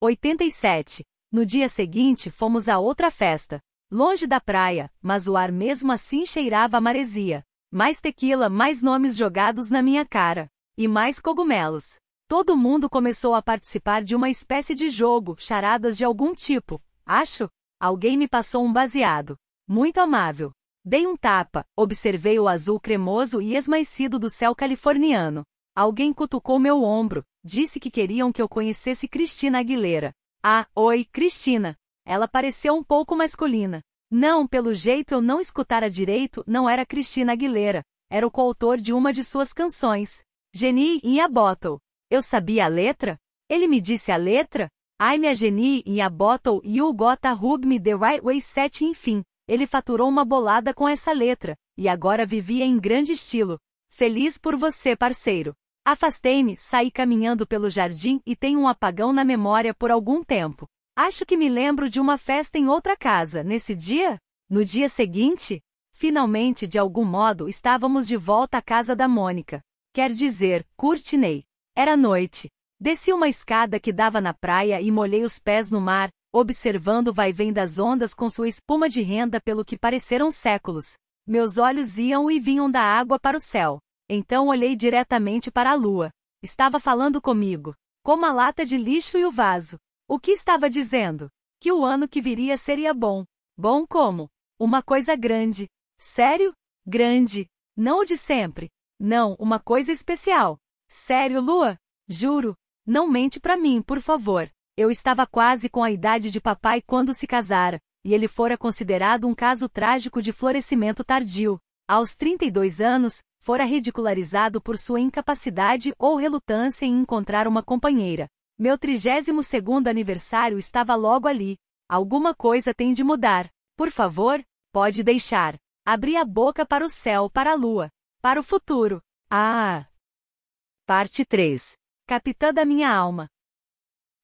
87. No dia seguinte fomos a outra festa. Longe da praia, mas o ar mesmo assim cheirava a maresia. Mais tequila, mais nomes jogados na minha cara. E mais cogumelos. Todo mundo começou a participar de uma espécie de jogo, charadas de algum tipo, acho. Alguém me passou um baseado. Muito amável. Dei um tapa, observei o azul cremoso e esmaecido do céu californiano. Alguém cutucou meu ombro, disse que queriam que eu conhecesse Cristina Aguilera. Ah, oi, Cristina. Ela pareceu um pouco masculina. Não, pelo jeito eu não escutara direito, não era Cristina Aguilera. Era o coautor de uma de suas canções. Genie e a Bottle. Eu sabia a letra? Ele me disse a letra? I'm a Genie e a Bottle e o gota rub me the right way set enfim. Ele faturou uma bolada com essa letra, e agora vivia em grande estilo. Feliz por você, parceiro. Afastei-me, saí caminhando pelo jardim e tenho um apagão na memória por algum tempo. Acho que me lembro de uma festa em outra casa, nesse dia? No dia seguinte? Finalmente, de algum modo, estávamos de volta à casa da Mônica. Quer dizer, Curtinei. Era noite. Desci uma escada que dava na praia e molhei os pés no mar, observando o vai-vem das ondas com sua espuma de renda pelo que pareceram séculos. Meus olhos iam e vinham da água para o céu. Então olhei diretamente para a lua. Estava falando comigo, como a lata de lixo e o vaso. O que estava dizendo? Que o ano que viria seria bom. Bom como? Uma coisa grande. Sério? Grande. Não o de sempre. Não, uma coisa especial. Sério, lua? Juro. Não mente para mim, por favor. Eu estava quase com a idade de papai quando se casara, e ele fora considerado um caso trágico de florescimento tardio. Aos 32 anos, fora ridicularizado por sua incapacidade ou relutância em encontrar uma companheira. Meu 32º aniversário estava logo ali. Alguma coisa tem de mudar. Por favor, pode deixar. Abri a boca para o céu, para a lua, para o futuro. Ah! Parte 3. Capitã da minha alma.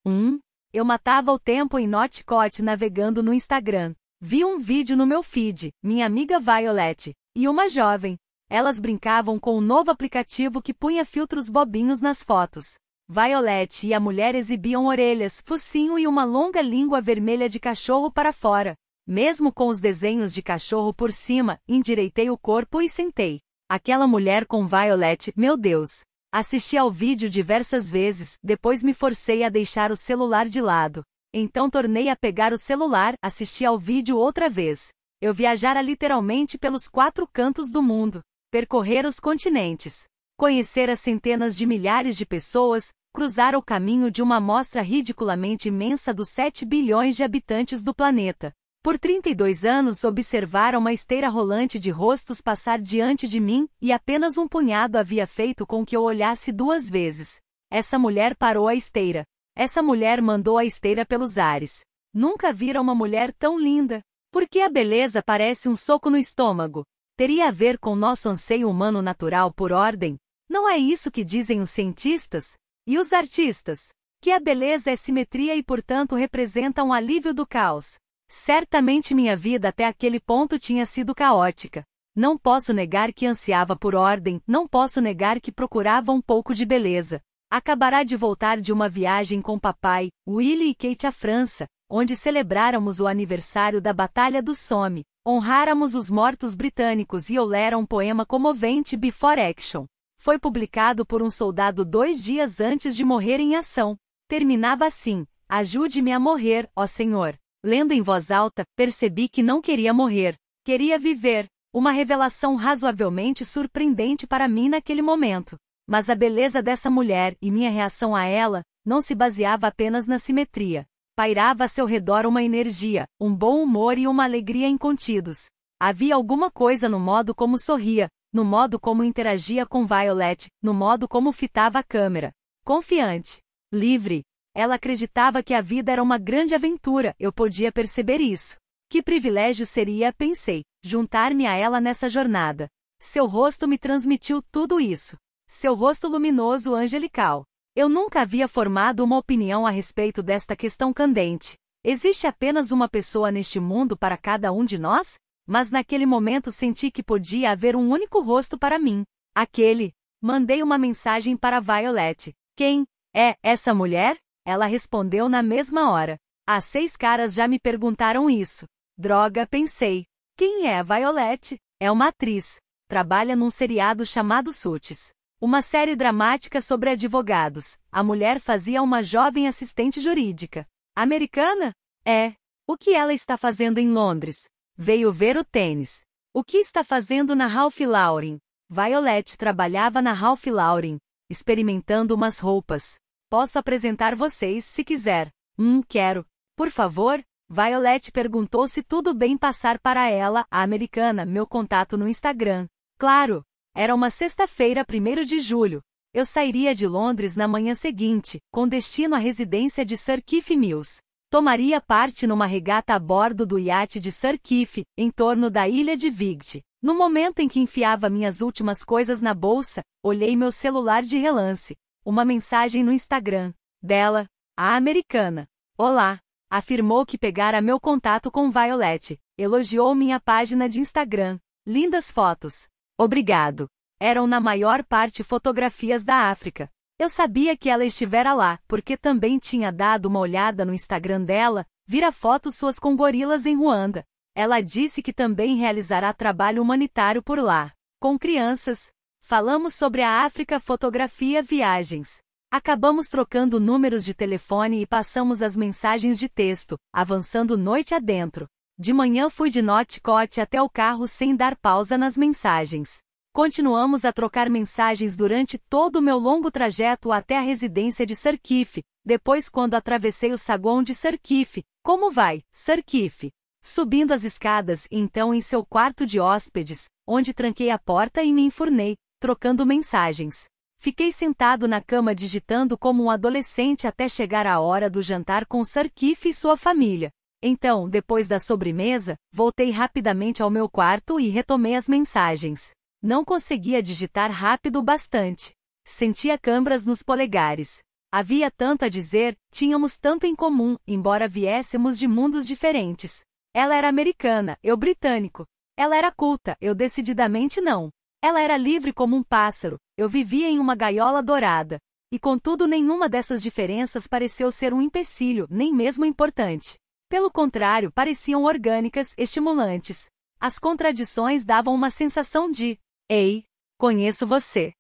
Um, eu matava o tempo em Notcote navegando no Instagram. Vi um vídeo no meu feed, minha amiga Violet, e uma jovem. Elas brincavam com um novo aplicativo que punha filtros bobinhos nas fotos. Violet e a mulher exibiam orelhas, focinho e uma longa língua vermelha de cachorro para fora. Mesmo com os desenhos de cachorro por cima, endireitei o corpo e sentei. Aquela mulher com Violet, meu Deus, Assisti ao vídeo diversas vezes, depois me forcei a deixar o celular de lado. Então tornei a pegar o celular, assisti ao vídeo outra vez. Eu viajara literalmente pelos quatro cantos do mundo, percorrer os continentes, conhecer as centenas de milhares de pessoas, cruzar o caminho de uma amostra ridiculamente imensa dos 7 bilhões de habitantes do planeta. Por 32 anos observara uma esteira rolante de rostos passar diante de mim, e apenas um punhado havia feito com que eu olhasse duas vezes. Essa mulher parou a esteira. Essa mulher mandou a esteira pelos ares. Nunca vira uma mulher tão linda. Por que a beleza parece um soco no estômago. Teria a ver com nosso anseio humano natural por ordem? Não é isso que dizem os cientistas? E os artistas? Que a beleza é simetria e, portanto, representa um alívio do caos. Certamente minha vida até aquele ponto tinha sido caótica. Não posso negar que ansiava por ordem, não posso negar que procurava um pouco de beleza. Acabará de voltar de uma viagem com papai, Willie e Kate à França, onde celebráramos o aniversário da Batalha do Somme, honráramos os mortos britânicos e eu lera é um poema comovente Before Action. Foi publicado por um soldado dois dias antes de morrer em ação. Terminava assim: Ajude-me a morrer, ó Senhor. Lendo em voz alta, percebi que não queria morrer, queria viver. Uma revelação razoavelmente surpreendente para mim naquele momento. Mas a beleza dessa mulher e minha reação a ela não se baseava apenas na simetria. Pairava a seu redor uma energia, um bom humor e uma alegria incontidos. Havia alguma coisa no modo como sorria, no modo como interagia com Violet, no modo como fitava a câmera. Confiante, livre, ela acreditava que a vida era uma grande aventura, eu podia perceber isso. Que privilégio seria, pensei, juntar-me a ela nessa jornada. Seu rosto me transmitiu tudo isso. Seu rosto luminoso angelical. Eu nunca havia formado uma opinião a respeito desta questão candente. Existe apenas uma pessoa neste mundo para cada um de nós? Mas naquele momento senti que podia haver um único rosto para mim. Aquele. Mandei uma mensagem para Violet. Quem é essa mulher? Ela respondeu na mesma hora. As seis caras já me perguntaram isso. Droga, pensei. Quem é a Violette? É uma atriz. Trabalha num seriado chamado Suits. Uma série dramática sobre advogados. A mulher fazia uma jovem assistente jurídica. Americana? É. O que ela está fazendo em Londres? Veio ver o tênis. O que está fazendo na Ralph Lauren? Violette trabalhava na Ralph Lauren, experimentando umas roupas. Posso apresentar vocês se quiser. Hum, quero. Por favor? Violet perguntou se tudo bem passar para ela, a americana, meu contato no Instagram. Claro. Era uma sexta-feira, 1 de julho. Eu sairia de Londres na manhã seguinte, com destino à residência de Sir Keith Mills. Tomaria parte numa regata a bordo do iate de Sir Keith, em torno da ilha de Vigt. No momento em que enfiava minhas últimas coisas na bolsa, olhei meu celular de relance uma mensagem no Instagram dela, a americana. Olá! Afirmou que pegara meu contato com Violet, elogiou minha página de Instagram. Lindas fotos. Obrigado. Eram na maior parte fotografias da África. Eu sabia que ela estivera lá, porque também tinha dado uma olhada no Instagram dela, vira fotos suas com gorilas em Ruanda. Ela disse que também realizará trabalho humanitário por lá, com crianças, Falamos sobre a África Fotografia Viagens. Acabamos trocando números de telefone e passamos as mensagens de texto, avançando noite adentro. De manhã fui de Norte-Cote até o carro sem dar pausa nas mensagens. Continuamos a trocar mensagens durante todo o meu longo trajeto até a residência de Serkife, depois quando atravessei o saguão de Serkife. Como vai, Serkife? Subindo as escadas então em seu quarto de hóspedes, onde tranquei a porta e me enfurnei, trocando mensagens. Fiquei sentado na cama digitando como um adolescente até chegar a hora do jantar com Sarkif e sua família. Então, depois da sobremesa, voltei rapidamente ao meu quarto e retomei as mensagens. Não conseguia digitar rápido bastante. Sentia câimbras nos polegares. Havia tanto a dizer, tínhamos tanto em comum, embora viéssemos de mundos diferentes. Ela era americana, eu britânico. Ela era culta, eu decididamente não. Ela era livre como um pássaro, eu vivia em uma gaiola dourada. E contudo, nenhuma dessas diferenças pareceu ser um empecilho, nem mesmo importante. Pelo contrário, pareciam orgânicas, estimulantes. As contradições davam uma sensação de: Ei, conheço você.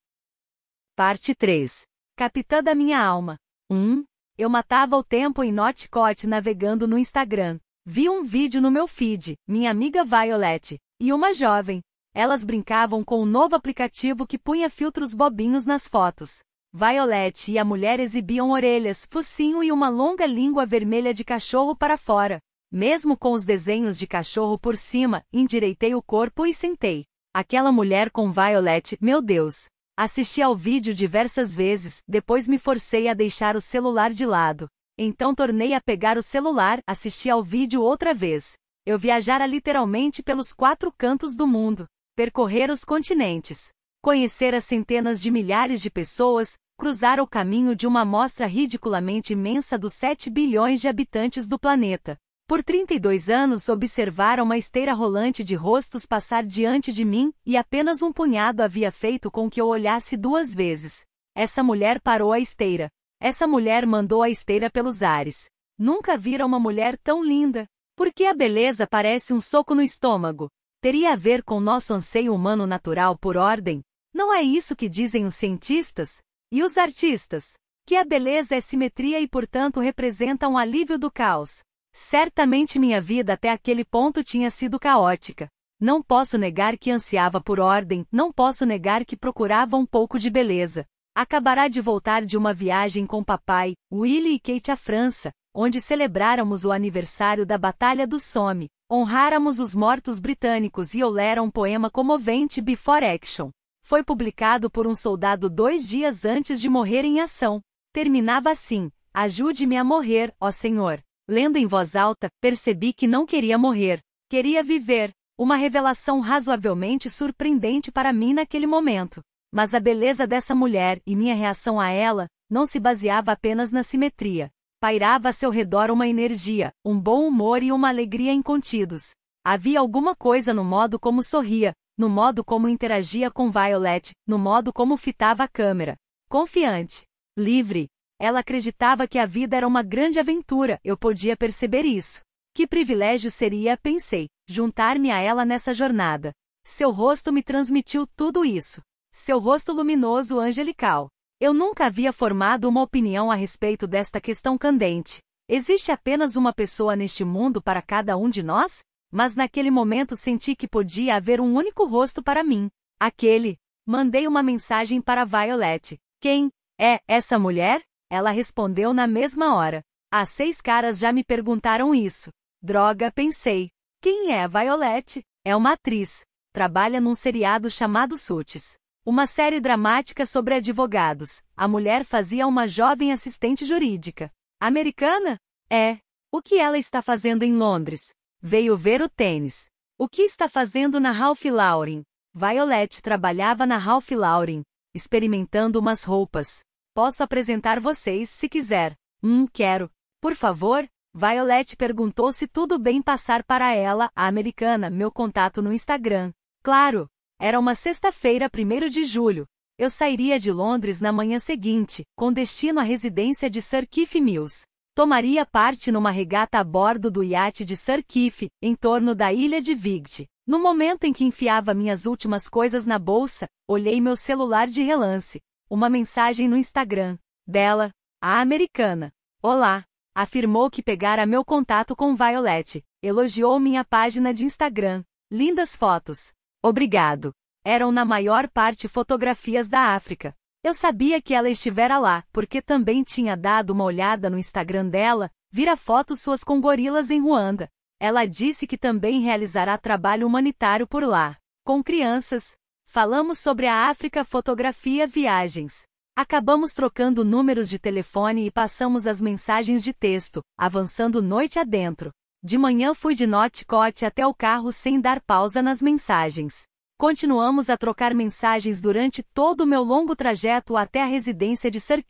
Parte 3. Capitã da minha alma. 1. Um, eu matava o tempo em Northcote navegando no Instagram. Vi um vídeo no meu feed, minha amiga Violet, e uma jovem, elas brincavam com o um novo aplicativo que punha filtros bobinhos nas fotos. Violet e a mulher exibiam orelhas, focinho e uma longa língua vermelha de cachorro para fora. Mesmo com os desenhos de cachorro por cima, endireitei o corpo e sentei. Aquela mulher com Violet, meu Deus. Assisti ao vídeo diversas vezes, depois me forcei a deixar o celular de lado. Então tornei a pegar o celular, assisti ao vídeo outra vez. Eu viajara literalmente pelos quatro cantos do mundo percorrer os continentes, conhecer as centenas de milhares de pessoas, cruzar o caminho de uma amostra ridiculamente imensa dos 7 bilhões de habitantes do planeta. Por 32 anos observara uma esteira rolante de rostos passar diante de mim e apenas um punhado havia feito com que eu olhasse duas vezes. Essa mulher parou a esteira. Essa mulher mandou a esteira pelos ares. Nunca vira uma mulher tão linda. Porque a beleza parece um soco no estômago teria a ver com nosso anseio humano natural por ordem? Não é isso que dizem os cientistas e os artistas, que a beleza é simetria e, portanto, representa um alívio do caos. Certamente minha vida até aquele ponto tinha sido caótica. Não posso negar que ansiava por ordem, não posso negar que procurava um pouco de beleza. Acabará de voltar de uma viagem com papai, Willie e Kate à França, onde celebráramos o aniversário da Batalha do Somme, Honráramos os mortos britânicos e eu lera um poema comovente Before Action. Foi publicado por um soldado dois dias antes de morrer em ação. Terminava assim: Ajude-me a morrer, ó Senhor. Lendo em voz alta, percebi que não queria morrer. Queria viver. Uma revelação razoavelmente surpreendente para mim naquele momento. Mas a beleza dessa mulher e minha reação a ela não se baseava apenas na simetria. Pairava a seu redor uma energia, um bom humor e uma alegria incontidos. Havia alguma coisa no modo como sorria, no modo como interagia com Violet, no modo como fitava a câmera. Confiante. Livre. Ela acreditava que a vida era uma grande aventura, eu podia perceber isso. Que privilégio seria, pensei, juntar-me a ela nessa jornada. Seu rosto me transmitiu tudo isso. Seu rosto luminoso angelical. Eu nunca havia formado uma opinião a respeito desta questão candente. Existe apenas uma pessoa neste mundo para cada um de nós? Mas naquele momento senti que podia haver um único rosto para mim. Aquele. Mandei uma mensagem para Violet. Quem é essa mulher? Ela respondeu na mesma hora. As seis caras já me perguntaram isso. Droga, pensei. Quem é a Violet? É uma atriz. Trabalha num seriado chamado Suits. Uma série dramática sobre advogados. A mulher fazia uma jovem assistente jurídica. Americana? É. O que ela está fazendo em Londres? Veio ver o tênis. O que está fazendo na Ralph Lauren? Violet trabalhava na Ralph Lauren, experimentando umas roupas. Posso apresentar vocês se quiser. Hum, quero. Por favor? Violet perguntou se tudo bem passar para ela, a americana, meu contato no Instagram. Claro. Era uma sexta-feira, 1 de julho. Eu sairia de Londres na manhã seguinte, com destino à residência de Sir Keith Mills. Tomaria parte numa regata a bordo do iate de Sir Keith, em torno da ilha de Vigt. No momento em que enfiava minhas últimas coisas na bolsa, olhei meu celular de relance. Uma mensagem no Instagram. Dela, a americana. Olá. Afirmou que pegara meu contato com Violet. Elogiou minha página de Instagram. Lindas fotos. Obrigado. Eram na maior parte fotografias da África. Eu sabia que ela estivera lá, porque também tinha dado uma olhada no Instagram dela, vira fotos suas com gorilas em Ruanda. Ela disse que também realizará trabalho humanitário por lá. Com crianças, falamos sobre a África Fotografia Viagens. Acabamos trocando números de telefone e passamos as mensagens de texto, avançando noite adentro. De manhã fui de Northcote até o carro sem dar pausa nas mensagens. Continuamos a trocar mensagens durante todo o meu longo trajeto até a residência de Sir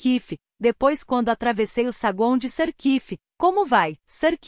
depois quando atravessei o saguão de Sir Como vai, Sir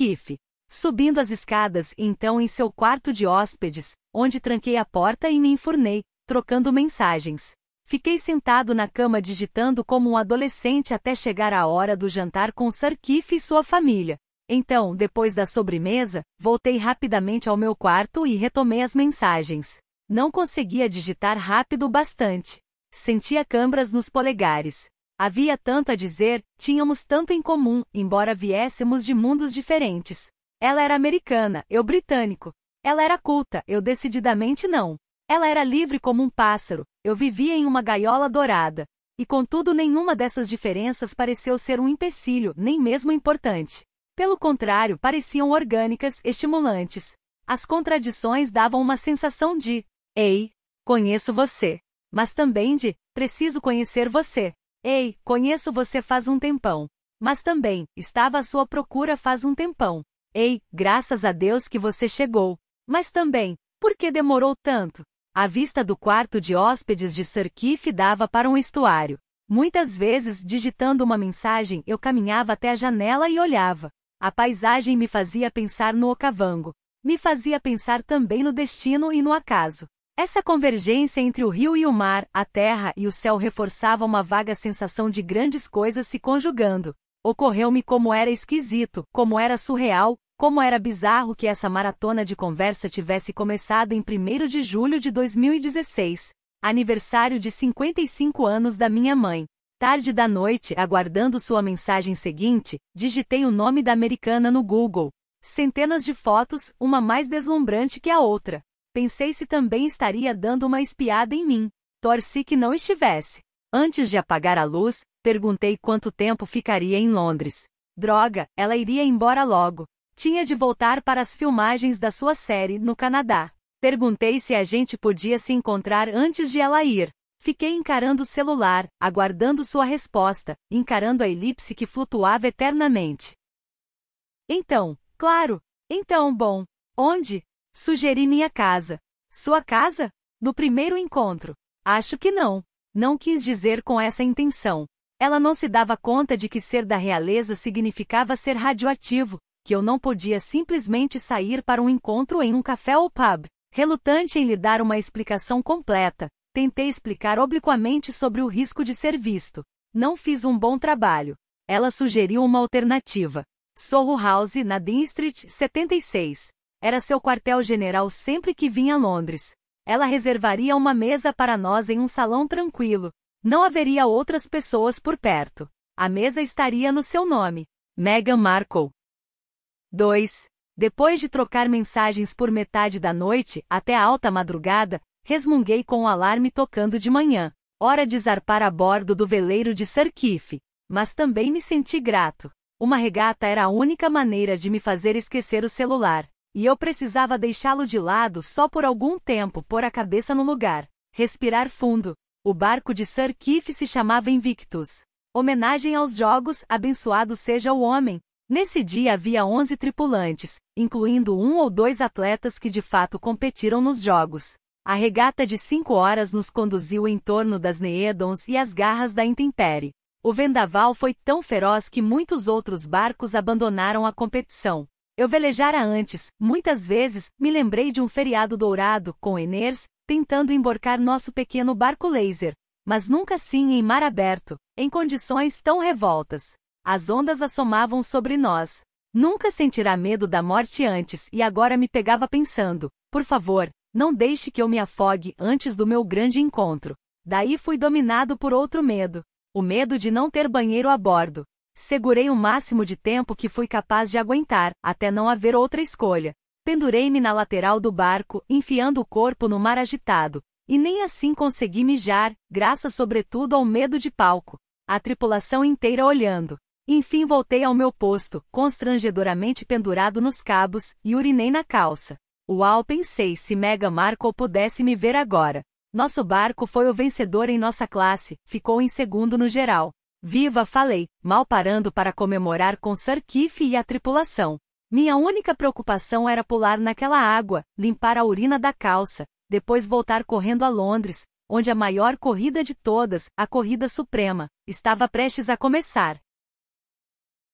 Subindo as escadas então em seu quarto de hóspedes, onde tranquei a porta e me enfurnei, trocando mensagens. Fiquei sentado na cama digitando como um adolescente até chegar a hora do jantar com Sir e sua família. Então, depois da sobremesa, voltei rapidamente ao meu quarto e retomei as mensagens. Não conseguia digitar rápido o bastante. Sentia câimbras nos polegares. Havia tanto a dizer, tínhamos tanto em comum, embora viéssemos de mundos diferentes. Ela era americana, eu britânico. Ela era culta, eu decididamente não. Ela era livre como um pássaro, eu vivia em uma gaiola dourada. E contudo, nenhuma dessas diferenças pareceu ser um empecilho, nem mesmo importante. Pelo contrário, pareciam orgânicas, estimulantes. As contradições davam uma sensação de: Ei, conheço você. Mas também de: Preciso conhecer você. Ei, conheço você faz um tempão. Mas também, estava à sua procura faz um tempão. Ei, graças a Deus que você chegou. Mas também, por que demorou tanto? A vista do quarto de hóspedes de Sir Keith dava para um estuário. Muitas vezes, digitando uma mensagem, eu caminhava até a janela e olhava. A paisagem me fazia pensar no ocavango. Me fazia pensar também no destino e no acaso. Essa convergência entre o rio e o mar, a terra e o céu reforçava uma vaga sensação de grandes coisas se conjugando. Ocorreu-me como era esquisito, como era surreal, como era bizarro que essa maratona de conversa tivesse começado em 1 de julho de 2016, aniversário de 55 anos da minha mãe tarde da noite, aguardando sua mensagem seguinte, digitei o nome da americana no Google. Centenas de fotos, uma mais deslumbrante que a outra. Pensei se também estaria dando uma espiada em mim. Torci que não estivesse. Antes de apagar a luz, perguntei quanto tempo ficaria em Londres. Droga, ela iria embora logo. Tinha de voltar para as filmagens da sua série no Canadá. Perguntei se a gente podia se encontrar antes de ela ir. Fiquei encarando o celular, aguardando sua resposta, encarando a elipse que flutuava eternamente. Então, claro, então, bom, onde? Sugeri minha casa. Sua casa? No primeiro encontro. Acho que não. Não quis dizer com essa intenção. Ela não se dava conta de que ser da realeza significava ser radioativo, que eu não podia simplesmente sair para um encontro em um café ou pub. Relutante em lhe dar uma explicação completa, Tentei explicar obliquamente sobre o risco de ser visto. Não fiz um bom trabalho. Ela sugeriu uma alternativa. Sorro House, na Dean Street 76. Era seu quartel-general sempre que vinha a Londres. Ela reservaria uma mesa para nós em um salão tranquilo. Não haveria outras pessoas por perto. A mesa estaria no seu nome. Meghan Markle. 2. Depois de trocar mensagens por metade da noite até a alta madrugada, Resmunguei com o alarme tocando de manhã. Hora de zarpar a bordo do veleiro de Sarkife. Mas também me senti grato. Uma regata era a única maneira de me fazer esquecer o celular. E eu precisava deixá-lo de lado só por algum tempo pôr a cabeça no lugar. Respirar fundo. O barco de Sarkife se chamava Invictus. Homenagem aos jogos, abençoado seja o homem, Nesse dia havia 11 tripulantes, incluindo um ou dois atletas que de fato competiram nos jogos. A regata de cinco horas nos conduziu em torno das Needons e as garras da intempérie. O vendaval foi tão feroz que muitos outros barcos abandonaram a competição. Eu velejara antes, muitas vezes, me lembrei de um feriado dourado, com Eners, tentando embarcar nosso pequeno barco laser, mas nunca assim em mar aberto, em condições tão revoltas. As ondas assomavam sobre nós. Nunca sentirá medo da morte antes e agora me pegava pensando, por favor, não deixe que eu me afogue antes do meu grande encontro. Daí fui dominado por outro medo. O medo de não ter banheiro a bordo. Segurei o máximo de tempo que fui capaz de aguentar, até não haver outra escolha. Pendurei-me na lateral do barco, enfiando o corpo no mar agitado. E nem assim consegui mijar, graças sobretudo ao medo de palco. A tripulação inteira olhando. Enfim voltei ao meu posto, constrangedoramente pendurado nos cabos, e urinei na calça. Uau, pensei se Mega Marco pudesse me ver agora. Nosso barco foi o vencedor em nossa classe, ficou em segundo no geral. Viva, falei, mal parando para comemorar com Sir Kiff e a tripulação. Minha única preocupação era pular naquela água, limpar a urina da calça, depois voltar correndo a Londres, onde a maior corrida de todas, a Corrida Suprema, estava prestes a começar.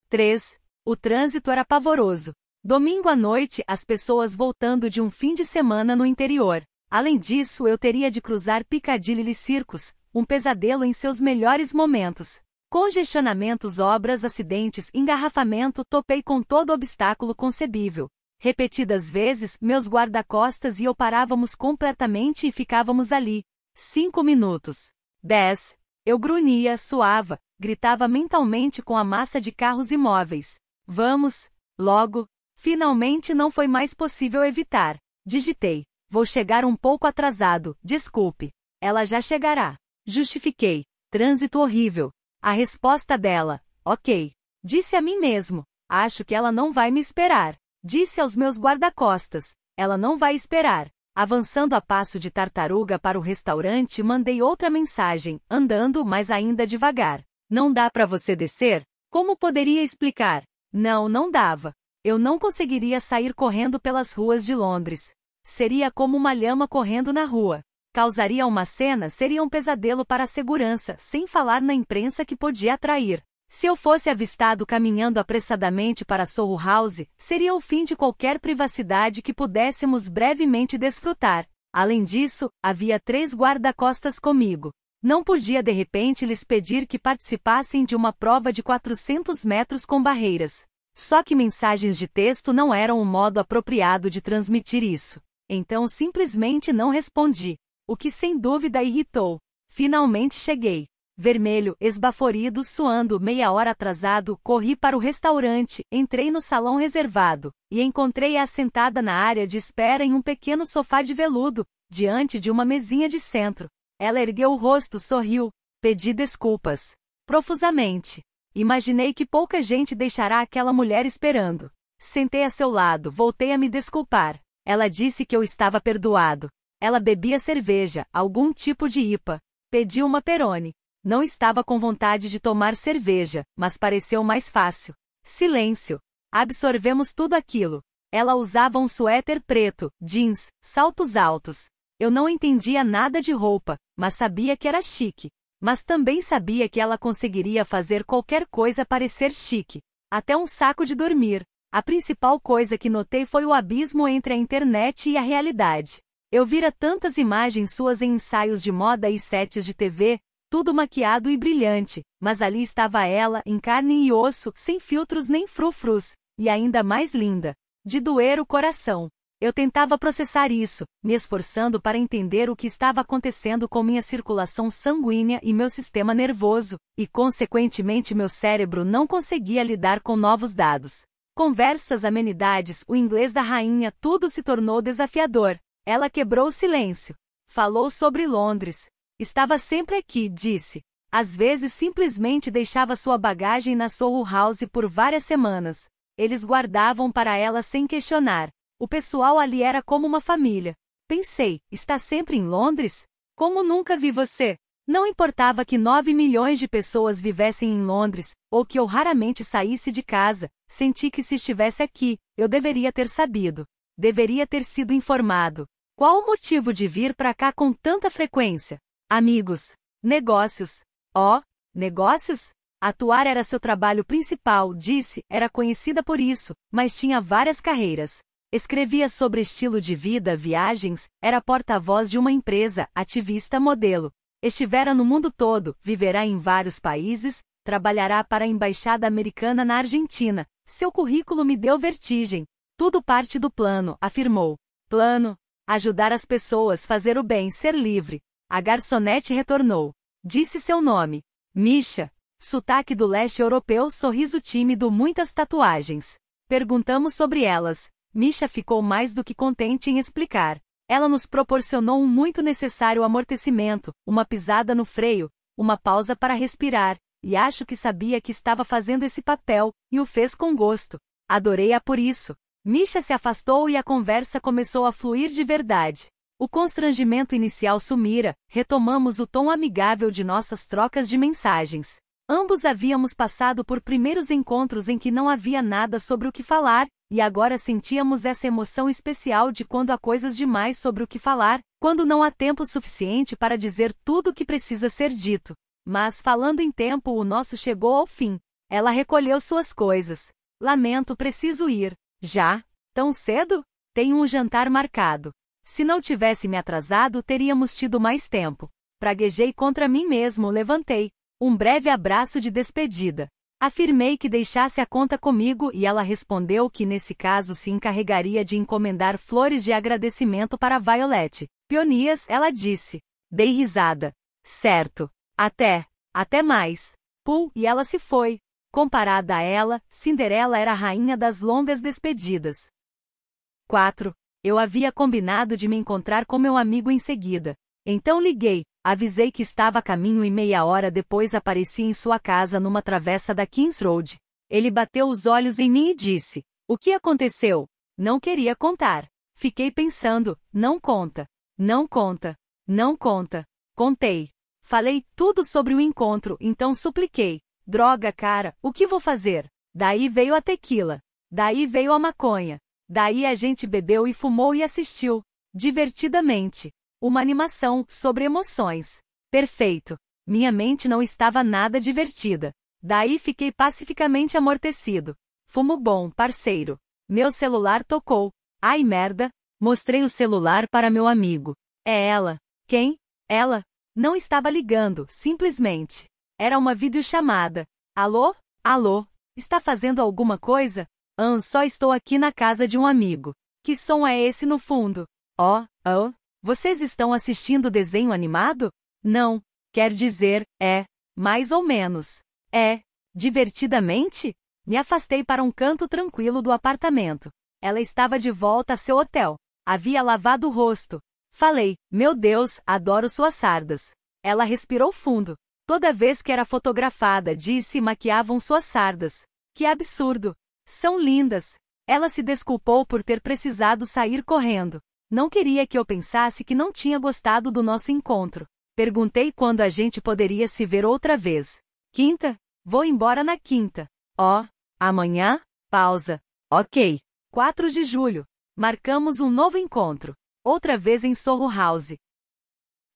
3. O trânsito era pavoroso. Domingo à noite, as pessoas voltando de um fim de semana no interior. Além disso, eu teria de cruzar Piccadilly Circus, um pesadelo em seus melhores momentos. Congestionamentos, obras, acidentes, engarrafamento, topei com todo obstáculo concebível. Repetidas vezes, meus guarda-costas e eu parávamos completamente e ficávamos ali. Cinco minutos. Dez. Eu grunhia, suava, gritava mentalmente com a massa de carros imóveis. Vamos, logo, Finalmente não foi mais possível evitar. Digitei. Vou chegar um pouco atrasado, desculpe. Ela já chegará. Justifiquei. Trânsito horrível. A resposta dela, ok. Disse a mim mesmo. Acho que ela não vai me esperar. Disse aos meus guarda-costas. Ela não vai esperar. Avançando a passo de tartaruga para o restaurante, mandei outra mensagem, andando, mas ainda devagar. Não dá para você descer? Como poderia explicar? Não, não dava. Eu não conseguiria sair correndo pelas ruas de Londres. Seria como uma lhama correndo na rua. Causaria uma cena, seria um pesadelo para a segurança, sem falar na imprensa que podia atrair. Se eu fosse avistado caminhando apressadamente para Soho House, seria o fim de qualquer privacidade que pudéssemos brevemente desfrutar. Além disso, havia três guarda-costas comigo. Não podia de repente lhes pedir que participassem de uma prova de 400 metros com barreiras. Só que mensagens de texto não eram o modo apropriado de transmitir isso. Então simplesmente não respondi, o que sem dúvida irritou. Finalmente cheguei. Vermelho, esbaforido, suando, meia hora atrasado, corri para o restaurante, entrei no salão reservado e encontrei-a sentada na área de espera em um pequeno sofá de veludo, diante de uma mesinha de centro. Ela ergueu o rosto, sorriu, pedi desculpas profusamente. Imaginei que pouca gente deixará aquela mulher esperando. Sentei a seu lado, voltei a me desculpar. Ela disse que eu estava perdoado. Ela bebia cerveja, algum tipo de IPA. Pedi uma perone. Não estava com vontade de tomar cerveja, mas pareceu mais fácil. Silêncio. Absorvemos tudo aquilo. Ela usava um suéter preto, jeans, saltos altos. Eu não entendia nada de roupa, mas sabia que era chique. Mas também sabia que ela conseguiria fazer qualquer coisa parecer chique. Até um saco de dormir. A principal coisa que notei foi o abismo entre a internet e a realidade. Eu vira tantas imagens suas em ensaios de moda e sets de TV, tudo maquiado e brilhante, mas ali estava ela, em carne e osso, sem filtros nem frufrus, e ainda mais linda. De doer o coração. Eu tentava processar isso, me esforçando para entender o que estava acontecendo com minha circulação sanguínea e meu sistema nervoso, e consequentemente meu cérebro não conseguia lidar com novos dados. Conversas, amenidades, o inglês da rainha, tudo se tornou desafiador. Ela quebrou o silêncio. Falou sobre Londres. Estava sempre aqui, disse. Às vezes simplesmente deixava sua bagagem na Soho House por várias semanas. Eles guardavam para ela sem questionar. O pessoal ali era como uma família. Pensei, está sempre em Londres? Como nunca vi você? Não importava que 9 milhões de pessoas vivessem em Londres, ou que eu raramente saísse de casa, senti que se estivesse aqui, eu deveria ter sabido. Deveria ter sido informado. Qual o motivo de vir para cá com tanta frequência? Amigos. Negócios. Ó, oh, negócios? Atuar era seu trabalho principal, disse, era conhecida por isso, mas tinha várias carreiras. Escrevia sobre estilo de vida, viagens, era porta-voz de uma empresa, ativista modelo. Estivera no mundo todo, viverá em vários países, trabalhará para a embaixada americana na Argentina. Seu currículo me deu vertigem. Tudo parte do plano, afirmou. Plano: ajudar as pessoas, fazer o bem, ser livre. A garçonete retornou. Disse seu nome. Misha. Sotaque do leste europeu, sorriso tímido, muitas tatuagens. Perguntamos sobre elas. Misha ficou mais do que contente em explicar. Ela nos proporcionou um muito necessário amortecimento, uma pisada no freio, uma pausa para respirar, e acho que sabia que estava fazendo esse papel, e o fez com gosto. Adorei-a por isso. Misha se afastou e a conversa começou a fluir de verdade. O constrangimento inicial sumira, retomamos o tom amigável de nossas trocas de mensagens. Ambos havíamos passado por primeiros encontros em que não havia nada sobre o que falar, e agora sentíamos essa emoção especial de quando há coisas demais sobre o que falar, quando não há tempo suficiente para dizer tudo o que precisa ser dito. Mas falando em tempo, o nosso chegou ao fim. Ela recolheu suas coisas. Lamento, preciso ir. Já? Tão cedo? Tenho um jantar marcado. Se não tivesse me atrasado, teríamos tido mais tempo. Praguejei contra mim mesmo, levantei. Um breve abraço de despedida. Afirmei que deixasse a conta comigo e ela respondeu que nesse caso se encarregaria de encomendar flores de agradecimento para Violet. Pionias, ela disse. Dei risada. Certo. Até. Até mais. Pul, e ela se foi. Comparada a ela, Cinderela era a rainha das longas despedidas. 4. Eu havia combinado de me encontrar com meu amigo em seguida. Então liguei, Avisei que estava a caminho e meia hora depois apareci em sua casa numa travessa da Kings Road. Ele bateu os olhos em mim e disse: O que aconteceu? Não queria contar. Fiquei pensando: não conta, não conta, não conta. Contei. Falei tudo sobre o encontro, então supliquei: Droga, cara, o que vou fazer? Daí veio a tequila. Daí veio a maconha. Daí a gente bebeu e fumou e assistiu. Divertidamente. Uma animação sobre emoções. Perfeito. Minha mente não estava nada divertida. Daí fiquei pacificamente amortecido. Fumo bom, parceiro. Meu celular tocou. Ai merda. Mostrei o celular para meu amigo. É ela. Quem? Ela? Não estava ligando, simplesmente. Era uma videochamada. Alô? Alô? Está fazendo alguma coisa? Ahn, só estou aqui na casa de um amigo. Que som é esse no fundo? Ó, oh, oh, vocês estão assistindo desenho animado? Não. Quer dizer, é. Mais ou menos. É. Divertidamente? Me afastei para um canto tranquilo do apartamento. Ela estava de volta a seu hotel. Havia lavado o rosto. Falei, meu Deus, adoro suas sardas. Ela respirou fundo. Toda vez que era fotografada, disse maquiavam suas sardas. Que absurdo! São lindas! Ela se desculpou por ter precisado sair correndo. Não queria que eu pensasse que não tinha gostado do nosso encontro. Perguntei quando a gente poderia se ver outra vez. Quinta? Vou embora na quinta. Ó, oh, amanhã? Pausa. Ok. 4 de julho. Marcamos um novo encontro. Outra vez em Sorro House.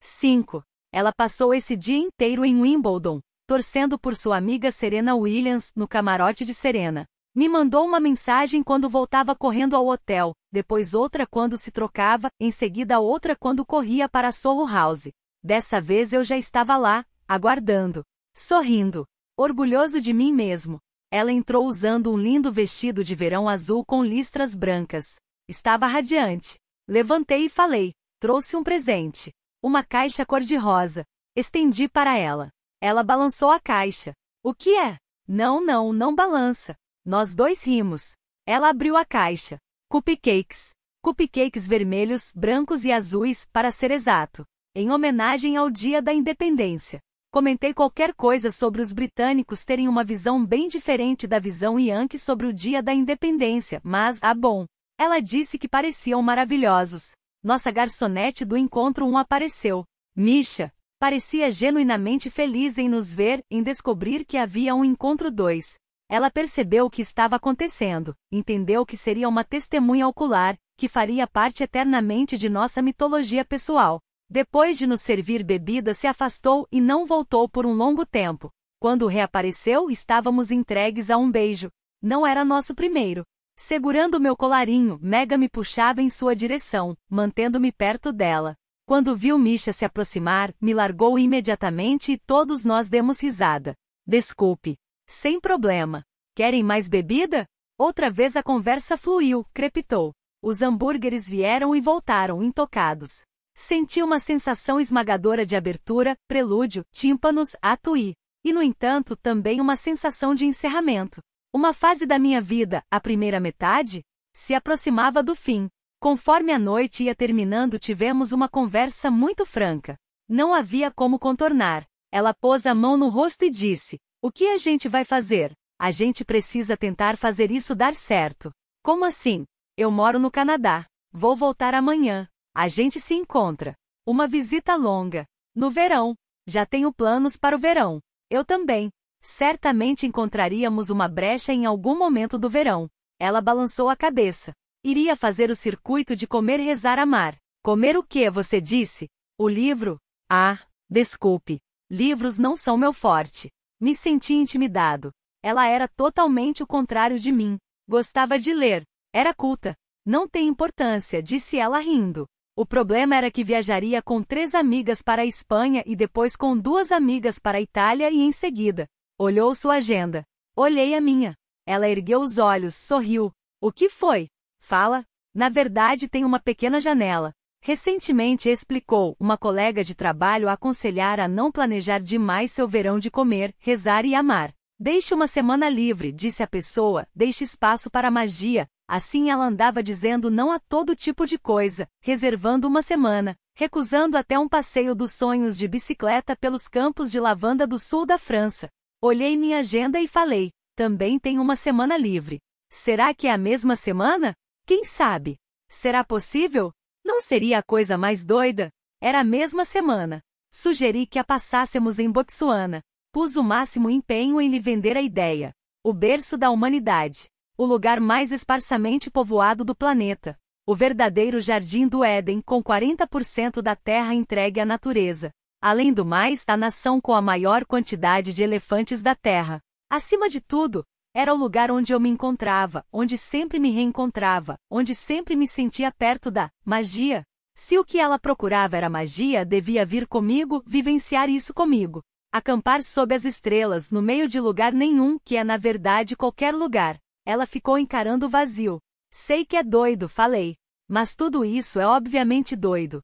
5. Ela passou esse dia inteiro em Wimbledon, torcendo por sua amiga Serena Williams no camarote de Serena. Me mandou uma mensagem quando voltava correndo ao hotel, depois outra quando se trocava, em seguida outra quando corria para a House. Dessa vez eu já estava lá, aguardando, sorrindo, orgulhoso de mim mesmo. Ela entrou usando um lindo vestido de verão azul com listras brancas. Estava radiante. Levantei e falei: trouxe um presente. Uma caixa cor-de-rosa. Estendi para ela. Ela balançou a caixa. O que é? Não, não, não balança. Nós dois rimos. Ela abriu a caixa. Cupcakes. Cupcakes vermelhos, brancos e azuis, para ser exato. Em homenagem ao Dia da Independência. Comentei qualquer coisa sobre os britânicos terem uma visão bem diferente da visão Yankee sobre o Dia da Independência, mas, ah bom. Ela disse que pareciam maravilhosos. Nossa garçonete do encontro um apareceu. Misha, parecia genuinamente feliz em nos ver, em descobrir que havia um encontro dois. Ela percebeu o que estava acontecendo, entendeu que seria uma testemunha ocular, que faria parte eternamente de nossa mitologia pessoal. Depois de nos servir bebida, se afastou e não voltou por um longo tempo. Quando reapareceu, estávamos entregues a um beijo. Não era nosso primeiro. Segurando meu colarinho, Mega me puxava em sua direção, mantendo-me perto dela. Quando viu Misha se aproximar, me largou imediatamente e todos nós demos risada. Desculpe, sem problema. Querem mais bebida? Outra vez a conversa fluiu, crepitou. Os hambúrgueres vieram e voltaram, intocados. Senti uma sensação esmagadora de abertura, prelúdio, tímpanos, atuí. E, no entanto, também uma sensação de encerramento. Uma fase da minha vida, a primeira metade, se aproximava do fim. Conforme a noite ia terminando, tivemos uma conversa muito franca. Não havia como contornar. Ela pôs a mão no rosto e disse: o que a gente vai fazer? A gente precisa tentar fazer isso dar certo. Como assim? Eu moro no Canadá. Vou voltar amanhã. A gente se encontra. Uma visita longa. No verão. Já tenho planos para o verão. Eu também. Certamente encontraríamos uma brecha em algum momento do verão. Ela balançou a cabeça. Iria fazer o circuito de comer, rezar, amar. Comer o que você disse? O livro? Ah, desculpe. Livros não são meu forte. Me senti intimidado. Ela era totalmente o contrário de mim. Gostava de ler. Era culta. Não tem importância, disse ela rindo. O problema era que viajaria com três amigas para a Espanha e depois com duas amigas para a Itália e em seguida. Olhou sua agenda. Olhei a minha. Ela ergueu os olhos, sorriu. O que foi? Fala. Na verdade, tem uma pequena janela. Recentemente explicou uma colega de trabalho a aconselhar a não planejar demais seu verão de comer, rezar e amar. Deixe uma semana livre, disse a pessoa, deixe espaço para a magia. Assim ela andava dizendo não a todo tipo de coisa, reservando uma semana, recusando até um passeio dos sonhos de bicicleta pelos campos de lavanda do sul da França. Olhei minha agenda e falei: também tenho uma semana livre. Será que é a mesma semana? Quem sabe? Será possível? Não seria a coisa mais doida? Era a mesma semana. Sugeri que a passássemos em Botsuana. Pus o máximo empenho em lhe vender a ideia. O berço da humanidade. O lugar mais esparsamente povoado do planeta. O verdadeiro jardim do Éden com 40% da terra entregue à natureza. Além do mais, a nação com a maior quantidade de elefantes da terra. Acima de tudo, era o lugar onde eu me encontrava, onde sempre me reencontrava, onde sempre me sentia perto da magia. Se o que ela procurava era magia, devia vir comigo, vivenciar isso comigo. Acampar sob as estrelas, no meio de lugar nenhum, que é na verdade qualquer lugar. Ela ficou encarando o vazio. Sei que é doido, falei. Mas tudo isso é obviamente doido.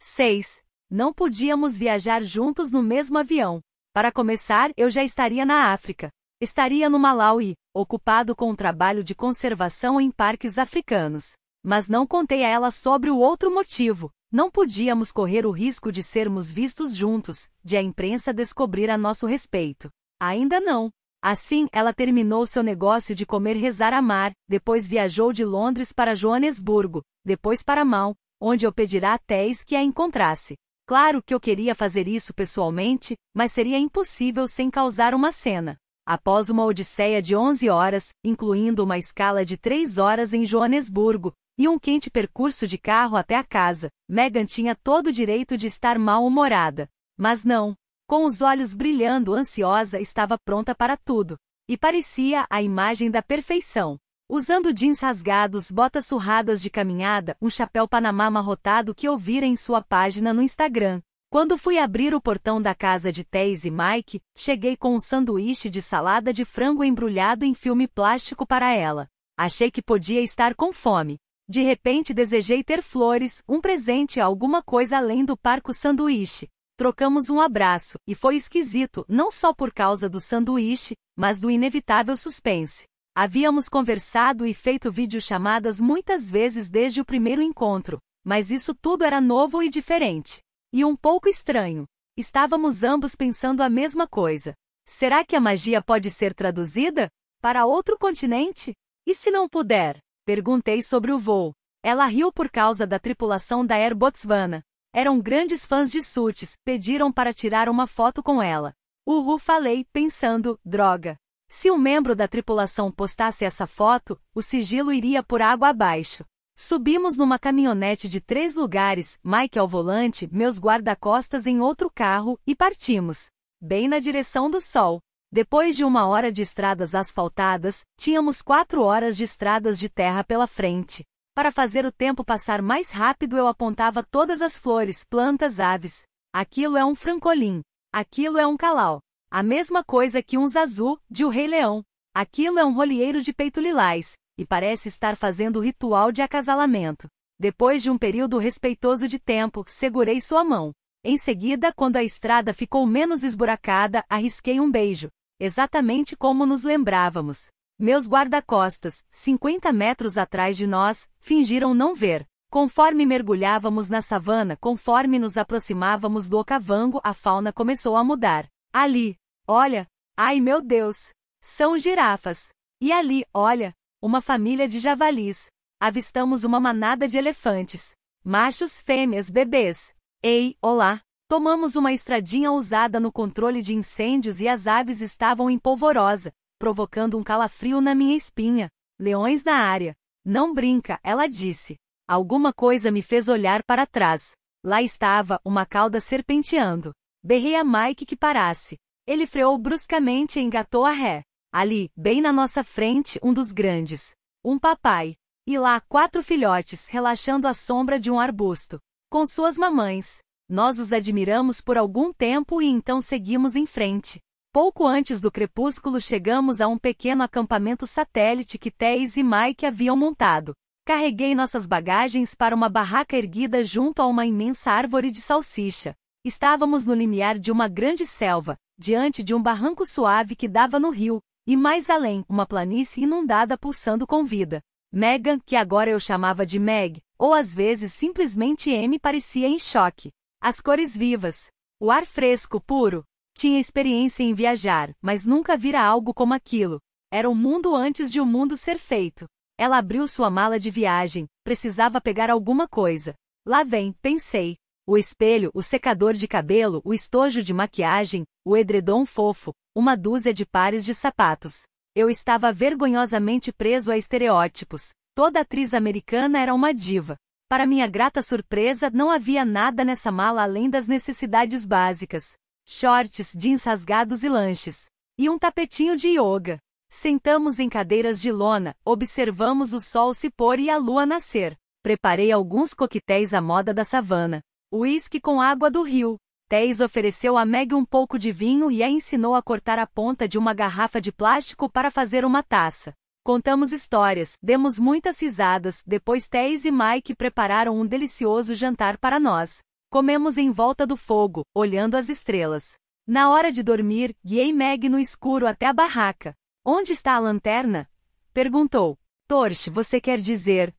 6. Não podíamos viajar juntos no mesmo avião. Para começar, eu já estaria na África. Estaria no Malawi, ocupado com o trabalho de conservação em parques africanos. Mas não contei a ela sobre o outro motivo. Não podíamos correr o risco de sermos vistos juntos, de a imprensa descobrir a nosso respeito. Ainda não. Assim, ela terminou seu negócio de comer rezar a mar, depois viajou de Londres para Joanesburgo, depois para Mal, onde eu pedirá a Tess que a encontrasse. Claro que eu queria fazer isso pessoalmente, mas seria impossível sem causar uma cena. Após uma odisseia de 11 horas, incluindo uma escala de 3 horas em Joanesburgo, e um quente percurso de carro até a casa, Megan tinha todo o direito de estar mal-humorada. Mas não. Com os olhos brilhando, ansiosa, estava pronta para tudo. E parecia a imagem da perfeição. Usando jeans rasgados, botas surradas de caminhada, um chapéu panamá amarrotado que ouvira em sua página no Instagram. Quando fui abrir o portão da casa de Tess e Mike, cheguei com um sanduíche de salada de frango embrulhado em filme plástico para ela. Achei que podia estar com fome. De repente desejei ter flores, um presente, alguma coisa além do parco sanduíche. Trocamos um abraço, e foi esquisito, não só por causa do sanduíche, mas do inevitável suspense. Havíamos conversado e feito videochamadas muitas vezes desde o primeiro encontro, mas isso tudo era novo e diferente. E um pouco estranho. Estávamos ambos pensando a mesma coisa. Será que a magia pode ser traduzida? Para outro continente? E se não puder? Perguntei sobre o voo. Ela riu por causa da tripulação da Air Botswana. Eram grandes fãs de Sutis, pediram para tirar uma foto com ela. Uhu falei, pensando, droga. Se um membro da tripulação postasse essa foto, o sigilo iria por água abaixo. Subimos numa caminhonete de três lugares, Mike ao volante, meus guarda-costas em outro carro, e partimos. Bem na direção do sol. Depois de uma hora de estradas asfaltadas, tínhamos quatro horas de estradas de terra pela frente. Para fazer o tempo passar mais rápido, eu apontava todas as flores, plantas, aves. Aquilo é um francolim. Aquilo é um calau. A mesma coisa que um zazu, de O Rei Leão. Aquilo é um rolieiro de peito lilás e parece estar fazendo ritual de acasalamento. Depois de um período respeitoso de tempo, segurei sua mão. Em seguida, quando a estrada ficou menos esburacada, arrisquei um beijo, exatamente como nos lembrávamos. Meus guarda-costas, 50 metros atrás de nós, fingiram não ver. Conforme mergulhávamos na savana, conforme nos aproximávamos do ocavango, a fauna começou a mudar. Ali, olha, ai meu Deus, são girafas. E ali, olha, uma família de javalis. Avistamos uma manada de elefantes. Machos, fêmeas, bebês. Ei, olá! Tomamos uma estradinha ousada no controle de incêndios e as aves estavam em polvorosa, provocando um calafrio na minha espinha. Leões na área. Não brinca, ela disse. Alguma coisa me fez olhar para trás. Lá estava uma cauda serpenteando. Berrei a Mike que parasse. Ele freou bruscamente e engatou a ré. Ali, bem na nossa frente, um dos grandes. Um papai. E lá, quatro filhotes relaxando à sombra de um arbusto. Com suas mamães. Nós os admiramos por algum tempo e então seguimos em frente. Pouco antes do crepúsculo chegamos a um pequeno acampamento satélite que Teis e Mike haviam montado. Carreguei nossas bagagens para uma barraca erguida junto a uma imensa árvore de salsicha. Estávamos no limiar de uma grande selva, diante de um barranco suave que dava no rio, e mais além, uma planície inundada pulsando com vida. Megan, que agora eu chamava de Meg, ou às vezes simplesmente M, parecia em choque. As cores vivas. O ar fresco, puro. Tinha experiência em viajar, mas nunca vira algo como aquilo. Era o um mundo antes de o um mundo ser feito. Ela abriu sua mala de viagem, precisava pegar alguma coisa. Lá vem, pensei o espelho, o secador de cabelo, o estojo de maquiagem, o edredom fofo, uma dúzia de pares de sapatos. Eu estava vergonhosamente preso a estereótipos. Toda atriz americana era uma diva. Para minha grata surpresa, não havia nada nessa mala além das necessidades básicas: shorts, jeans rasgados e lanches. E um tapetinho de yoga. Sentamos em cadeiras de lona, observamos o sol se pôr e a lua nascer. Preparei alguns coquetéis à moda da savana, Uísque com água do rio. Tess ofereceu a Meg um pouco de vinho e a ensinou a cortar a ponta de uma garrafa de plástico para fazer uma taça. Contamos histórias, demos muitas risadas, depois Tess e Mike prepararam um delicioso jantar para nós. Comemos em volta do fogo, olhando as estrelas. Na hora de dormir, guiei Meg no escuro até a barraca. Onde está a lanterna? Perguntou. Torche, você quer dizer?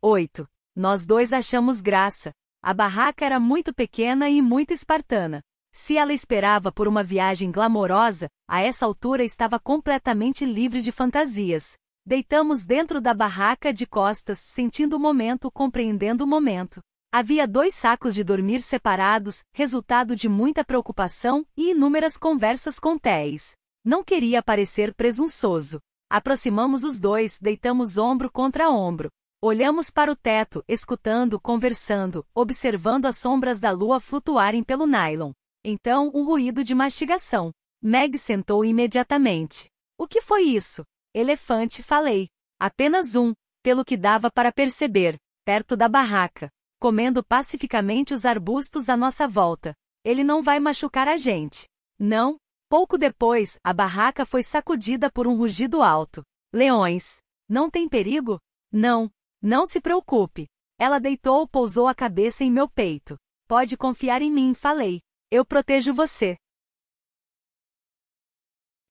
8. Nós dois achamos graça. A barraca era muito pequena e muito espartana. Se ela esperava por uma viagem glamourosa, a essa altura estava completamente livre de fantasias. Deitamos dentro da barraca de costas, sentindo o momento, compreendendo o momento. Havia dois sacos de dormir separados, resultado de muita preocupação e inúmeras conversas com Téis. Não queria parecer presunçoso. Aproximamos os dois, deitamos ombro contra ombro. Olhamos para o teto, escutando, conversando, observando as sombras da lua flutuarem pelo nylon. Então, um ruído de mastigação. Meg sentou imediatamente. O que foi isso? Elefante, falei. Apenas um, pelo que dava para perceber, perto da barraca, comendo pacificamente os arbustos à nossa volta. Ele não vai machucar a gente. Não. Pouco depois, a barraca foi sacudida por um rugido alto. Leões. Não tem perigo? Não. Não se preocupe. Ela deitou, pousou a cabeça em meu peito. Pode confiar em mim, falei. Eu protejo você.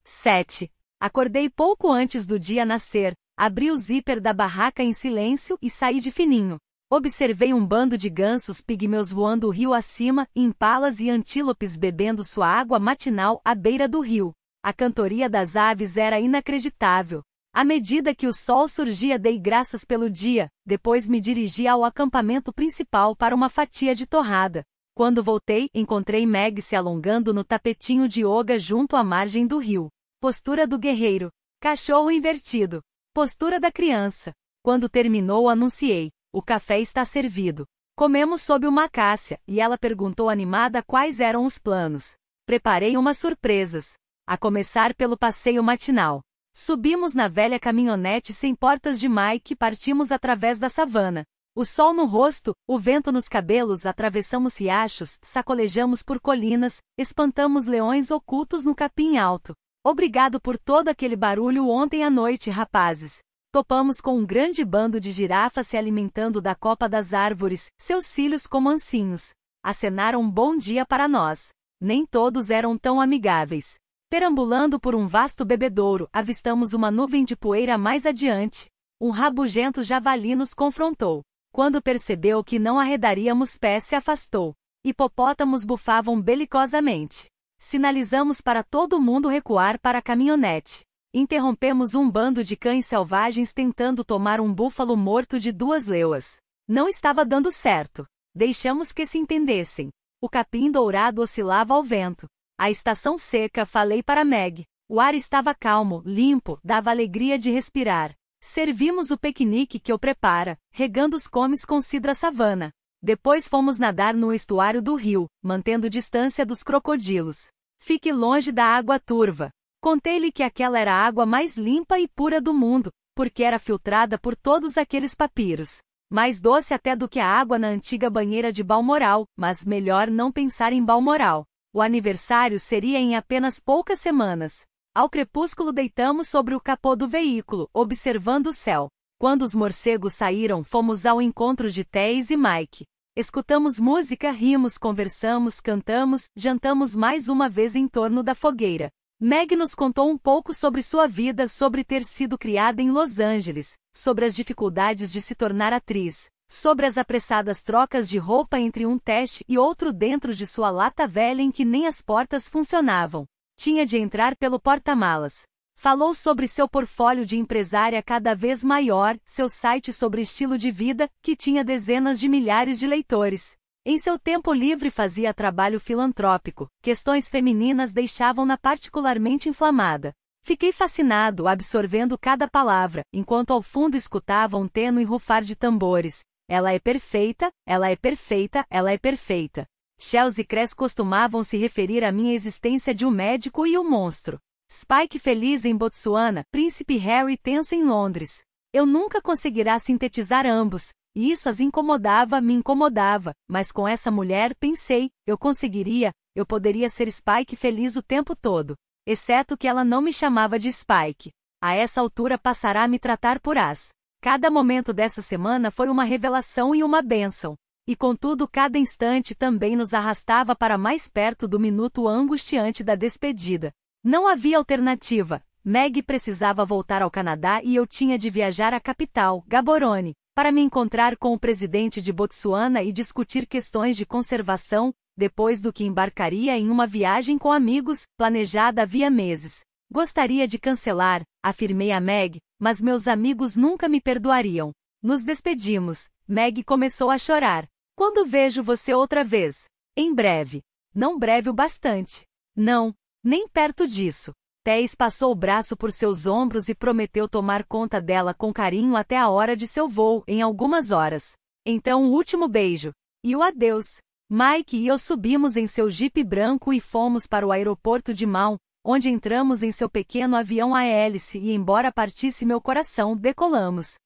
7. Acordei pouco antes do dia nascer, abri o zíper da barraca em silêncio e saí de fininho. Observei um bando de gansos pigmeus voando o rio acima, impalas e antílopes bebendo sua água matinal à beira do rio. A cantoria das aves era inacreditável. À medida que o sol surgia, dei graças pelo dia, depois me dirigi ao acampamento principal para uma fatia de torrada. Quando voltei, encontrei Meg se alongando no tapetinho de yoga junto à margem do rio. Postura do guerreiro. Cachorro invertido. Postura da criança. Quando terminou, anunciei: o café está servido. Comemos sob uma acácia, e ela perguntou animada quais eram os planos. Preparei umas surpresas. A começar pelo passeio matinal. Subimos na velha caminhonete sem portas de Mike e partimos através da savana. O sol no rosto, o vento nos cabelos, atravessamos riachos, sacolejamos por colinas, espantamos leões ocultos no capim alto. Obrigado por todo aquele barulho ontem à noite, rapazes. Topamos com um grande bando de girafas se alimentando da copa das árvores, seus cílios como ancinhos. Acenaram um bom dia para nós. Nem todos eram tão amigáveis. Perambulando por um vasto bebedouro, avistamos uma nuvem de poeira mais adiante. Um rabugento javali nos confrontou. Quando percebeu que não arredaríamos pé, se afastou. Hipopótamos bufavam belicosamente. Sinalizamos para todo mundo recuar para a caminhonete. Interrompemos um bando de cães selvagens tentando tomar um búfalo morto de duas leuas. Não estava dando certo. Deixamos que se entendessem. O capim dourado oscilava ao vento. A estação seca falei para Meg. O ar estava calmo, limpo, dava alegria de respirar. Servimos o piquenique que eu prepara, regando os comes com cidra savana. Depois fomos nadar no estuário do rio, mantendo distância dos crocodilos. Fique longe da água turva. Contei-lhe que aquela era a água mais limpa e pura do mundo, porque era filtrada por todos aqueles papiros. Mais doce até do que a água na antiga banheira de Balmoral, mas melhor não pensar em Balmoral. O aniversário seria em apenas poucas semanas. Ao crepúsculo deitamos sobre o capô do veículo, observando o céu. Quando os morcegos saíram, fomos ao encontro de Tess e Mike. Escutamos música, rimos, conversamos, cantamos, jantamos mais uma vez em torno da fogueira. Meg nos contou um pouco sobre sua vida, sobre ter sido criada em Los Angeles, sobre as dificuldades de se tornar atriz, sobre as apressadas trocas de roupa entre um teste e outro dentro de sua lata velha em que nem as portas funcionavam. Tinha de entrar pelo porta-malas. Falou sobre seu portfólio de empresária cada vez maior, seu site sobre estilo de vida, que tinha dezenas de milhares de leitores. Em seu tempo livre fazia trabalho filantrópico, questões femininas deixavam-na particularmente inflamada. Fiquei fascinado, absorvendo cada palavra, enquanto ao fundo escutava um tênue rufar de tambores, ela é perfeita, ela é perfeita, ela é perfeita. Chelsea e Cress costumavam se referir à minha existência de um médico e um monstro. Spike feliz em Botsuana, Príncipe Harry tenso em Londres. Eu nunca conseguirá sintetizar ambos, e isso as incomodava, me incomodava, mas com essa mulher, pensei, eu conseguiria, eu poderia ser Spike feliz o tempo todo. Exceto que ela não me chamava de Spike. A essa altura passará a me tratar por as. Cada momento dessa semana foi uma revelação e uma bênção. E contudo, cada instante também nos arrastava para mais perto do minuto angustiante da despedida. Não havia alternativa. Meg precisava voltar ao Canadá e eu tinha de viajar à capital, Gaborone, para me encontrar com o presidente de Botsuana e discutir questões de conservação, depois do que embarcaria em uma viagem com amigos, planejada havia meses. Gostaria de cancelar, afirmei a Meg, mas meus amigos nunca me perdoariam. Nos despedimos. Meg começou a chorar. Quando vejo você outra vez? Em breve. Não breve o bastante. Não, nem perto disso. Tess passou o braço por seus ombros e prometeu tomar conta dela com carinho até a hora de seu voo, em algumas horas. Então, um último beijo. E o adeus. Mike e eu subimos em seu jipe branco e fomos para o aeroporto de Mount onde entramos em seu pequeno avião a hélice e embora partisse meu coração, decolamos.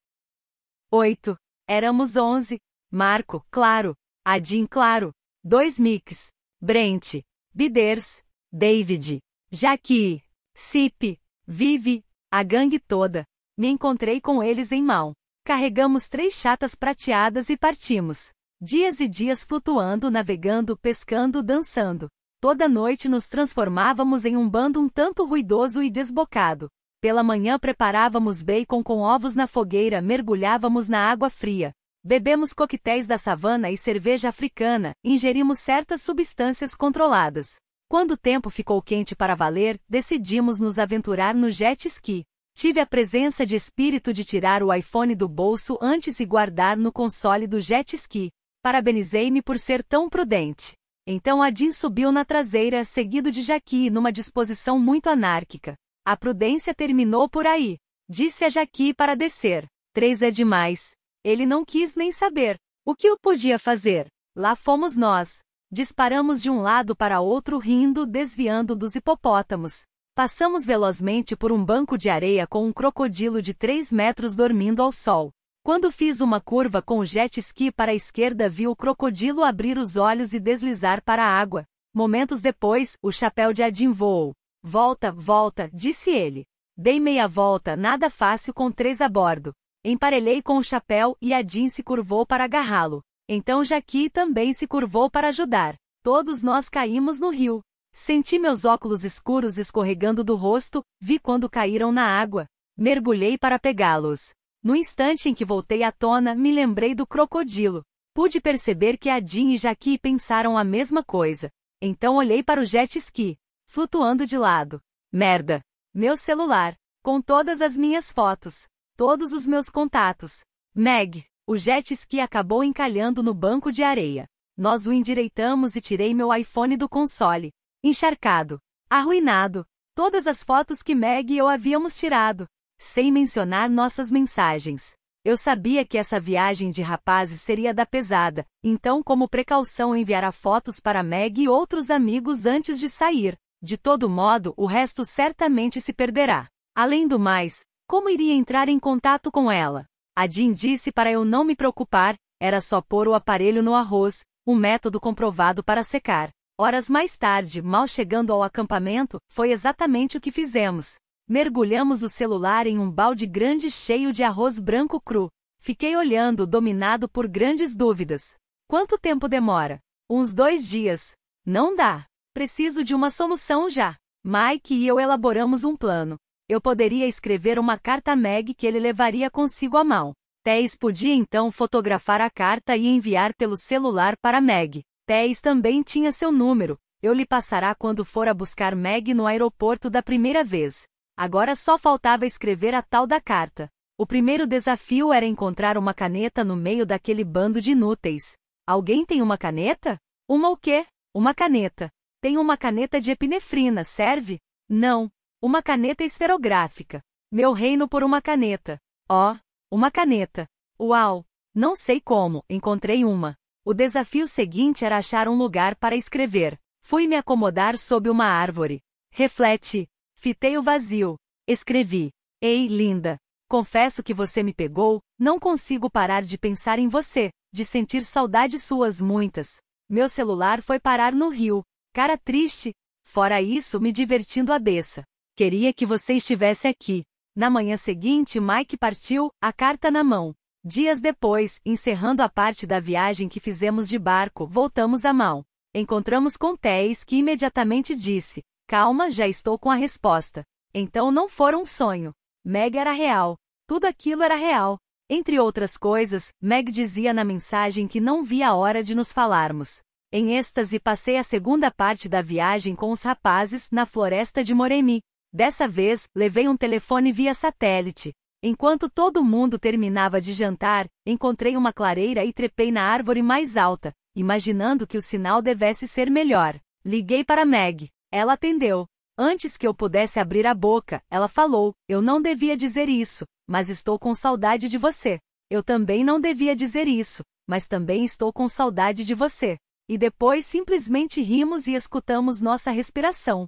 8. Éramos 11. Marco, claro. Adin, claro. Dois Mix. Brent. Biders. David. Jaqui. Sip. Vive. A gangue toda. Me encontrei com eles em mão. Carregamos três chatas prateadas e partimos. Dias e dias flutuando, navegando, pescando, dançando. Toda noite nos transformávamos em um bando um tanto ruidoso e desbocado. Pela manhã preparávamos bacon com ovos na fogueira, mergulhávamos na água fria. Bebemos coquetéis da savana e cerveja africana, ingerimos certas substâncias controladas. Quando o tempo ficou quente para valer, decidimos nos aventurar no jet ski. Tive a presença de espírito de tirar o iPhone do bolso antes e guardar no console do jet ski. Parabenizei-me por ser tão prudente. Então Adin subiu na traseira, seguido de Jaqui, numa disposição muito anárquica. A prudência terminou por aí. Disse a Jaqui para descer. Três é demais. Ele não quis nem saber. O que eu podia fazer? Lá fomos nós. Disparamos de um lado para outro rindo, desviando dos hipopótamos. Passamos velozmente por um banco de areia com um crocodilo de três metros dormindo ao sol. Quando fiz uma curva com o jet ski para a esquerda, vi o crocodilo abrir os olhos e deslizar para a água. Momentos depois, o chapéu de Adin voou. Volta, volta, disse ele. Dei meia volta, nada fácil com três a bordo. Emparelhei com o chapéu e Adin se curvou para agarrá-lo. Então Jaqui também se curvou para ajudar. Todos nós caímos no rio. Senti meus óculos escuros escorregando do rosto, vi quando caíram na água. Mergulhei para pegá-los. No instante em que voltei à tona, me lembrei do crocodilo. Pude perceber que a Jean e Jaqui pensaram a mesma coisa. Então olhei para o jet ski, flutuando de lado. Merda! Meu celular, com todas as minhas fotos, todos os meus contatos. Meg, o jet ski acabou encalhando no banco de areia. Nós o endireitamos e tirei meu iPhone do console. Encharcado, arruinado, todas as fotos que Meg e eu havíamos tirado sem mencionar nossas mensagens. Eu sabia que essa viagem de rapazes seria da pesada, então, como precaução, enviará fotos para Meg e outros amigos antes de sair. De todo modo, o resto certamente se perderá. Além do mais, como iria entrar em contato com ela? A Jean disse para eu não me preocupar, era só pôr o aparelho no arroz, um método comprovado para secar. Horas mais tarde, mal chegando ao acampamento, foi exatamente o que fizemos. Mergulhamos o celular em um balde grande cheio de arroz branco cru. Fiquei olhando, dominado por grandes dúvidas. Quanto tempo demora? Uns dois dias. Não dá. Preciso de uma solução já. Mike e eu elaboramos um plano. Eu poderia escrever uma carta a Meg que ele levaria consigo a mão. Tess podia então fotografar a carta e enviar pelo celular para Meg. Tess também tinha seu número. Eu lhe passará quando for a buscar Meg no aeroporto da primeira vez. Agora só faltava escrever a tal da carta. O primeiro desafio era encontrar uma caneta no meio daquele bando de inúteis. Alguém tem uma caneta? Uma o quê? Uma caneta. Tem uma caneta de epinefrina, serve? Não. Uma caneta esferográfica. Meu reino por uma caneta. Ó, oh, uma caneta. Uau! Não sei como, encontrei uma. O desafio seguinte era achar um lugar para escrever. Fui me acomodar sob uma árvore. Reflete. Fitei o vazio. Escrevi. Ei, linda. Confesso que você me pegou, não consigo parar de pensar em você, de sentir saudades suas muitas. Meu celular foi parar no rio. Cara triste. Fora isso, me divertindo a beça. Queria que você estivesse aqui. Na manhã seguinte, Mike partiu, a carta na mão. Dias depois, encerrando a parte da viagem que fizemos de barco, voltamos a Mal. Encontramos com Tess, que imediatamente disse: Calma, já estou com a resposta. Então não fora um sonho. Meg era real. Tudo aquilo era real. Entre outras coisas, Meg dizia na mensagem que não via a hora de nos falarmos. Em êxtase, passei a segunda parte da viagem com os rapazes na floresta de Moremi. Dessa vez, levei um telefone via satélite. Enquanto todo mundo terminava de jantar, encontrei uma clareira e trepei na árvore mais alta, imaginando que o sinal devesse ser melhor. Liguei para Meg. Ela atendeu. Antes que eu pudesse abrir a boca, ela falou: Eu não devia dizer isso, mas estou com saudade de você. Eu também não devia dizer isso, mas também estou com saudade de você. E depois simplesmente rimos e escutamos nossa respiração.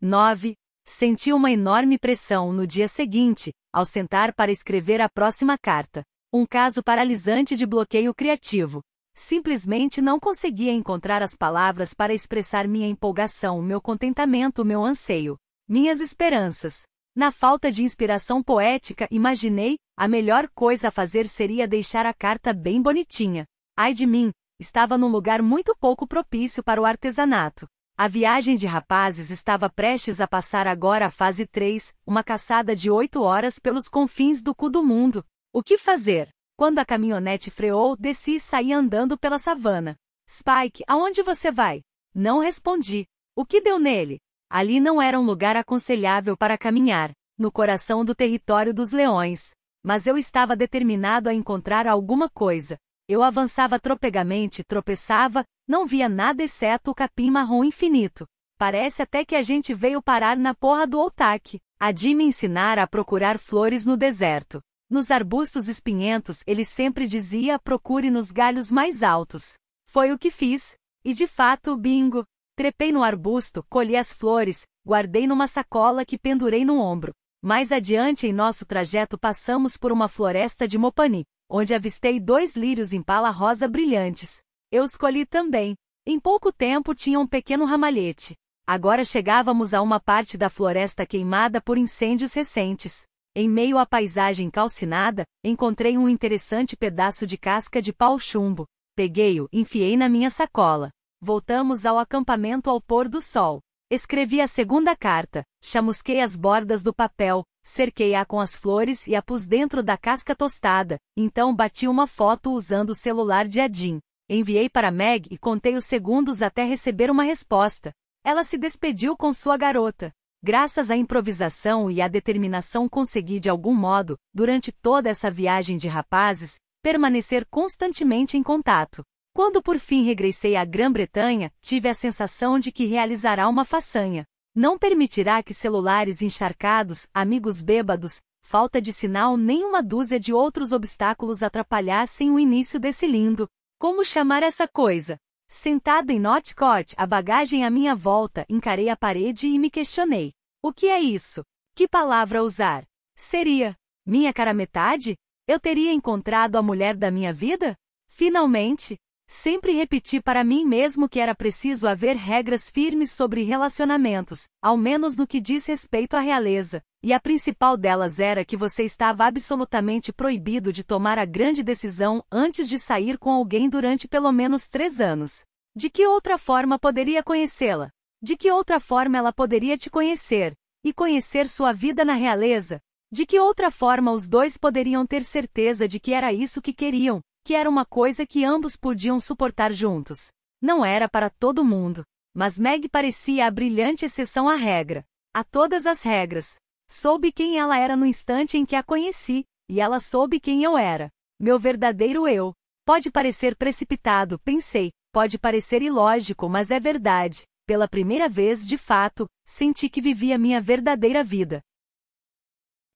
9. Senti uma enorme pressão no dia seguinte, ao sentar para escrever a próxima carta. Um caso paralisante de bloqueio criativo, Simplesmente não conseguia encontrar as palavras para expressar minha empolgação, meu contentamento, meu anseio, minhas esperanças. Na falta de inspiração poética, imaginei, a melhor coisa a fazer seria deixar a carta bem bonitinha. Ai de mim, estava num lugar muito pouco propício para o artesanato. A viagem de rapazes estava prestes a passar agora à fase 3, uma caçada de oito horas pelos confins do cu do mundo. O que fazer? Quando a caminhonete freou, desci e saí andando pela savana. Spike, aonde você vai? Não respondi. O que deu nele? Ali não era um lugar aconselhável para caminhar, no coração do território dos leões. Mas eu estava determinado a encontrar alguma coisa. Eu avançava tropegamente, tropeçava, não via nada exceto o capim marrom infinito. Parece até que a gente veio parar na porra do Otak. A me ensinar a procurar flores no deserto. Nos arbustos espinhentos ele sempre dizia procure nos galhos mais altos. Foi o que fiz, e de fato, bingo! Trepei no arbusto, colhi as flores, guardei numa sacola que pendurei no ombro. Mais adiante em nosso trajeto passamos por uma floresta de Mopani, onde avistei dois lírios em pala rosa brilhantes. Eu os colhi também. Em pouco tempo tinha um pequeno ramalhete. Agora chegávamos a uma parte da floresta queimada por incêndios recentes. Em meio à paisagem calcinada, encontrei um interessante pedaço de casca de pau-chumbo. Peguei-o, enfiei na minha sacola. Voltamos ao acampamento ao pôr do sol. Escrevi a segunda carta, chamusquei as bordas do papel, cerquei-a com as flores e a pus dentro da casca tostada, então bati uma foto usando o celular de Adin. Enviei para Meg e contei os segundos até receber uma resposta. Ela se despediu com sua garota. Graças à improvisação e à determinação consegui de algum modo, durante toda essa viagem de rapazes, permanecer constantemente em contato. Quando por fim regressei à Grã-Bretanha, tive a sensação de que realizará uma façanha. Não permitirá que celulares encharcados, amigos bêbados, falta de sinal nem uma dúzia de outros obstáculos atrapalhassem o início desse lindo. Como chamar essa coisa? Sentado em Notcourt, a bagagem à minha volta, encarei a parede e me questionei. O que é isso? Que palavra usar? Seria minha cara metade? Eu teria encontrado a mulher da minha vida? Finalmente, Sempre repeti para mim mesmo que era preciso haver regras firmes sobre relacionamentos, ao menos no que diz respeito à realeza, e a principal delas era que você estava absolutamente proibido de tomar a grande decisão antes de sair com alguém durante pelo menos três anos. De que outra forma poderia conhecê-la? De que outra forma ela poderia te conhecer? E conhecer sua vida na realeza? De que outra forma os dois poderiam ter certeza de que era isso que queriam, que era uma coisa que ambos podiam suportar juntos. Não era para todo mundo, mas Meg parecia a brilhante exceção à regra. A todas as regras. Soube quem ela era no instante em que a conheci, e ela soube quem eu era. Meu verdadeiro eu. Pode parecer precipitado, pensei, pode parecer ilógico, mas é verdade. Pela primeira vez, de fato, senti que vivia minha verdadeira vida.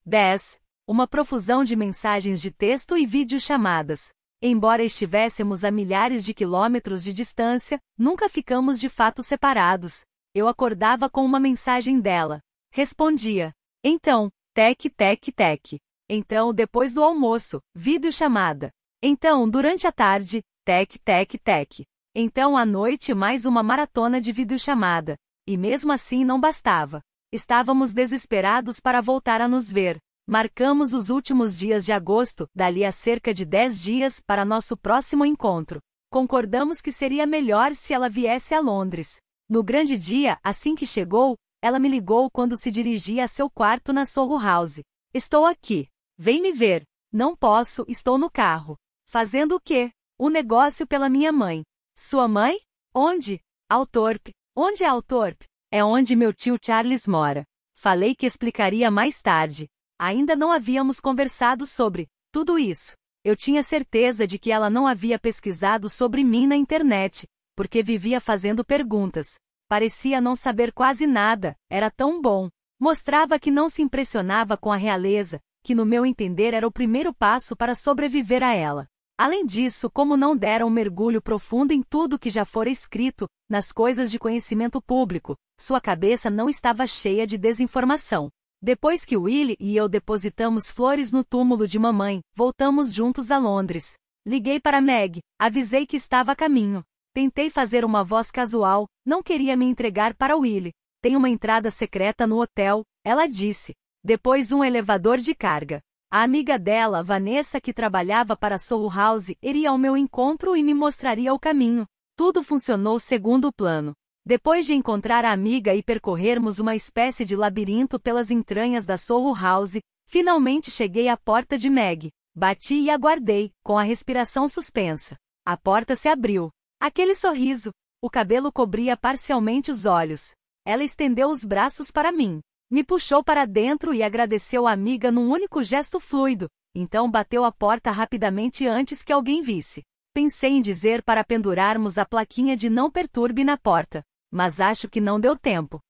10. Uma profusão de mensagens de texto e vídeo chamadas. Embora estivéssemos a milhares de quilômetros de distância, nunca ficamos de fato separados. Eu acordava com uma mensagem dela. Respondia. Então, tec, tec, tec. Então, depois do almoço, vídeo chamada. Então, durante a tarde, tec, tec, tec. Então, à noite, mais uma maratona de vídeo chamada. E mesmo assim não bastava. Estávamos desesperados para voltar a nos ver. Marcamos os últimos dias de agosto, dali a cerca de 10 dias, para nosso próximo encontro. Concordamos que seria melhor se ela viesse a Londres. No grande dia, assim que chegou, ela me ligou quando se dirigia a seu quarto na Sorro House. Estou aqui. Vem me ver. Não posso, estou no carro. Fazendo o quê? O um negócio pela minha mãe. Sua mãe? Onde? Altorp. Onde é Altorp? É onde meu tio Charles mora. Falei que explicaria mais tarde. Ainda não havíamos conversado sobre tudo isso. Eu tinha certeza de que ela não havia pesquisado sobre mim na internet, porque vivia fazendo perguntas. Parecia não saber quase nada, era tão bom. Mostrava que não se impressionava com a realeza, que no meu entender era o primeiro passo para sobreviver a ela. Além disso, como não dera um mergulho profundo em tudo que já fora escrito, nas coisas de conhecimento público, sua cabeça não estava cheia de desinformação. Depois que Willie e eu depositamos flores no túmulo de mamãe, voltamos juntos a Londres. Liguei para Meg, avisei que estava a caminho. Tentei fazer uma voz casual, não queria me entregar para Willie. Tem uma entrada secreta no hotel, ela disse. Depois um elevador de carga. A amiga dela, Vanessa, que trabalhava para Soul House, iria ao meu encontro e me mostraria o caminho. Tudo funcionou segundo o plano. Depois de encontrar a amiga e percorrermos uma espécie de labirinto pelas entranhas da Sorro House, finalmente cheguei à porta de Meg. Bati e aguardei, com a respiração suspensa. A porta se abriu. Aquele sorriso. O cabelo cobria parcialmente os olhos. Ela estendeu os braços para mim. Me puxou para dentro e agradeceu a amiga num único gesto fluido. Então bateu a porta rapidamente antes que alguém visse. Pensei em dizer para pendurarmos a plaquinha de não perturbe na porta, mas acho que não deu tempo.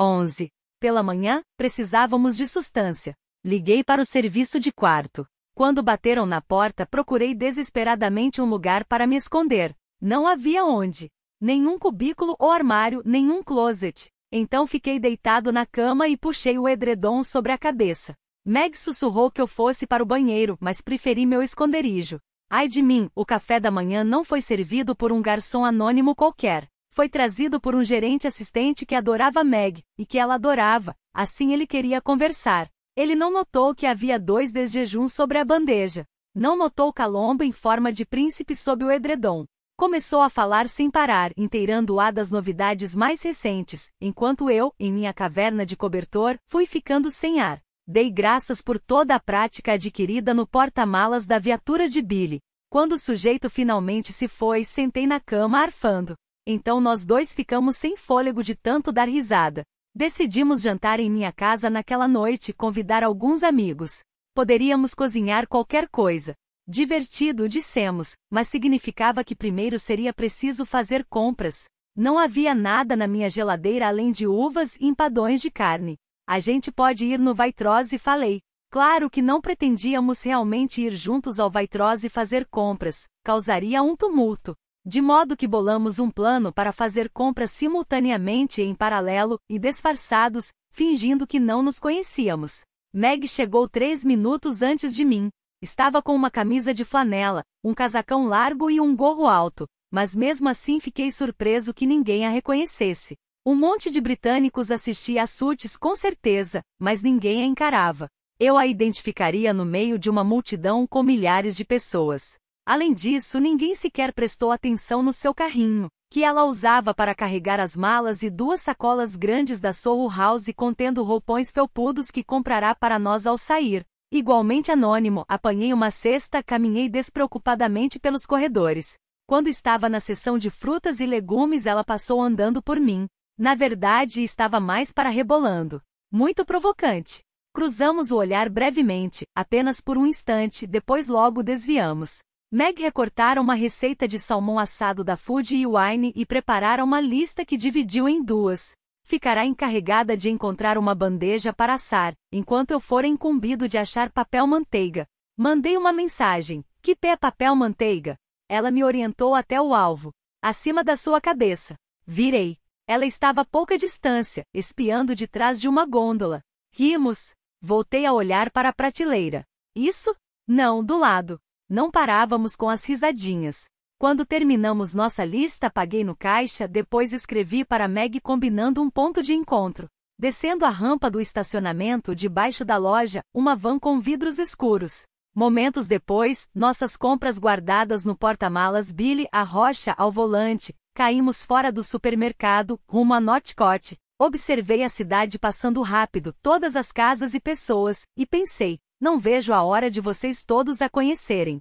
11. Pela manhã, precisávamos de sustância. Liguei para o serviço de quarto. Quando bateram na porta, procurei desesperadamente um lugar para me esconder. Não havia onde. Nenhum cubículo ou armário, nenhum closet. Então fiquei deitado na cama e puxei o edredom sobre a cabeça. Meg sussurrou que eu fosse para o banheiro, mas preferi meu esconderijo. Ai de mim, o café da manhã não foi servido por um garçom anônimo qualquer. Foi trazido por um gerente assistente que adorava Meg, e que ela adorava, assim ele queria conversar. Ele não notou que havia dois desjejuns sobre a bandeja. Não notou Calombo em forma de príncipe sob o edredom. Começou a falar sem parar, inteirando-a das novidades mais recentes, enquanto eu, em minha caverna de cobertor, fui ficando sem ar. Dei graças por toda a prática adquirida no porta-malas da viatura de Billy. Quando o sujeito finalmente se foi, sentei na cama arfando. Então nós dois ficamos sem fôlego de tanto dar risada. Decidimos jantar em minha casa naquela noite e convidar alguns amigos. Poderíamos cozinhar qualquer coisa. Divertido, dissemos, mas significava que primeiro seria preciso fazer compras. Não havia nada na minha geladeira além de uvas e empadões de carne. A gente pode ir no Vaitroz e falei. Claro que não pretendíamos realmente ir juntos ao Vaitroz e fazer compras, causaria um tumulto. De modo que bolamos um plano para fazer compras simultaneamente em paralelo e disfarçados, fingindo que não nos conhecíamos. Meg chegou três minutos antes de mim. Estava com uma camisa de flanela, um casacão largo e um gorro alto, mas mesmo assim fiquei surpreso que ninguém a reconhecesse. Um monte de britânicos assistia a suits com certeza, mas ninguém a encarava. Eu a identificaria no meio de uma multidão com milhares de pessoas. Além disso, ninguém sequer prestou atenção no seu carrinho, que ela usava para carregar as malas e duas sacolas grandes da Soho House contendo roupões felpudos que comprará para nós ao sair. Igualmente anônimo, apanhei uma cesta, caminhei despreocupadamente pelos corredores. Quando estava na seção de frutas e legumes, ela passou andando por mim. Na verdade, estava mais para rebolando. Muito provocante. Cruzamos o olhar brevemente, apenas por um instante, depois logo desviamos. Meg recortaram uma receita de salmão assado da Food e Wine e prepararam uma lista que dividiu em duas. Ficará encarregada de encontrar uma bandeja para assar, enquanto eu for incumbido de achar papel manteiga. Mandei uma mensagem. Que pé papel manteiga? Ela me orientou até o alvo. Acima da sua cabeça. Virei. Ela estava a pouca distância, espiando de trás de uma gôndola. Rimos. Voltei a olhar para a prateleira. Isso? Não, do lado não parávamos com as risadinhas. Quando terminamos nossa lista, paguei no caixa, depois escrevi para Meg combinando um ponto de encontro. Descendo a rampa do estacionamento debaixo da loja, uma van com vidros escuros. Momentos depois, nossas compras guardadas no porta-malas Billy a rocha ao volante, caímos fora do supermercado, rumo a Northcote. Observei a cidade passando rápido, todas as casas e pessoas, e pensei, não vejo a hora de vocês todos a conhecerem.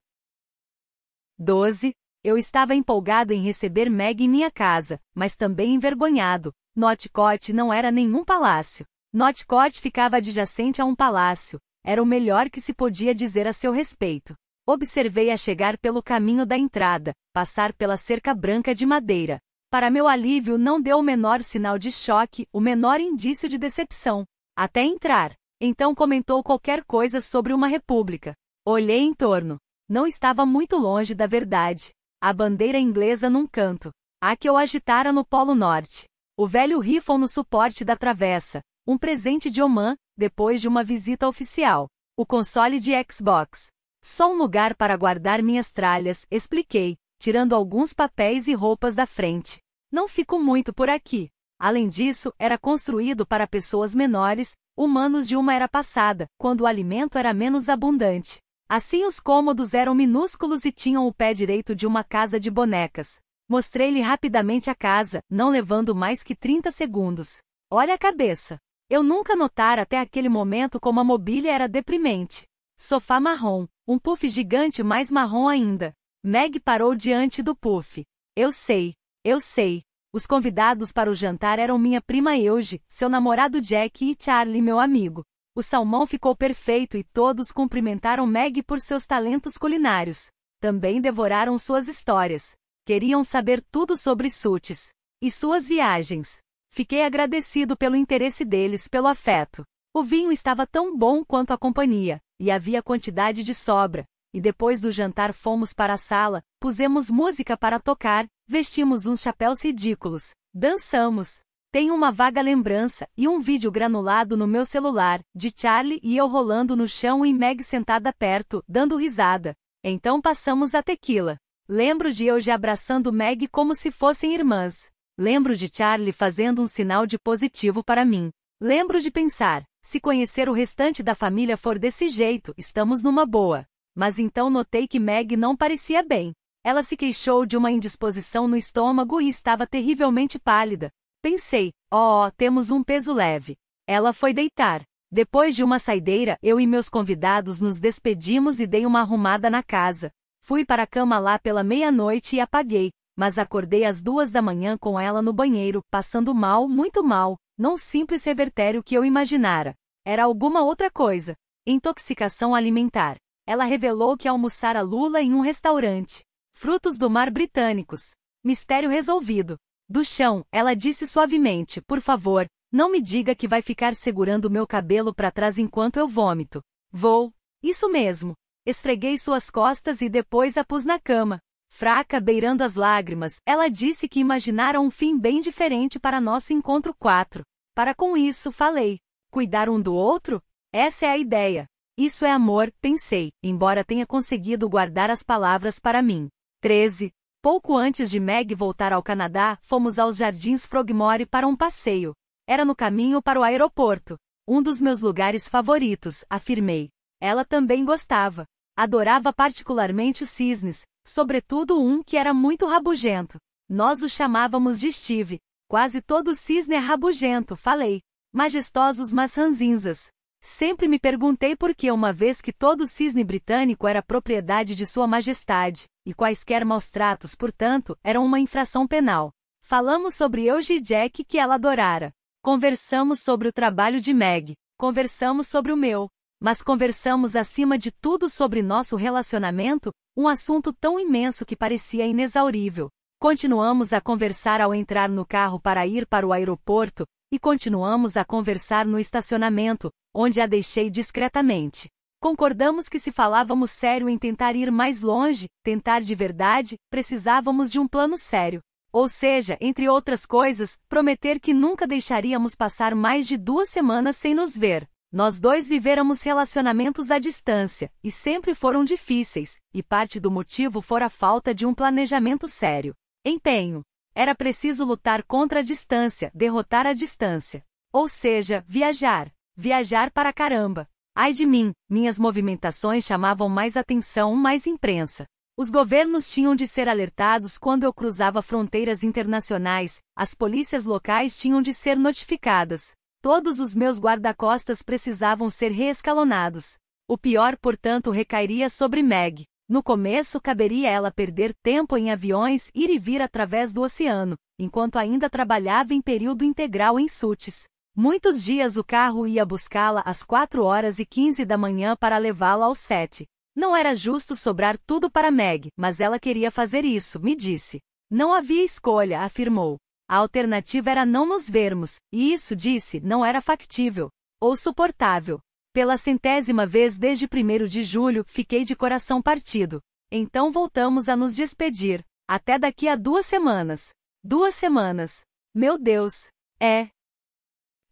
12. Eu estava empolgado em receber Meg em minha casa, mas também envergonhado. Notcote não era nenhum palácio. Notcote ficava adjacente a um palácio. Era o melhor que se podia dizer a seu respeito. Observei-a chegar pelo caminho da entrada, passar pela cerca branca de madeira. Para meu alívio, não deu o menor sinal de choque, o menor indício de decepção. Até entrar. Então comentou qualquer coisa sobre uma república. Olhei em torno. Não estava muito longe da verdade. A bandeira inglesa num canto. A que eu agitara no Polo Norte. O velho rifle no suporte da travessa. Um presente de Oman, depois de uma visita oficial. O console de Xbox. Só um lugar para guardar minhas tralhas, expliquei, tirando alguns papéis e roupas da frente. Não fico muito por aqui. Além disso, era construído para pessoas menores, humanos de uma era passada, quando o alimento era menos abundante. Assim os cômodos eram minúsculos e tinham o pé direito de uma casa de bonecas. Mostrei-lhe rapidamente a casa, não levando mais que 30 segundos. Olha a cabeça. Eu nunca notara até aquele momento como a mobília era deprimente. Sofá marrom, um puff gigante mais marrom ainda. Meg parou diante do puff. Eu sei, eu sei, os convidados para o jantar eram minha prima Euge, seu namorado Jack e Charlie, meu amigo. O salmão ficou perfeito e todos cumprimentaram Meg por seus talentos culinários. Também devoraram suas histórias. Queriam saber tudo sobre Sutis e suas viagens. Fiquei agradecido pelo interesse deles, pelo afeto. O vinho estava tão bom quanto a companhia, e havia quantidade de sobra, e depois do jantar fomos para a sala, pusemos música para tocar, vestimos uns chapéus ridículos, dançamos. Tenho uma vaga lembrança e um vídeo granulado no meu celular, de Charlie e eu rolando no chão e Meg sentada perto, dando risada. Então passamos a tequila. Lembro de eu já abraçando Meg como se fossem irmãs. Lembro de Charlie fazendo um sinal de positivo para mim. Lembro de pensar: se conhecer o restante da família for desse jeito, estamos numa boa. Mas então notei que Meg não parecia bem. Ela se queixou de uma indisposição no estômago e estava terrivelmente pálida. Pensei, oh, oh, temos um peso leve. Ela foi deitar. Depois de uma saideira, eu e meus convidados nos despedimos e dei uma arrumada na casa. Fui para a cama lá pela meia-noite e apaguei, mas acordei às duas da manhã com ela no banheiro, passando mal, muito mal, não simples revertério que eu imaginara. Era alguma outra coisa. Intoxicação alimentar. Ela revelou que almoçara Lula em um restaurante. Frutos do mar britânicos. Mistério resolvido. Do chão, ela disse suavemente: Por favor, não me diga que vai ficar segurando meu cabelo para trás enquanto eu vômito. Vou. Isso mesmo. Esfreguei suas costas e depois a pus na cama. Fraca, beirando as lágrimas, ela disse que imaginara um fim bem diferente para nosso encontro 4. Para com isso, falei. Cuidar um do outro? Essa é a ideia. Isso é amor, pensei, embora tenha conseguido guardar as palavras para mim. 13. Pouco antes de Meg voltar ao Canadá, fomos aos Jardins Frogmore para um passeio. Era no caminho para o aeroporto. Um dos meus lugares favoritos, afirmei. Ela também gostava. Adorava particularmente os cisnes, sobretudo um que era muito rabugento. Nós o chamávamos de Steve. Quase todo cisne é rabugento, falei. Majestosos mas ranzinzas. Sempre me perguntei por que, uma vez que todo o cisne britânico era propriedade de Sua Majestade, e quaisquer maus tratos, portanto, eram uma infração penal. Falamos sobre e Jack que ela adorara. Conversamos sobre o trabalho de Meg. Conversamos sobre o meu. Mas conversamos acima de tudo sobre nosso relacionamento, um assunto tão imenso que parecia inexaurível. Continuamos a conversar ao entrar no carro para ir para o aeroporto, e continuamos a conversar no estacionamento, onde a deixei discretamente. Concordamos que se falávamos sério em tentar ir mais longe, tentar de verdade, precisávamos de um plano sério. Ou seja, entre outras coisas, prometer que nunca deixaríamos passar mais de duas semanas sem nos ver. Nós dois viveramos relacionamentos à distância, e sempre foram difíceis, e parte do motivo fora a falta de um planejamento sério. Empenho. Era preciso lutar contra a distância, derrotar a distância. Ou seja, viajar. Viajar para caramba. Ai de mim, minhas movimentações chamavam mais atenção, mais imprensa. Os governos tinham de ser alertados quando eu cruzava fronteiras internacionais, as polícias locais tinham de ser notificadas. Todos os meus guarda-costas precisavam ser reescalonados. O pior, portanto, recairia sobre Meg. No começo caberia ela perder tempo em aviões ir e vir através do oceano, enquanto ainda trabalhava em período integral em Sutis. Muitos dias o carro ia buscá-la às 4 horas e 15 da manhã para levá-la ao 7. Não era justo sobrar tudo para Meg, mas ela queria fazer isso, me disse. Não havia escolha, afirmou. A alternativa era não nos vermos, e isso, disse, não era factível ou suportável. Pela centésima vez desde 1 de julho, fiquei de coração partido. Então voltamos a nos despedir. Até daqui a duas semanas. Duas semanas. Meu Deus. É.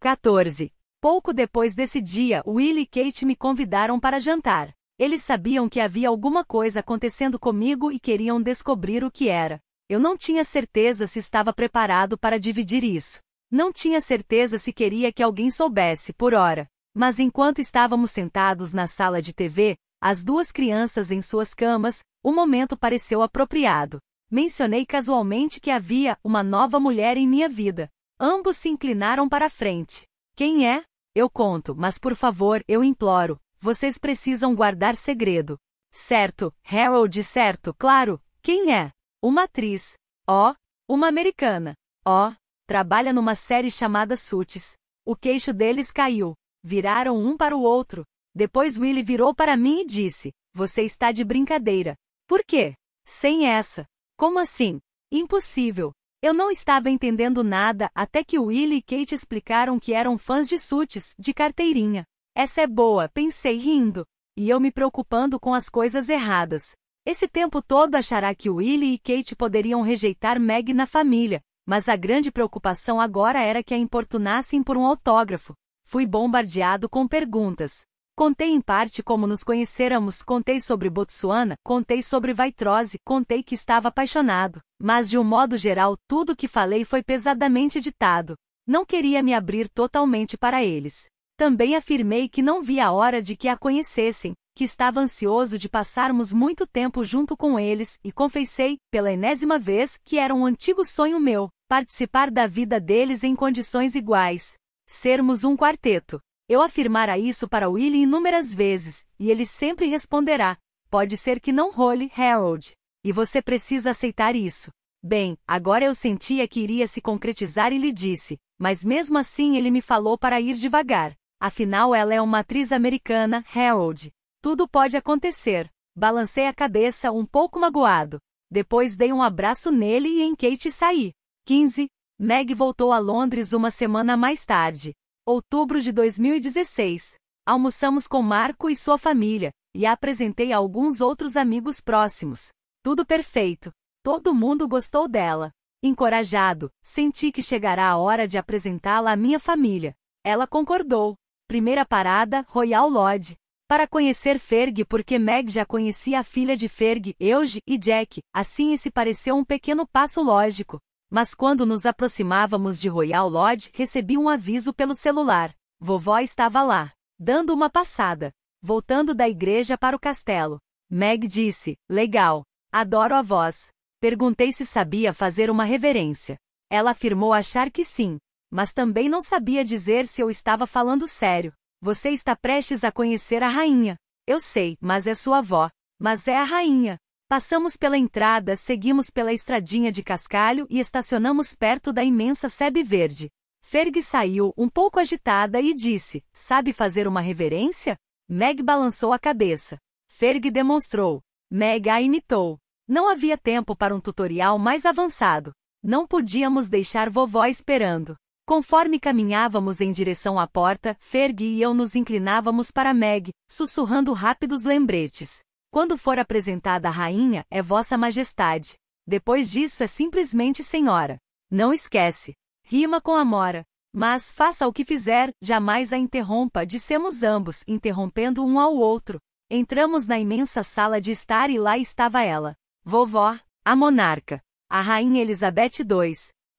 14. Pouco depois desse dia, Will e Kate me convidaram para jantar. Eles sabiam que havia alguma coisa acontecendo comigo e queriam descobrir o que era. Eu não tinha certeza se estava preparado para dividir isso. Não tinha certeza se queria que alguém soubesse, por hora. Mas enquanto estávamos sentados na sala de TV, as duas crianças em suas camas, o momento pareceu apropriado. Mencionei casualmente que havia uma nova mulher em minha vida. Ambos se inclinaram para frente. Quem é? Eu conto, mas por favor, eu imploro. Vocês precisam guardar segredo. Certo, Harold, certo, claro. Quem é? Uma atriz. Ó, oh, uma americana. Ó, oh, trabalha numa série chamada Suits. O queixo deles caiu. Viraram um para o outro. Depois Willie virou para mim e disse: Você está de brincadeira. Por quê? Sem essa. Como assim? Impossível. Eu não estava entendendo nada até que Willie e Kate explicaram que eram fãs de suits, de carteirinha. Essa é boa, pensei rindo. E eu me preocupando com as coisas erradas. Esse tempo todo achará que Willie e Kate poderiam rejeitar Meg na família, mas a grande preocupação agora era que a importunassem por um autógrafo. Fui bombardeado com perguntas. Contei em parte como nos conhecêramos, contei sobre Botsuana, contei sobre Vaitrose, contei que estava apaixonado. Mas de um modo geral, tudo que falei foi pesadamente ditado. Não queria me abrir totalmente para eles. Também afirmei que não via a hora de que a conhecessem, que estava ansioso de passarmos muito tempo junto com eles e confessei, pela enésima vez, que era um antigo sonho meu, participar da vida deles em condições iguais, sermos um quarteto. Eu afirmara isso para Willie inúmeras vezes, e ele sempre responderá: pode ser que não role, Harold. E você precisa aceitar isso. Bem, agora eu sentia que iria se concretizar e lhe disse, mas mesmo assim ele me falou para ir devagar. Afinal, ela é uma atriz americana, Harold. Tudo pode acontecer. Balancei a cabeça um pouco magoado. Depois dei um abraço nele e em Kate e saí. 15. Meg voltou a Londres uma semana mais tarde, outubro de 2016. Almoçamos com Marco e sua família, e apresentei a alguns outros amigos próximos. Tudo perfeito. Todo mundo gostou dela. Encorajado, senti que chegará a hora de apresentá-la à minha família. Ela concordou. Primeira parada, Royal Lodge. Para conhecer Ferg porque Meg já conhecia a filha de Ferg, Euge e Jack, assim esse pareceu um pequeno passo lógico. Mas quando nos aproximávamos de Royal Lodge, recebi um aviso pelo celular. Vovó estava lá, dando uma passada, voltando da igreja para o castelo. Meg disse: Legal, adoro a voz. Perguntei se sabia fazer uma reverência. Ela afirmou achar que sim, mas também não sabia dizer se eu estava falando sério. Você está prestes a conhecer a rainha. Eu sei, mas é sua avó. Mas é a rainha. Passamos pela entrada, seguimos pela estradinha de cascalho e estacionamos perto da imensa sebe verde. Ferg saiu, um pouco agitada, e disse: Sabe fazer uma reverência? Meg balançou a cabeça. Ferg demonstrou. Meg a imitou. Não havia tempo para um tutorial mais avançado. Não podíamos deixar vovó esperando. Conforme caminhávamos em direção à porta, Ferg e eu nos inclinávamos para Meg, sussurrando rápidos lembretes. Quando for apresentada a rainha, é Vossa Majestade. Depois disso é simplesmente Senhora. Não esquece. Rima com Amora. Mas faça o que fizer, jamais a interrompa, dissemos ambos, interrompendo um ao outro. Entramos na imensa sala de estar e lá estava ela. Vovó, a monarca. A rainha Elizabeth II.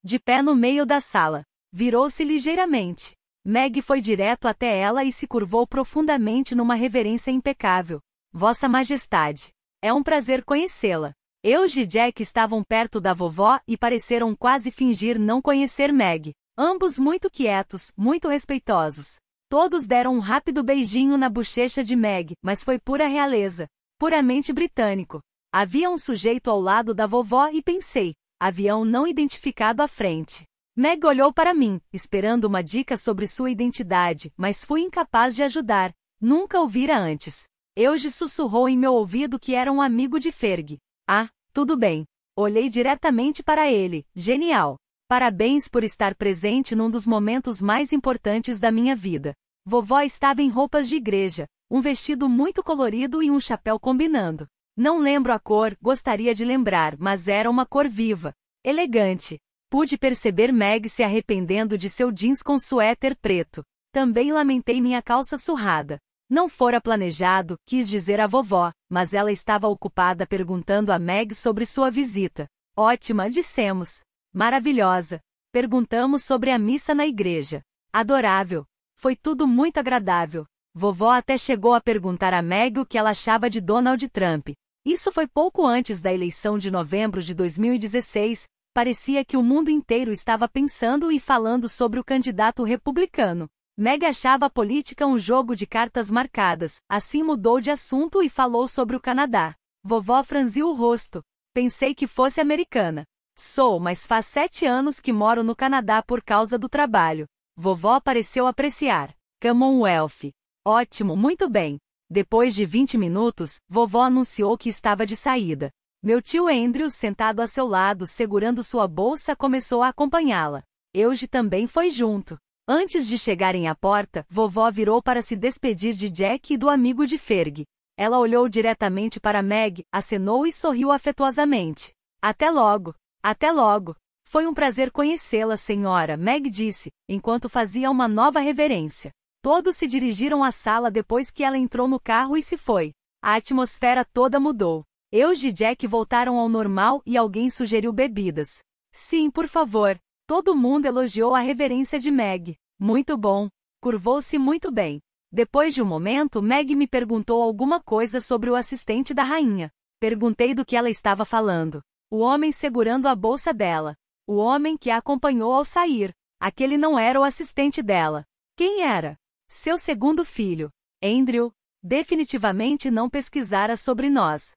De pé no meio da sala. Virou-se ligeiramente. Meg foi direto até ela e se curvou profundamente numa reverência impecável. Vossa Majestade. É um prazer conhecê-la. Eu e Jack estavam perto da vovó e pareceram quase fingir não conhecer Meg. Ambos muito quietos, muito respeitosos. Todos deram um rápido beijinho na bochecha de Meg, mas foi pura realeza. Puramente britânico. Havia um sujeito ao lado da vovó e pensei, avião não identificado à frente. Meg olhou para mim, esperando uma dica sobre sua identidade, mas fui incapaz de ajudar. Nunca ouvira antes. Euge sussurrou em meu ouvido que era um amigo de Ferg. Ah, tudo bem. Olhei diretamente para ele. Genial. Parabéns por estar presente num dos momentos mais importantes da minha vida. Vovó estava em roupas de igreja, um vestido muito colorido e um chapéu combinando. Não lembro a cor, gostaria de lembrar, mas era uma cor viva, elegante. Pude perceber Meg se arrependendo de seu jeans com suéter preto. Também lamentei minha calça surrada. Não fora planejado, quis dizer a vovó, mas ela estava ocupada perguntando a Meg sobre sua visita. Ótima, dissemos. Maravilhosa. Perguntamos sobre a missa na igreja. Adorável. Foi tudo muito agradável. Vovó até chegou a perguntar a Meg o que ela achava de Donald Trump. Isso foi pouco antes da eleição de novembro de 2016. Parecia que o mundo inteiro estava pensando e falando sobre o candidato republicano. Meg achava política um jogo de cartas marcadas, assim mudou de assunto e falou sobre o Canadá. Vovó franziu o rosto. Pensei que fosse americana. Sou, mas faz sete anos que moro no Canadá por causa do trabalho. Vovó pareceu apreciar. Commonwealth. Ótimo, muito bem. Depois de 20 minutos, vovó anunciou que estava de saída. Meu tio Andrew, sentado a seu lado, segurando sua bolsa, começou a acompanhá-la. Euge também foi junto. Antes de chegarem à porta, vovó virou para se despedir de Jack e do amigo de Ferg. Ela olhou diretamente para Meg, acenou e sorriu afetuosamente. Até logo! Até logo! Foi um prazer conhecê-la, senhora, Meg disse, enquanto fazia uma nova reverência. Todos se dirigiram à sala depois que ela entrou no carro e se foi. A atmosfera toda mudou. Eu de Jack voltaram ao normal e alguém sugeriu bebidas. Sim, por favor, Todo mundo elogiou a reverência de Meg. Muito bom. Curvou-se muito bem. Depois de um momento, Meg me perguntou alguma coisa sobre o assistente da rainha. Perguntei do que ela estava falando. O homem segurando a bolsa dela. O homem que a acompanhou ao sair. Aquele não era o assistente dela. Quem era? Seu segundo filho. Andrew. Definitivamente não pesquisara sobre nós.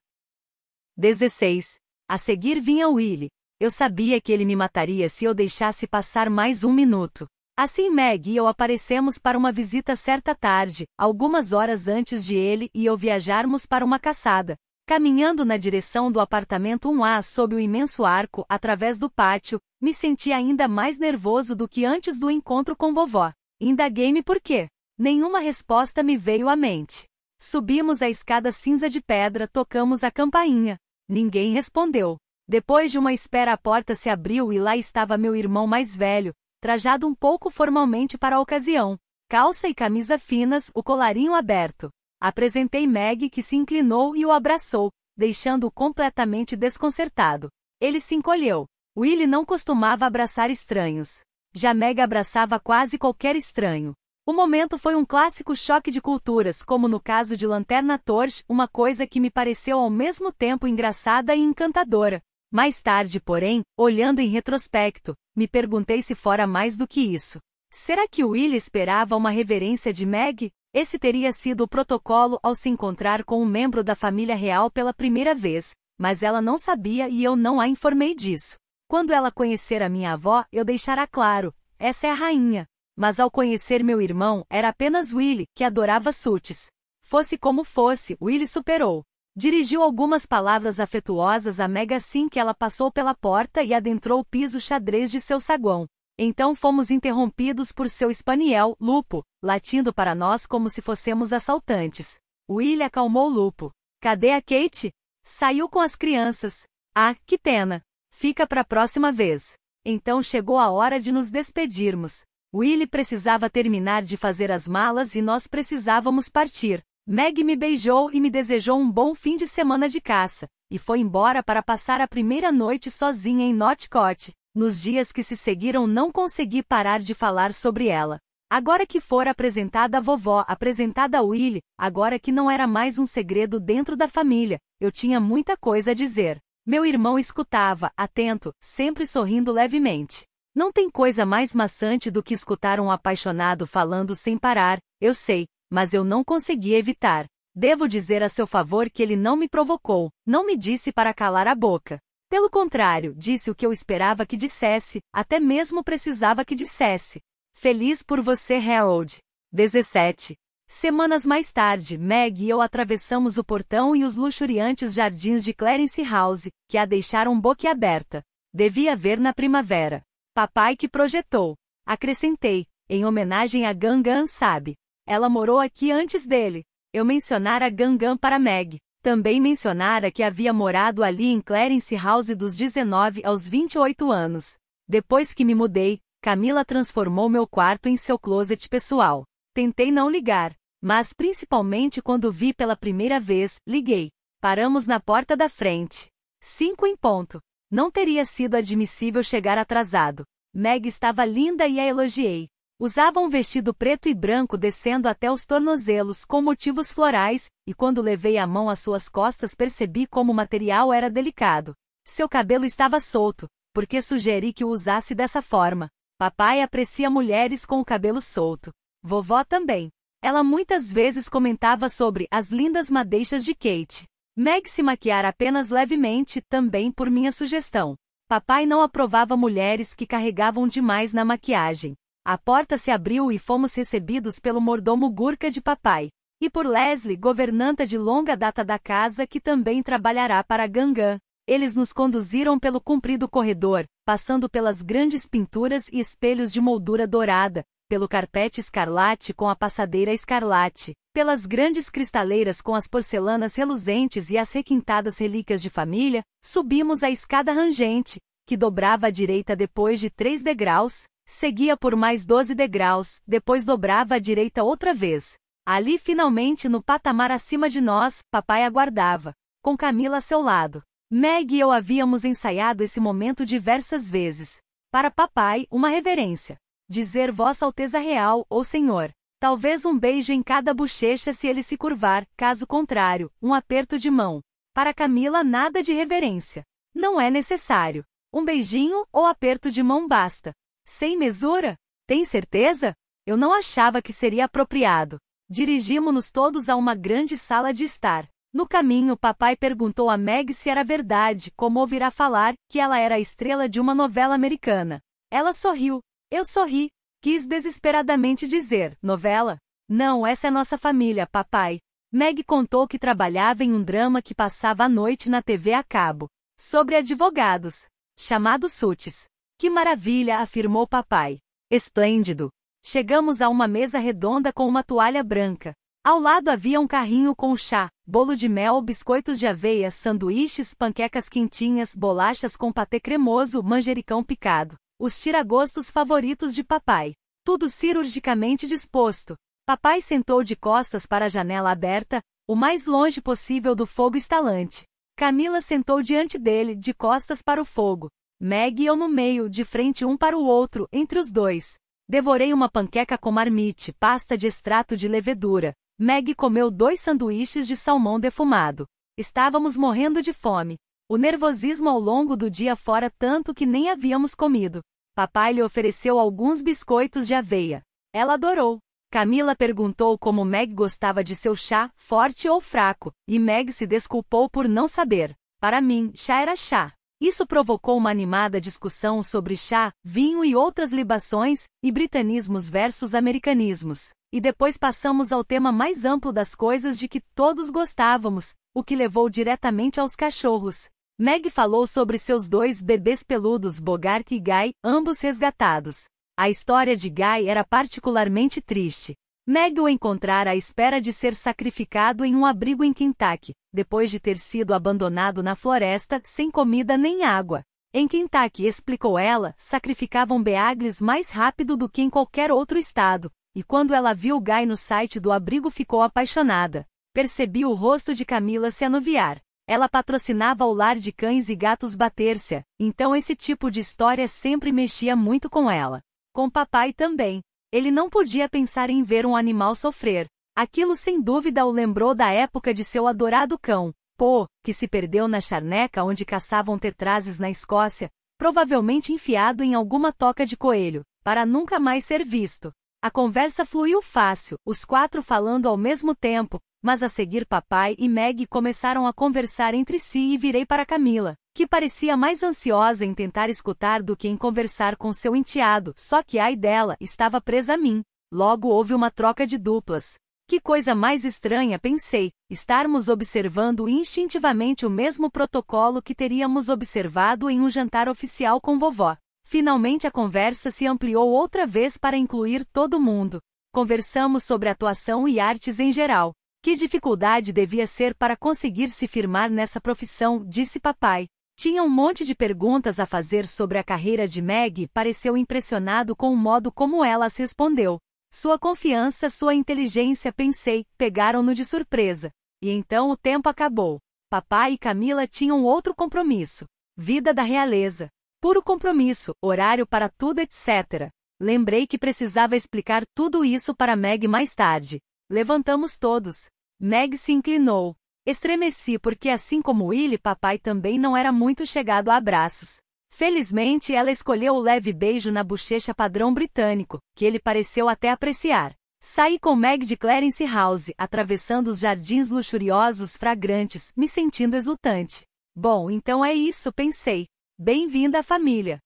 16. A seguir vinha Willie, eu sabia que ele me mataria se eu deixasse passar mais um minuto. Assim Meg e eu aparecemos para uma visita certa tarde, algumas horas antes de ele e eu viajarmos para uma caçada. Caminhando na direção do apartamento 1A sob o imenso arco, através do pátio, me senti ainda mais nervoso do que antes do encontro com vovó. Indaguei-me por quê. Nenhuma resposta me veio à mente. Subimos a escada cinza de pedra, tocamos a campainha. Ninguém respondeu. Depois de uma espera, a porta se abriu e lá estava meu irmão mais velho, trajado um pouco formalmente para a ocasião. Calça e camisa finas, o colarinho aberto. Apresentei Meg, que se inclinou e o abraçou, deixando-o completamente desconcertado. Ele se encolheu. Willie não costumava abraçar estranhos. Já Meg abraçava quase qualquer estranho. O momento foi um clássico choque de culturas, como no caso de Lanterna Torch, uma coisa que me pareceu ao mesmo tempo engraçada e encantadora. Mais tarde, porém, olhando em retrospecto, me perguntei se fora mais do que isso. Será que Willie esperava uma reverência de Meg? Esse teria sido o protocolo ao se encontrar com um membro da família real pela primeira vez, mas ela não sabia e eu não a informei disso. Quando ela conhecer a minha avó, eu deixará claro, essa é a rainha. Mas ao conhecer meu irmão, era apenas Willie, que adorava sutis. Fosse como fosse, Willie superou. Dirigiu algumas palavras afetuosas a Meg assim que ela passou pela porta e adentrou o piso xadrez de seu saguão. Então fomos interrompidos por seu espaniel, Lupo, latindo para nós como se fossemos assaltantes. William acalmou Lupo. Cadê a Kate? Saiu com as crianças. Ah, que pena. Fica para a próxima vez. Então chegou a hora de nos despedirmos. Willie precisava terminar de fazer as malas e nós precisávamos partir. Meg me beijou e me desejou um bom fim de semana de caça, e foi embora para passar a primeira noite sozinha em Notcott. Nos dias que se seguiram não consegui parar de falar sobre ela. Agora que fora apresentada a vovó, apresentada a Willie, agora que não era mais um segredo dentro da família, eu tinha muita coisa a dizer. Meu irmão escutava, atento, sempre sorrindo levemente. Não tem coisa mais maçante do que escutar um apaixonado falando sem parar, eu sei, mas eu não consegui evitar. Devo dizer a seu favor que ele não me provocou, não me disse para calar a boca. Pelo contrário, disse o que eu esperava que dissesse, até mesmo precisava que dissesse. Feliz por você, Harold. 17. Semanas mais tarde, Meg e eu atravessamos o portão e os luxuriantes jardins de Clarence House, que a deixaram boquiaberta. Devia ver na primavera. Papai que projetou. Acrescentei, em homenagem a Gangan Sabe. Ela morou aqui antes dele. Eu mencionara Gangan para Meg. Também mencionara que havia morado ali em Clarence House dos 19 aos 28 anos. Depois que me mudei, Camila transformou meu quarto em seu closet pessoal. Tentei não ligar, mas principalmente quando vi pela primeira vez, liguei. Paramos na porta da frente. Cinco em ponto. Não teria sido admissível chegar atrasado. Meg estava linda e a elogiei. Usava um vestido preto e branco descendo até os tornozelos com motivos florais, e quando levei a mão às suas costas percebi como o material era delicado. Seu cabelo estava solto, porque sugeri que o usasse dessa forma. Papai aprecia mulheres com o cabelo solto. Vovó também. Ela muitas vezes comentava sobre as lindas madeixas de Kate. Meg se maquiara apenas levemente, também por minha sugestão. Papai não aprovava mulheres que carregavam demais na maquiagem. A porta se abriu e fomos recebidos pelo mordomo Gurka de papai. E por Leslie, governanta de longa data da casa que também trabalhará para Gangan. Eles nos conduziram pelo comprido corredor, passando pelas grandes pinturas e espelhos de moldura dourada, pelo carpete escarlate com a passadeira escarlate, pelas grandes cristaleiras com as porcelanas reluzentes e as requintadas relíquias de família, subimos a escada rangente, que dobrava à direita depois de três degraus, Seguia por mais 12 degraus, depois dobrava à direita outra vez. Ali, finalmente, no patamar acima de nós, papai aguardava, com Camila a seu lado. Meg e eu havíamos ensaiado esse momento diversas vezes. Para papai, uma reverência. Dizer Vossa Alteza Real ou Senhor. Talvez um beijo em cada bochecha se ele se curvar, caso contrário, um aperto de mão. Para Camila, nada de reverência. Não é necessário. Um beijinho ou aperto de mão basta. Sem mesura? Tem certeza? Eu não achava que seria apropriado. Dirigimos-nos todos a uma grande sala de estar. No caminho, papai perguntou a Meg se era verdade, como ouvirá falar, que ela era a estrela de uma novela americana. Ela sorriu. Eu sorri. Quis desesperadamente dizer, novela? Não, essa é nossa família, papai. Meg contou que trabalhava em um drama que passava a noite na TV a cabo. Sobre advogados. Chamado Sutis. Que maravilha! afirmou papai. Esplêndido! Chegamos a uma mesa redonda com uma toalha branca. Ao lado havia um carrinho com chá, bolo de mel, biscoitos de aveia, sanduíches, panquecas quentinhas, bolachas com patê cremoso, manjericão picado. Os tiragostos favoritos de papai. Tudo cirurgicamente disposto. Papai sentou de costas para a janela aberta, o mais longe possível do fogo estalante. Camila sentou diante dele, de costas para o fogo. Meg e eu no meio, de frente um para o outro, entre os dois. Devorei uma panqueca com marmite, pasta de extrato de levedura. Meg comeu dois sanduíches de salmão defumado. Estávamos morrendo de fome. O nervosismo ao longo do dia fora tanto que nem havíamos comido. Papai lhe ofereceu alguns biscoitos de aveia. Ela adorou. Camila perguntou como Meg gostava de seu chá, forte ou fraco, e Meg se desculpou por não saber. Para mim, chá era chá. Isso provocou uma animada discussão sobre chá, vinho e outras libações, e britanismos versus americanismos. E depois passamos ao tema mais amplo das coisas de que todos gostávamos, o que levou diretamente aos cachorros. Meg falou sobre seus dois bebês peludos Bogart e Guy, ambos resgatados. A história de Guy era particularmente triste. Meg o encontrara à espera de ser sacrificado em um abrigo em Kentucky, depois de ter sido abandonado na floresta, sem comida nem água. Em Kentucky, explicou ela, sacrificavam beagles mais rápido do que em qualquer outro estado, e quando ela viu Guy no site do abrigo ficou apaixonada. Percebi o rosto de Camila se anuviar. Ela patrocinava o lar de cães e gatos bater-se, então esse tipo de história sempre mexia muito com ela. Com papai também. Ele não podia pensar em ver um animal sofrer. Aquilo sem dúvida o lembrou da época de seu adorado cão, Po, que se perdeu na charneca onde caçavam tetrazes na Escócia, provavelmente enfiado em alguma toca de coelho, para nunca mais ser visto. A conversa fluiu fácil, os quatro falando ao mesmo tempo, mas a seguir papai e Meg começaram a conversar entre si e virei para Camila, que parecia mais ansiosa em tentar escutar do que em conversar com seu enteado, só que ai dela estava presa a mim. Logo houve uma troca de duplas. Que coisa mais estranha, pensei, estarmos observando instintivamente o mesmo protocolo que teríamos observado em um jantar oficial com vovó. Finalmente a conversa se ampliou outra vez para incluir todo mundo. Conversamos sobre atuação e artes em geral. Que dificuldade devia ser para conseguir se firmar nessa profissão, disse papai. Tinha um monte de perguntas a fazer sobre a carreira de Meg e pareceu impressionado com o modo como ela se respondeu. Sua confiança, sua inteligência, pensei, pegaram-no de surpresa. E então o tempo acabou. Papai e Camila tinham outro compromisso. Vida da realeza. Puro compromisso, horário para tudo, etc. Lembrei que precisava explicar tudo isso para Meg mais tarde. Levantamos todos. Meg se inclinou. Estremeci porque assim como Willy, papai também não era muito chegado a abraços. Felizmente ela escolheu o leve beijo na bochecha padrão britânico, que ele pareceu até apreciar. Saí com Meg de Clarence House, atravessando os jardins luxuriosos fragrantes, me sentindo exultante. Bom, então é isso, pensei. Bem-vinda à família.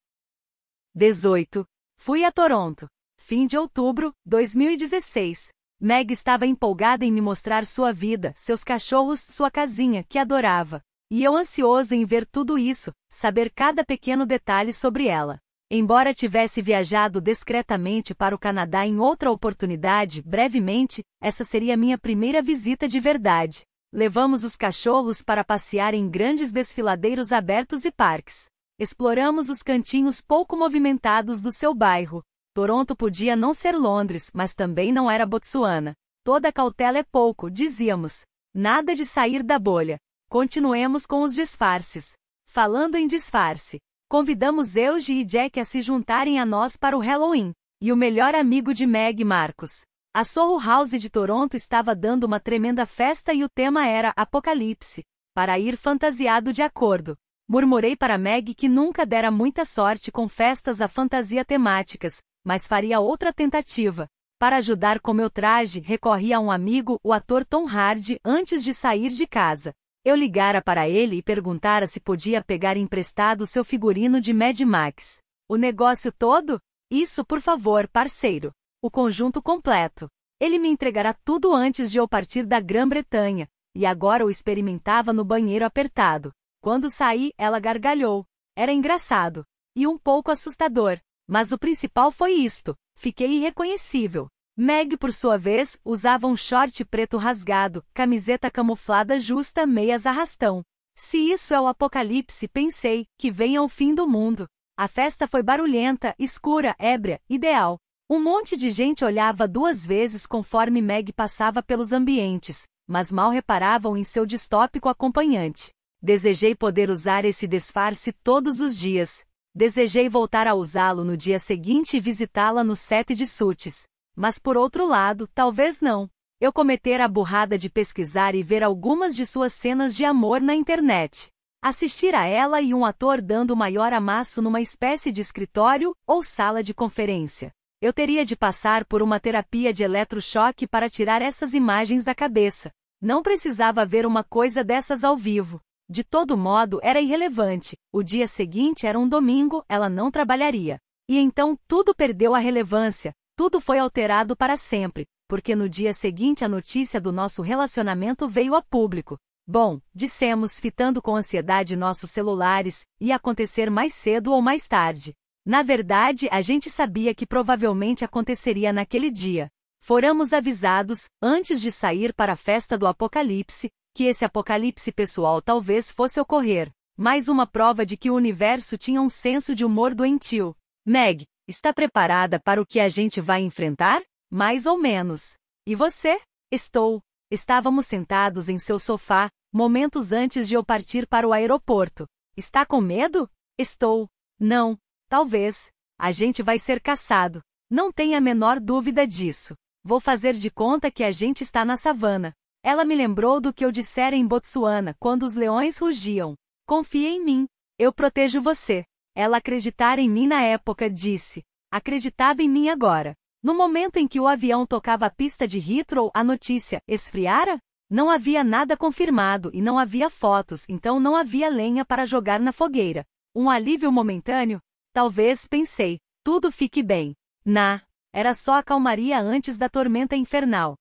18. Fui a Toronto. Fim de outubro, 2016. Meg estava empolgada em me mostrar sua vida, seus cachorros, sua casinha, que adorava. E eu ansioso em ver tudo isso, saber cada pequeno detalhe sobre ela. Embora tivesse viajado discretamente para o Canadá em outra oportunidade, brevemente, essa seria minha primeira visita de verdade. Levamos os cachorros para passear em grandes desfiladeiros abertos e parques. Exploramos os cantinhos pouco movimentados do seu bairro, Toronto podia não ser Londres, mas também não era Botsuana. Toda cautela é pouco, dizíamos. Nada de sair da bolha. Continuemos com os disfarces. Falando em disfarce, convidamos Euge e Jack a se juntarem a nós para o Halloween. E o melhor amigo de Meg, Marcos. A Soho House de Toronto estava dando uma tremenda festa e o tema era Apocalipse, para ir fantasiado de acordo. Murmurei para Meg que nunca dera muita sorte com festas a fantasia temáticas, mas faria outra tentativa. Para ajudar com meu traje, recorri a um amigo, o ator Tom Hardy, antes de sair de casa. Eu ligara para ele e perguntara se podia pegar emprestado seu figurino de Mad Max. O negócio todo? Isso, por favor, parceiro. O conjunto completo. Ele me entregará tudo antes de eu partir da Grã-Bretanha, e agora o experimentava no banheiro apertado. Quando saí, ela gargalhou. Era engraçado. E um pouco assustador. Mas o principal foi isto: fiquei irreconhecível. Meg, por sua vez, usava um short preto rasgado, camiseta camuflada justa, meias arrastão. Se isso é o apocalipse, pensei, que venha o fim do mundo. A festa foi barulhenta, escura, ébria, ideal. Um monte de gente olhava duas vezes conforme Meg passava pelos ambientes, mas mal reparavam em seu distópico acompanhante. Desejei poder usar esse disfarce todos os dias, Desejei voltar a usá-lo no dia seguinte e visitá-la no sete de Sutis. Mas por outro lado, talvez não. Eu cometer a burrada de pesquisar e ver algumas de suas cenas de amor na internet. Assistir a ela e um ator dando maior amasso numa espécie de escritório ou sala de conferência. Eu teria de passar por uma terapia de eletrochoque para tirar essas imagens da cabeça. Não precisava ver uma coisa dessas ao vivo. De todo modo, era irrelevante. O dia seguinte era um domingo, ela não trabalharia. E então tudo perdeu a relevância, tudo foi alterado para sempre, porque no dia seguinte a notícia do nosso relacionamento veio a público. Bom, dissemos fitando com ansiedade nossos celulares, ia acontecer mais cedo ou mais tarde. Na verdade, a gente sabia que provavelmente aconteceria naquele dia. Foramos avisados, antes de sair para a festa do Apocalipse, que esse apocalipse pessoal talvez fosse ocorrer. Mais uma prova de que o universo tinha um senso de humor doentio. Meg, está preparada para o que a gente vai enfrentar? Mais ou menos. E você? Estou. Estávamos sentados em seu sofá, momentos antes de eu partir para o aeroporto. Está com medo? Estou. Não. Talvez. A gente vai ser caçado. Não tenha a menor dúvida disso. Vou fazer de conta que a gente está na savana. Ela me lembrou do que eu dissera em Botsuana quando os leões rugiam. Confie em mim. Eu protejo você. Ela acreditara em mim na época, disse. Acreditava em mim agora. No momento em que o avião tocava a pista de Heathrow, a notícia esfriara? Não havia nada confirmado e não havia fotos, então não havia lenha para jogar na fogueira. Um alívio momentâneo? Talvez, pensei. Tudo fique bem. Na. Era só a calmaria antes da tormenta infernal.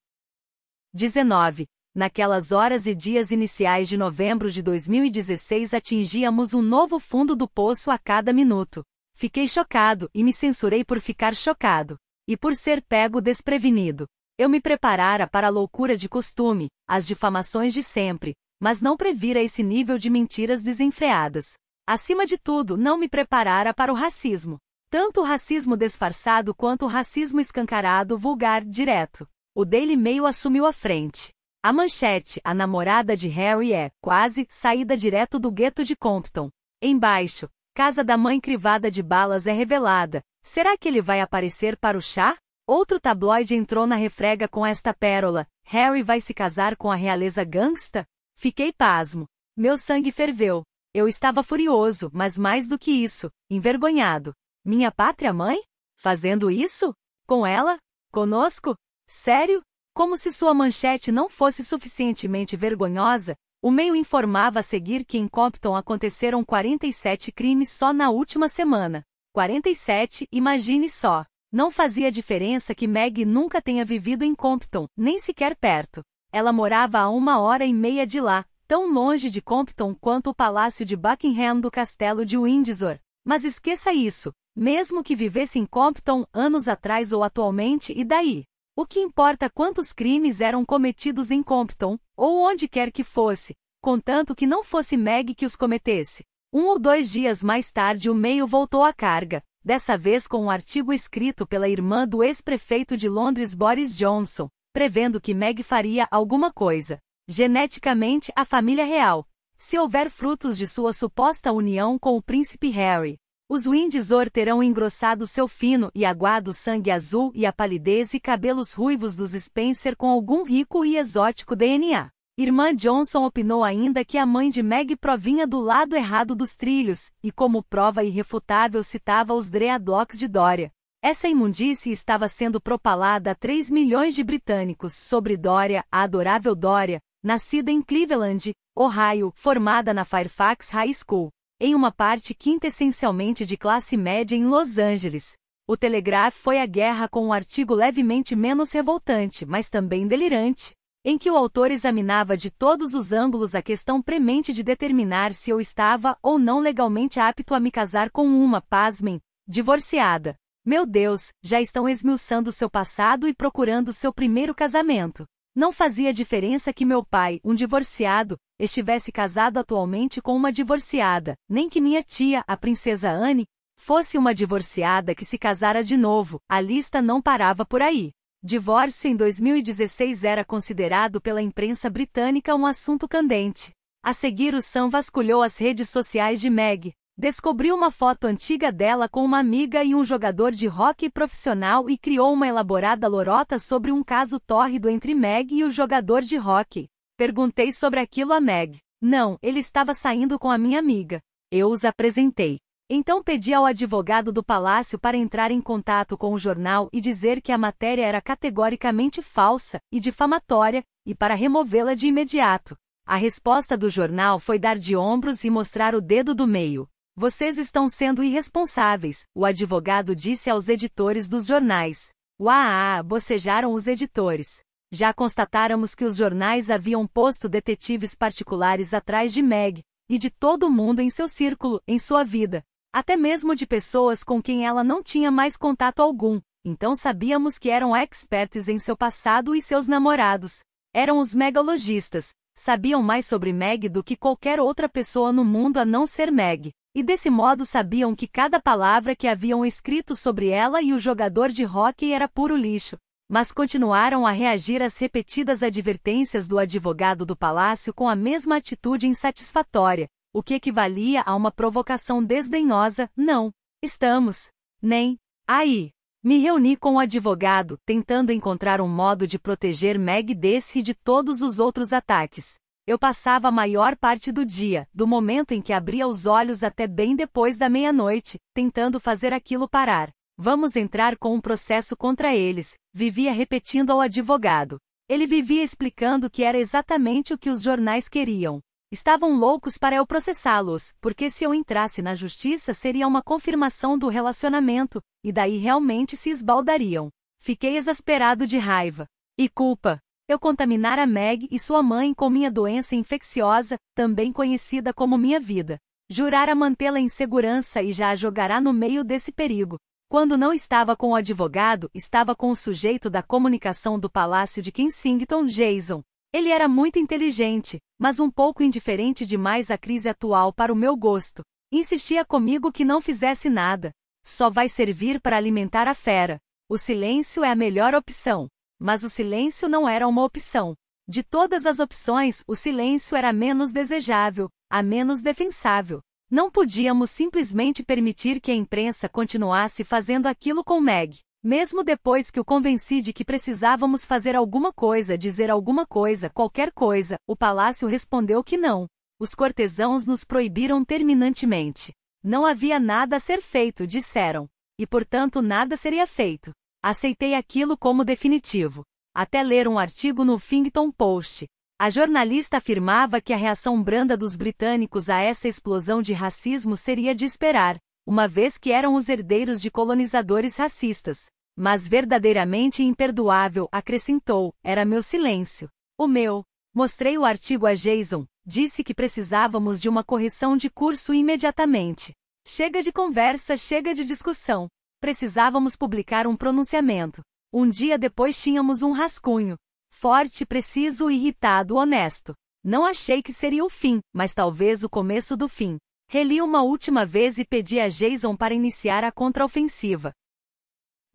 19 naquelas horas e dias iniciais de novembro de 2016 atingíamos um novo fundo do poço a cada minuto. Fiquei chocado e me censurei por ficar chocado. E por ser pego desprevenido. Eu me preparara para a loucura de costume, as difamações de sempre, mas não previra esse nível de mentiras desenfreadas. Acima de tudo, não me preparara para o racismo. Tanto o racismo disfarçado quanto o racismo escancarado vulgar direto. O Daily Mail assumiu a frente. A manchete, a namorada de Harry é, quase, saída direto do gueto de Compton. Embaixo, casa da mãe crivada de balas é revelada. Será que ele vai aparecer para o chá? Outro tabloide entrou na refrega com esta pérola. Harry vai se casar com a realeza gangsta? Fiquei pasmo. Meu sangue ferveu. Eu estava furioso, mas mais do que isso, envergonhado. Minha pátria mãe? Fazendo isso? Com ela? Conosco? Sério? Como se sua manchete não fosse suficientemente vergonhosa, o meio informava a seguir que em Compton aconteceram 47 crimes só na última semana. 47, imagine só. Não fazia diferença que Meg nunca tenha vivido em Compton, nem sequer perto. Ela morava a uma hora e meia de lá, tão longe de Compton quanto o palácio de Buckingham do castelo de Windsor. Mas esqueça isso, mesmo que vivesse em Compton anos atrás ou atualmente, e daí? O que importa quantos crimes eram cometidos em Compton, ou onde quer que fosse, contanto que não fosse Meg que os cometesse. Um ou dois dias mais tarde o meio voltou à carga, dessa vez com um artigo escrito pela irmã do ex-prefeito de Londres Boris Johnson, prevendo que Meg faria alguma coisa. Geneticamente, a família real. Se houver frutos de sua suposta união com o príncipe Harry, os Windsor terão engrossado seu fino e aguado sangue azul e a palidez e cabelos ruivos dos Spencer com algum rico e exótico DNA. Irmã Johnson opinou ainda que a mãe de Meg provinha do lado errado dos trilhos, e como prova irrefutável citava os Dreadlocks de Dória. Essa imundície estava sendo propalada a 3 milhões de britânicos sobre Dória, a adorável Dória, nascida em Cleveland, Ohio, formada na Fairfax High School em uma parte quintessencialmente de classe média em Los Angeles. O Telegraph foi à guerra com um artigo levemente menos revoltante, mas também delirante, em que o autor examinava de todos os ângulos a questão premente de determinar se eu estava ou não legalmente apto a me casar com uma, pasmem, divorciada. Meu Deus, já estão esmiuçando seu passado e procurando seu primeiro casamento. Não fazia diferença que meu pai, um divorciado, estivesse casado atualmente com uma divorciada, nem que minha tia, a princesa Anne, fosse uma divorciada que se casara de novo, a lista não parava por aí. Divórcio em 2016 era considerado pela imprensa britânica um assunto candente. A seguir, o Sam vasculhou as redes sociais de Meg, descobriu uma foto antiga dela com uma amiga e um jogador de rock profissional e criou uma elaborada lorota sobre um caso tórrido entre Meg e o jogador de rock. Perguntei sobre aquilo a Meg. Não, ele estava saindo com a minha amiga. Eu os apresentei. Então pedi ao advogado do palácio para entrar em contato com o jornal e dizer que a matéria era categoricamente falsa e difamatória, e para removê-la de imediato. A resposta do jornal foi dar de ombros e mostrar o dedo do meio. Vocês estão sendo irresponsáveis, o advogado disse aos editores dos jornais. Uá, bocejaram os editores. Já constatáramos que os jornais haviam posto detetives particulares atrás de Meg, e de todo mundo em seu círculo, em sua vida, até mesmo de pessoas com quem ela não tinha mais contato algum, então sabíamos que eram expertos em seu passado e seus namorados. Eram os megalogistas, sabiam mais sobre Meg do que qualquer outra pessoa no mundo a não ser Meg, e desse modo sabiam que cada palavra que haviam escrito sobre ela e o jogador de hóquei era puro lixo mas continuaram a reagir às repetidas advertências do advogado do palácio com a mesma atitude insatisfatória, o que equivalia a uma provocação desdenhosa: não, estamos, nem, aí. Me reuni com o advogado, tentando encontrar um modo de proteger Meg desse e de todos os outros ataques. Eu passava a maior parte do dia, do momento em que abria os olhos até bem depois da meia-noite, tentando fazer aquilo parar. Vamos entrar com um processo contra eles, vivia repetindo ao advogado. Ele vivia explicando que era exatamente o que os jornais queriam. Estavam loucos para eu processá-los, porque se eu entrasse na justiça seria uma confirmação do relacionamento, e daí realmente se esbaldariam. Fiquei exasperado de raiva. E culpa. Eu contaminar a Meg e sua mãe com minha doença infecciosa, também conhecida como minha vida. Jurara mantê-la em segurança e já a jogará no meio desse perigo. Quando não estava com o advogado, estava com o sujeito da comunicação do palácio de Kensington, Jason. Ele era muito inteligente, mas um pouco indiferente demais à crise atual para o meu gosto. Insistia comigo que não fizesse nada. Só vai servir para alimentar a fera. O silêncio é a melhor opção. Mas o silêncio não era uma opção. De todas as opções, o silêncio era a menos desejável, a menos defensável. Não podíamos simplesmente permitir que a imprensa continuasse fazendo aquilo com Meg. Mesmo depois que o convenci de que precisávamos fazer alguma coisa, dizer alguma coisa, qualquer coisa, o palácio respondeu que não. Os cortesãos nos proibiram terminantemente. Não havia nada a ser feito, disseram. E portanto nada seria feito. Aceitei aquilo como definitivo. Até ler um artigo no Fington Post, a jornalista afirmava que a reação branda dos britânicos a essa explosão de racismo seria de esperar, uma vez que eram os herdeiros de colonizadores racistas. Mas verdadeiramente imperdoável, acrescentou, era meu silêncio. O meu. Mostrei o artigo a Jason, disse que precisávamos de uma correção de curso imediatamente. Chega de conversa, chega de discussão. Precisávamos publicar um pronunciamento. Um dia depois tínhamos um rascunho. Forte, preciso, irritado, honesto. Não achei que seria o fim, mas talvez o começo do fim. Reli uma última vez e pedi a Jason para iniciar a contraofensiva.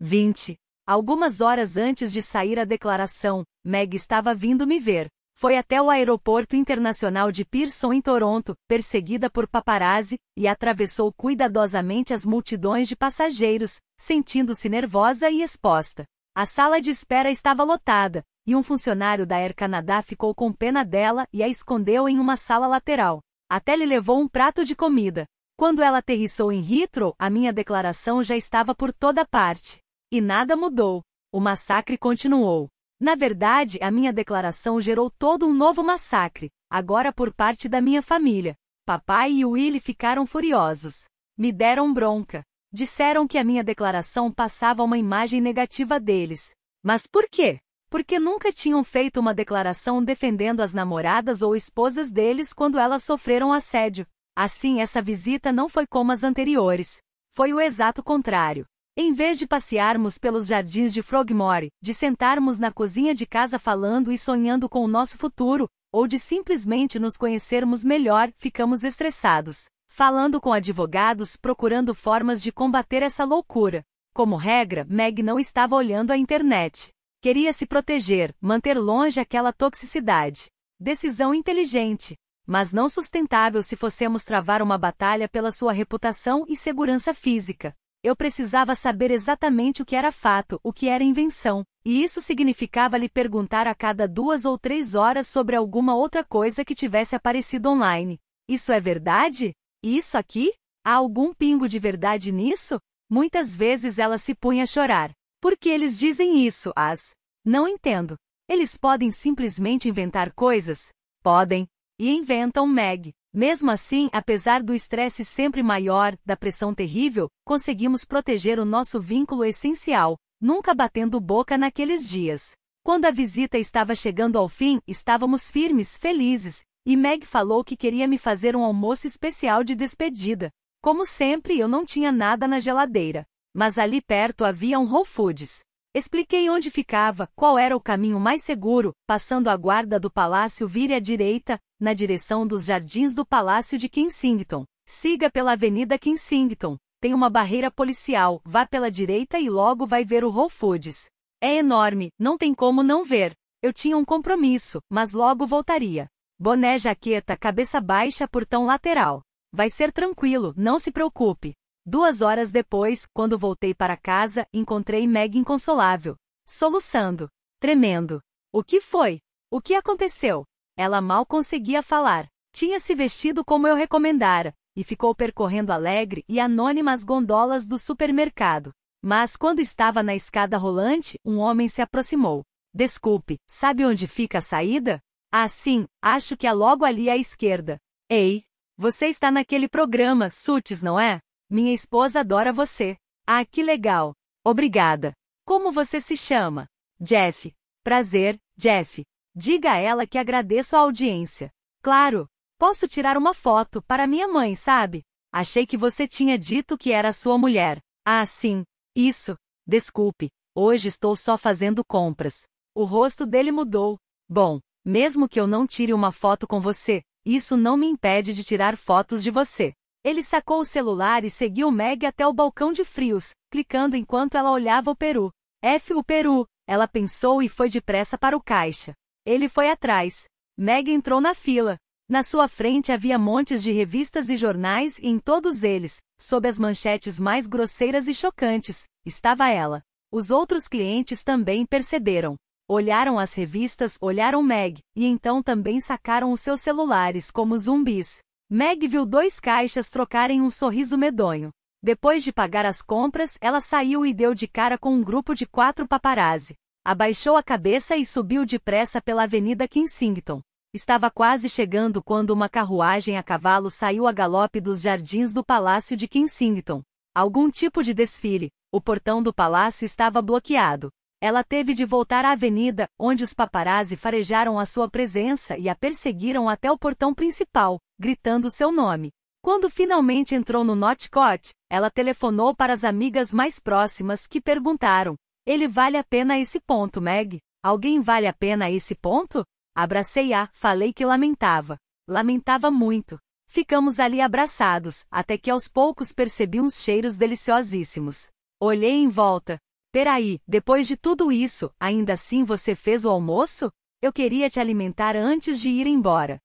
20. Algumas horas antes de sair a declaração, Meg estava vindo me ver. Foi até o aeroporto internacional de Pearson em Toronto, perseguida por paparazzi, e atravessou cuidadosamente as multidões de passageiros, sentindo-se nervosa e exposta. A sala de espera estava lotada, e um funcionário da Air Canada ficou com pena dela e a escondeu em uma sala lateral. Até lhe levou um prato de comida. Quando ela aterrissou em Heathrow, a minha declaração já estava por toda parte. E nada mudou. O massacre continuou. Na verdade, a minha declaração gerou todo um novo massacre, agora por parte da minha família. Papai e Willie ficaram furiosos. Me deram bronca. Disseram que a minha declaração passava uma imagem negativa deles. Mas por quê? porque nunca tinham feito uma declaração defendendo as namoradas ou esposas deles quando elas sofreram assédio. Assim, essa visita não foi como as anteriores. Foi o exato contrário. Em vez de passearmos pelos jardins de Frogmore, de sentarmos na cozinha de casa falando e sonhando com o nosso futuro, ou de simplesmente nos conhecermos melhor, ficamos estressados, falando com advogados procurando formas de combater essa loucura. Como regra, Meg não estava olhando a internet. Queria se proteger, manter longe aquela toxicidade. Decisão inteligente, mas não sustentável se fossemos travar uma batalha pela sua reputação e segurança física. Eu precisava saber exatamente o que era fato, o que era invenção, e isso significava lhe perguntar a cada duas ou três horas sobre alguma outra coisa que tivesse aparecido online. Isso é verdade? Isso aqui? Há algum pingo de verdade nisso? Muitas vezes ela se punha a chorar. Por que eles dizem isso, as? Não entendo. Eles podem simplesmente inventar coisas? Podem. E inventam Meg. Mesmo assim, apesar do estresse sempre maior, da pressão terrível, conseguimos proteger o nosso vínculo essencial, nunca batendo boca naqueles dias. Quando a visita estava chegando ao fim, estávamos firmes, felizes, e Meg falou que queria me fazer um almoço especial de despedida. Como sempre, eu não tinha nada na geladeira. Mas ali perto havia um Whole Foods. Expliquei onde ficava, qual era o caminho mais seguro, passando a guarda do palácio vire à direita, na direção dos jardins do palácio de Kensington. Siga pela avenida Kensington. Tem uma barreira policial, vá pela direita e logo vai ver o Whole Foods. É enorme, não tem como não ver. Eu tinha um compromisso, mas logo voltaria. Boné, jaqueta, cabeça baixa, portão lateral. Vai ser tranquilo, não se preocupe. Duas horas depois, quando voltei para casa, encontrei Meg inconsolável, soluçando, tremendo. O que foi? O que aconteceu? Ela mal conseguia falar. Tinha se vestido como eu recomendara, e ficou percorrendo alegre e anônima as gondolas do supermercado. Mas quando estava na escada rolante, um homem se aproximou. Desculpe, sabe onde fica a saída? Ah, sim, acho que é logo ali à esquerda. Ei, você está naquele programa, Sutis, não é? Minha esposa adora você. Ah, que legal. Obrigada. Como você se chama? Jeff. Prazer, Jeff. Diga a ela que agradeço a audiência. Claro. Posso tirar uma foto para minha mãe, sabe? Achei que você tinha dito que era sua mulher. Ah, sim. Isso. Desculpe. Hoje estou só fazendo compras. O rosto dele mudou. Bom, mesmo que eu não tire uma foto com você, isso não me impede de tirar fotos de você. Ele sacou o celular e seguiu Meg até o balcão de frios, clicando enquanto ela olhava o peru. F o peru, ela pensou e foi depressa para o caixa. Ele foi atrás. Meg entrou na fila. Na sua frente havia montes de revistas e jornais e em todos eles, sob as manchetes mais grosseiras e chocantes, estava ela. Os outros clientes também perceberam. Olharam as revistas, olharam Meg, e então também sacaram os seus celulares como zumbis. Meg viu dois caixas trocarem um sorriso medonho. Depois de pagar as compras, ela saiu e deu de cara com um grupo de quatro paparazzi. Abaixou a cabeça e subiu depressa pela Avenida Kensington. Estava quase chegando quando uma carruagem a cavalo saiu a galope dos jardins do Palácio de Kensington. Algum tipo de desfile. O portão do palácio estava bloqueado. Ela teve de voltar à avenida, onde os paparazzi farejaram a sua presença e a perseguiram até o portão principal, gritando seu nome. Quando finalmente entrou no Notcot, ela telefonou para as amigas mais próximas que perguntaram: Ele vale a pena esse ponto, Meg? Alguém vale a pena esse ponto? Abracei-a, falei que lamentava. Lamentava muito. Ficamos ali abraçados, até que aos poucos percebi uns cheiros deliciosíssimos. Olhei em volta, Peraí, depois de tudo isso, ainda assim você fez o almoço? Eu queria te alimentar antes de ir embora.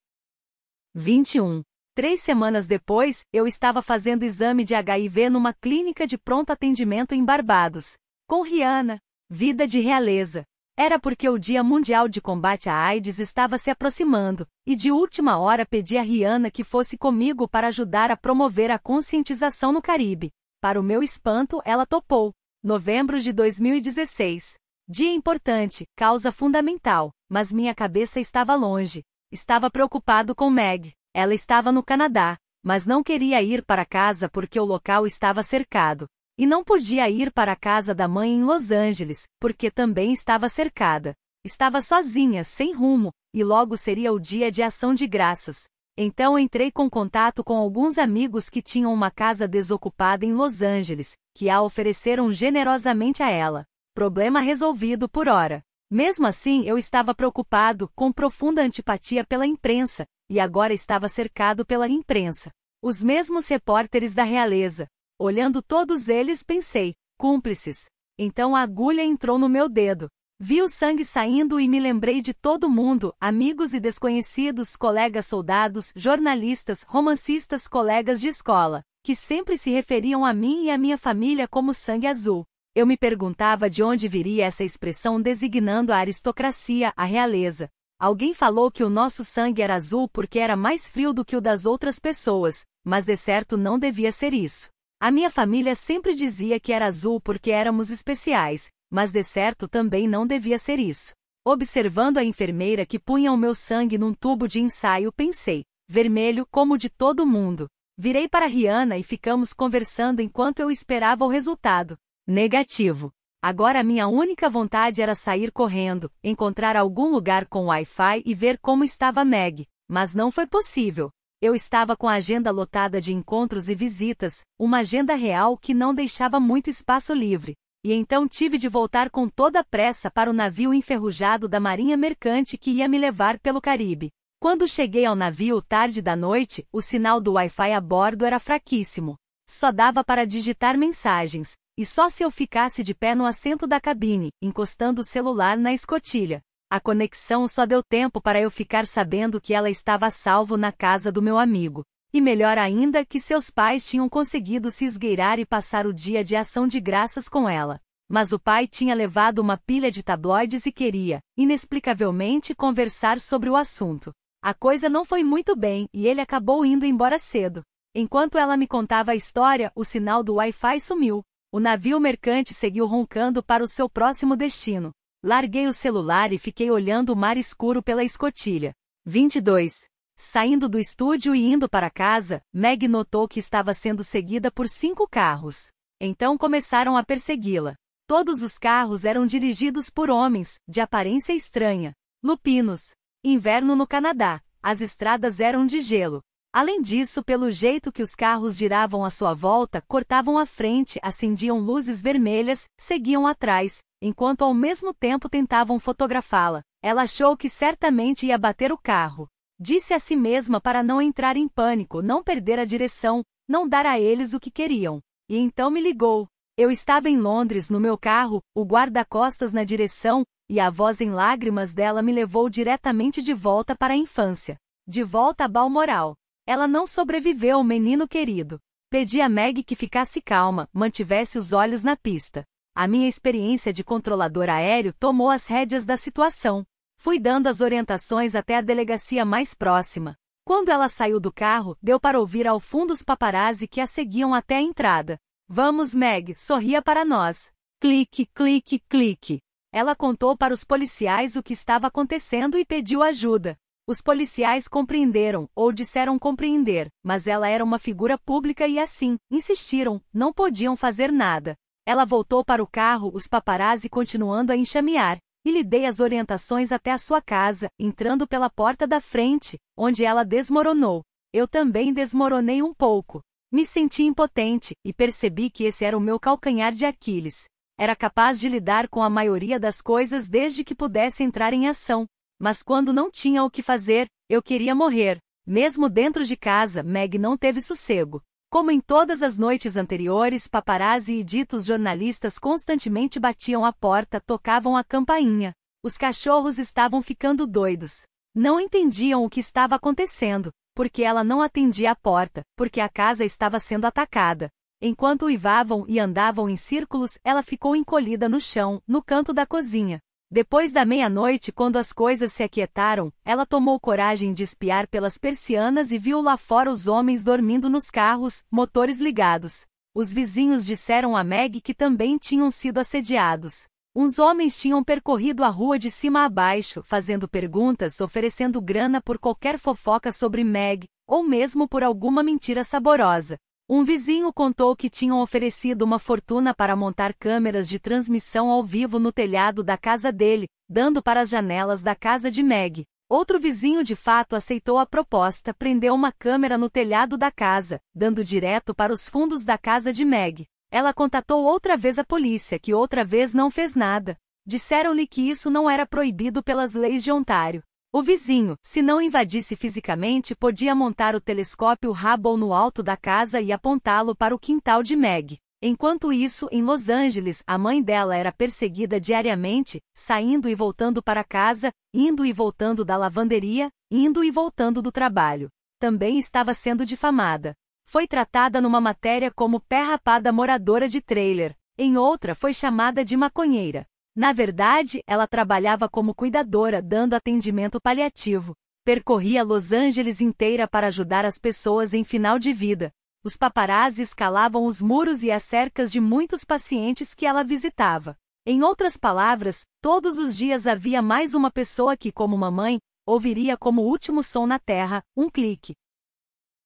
21. Três semanas depois, eu estava fazendo exame de HIV numa clínica de pronto atendimento em Barbados. Com Rihanna. Vida de realeza. Era porque o Dia Mundial de Combate à AIDS estava se aproximando, e de última hora pedi a Rihanna que fosse comigo para ajudar a promover a conscientização no Caribe. Para o meu espanto, ela topou novembro de 2016. Dia importante, causa fundamental, mas minha cabeça estava longe. Estava preocupado com Meg. Ela estava no Canadá, mas não queria ir para casa porque o local estava cercado. E não podia ir para a casa da mãe em Los Angeles, porque também estava cercada. Estava sozinha, sem rumo, e logo seria o dia de ação de graças. Então entrei com contato com alguns amigos que tinham uma casa desocupada em Los Angeles, que a ofereceram generosamente a ela. Problema resolvido por hora. Mesmo assim, eu estava preocupado, com profunda antipatia pela imprensa, e agora estava cercado pela imprensa. Os mesmos repórteres da realeza. Olhando todos eles, pensei, cúmplices. Então a agulha entrou no meu dedo. Vi o sangue saindo e me lembrei de todo mundo, amigos e desconhecidos, colegas soldados, jornalistas, romancistas, colegas de escola, que sempre se referiam a mim e a minha família como sangue azul. Eu me perguntava de onde viria essa expressão designando a aristocracia, a realeza. Alguém falou que o nosso sangue era azul porque era mais frio do que o das outras pessoas, mas de certo não devia ser isso. A minha família sempre dizia que era azul porque éramos especiais, mas de certo também não devia ser isso. Observando a enfermeira que punha o meu sangue num tubo de ensaio, pensei, vermelho como de todo mundo. Virei para Rihanna e ficamos conversando enquanto eu esperava o resultado. Negativo. Agora minha única vontade era sair correndo, encontrar algum lugar com Wi-Fi e ver como estava Meg, mas não foi possível. Eu estava com a agenda lotada de encontros e visitas, uma agenda real que não deixava muito espaço livre. E então tive de voltar com toda a pressa para o navio enferrujado da marinha mercante que ia me levar pelo Caribe. Quando cheguei ao navio tarde da noite, o sinal do Wi-Fi a bordo era fraquíssimo. Só dava para digitar mensagens, e só se eu ficasse de pé no assento da cabine, encostando o celular na escotilha. A conexão só deu tempo para eu ficar sabendo que ela estava a salvo na casa do meu amigo. E melhor ainda que seus pais tinham conseguido se esgueirar e passar o dia de ação de graças com ela. Mas o pai tinha levado uma pilha de tabloides e queria, inexplicavelmente, conversar sobre o assunto. A coisa não foi muito bem e ele acabou indo embora cedo. Enquanto ela me contava a história, o sinal do Wi-Fi sumiu. O navio mercante seguiu roncando para o seu próximo destino. Larguei o celular e fiquei olhando o mar escuro pela escotilha. 22. Saindo do estúdio e indo para casa, Meg notou que estava sendo seguida por cinco carros. Então começaram a persegui-la. Todos os carros eram dirigidos por homens, de aparência estranha. Lupinos. Inverno no Canadá. As estradas eram de gelo. Além disso, pelo jeito que os carros giravam à sua volta, cortavam a frente, acendiam luzes vermelhas, seguiam atrás, enquanto ao mesmo tempo tentavam fotografá-la. Ela achou que certamente ia bater o carro. Disse a si mesma para não entrar em pânico, não perder a direção, não dar a eles o que queriam. E então me ligou. Eu estava em Londres no meu carro, o guarda-costas na direção, e a voz em lágrimas dela me levou diretamente de volta para a infância. De volta a Balmoral. Ela não sobreviveu, menino querido. Pedi a Meg que ficasse calma, mantivesse os olhos na pista. A minha experiência de controlador aéreo tomou as rédeas da situação. Fui dando as orientações até a delegacia mais próxima. Quando ela saiu do carro, deu para ouvir ao fundo os paparazzi que a seguiam até a entrada. Vamos, Meg, sorria para nós. Clique, clique, clique. Ela contou para os policiais o que estava acontecendo e pediu ajuda. Os policiais compreenderam, ou disseram compreender, mas ela era uma figura pública e assim, insistiram, não podiam fazer nada. Ela voltou para o carro, os paparazzi continuando a enxamear. E lhe dei as orientações até a sua casa, entrando pela porta da frente, onde ela desmoronou. Eu também desmoronei um pouco. Me senti impotente, e percebi que esse era o meu calcanhar de Aquiles. Era capaz de lidar com a maioria das coisas desde que pudesse entrar em ação. Mas quando não tinha o que fazer, eu queria morrer. Mesmo dentro de casa, Meg não teve sossego. Como em todas as noites anteriores, paparazzi e ditos jornalistas constantemente batiam a porta, tocavam a campainha. Os cachorros estavam ficando doidos. Não entendiam o que estava acontecendo, porque ela não atendia a porta, porque a casa estava sendo atacada. Enquanto uivavam e andavam em círculos, ela ficou encolhida no chão, no canto da cozinha. Depois da meia-noite, quando as coisas se aquietaram, ela tomou coragem de espiar pelas persianas e viu lá fora os homens dormindo nos carros, motores ligados. Os vizinhos disseram a Meg que também tinham sido assediados. Uns homens tinham percorrido a rua de cima a baixo, fazendo perguntas, oferecendo grana por qualquer fofoca sobre Meg, ou mesmo por alguma mentira saborosa. Um vizinho contou que tinham oferecido uma fortuna para montar câmeras de transmissão ao vivo no telhado da casa dele, dando para as janelas da casa de Meg. Outro vizinho de fato aceitou a proposta, prendeu uma câmera no telhado da casa, dando direto para os fundos da casa de Meg. Ela contatou outra vez a polícia, que outra vez não fez nada. Disseram-lhe que isso não era proibido pelas leis de Ontário. O vizinho, se não invadisse fisicamente, podia montar o telescópio Hubble no alto da casa e apontá-lo para o quintal de Meg. Enquanto isso, em Los Angeles, a mãe dela era perseguida diariamente, saindo e voltando para casa, indo e voltando da lavanderia, indo e voltando do trabalho. Também estava sendo difamada. Foi tratada numa matéria como pé rapada moradora de trailer, em outra foi chamada de maconheira. Na verdade, ela trabalhava como cuidadora, dando atendimento paliativo. Percorria Los Angeles inteira para ajudar as pessoas em final de vida. Os paparazzi escalavam os muros e as cercas de muitos pacientes que ela visitava. Em outras palavras, todos os dias havia mais uma pessoa que, como mamãe, ouviria como último som na Terra, um clique.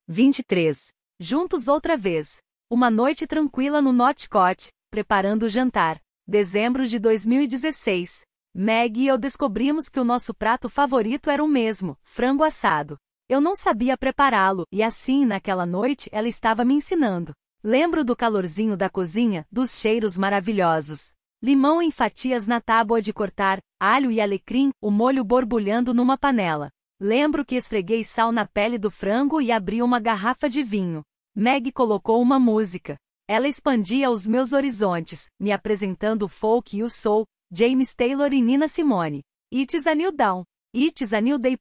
23. Juntos outra vez. Uma noite tranquila no Norte Northcott, preparando o jantar dezembro de 2016, Meg e eu descobrimos que o nosso prato favorito era o mesmo, frango assado. Eu não sabia prepará-lo, e assim naquela noite ela estava me ensinando. Lembro do calorzinho da cozinha, dos cheiros maravilhosos. Limão em fatias na tábua de cortar, alho e alecrim, o molho borbulhando numa panela. Lembro que esfreguei sal na pele do frango e abri uma garrafa de vinho. Meg colocou uma música. Ela expandia os meus horizontes, me apresentando o folk e o soul, James Taylor e Nina Simone. It's a New Down. It's a New Day.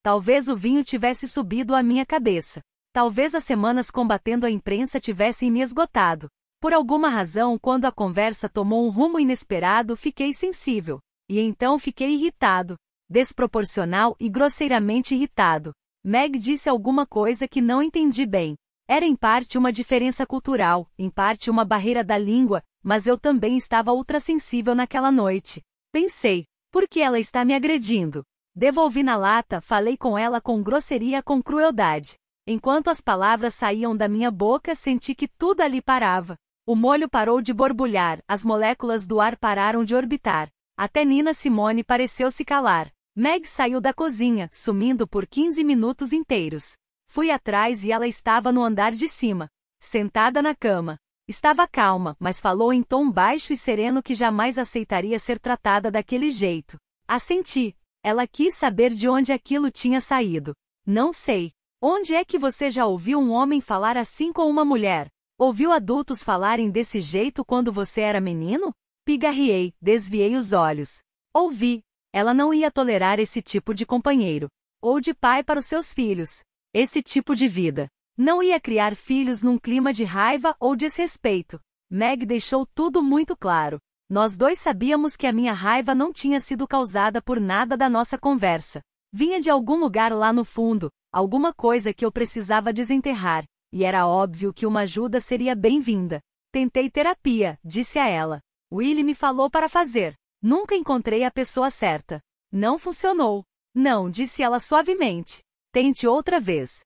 Talvez o vinho tivesse subido à minha cabeça. Talvez as semanas combatendo a imprensa tivessem me esgotado. Por alguma razão, quando a conversa tomou um rumo inesperado, fiquei sensível. E então fiquei irritado. Desproporcional e grosseiramente irritado. Meg disse alguma coisa que não entendi bem. Era em parte uma diferença cultural, em parte uma barreira da língua, mas eu também estava ultrassensível naquela noite. Pensei, por que ela está me agredindo? Devolvi na lata, falei com ela com grosseria, com crueldade. Enquanto as palavras saíam da minha boca, senti que tudo ali parava. O molho parou de borbulhar, as moléculas do ar pararam de orbitar. Até Nina Simone pareceu se calar. Meg saiu da cozinha, sumindo por 15 minutos inteiros. Fui atrás e ela estava no andar de cima, sentada na cama. Estava calma, mas falou em tom baixo e sereno que jamais aceitaria ser tratada daquele jeito. Assenti. Ela quis saber de onde aquilo tinha saído. Não sei. Onde é que você já ouviu um homem falar assim com uma mulher? Ouviu adultos falarem desse jeito quando você era menino? Pigarriei, desviei os olhos. Ouvi. Ela não ia tolerar esse tipo de companheiro. Ou de pai para os seus filhos esse tipo de vida. Não ia criar filhos num clima de raiva ou desrespeito. Meg deixou tudo muito claro. Nós dois sabíamos que a minha raiva não tinha sido causada por nada da nossa conversa. Vinha de algum lugar lá no fundo, alguma coisa que eu precisava desenterrar, e era óbvio que uma ajuda seria bem-vinda. Tentei terapia, disse a ela. Willie me falou para fazer. Nunca encontrei a pessoa certa. Não funcionou. Não, disse ela suavemente. Tente outra vez.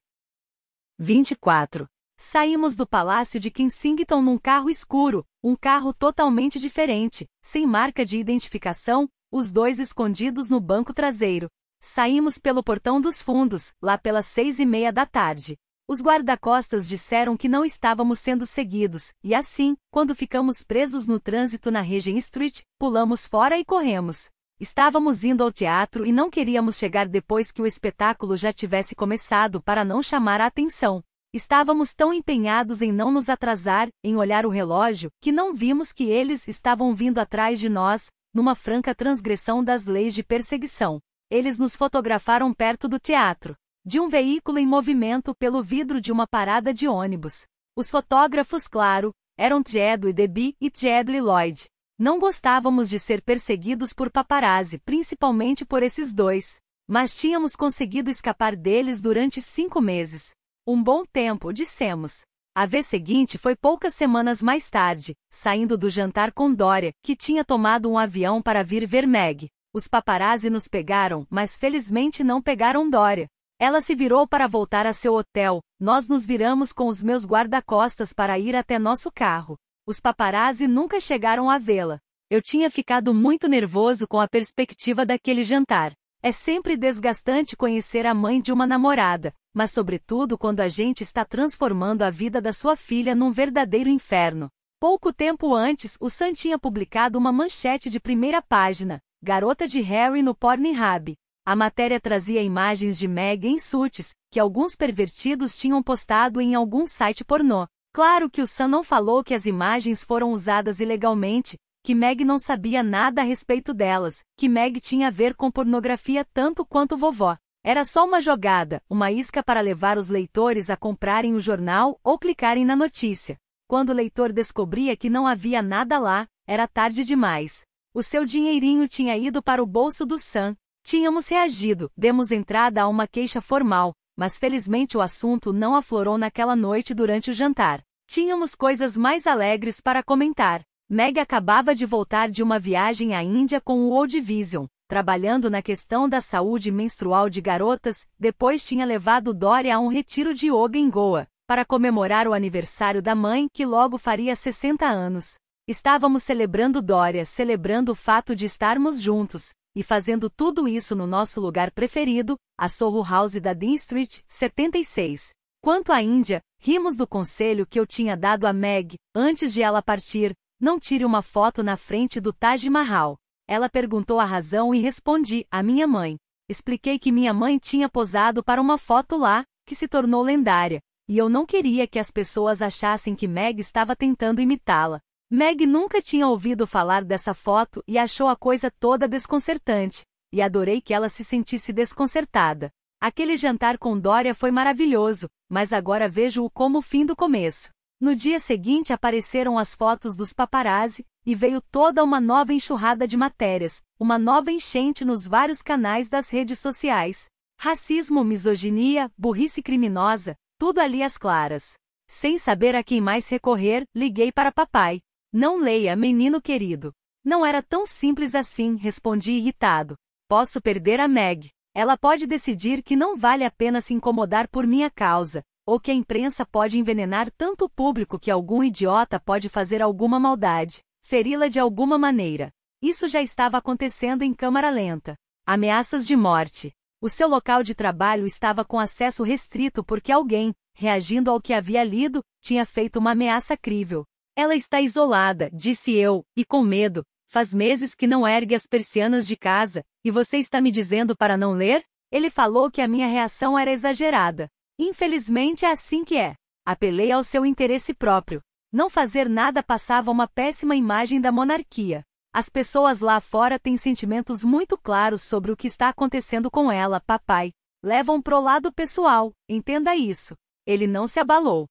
24. Saímos do palácio de Kensington num carro escuro, um carro totalmente diferente, sem marca de identificação, os dois escondidos no banco traseiro. Saímos pelo portão dos fundos, lá pelas seis e meia da tarde. Os guarda-costas disseram que não estávamos sendo seguidos, e assim, quando ficamos presos no trânsito na Regent Street, pulamos fora e corremos. Estávamos indo ao teatro e não queríamos chegar depois que o espetáculo já tivesse começado para não chamar a atenção. Estávamos tão empenhados em não nos atrasar, em olhar o relógio, que não vimos que eles estavam vindo atrás de nós, numa franca transgressão das leis de perseguição. Eles nos fotografaram perto do teatro, de um veículo em movimento pelo vidro de uma parada de ônibus. Os fotógrafos, claro, eram Jedley Deby e Jedley Lloyd. Não gostávamos de ser perseguidos por paparazzi, principalmente por esses dois, mas tínhamos conseguido escapar deles durante cinco meses. Um bom tempo, dissemos. A vez seguinte foi poucas semanas mais tarde, saindo do jantar com Dória, que tinha tomado um avião para vir ver Meg. Os paparazzi nos pegaram, mas felizmente não pegaram Dória. Ela se virou para voltar a seu hotel, nós nos viramos com os meus guarda-costas para ir até nosso carro. Os paparazzi nunca chegaram a vê-la. Eu tinha ficado muito nervoso com a perspectiva daquele jantar. É sempre desgastante conhecer a mãe de uma namorada, mas sobretudo quando a gente está transformando a vida da sua filha num verdadeiro inferno. Pouco tempo antes, o Sam tinha publicado uma manchete de primeira página, Garota de Harry no Pornhub. A matéria trazia imagens de Meg em suits, que alguns pervertidos tinham postado em algum site pornô. Claro que o Sam não falou que as imagens foram usadas ilegalmente, que Meg não sabia nada a respeito delas, que Meg tinha a ver com pornografia tanto quanto vovó. Era só uma jogada, uma isca para levar os leitores a comprarem o jornal ou clicarem na notícia. Quando o leitor descobria que não havia nada lá, era tarde demais. O seu dinheirinho tinha ido para o bolso do Sam. Tínhamos reagido, demos entrada a uma queixa formal, mas felizmente o assunto não aflorou naquela noite durante o jantar. Tínhamos coisas mais alegres para comentar. Meg acabava de voltar de uma viagem à Índia com o Old Vision, trabalhando na questão da saúde menstrual de garotas, depois tinha levado Dory a um retiro de yoga em Goa, para comemorar o aniversário da mãe, que logo faria 60 anos. Estávamos celebrando Dória, celebrando o fato de estarmos juntos, e fazendo tudo isso no nosso lugar preferido, a Soho House da Dean Street, 76. Quanto à Índia, rimos do conselho que eu tinha dado a Meg, antes de ela partir, não tire uma foto na frente do Taj Mahal. Ela perguntou a razão e respondi, a minha mãe. Expliquei que minha mãe tinha posado para uma foto lá, que se tornou lendária, e eu não queria que as pessoas achassem que Meg estava tentando imitá-la. Meg nunca tinha ouvido falar dessa foto e achou a coisa toda desconcertante, e adorei que ela se sentisse desconcertada. Aquele jantar com Dória foi maravilhoso, mas agora vejo-o como o fim do começo. No dia seguinte apareceram as fotos dos paparazzi, e veio toda uma nova enxurrada de matérias, uma nova enchente nos vários canais das redes sociais. Racismo, misoginia, burrice criminosa, tudo ali às claras. Sem saber a quem mais recorrer, liguei para papai. Não leia, menino querido. Não era tão simples assim, respondi irritado. Posso perder a Meg. Ela pode decidir que não vale a pena se incomodar por minha causa, ou que a imprensa pode envenenar tanto o público que algum idiota pode fazer alguma maldade, feri-la de alguma maneira. Isso já estava acontecendo em câmara lenta. Ameaças de morte. O seu local de trabalho estava com acesso restrito porque alguém, reagindo ao que havia lido, tinha feito uma ameaça crível. Ela está isolada, disse eu, e com medo, Faz meses que não ergue as persianas de casa, e você está me dizendo para não ler? Ele falou que a minha reação era exagerada. Infelizmente é assim que é. Apelei ao seu interesse próprio. Não fazer nada passava uma péssima imagem da monarquia. As pessoas lá fora têm sentimentos muito claros sobre o que está acontecendo com ela, papai. Levam pro lado pessoal, entenda isso. Ele não se abalou.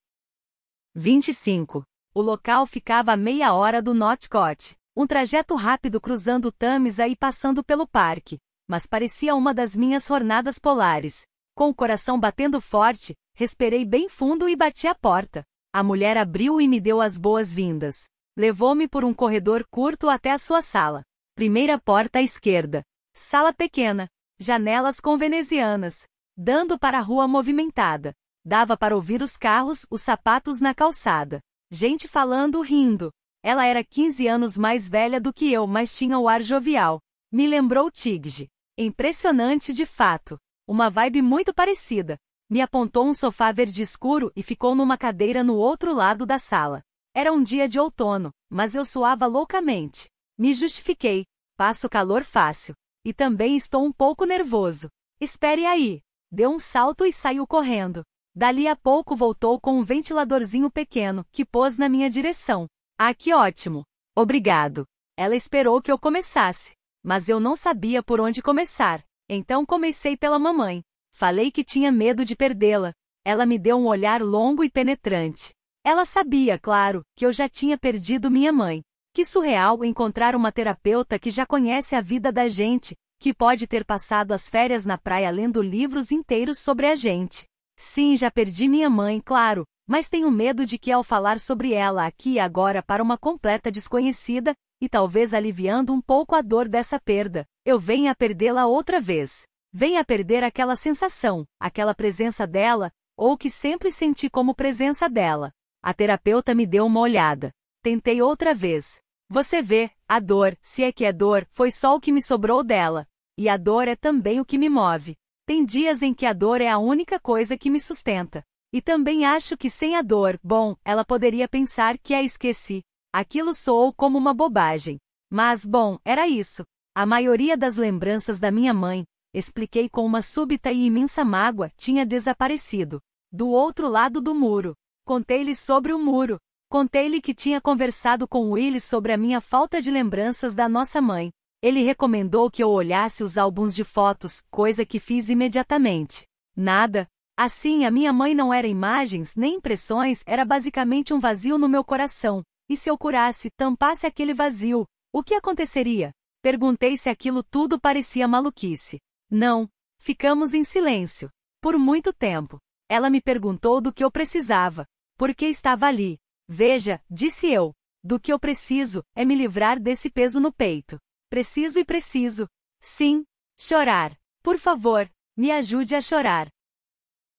25. O local ficava a meia hora do Notcote. Um trajeto rápido cruzando Tamisa e passando pelo parque, mas parecia uma das minhas jornadas polares. Com o coração batendo forte, respirei bem fundo e bati a porta. A mulher abriu e me deu as boas-vindas. Levou-me por um corredor curto até a sua sala. Primeira porta à esquerda. Sala pequena. Janelas com venezianas. Dando para a rua movimentada. Dava para ouvir os carros, os sapatos na calçada. Gente falando, rindo. Ela era 15 anos mais velha do que eu, mas tinha o ar jovial. Me lembrou Tigge. Impressionante de fato. Uma vibe muito parecida. Me apontou um sofá verde escuro e ficou numa cadeira no outro lado da sala. Era um dia de outono, mas eu suava loucamente. Me justifiquei. Passo calor fácil. E também estou um pouco nervoso. Espere aí. Deu um salto e saiu correndo. Dali a pouco voltou com um ventiladorzinho pequeno, que pôs na minha direção. Ah, que ótimo! Obrigado! Ela esperou que eu começasse, mas eu não sabia por onde começar, então comecei pela mamãe. Falei que tinha medo de perdê-la. Ela me deu um olhar longo e penetrante. Ela sabia, claro, que eu já tinha perdido minha mãe. Que surreal encontrar uma terapeuta que já conhece a vida da gente, que pode ter passado as férias na praia lendo livros inteiros sobre a gente. Sim, já perdi minha mãe, claro, mas tenho medo de que ao falar sobre ela aqui e agora para uma completa desconhecida, e talvez aliviando um pouco a dor dessa perda, eu venha a perdê-la outra vez. Venha a perder aquela sensação, aquela presença dela, ou que sempre senti como presença dela. A terapeuta me deu uma olhada. Tentei outra vez. Você vê, a dor, se é que é dor, foi só o que me sobrou dela. E a dor é também o que me move. Tem dias em que a dor é a única coisa que me sustenta. E também acho que sem a dor, bom, ela poderia pensar que a esqueci. Aquilo soou como uma bobagem. Mas, bom, era isso. A maioria das lembranças da minha mãe, expliquei com uma súbita e imensa mágoa, tinha desaparecido. Do outro lado do muro. Contei-lhe sobre o muro. Contei-lhe que tinha conversado com Willis sobre a minha falta de lembranças da nossa mãe. Ele recomendou que eu olhasse os álbuns de fotos, coisa que fiz imediatamente. Nada, Assim, a minha mãe não era imagens nem impressões, era basicamente um vazio no meu coração. E se eu curasse, tampasse aquele vazio, o que aconteceria? Perguntei se aquilo tudo parecia maluquice. Não. Ficamos em silêncio. Por muito tempo. Ela me perguntou do que eu precisava. Por que estava ali? Veja, disse eu. Do que eu preciso é me livrar desse peso no peito. Preciso e preciso. Sim. Chorar. Por favor, me ajude a chorar.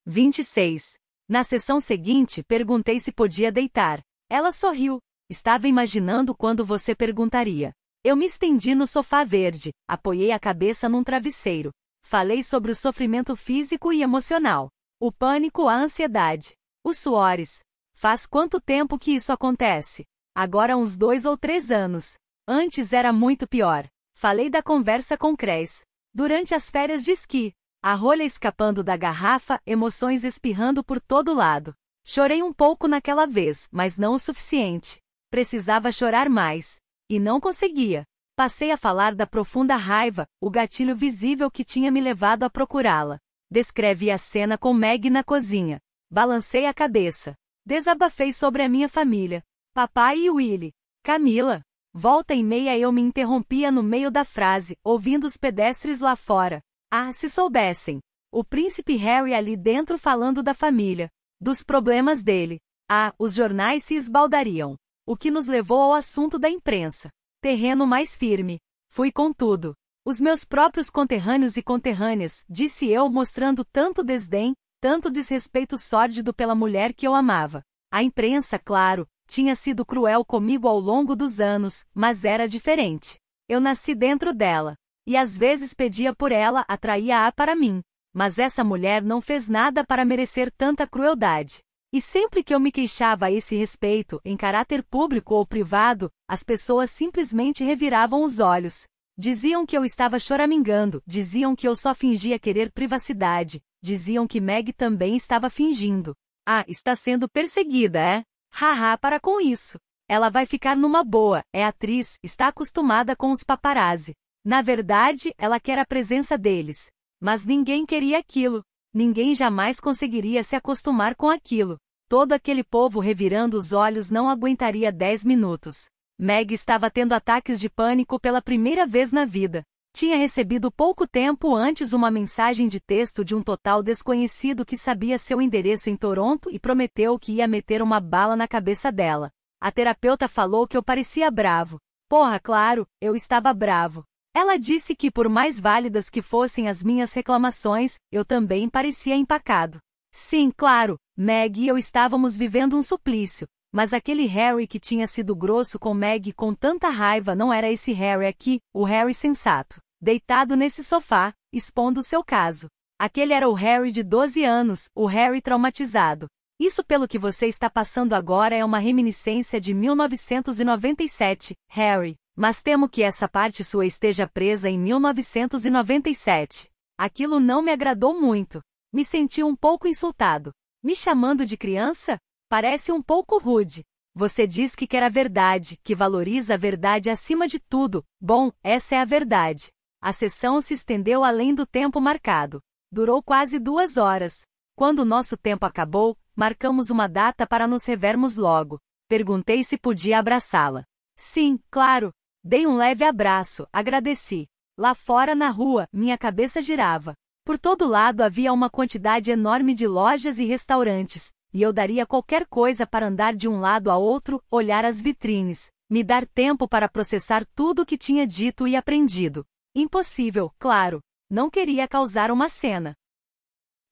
26. Na sessão seguinte, perguntei se podia deitar. Ela sorriu. Estava imaginando quando você perguntaria. Eu me estendi no sofá verde, apoiei a cabeça num travesseiro. Falei sobre o sofrimento físico e emocional, o pânico, a ansiedade, os suores. Faz quanto tempo que isso acontece? Agora uns dois ou três anos. Antes era muito pior. Falei da conversa com Cres. Durante as férias de esqui, a rolha escapando da garrafa, emoções espirrando por todo lado. Chorei um pouco naquela vez, mas não o suficiente. Precisava chorar mais. E não conseguia. Passei a falar da profunda raiva, o gatilho visível que tinha me levado a procurá-la. Descrevi a cena com Meg na cozinha. Balancei a cabeça. Desabafei sobre a minha família. Papai e Willie. Camila. Volta e meia eu me interrompia no meio da frase, ouvindo os pedestres lá fora. Ah, se soubessem! O príncipe Harry ali dentro falando da família, dos problemas dele. Ah, os jornais se esbaldariam. O que nos levou ao assunto da imprensa. Terreno mais firme. Fui com tudo. Os meus próprios conterrâneos e conterrâneas, disse eu, mostrando tanto desdém, tanto desrespeito sórdido pela mulher que eu amava. A imprensa, claro, tinha sido cruel comigo ao longo dos anos, mas era diferente. Eu nasci dentro dela e às vezes pedia por ela, atraía-a para mim. Mas essa mulher não fez nada para merecer tanta crueldade. E sempre que eu me queixava a esse respeito, em caráter público ou privado, as pessoas simplesmente reviravam os olhos. Diziam que eu estava choramingando, diziam que eu só fingia querer privacidade, diziam que Meg também estava fingindo. Ah, está sendo perseguida, é? Haha, para com isso. Ela vai ficar numa boa, é atriz, está acostumada com os paparazzi. Na verdade, ela quer a presença deles. Mas ninguém queria aquilo. Ninguém jamais conseguiria se acostumar com aquilo. Todo aquele povo revirando os olhos não aguentaria dez minutos. Meg estava tendo ataques de pânico pela primeira vez na vida. Tinha recebido pouco tempo antes uma mensagem de texto de um total desconhecido que sabia seu endereço em Toronto e prometeu que ia meter uma bala na cabeça dela. A terapeuta falou que eu parecia bravo. Porra, claro, eu estava bravo. Ela disse que por mais válidas que fossem as minhas reclamações, eu também parecia empacado. Sim, claro, Meg e eu estávamos vivendo um suplício, mas aquele Harry que tinha sido grosso com Meg com tanta raiva não era esse Harry aqui, o Harry sensato, deitado nesse sofá, expondo seu caso. Aquele era o Harry de 12 anos, o Harry traumatizado. Isso pelo que você está passando agora é uma reminiscência de 1997, Harry. Mas temo que essa parte sua esteja presa em 1997. Aquilo não me agradou muito. Me senti um pouco insultado. Me chamando de criança? Parece um pouco rude. Você diz que quer a verdade, que valoriza a verdade acima de tudo. Bom, essa é a verdade. A sessão se estendeu além do tempo marcado. Durou quase duas horas. Quando o nosso tempo acabou, marcamos uma data para nos revermos logo. Perguntei se podia abraçá-la. Sim, claro, Dei um leve abraço, agradeci. Lá fora, na rua, minha cabeça girava. Por todo lado havia uma quantidade enorme de lojas e restaurantes, e eu daria qualquer coisa para andar de um lado a outro, olhar as vitrines, me dar tempo para processar tudo o que tinha dito e aprendido. Impossível, claro. Não queria causar uma cena.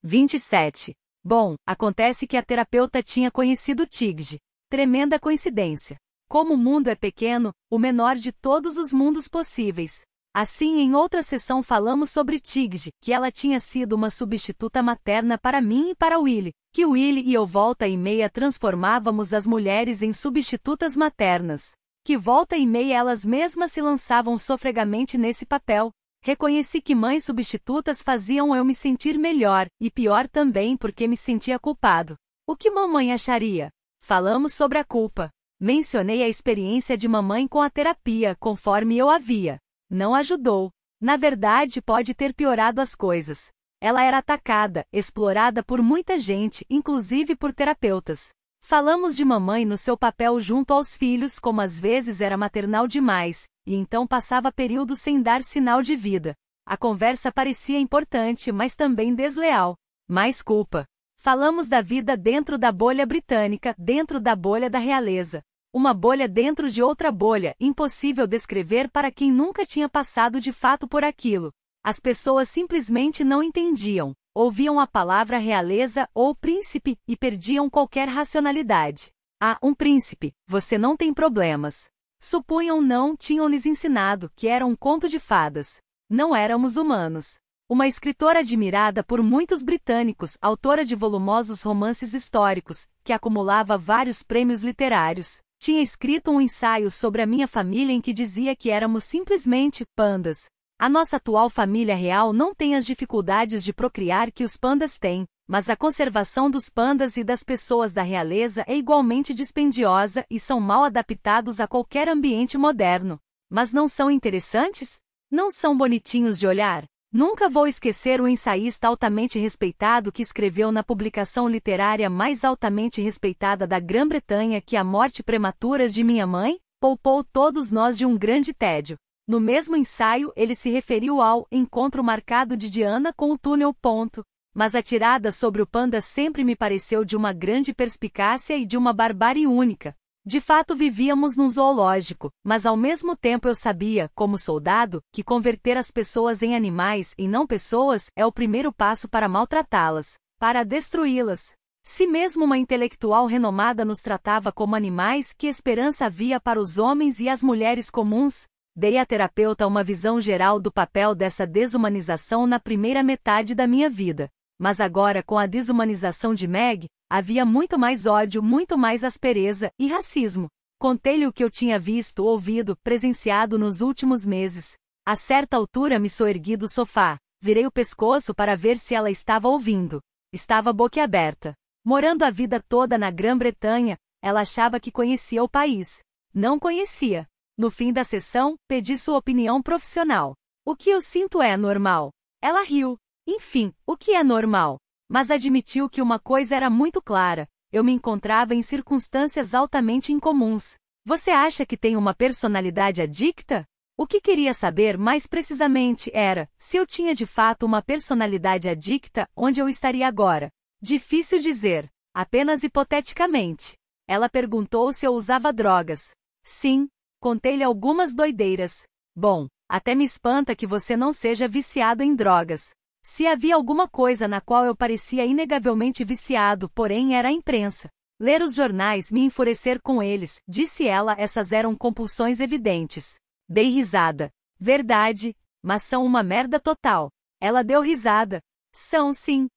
27. Bom, acontece que a terapeuta tinha conhecido Tigge. Tremenda coincidência. Como o mundo é pequeno, o menor de todos os mundos possíveis. Assim, em outra sessão falamos sobre Tigge, que ela tinha sido uma substituta materna para mim e para Willy, que Willy e eu volta e meia transformávamos as mulheres em substitutas maternas. Que volta e meia elas mesmas se lançavam sofregamente nesse papel. Reconheci que mães substitutas faziam eu me sentir melhor, e pior também porque me sentia culpado. O que mamãe acharia? Falamos sobre a culpa. Mencionei a experiência de mamãe com a terapia, conforme eu havia. Não ajudou. Na verdade, pode ter piorado as coisas. Ela era atacada, explorada por muita gente, inclusive por terapeutas. Falamos de mamãe no seu papel junto aos filhos, como às vezes era maternal demais, e então passava períodos sem dar sinal de vida. A conversa parecia importante, mas também desleal. Mais culpa. Falamos da vida dentro da bolha britânica, dentro da bolha da realeza. Uma bolha dentro de outra bolha, impossível descrever para quem nunca tinha passado de fato por aquilo. As pessoas simplesmente não entendiam, ouviam a palavra realeza ou príncipe e perdiam qualquer racionalidade. Ah, um príncipe, você não tem problemas. Supunham não, tinham-lhes ensinado que era um conto de fadas. Não éramos humanos. Uma escritora admirada por muitos britânicos, autora de volumosos romances históricos, que acumulava vários prêmios literários, tinha escrito um ensaio sobre a minha família em que dizia que éramos simplesmente pandas. A nossa atual família real não tem as dificuldades de procriar que os pandas têm, mas a conservação dos pandas e das pessoas da realeza é igualmente dispendiosa e são mal adaptados a qualquer ambiente moderno. Mas não são interessantes? Não são bonitinhos de olhar? Nunca vou esquecer o ensaísta altamente respeitado que escreveu na publicação literária mais altamente respeitada da Grã-Bretanha que a morte prematura de minha mãe poupou todos nós de um grande tédio. No mesmo ensaio, ele se referiu ao encontro marcado de Diana com o túnel. Ponto. Mas a tirada sobre o panda sempre me pareceu de uma grande perspicácia e de uma barbárie única. De fato vivíamos num zoológico, mas ao mesmo tempo eu sabia, como soldado, que converter as pessoas em animais e não pessoas é o primeiro passo para maltratá-las, para destruí-las. Se mesmo uma intelectual renomada nos tratava como animais, que esperança havia para os homens e as mulheres comuns? Dei à terapeuta uma visão geral do papel dessa desumanização na primeira metade da minha vida mas agora com a desumanização de Meg, havia muito mais ódio, muito mais aspereza e racismo. Contei-lhe o que eu tinha visto, ouvido, presenciado nos últimos meses. A certa altura me soergui do sofá, virei o pescoço para ver se ela estava ouvindo. Estava boquiaberta. Morando a vida toda na Grã-Bretanha, ela achava que conhecia o país. Não conhecia. No fim da sessão, pedi sua opinião profissional. O que eu sinto é normal. Ela riu, enfim, o que é normal. Mas admitiu que uma coisa era muito clara: eu me encontrava em circunstâncias altamente incomuns. Você acha que tem uma personalidade adicta? O que queria saber mais precisamente era se eu tinha de fato uma personalidade adicta onde eu estaria agora. Difícil dizer, apenas hipoteticamente. Ela perguntou se eu usava drogas. Sim, contei-lhe algumas doideiras. Bom, até me espanta que você não seja viciado em drogas. Se havia alguma coisa na qual eu parecia inegavelmente viciado, porém era a imprensa. Ler os jornais, me enfurecer com eles, disse ela, essas eram compulsões evidentes. Dei risada. Verdade, mas são uma merda total. Ela deu risada. São sim.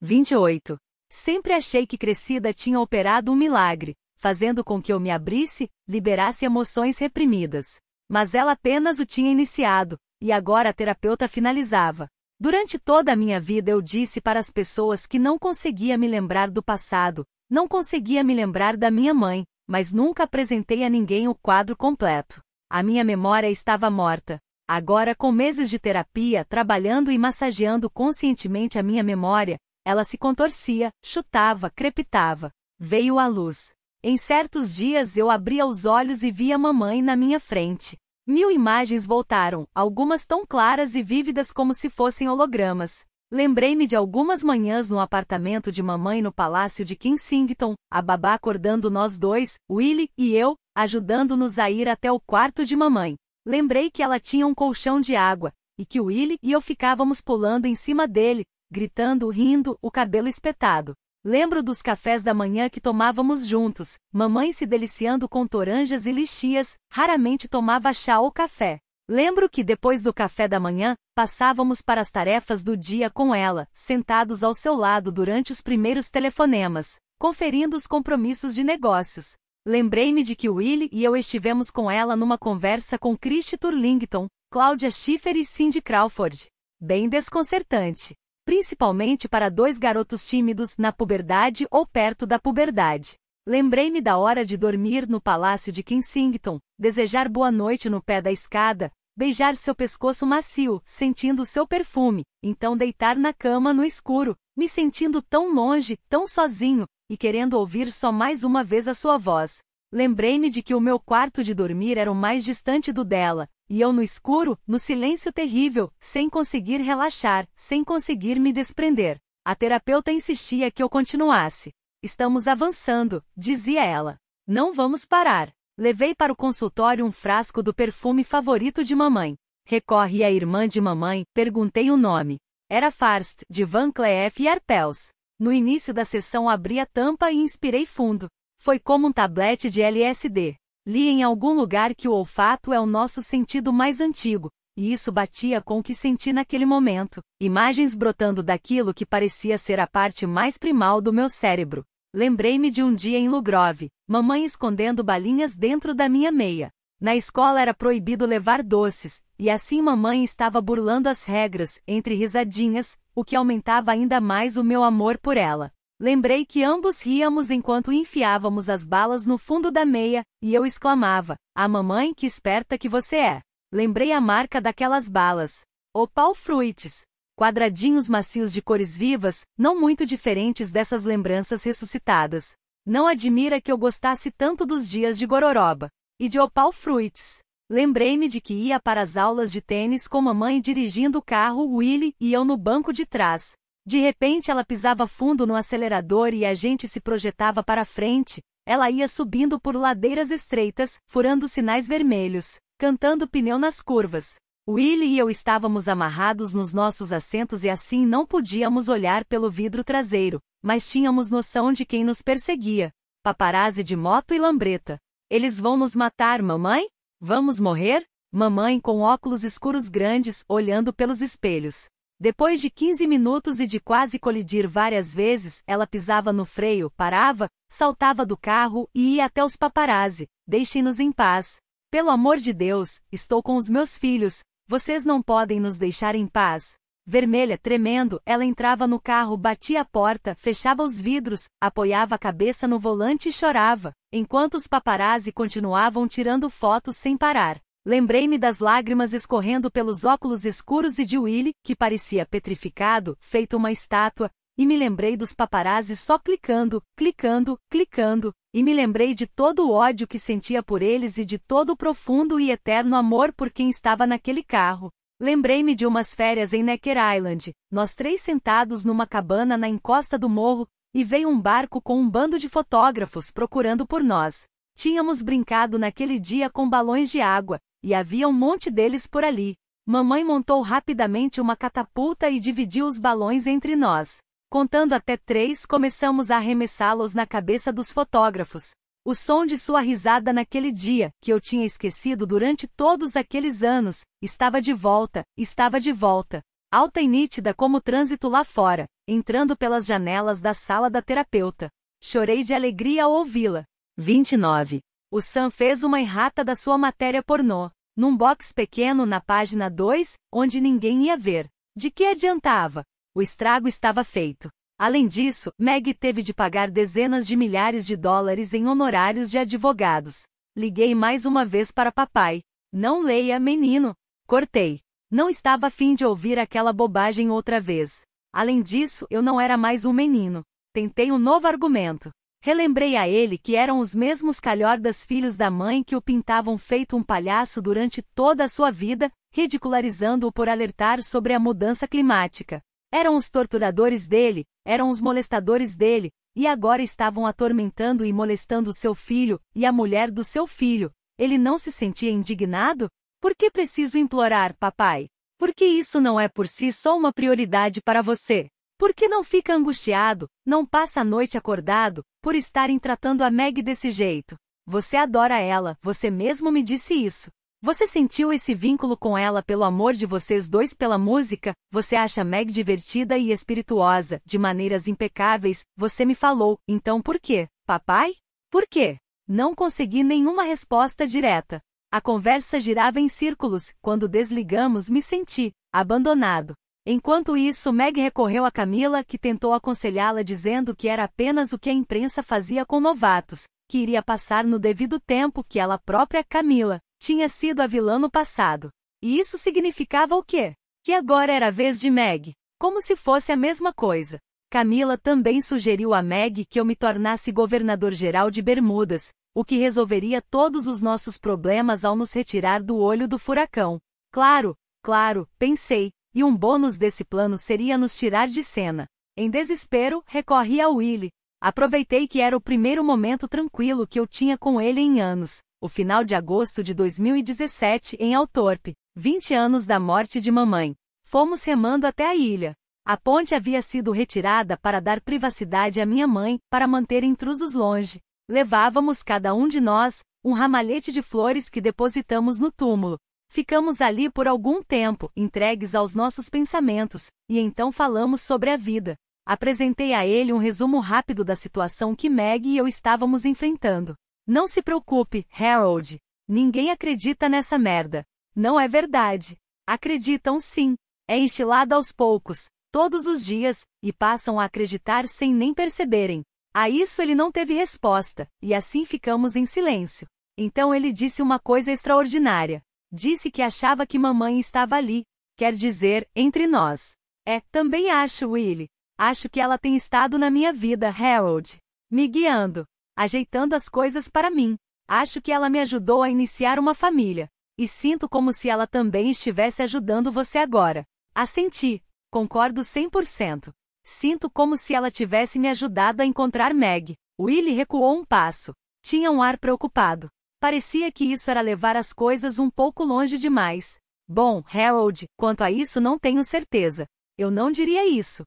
28. Sempre achei que Crescida tinha operado um milagre, fazendo com que eu me abrisse, liberasse emoções reprimidas. Mas ela apenas o tinha iniciado, e agora a terapeuta finalizava. Durante toda a minha vida eu disse para as pessoas que não conseguia me lembrar do passado, não conseguia me lembrar da minha mãe, mas nunca apresentei a ninguém o quadro completo. A minha memória estava morta. Agora, com meses de terapia, trabalhando e massageando conscientemente a minha memória, ela se contorcia, chutava, crepitava. Veio a luz. Em certos dias eu abria os olhos e via mamãe na minha frente. Mil imagens voltaram, algumas tão claras e vívidas como se fossem hologramas. Lembrei-me de algumas manhãs no apartamento de mamãe no palácio de Kensington, a babá acordando nós dois, Willie e eu, ajudando-nos a ir até o quarto de mamãe. Lembrei que ela tinha um colchão de água, e que Willie e eu ficávamos pulando em cima dele, gritando, rindo, o cabelo espetado. Lembro dos cafés da manhã que tomávamos juntos, mamãe se deliciando com toranjas e lixias, raramente tomava chá ou café. Lembro que depois do café da manhã, passávamos para as tarefas do dia com ela, sentados ao seu lado durante os primeiros telefonemas, conferindo os compromissos de negócios. Lembrei-me de que Willie e eu estivemos com ela numa conversa com Christy Turlington, Cláudia Schiffer e Cindy Crawford. Bem desconcertante principalmente para dois garotos tímidos na puberdade ou perto da puberdade. Lembrei-me da hora de dormir no palácio de Kensington, desejar boa noite no pé da escada, beijar seu pescoço macio, sentindo seu perfume, então deitar na cama no escuro, me sentindo tão longe, tão sozinho, e querendo ouvir só mais uma vez a sua voz, Lembrei-me de que o meu quarto de dormir era o mais distante do dela, e eu no escuro, no silêncio terrível, sem conseguir relaxar, sem conseguir me desprender. A terapeuta insistia que eu continuasse. Estamos avançando, dizia ela. Não vamos parar. Levei para o consultório um frasco do perfume favorito de mamãe. Recorre à irmã de mamãe, perguntei o nome. Era Farst, de Van Cleef e Arpels. No início da sessão abri a tampa e inspirei fundo. Foi como um tablete de LSD. Li em algum lugar que o olfato é o nosso sentido mais antigo, e isso batia com o que senti naquele momento. Imagens brotando daquilo que parecia ser a parte mais primal do meu cérebro. Lembrei-me de um dia em Lugrove, mamãe escondendo balinhas dentro da minha meia. Na escola era proibido levar doces, e assim mamãe estava burlando as regras, entre risadinhas, o que aumentava ainda mais o meu amor por ela. Lembrei que ambos ríamos enquanto enfiávamos as balas no fundo da meia, e eu exclamava: A mamãe, que esperta que você é! Lembrei a marca daquelas balas. Opal Fruits. Quadradinhos macios de cores vivas, não muito diferentes dessas lembranças ressuscitadas. Não admira que eu gostasse tanto dos dias de Gororoba e de Opal Fruits. Lembrei-me de que ia para as aulas de tênis com mamãe dirigindo o carro Willy e eu no banco de trás, de repente ela pisava fundo no acelerador e a gente se projetava para frente, ela ia subindo por ladeiras estreitas, furando sinais vermelhos, cantando pneu nas curvas. Willie e eu estávamos amarrados nos nossos assentos e assim não podíamos olhar pelo vidro traseiro, mas tínhamos noção de quem nos perseguia. Paparazzi de moto e lambreta. Eles vão nos matar, mamãe? Vamos morrer? Mamãe com óculos escuros grandes, olhando pelos espelhos. Depois de 15 minutos e de quase colidir várias vezes, ela pisava no freio, parava, saltava do carro e ia até os paparazzi. Deixem-nos em paz. Pelo amor de Deus, estou com os meus filhos, vocês não podem nos deixar em paz. Vermelha, tremendo, ela entrava no carro, batia a porta, fechava os vidros, apoiava a cabeça no volante e chorava, enquanto os paparazzi continuavam tirando fotos sem parar. Lembrei-me das lágrimas escorrendo pelos óculos escuros e de Willy, que parecia petrificado, feito uma estátua, e me lembrei dos paparazzi só clicando, clicando, clicando, e me lembrei de todo o ódio que sentia por eles e de todo o profundo e eterno amor por quem estava naquele carro. Lembrei-me de umas férias em Necker Island, nós três sentados numa cabana na encosta do morro, e veio um barco com um bando de fotógrafos procurando por nós. Tínhamos brincado naquele dia com balões de água, e havia um monte deles por ali. Mamãe montou rapidamente uma catapulta e dividiu os balões entre nós. Contando até três, começamos a arremessá-los na cabeça dos fotógrafos. O som de sua risada naquele dia, que eu tinha esquecido durante todos aqueles anos, estava de volta, estava de volta. Alta e nítida como o trânsito lá fora, entrando pelas janelas da sala da terapeuta. Chorei de alegria ao ouvi-la. 29. O Sam fez uma errata da sua matéria pornô, num box pequeno na página 2, onde ninguém ia ver. De que adiantava? O estrago estava feito. Além disso, Meg teve de pagar dezenas de milhares de dólares em honorários de advogados. Liguei mais uma vez para papai. Não leia, menino. Cortei. Não estava afim de ouvir aquela bobagem outra vez. Além disso, eu não era mais um menino. Tentei um novo argumento. Relembrei a ele que eram os mesmos calhordas filhos da mãe que o pintavam feito um palhaço durante toda a sua vida, ridicularizando-o por alertar sobre a mudança climática. Eram os torturadores dele, eram os molestadores dele, e agora estavam atormentando e molestando seu filho e a mulher do seu filho. Ele não se sentia indignado? Por que preciso implorar, papai? Porque isso não é por si só uma prioridade para você? Por que não fica angustiado, não passa a noite acordado, por estarem tratando a Meg desse jeito? Você adora ela, você mesmo me disse isso. Você sentiu esse vínculo com ela pelo amor de vocês dois pela música, você acha Meg divertida e espirituosa, de maneiras impecáveis, você me falou, então por quê, papai? Por quê? Não consegui nenhuma resposta direta. A conversa girava em círculos, quando desligamos me senti, abandonado. Enquanto isso, Meg recorreu a Camila, que tentou aconselhá-la dizendo que era apenas o que a imprensa fazia com novatos, que iria passar no devido tempo que ela própria, Camila, tinha sido a vilã no passado. E isso significava o quê? Que agora era a vez de Meg, como se fosse a mesma coisa. Camila também sugeriu a Meg que eu me tornasse governador-geral de Bermudas, o que resolveria todos os nossos problemas ao nos retirar do olho do furacão. Claro, claro, pensei, e um bônus desse plano seria nos tirar de cena. Em desespero, recorri ao Willy. Aproveitei que era o primeiro momento tranquilo que eu tinha com ele em anos, o final de agosto de 2017 em Altorpe, 20 anos da morte de mamãe. Fomos remando até a ilha. A ponte havia sido retirada para dar privacidade à minha mãe, para manter intrusos longe. Levávamos cada um de nós um ramalhete de flores que depositamos no túmulo, Ficamos ali por algum tempo, entregues aos nossos pensamentos, e então falamos sobre a vida. Apresentei a ele um resumo rápido da situação que Meg e eu estávamos enfrentando. Não se preocupe, Harold. Ninguém acredita nessa merda. Não é verdade. Acreditam sim. É enchilada aos poucos, todos os dias, e passam a acreditar sem nem perceberem. A isso ele não teve resposta, e assim ficamos em silêncio. Então ele disse uma coisa extraordinária. Disse que achava que mamãe estava ali. Quer dizer, entre nós. É, também acho, Willie. Acho que ela tem estado na minha vida, Harold. Me guiando, ajeitando as coisas para mim. Acho que ela me ajudou a iniciar uma família. E sinto como se ela também estivesse ajudando você agora. Assenti. Concordo 100%. Sinto como se ela tivesse me ajudado a encontrar Meg. Willie recuou um passo. Tinha um ar preocupado. Parecia que isso era levar as coisas um pouco longe demais. Bom, Harold, quanto a isso não tenho certeza. Eu não diria isso.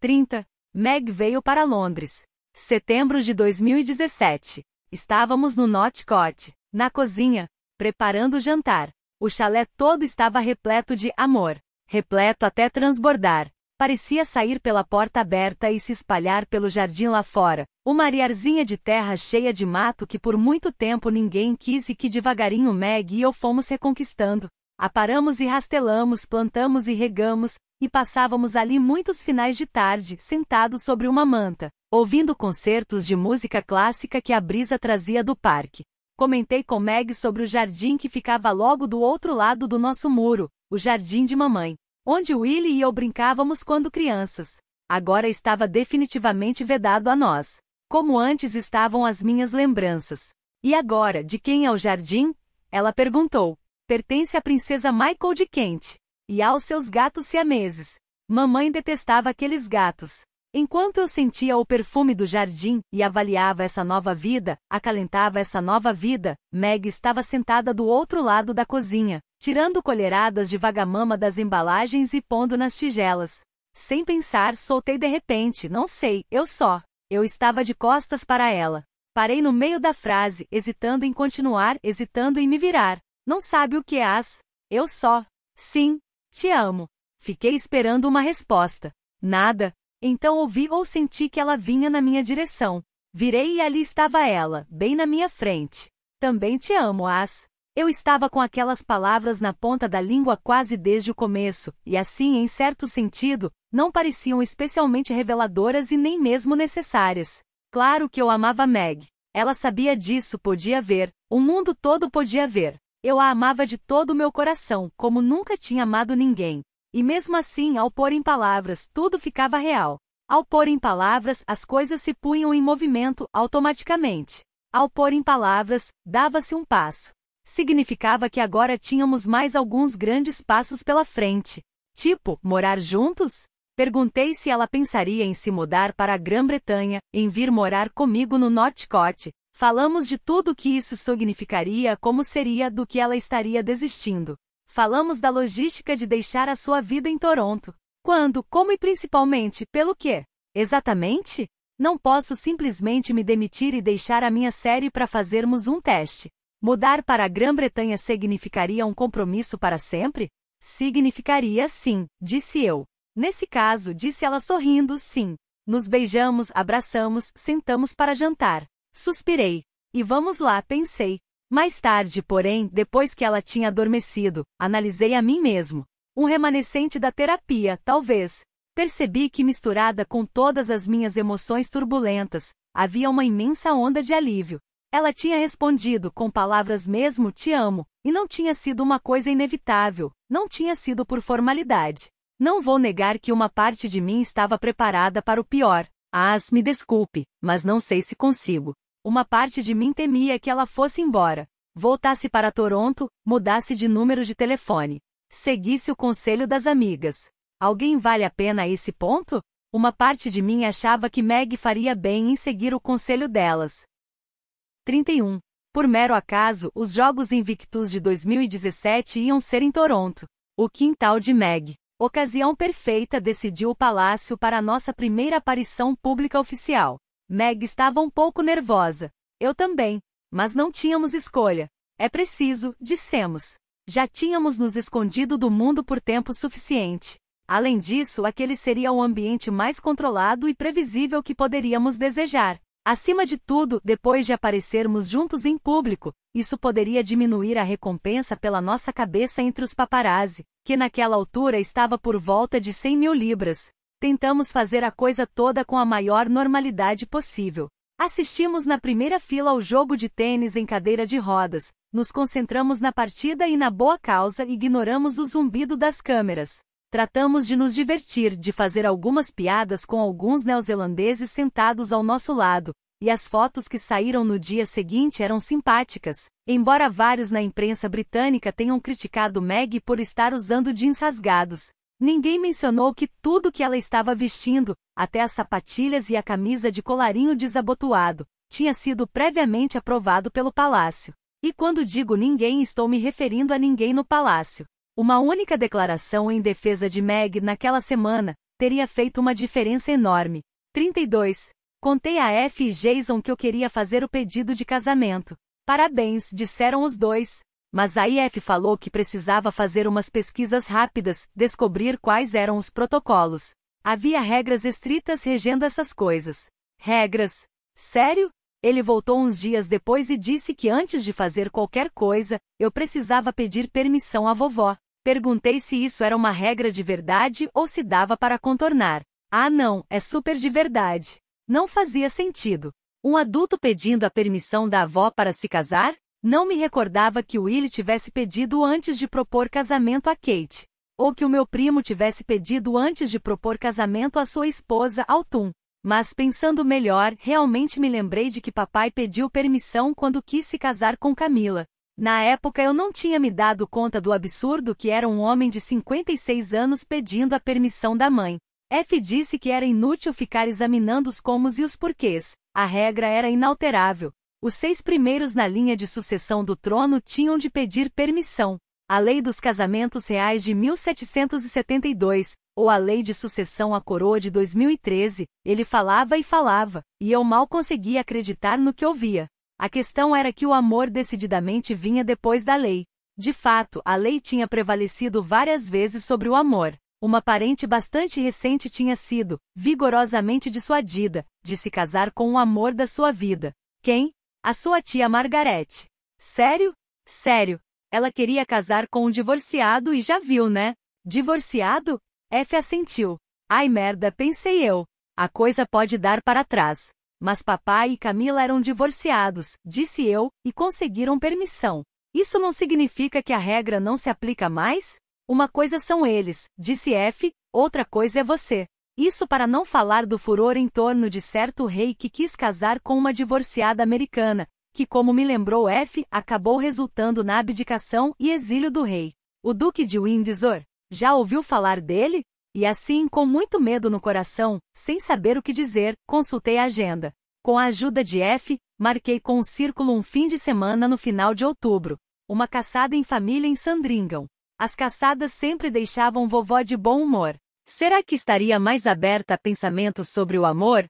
30. Meg veio para Londres. Setembro de 2017. Estávamos no Notcot, na cozinha, preparando o jantar. O chalé todo estava repleto de amor, repleto até transbordar parecia sair pela porta aberta e se espalhar pelo jardim lá fora, uma arearzinha de terra cheia de mato que por muito tempo ninguém quis e que devagarinho Meg e eu fomos reconquistando. Aparamos e rastelamos, plantamos e regamos, e passávamos ali muitos finais de tarde, sentados sobre uma manta, ouvindo concertos de música clássica que a brisa trazia do parque. Comentei com Meg sobre o jardim que ficava logo do outro lado do nosso muro, o jardim de mamãe onde Willie e eu brincávamos quando crianças. Agora estava definitivamente vedado a nós. Como antes estavam as minhas lembranças. E agora, de quem é o jardim? Ela perguntou. Pertence à princesa Michael de Kent. E aos seus gatos siameses. Mamãe detestava aqueles gatos. Enquanto eu sentia o perfume do jardim e avaliava essa nova vida, acalentava essa nova vida, Meg estava sentada do outro lado da cozinha, tirando colheradas de vagamama das embalagens e pondo nas tigelas. Sem pensar, soltei de repente, não sei, eu só. Eu estava de costas para ela. Parei no meio da frase, hesitando em continuar, hesitando em me virar. Não sabe o que as. Eu só. Sim, te amo. Fiquei esperando uma resposta. Nada, então ouvi ou senti que ela vinha na minha direção. Virei e ali estava ela, bem na minha frente. Também te amo, As. Eu estava com aquelas palavras na ponta da língua quase desde o começo, e assim, em certo sentido, não pareciam especialmente reveladoras e nem mesmo necessárias. Claro que eu amava Meg. Ela sabia disso, podia ver, o mundo todo podia ver. Eu a amava de todo o meu coração, como nunca tinha amado ninguém. E mesmo assim, ao pôr em palavras, tudo ficava real. Ao pôr em palavras, as coisas se punham em movimento, automaticamente. Ao pôr em palavras, dava-se um passo. Significava que agora tínhamos mais alguns grandes passos pela frente. Tipo, morar juntos? Perguntei se ela pensaria em se mudar para a Grã-Bretanha, em vir morar comigo no Northcote. Falamos de tudo o que isso significaria, como seria, do que ela estaria desistindo. Falamos da logística de deixar a sua vida em Toronto. Quando, como e principalmente, pelo quê? Exatamente? Não posso simplesmente me demitir e deixar a minha série para fazermos um teste. Mudar para a Grã-Bretanha significaria um compromisso para sempre? Significaria sim, disse eu. Nesse caso, disse ela sorrindo, sim. Nos beijamos, abraçamos, sentamos para jantar. Suspirei. E vamos lá, pensei. Mais tarde, porém, depois que ela tinha adormecido, analisei a mim mesmo. Um remanescente da terapia, talvez. Percebi que misturada com todas as minhas emoções turbulentas, havia uma imensa onda de alívio. Ela tinha respondido com palavras mesmo te amo, e não tinha sido uma coisa inevitável, não tinha sido por formalidade. Não vou negar que uma parte de mim estava preparada para o pior. As, me desculpe, mas não sei se consigo. Uma parte de mim temia que ela fosse embora, voltasse para Toronto, mudasse de número de telefone, seguisse o conselho das amigas. Alguém vale a pena a esse ponto? Uma parte de mim achava que Meg faria bem em seguir o conselho delas. 31. Por mero acaso, os Jogos Invictus de 2017 iam ser em Toronto. O quintal de Meg. Ocasião perfeita decidiu o palácio para nossa primeira aparição pública oficial. Meg estava um pouco nervosa. Eu também. Mas não tínhamos escolha. É preciso, dissemos. Já tínhamos nos escondido do mundo por tempo suficiente. Além disso, aquele seria o ambiente mais controlado e previsível que poderíamos desejar. Acima de tudo, depois de aparecermos juntos em público, isso poderia diminuir a recompensa pela nossa cabeça entre os paparazzi, que naquela altura estava por volta de 100 mil libras. Tentamos fazer a coisa toda com a maior normalidade possível. Assistimos na primeira fila ao jogo de tênis em cadeira de rodas, nos concentramos na partida e na boa causa e ignoramos o zumbido das câmeras. Tratamos de nos divertir, de fazer algumas piadas com alguns neozelandeses sentados ao nosso lado, e as fotos que saíram no dia seguinte eram simpáticas, embora vários na imprensa britânica tenham criticado Meg por estar usando jeans rasgados, Ninguém mencionou que tudo que ela estava vestindo, até as sapatilhas e a camisa de colarinho desabotoado, tinha sido previamente aprovado pelo palácio. E quando digo ninguém, estou me referindo a ninguém no palácio. Uma única declaração em defesa de Meg naquela semana teria feito uma diferença enorme. 32. Contei a F e Jason que eu queria fazer o pedido de casamento. Parabéns, disseram os dois. Mas a IF falou que precisava fazer umas pesquisas rápidas, descobrir quais eram os protocolos. Havia regras estritas regendo essas coisas. Regras? Sério? Ele voltou uns dias depois e disse que antes de fazer qualquer coisa, eu precisava pedir permissão à vovó. Perguntei se isso era uma regra de verdade ou se dava para contornar. Ah, não, é super de verdade. Não fazia sentido. Um adulto pedindo a permissão da avó para se casar? Não me recordava que Willie tivesse pedido antes de propor casamento a Kate. Ou que o meu primo tivesse pedido antes de propor casamento à sua esposa, Autumn. Mas pensando melhor, realmente me lembrei de que papai pediu permissão quando quis se casar com Camila. Na época eu não tinha me dado conta do absurdo que era um homem de 56 anos pedindo a permissão da mãe. F disse que era inútil ficar examinando os comos e os porquês. A regra era inalterável. Os seis primeiros na linha de sucessão do trono tinham de pedir permissão. A Lei dos Casamentos Reais de 1772, ou a Lei de Sucessão à Coroa de 2013, ele falava e falava, e eu mal conseguia acreditar no que ouvia. A questão era que o amor decididamente vinha depois da lei. De fato, a lei tinha prevalecido várias vezes sobre o amor. Uma parente bastante recente tinha sido, vigorosamente dissuadida, de se casar com o amor da sua vida. Quem, a sua tia Margarete. Sério? Sério. Ela queria casar com um divorciado e já viu, né? Divorciado? F assentiu. Ai merda, pensei eu. A coisa pode dar para trás. Mas papai e Camila eram divorciados, disse eu, e conseguiram permissão. Isso não significa que a regra não se aplica mais? Uma coisa são eles, disse F, outra coisa é você. Isso para não falar do furor em torno de certo rei que quis casar com uma divorciada americana, que, como me lembrou F, acabou resultando na abdicação e exílio do rei. O Duque de Windsor, já ouviu falar dele? E assim, com muito medo no coração, sem saber o que dizer, consultei a agenda. Com a ajuda de F, marquei com o um círculo um fim de semana no final de outubro. Uma caçada em família em Sandringham. As caçadas sempre deixavam vovó de bom humor. Será que estaria mais aberta a pensamentos sobre o amor?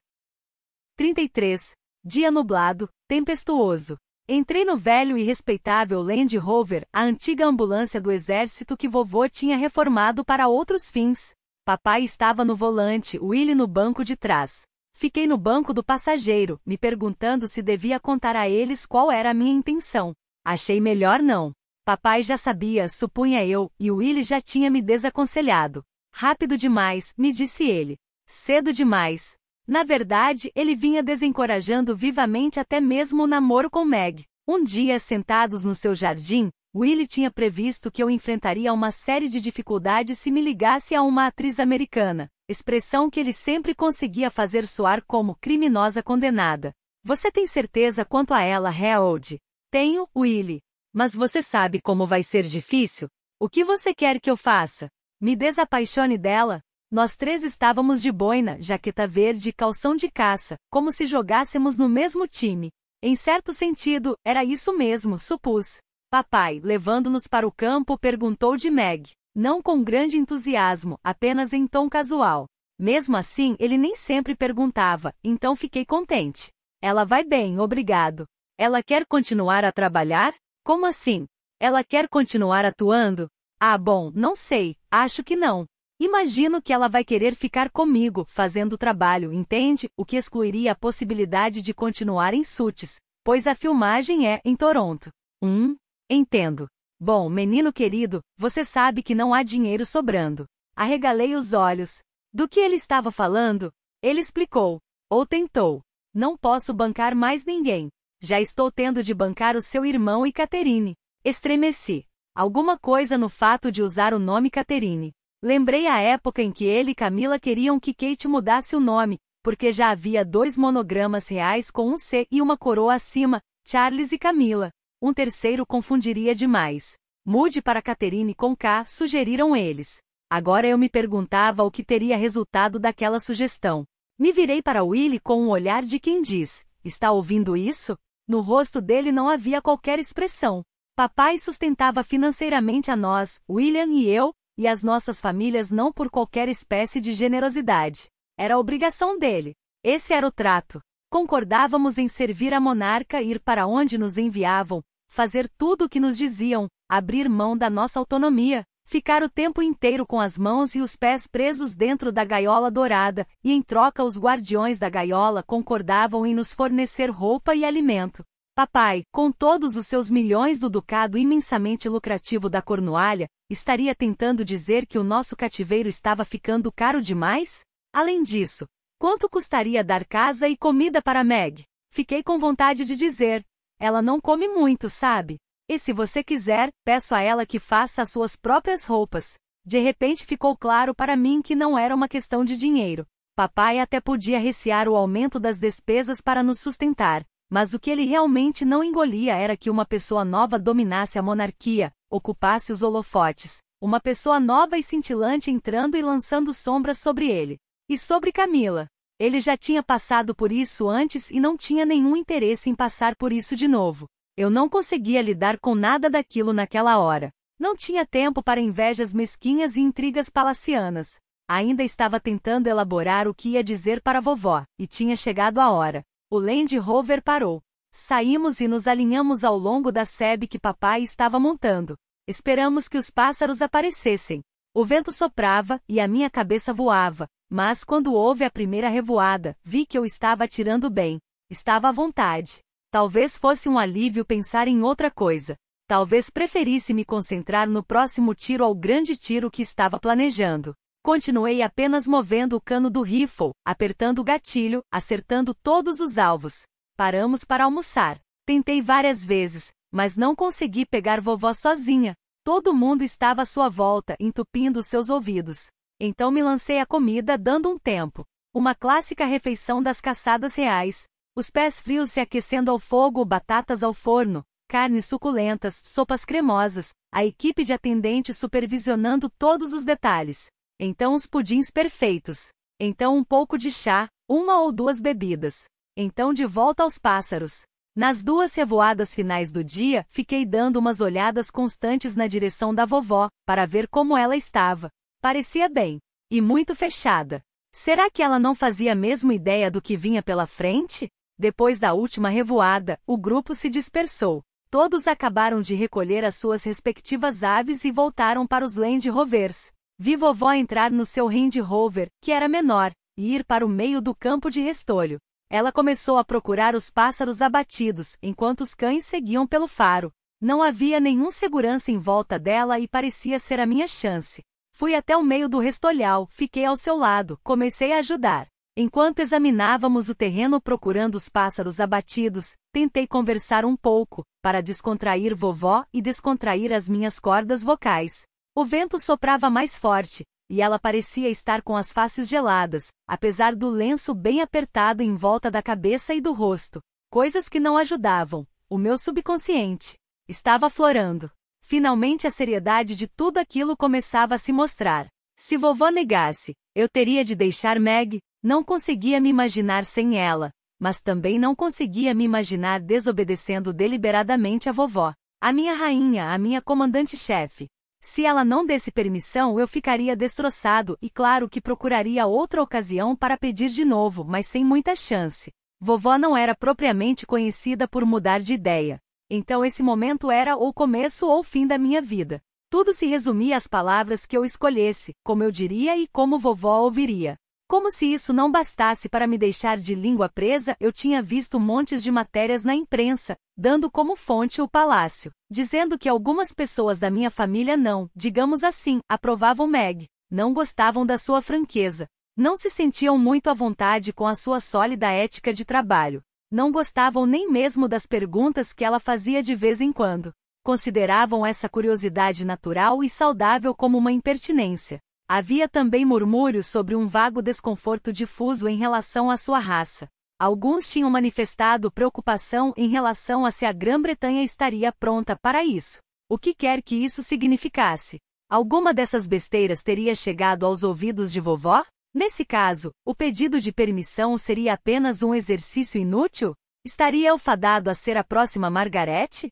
33. Dia nublado, tempestuoso. Entrei no velho e respeitável Land Rover, a antiga ambulância do exército que vovô tinha reformado para outros fins. Papai estava no volante, Willie no banco de trás. Fiquei no banco do passageiro, me perguntando se devia contar a eles qual era a minha intenção. Achei melhor não. Papai já sabia, supunha eu, e Willie já tinha me desaconselhado. Rápido demais, me disse ele. Cedo demais. Na verdade, ele vinha desencorajando vivamente até mesmo o namoro com Meg. Um dia, sentados no seu jardim, Willie tinha previsto que eu enfrentaria uma série de dificuldades se me ligasse a uma atriz americana, expressão que ele sempre conseguia fazer soar como criminosa condenada. Você tem certeza quanto a ela, Harold? Tenho, Willie. Mas você sabe como vai ser difícil? O que você quer que eu faça? Me desapaixone dela. Nós três estávamos de boina, jaqueta verde e calção de caça, como se jogássemos no mesmo time. Em certo sentido, era isso mesmo, supus. Papai, levando-nos para o campo, perguntou de Meg, não com grande entusiasmo, apenas em tom casual. Mesmo assim, ele nem sempre perguntava, então fiquei contente. Ela vai bem, obrigado. Ela quer continuar a trabalhar? Como assim? Ela quer continuar atuando? Ah, bom, não sei, acho que não. Imagino que ela vai querer ficar comigo, fazendo o trabalho, entende? O que excluiria a possibilidade de continuar em Suits, pois a filmagem é em Toronto. Hum, entendo. Bom, menino querido, você sabe que não há dinheiro sobrando. Arregalei os olhos. Do que ele estava falando? Ele explicou. Ou tentou. Não posso bancar mais ninguém. Já estou tendo de bancar o seu irmão e Caterine. Estremeci. Alguma coisa no fato de usar o nome Catherine. Lembrei a época em que ele e Camila queriam que Kate mudasse o nome, porque já havia dois monogramas reais com um C e uma coroa acima, Charles e Camila. Um terceiro confundiria demais. Mude para Catherine com K, sugeriram eles. Agora eu me perguntava o que teria resultado daquela sugestão. Me virei para Willie com um olhar de quem diz: Está ouvindo isso? No rosto dele não havia qualquer expressão. Papai sustentava financeiramente a nós, William e eu, e as nossas famílias não por qualquer espécie de generosidade. Era obrigação dele. Esse era o trato. Concordávamos em servir a monarca, ir para onde nos enviavam, fazer tudo o que nos diziam, abrir mão da nossa autonomia, ficar o tempo inteiro com as mãos e os pés presos dentro da gaiola dourada, e em troca os guardiões da gaiola concordavam em nos fornecer roupa e alimento. Papai, com todos os seus milhões do ducado imensamente lucrativo da Cornualha, estaria tentando dizer que o nosso cativeiro estava ficando caro demais? Além disso, quanto custaria dar casa e comida para Meg? Fiquei com vontade de dizer. Ela não come muito, sabe? E se você quiser, peço a ela que faça as suas próprias roupas. De repente ficou claro para mim que não era uma questão de dinheiro. Papai até podia recear o aumento das despesas para nos sustentar mas o que ele realmente não engolia era que uma pessoa nova dominasse a monarquia, ocupasse os holofotes, uma pessoa nova e cintilante entrando e lançando sombras sobre ele. E sobre Camila. Ele já tinha passado por isso antes e não tinha nenhum interesse em passar por isso de novo. Eu não conseguia lidar com nada daquilo naquela hora. Não tinha tempo para invejas mesquinhas e intrigas palacianas. Ainda estava tentando elaborar o que ia dizer para vovó, e tinha chegado a hora. O Land Rover parou. Saímos e nos alinhamos ao longo da sebe que papai estava montando. Esperamos que os pássaros aparecessem. O vento soprava e a minha cabeça voava, mas quando houve a primeira revoada, vi que eu estava atirando bem. Estava à vontade. Talvez fosse um alívio pensar em outra coisa. Talvez preferisse me concentrar no próximo tiro ao grande tiro que estava planejando. Continuei apenas movendo o cano do rifle, apertando o gatilho, acertando todos os alvos. Paramos para almoçar. Tentei várias vezes, mas não consegui pegar vovó sozinha. Todo mundo estava à sua volta, entupindo seus ouvidos. Então me lancei à comida dando um tempo. Uma clássica refeição das caçadas reais. Os pés frios se aquecendo ao fogo, batatas ao forno, carnes suculentas, sopas cremosas, a equipe de atendentes supervisionando todos os detalhes. Então os pudins perfeitos. Então um pouco de chá, uma ou duas bebidas. Então de volta aos pássaros. Nas duas revoadas finais do dia, fiquei dando umas olhadas constantes na direção da vovó, para ver como ela estava. Parecia bem. E muito fechada. Será que ela não fazia a mesma ideia do que vinha pela frente? Depois da última revoada, o grupo se dispersou. Todos acabaram de recolher as suas respectivas aves e voltaram para os Land Rovers. Vi vovó entrar no seu Range Rover, que era menor, e ir para o meio do campo de restolho. Ela começou a procurar os pássaros abatidos, enquanto os cães seguiam pelo faro. Não havia nenhum segurança em volta dela e parecia ser a minha chance. Fui até o meio do restolhal, fiquei ao seu lado, comecei a ajudar. Enquanto examinávamos o terreno procurando os pássaros abatidos, tentei conversar um pouco, para descontrair vovó e descontrair as minhas cordas vocais. O vento soprava mais forte, e ela parecia estar com as faces geladas, apesar do lenço bem apertado em volta da cabeça e do rosto. Coisas que não ajudavam. O meu subconsciente estava aflorando. Finalmente a seriedade de tudo aquilo começava a se mostrar. Se vovó negasse, eu teria de deixar Meg, não conseguia me imaginar sem ela, mas também não conseguia me imaginar desobedecendo deliberadamente a vovó. A minha rainha, a minha comandante-chefe, se ela não desse permissão, eu ficaria destroçado e claro que procuraria outra ocasião para pedir de novo, mas sem muita chance. Vovó não era propriamente conhecida por mudar de ideia. Então esse momento era ou começo ou fim da minha vida. Tudo se resumia às palavras que eu escolhesse, como eu diria e como vovó ouviria. Como se isso não bastasse para me deixar de língua presa, eu tinha visto montes de matérias na imprensa, dando como fonte o palácio, dizendo que algumas pessoas da minha família não, digamos assim, aprovavam Meg, não gostavam da sua franqueza, não se sentiam muito à vontade com a sua sólida ética de trabalho, não gostavam nem mesmo das perguntas que ela fazia de vez em quando. Consideravam essa curiosidade natural e saudável como uma impertinência. Havia também murmúrios sobre um vago desconforto difuso em relação à sua raça. Alguns tinham manifestado preocupação em relação a se a Grã-Bretanha estaria pronta para isso. O que quer que isso significasse. Alguma dessas besteiras teria chegado aos ouvidos de vovó? Nesse caso, o pedido de permissão seria apenas um exercício inútil? Estaria eu fadado a ser a próxima Margarete?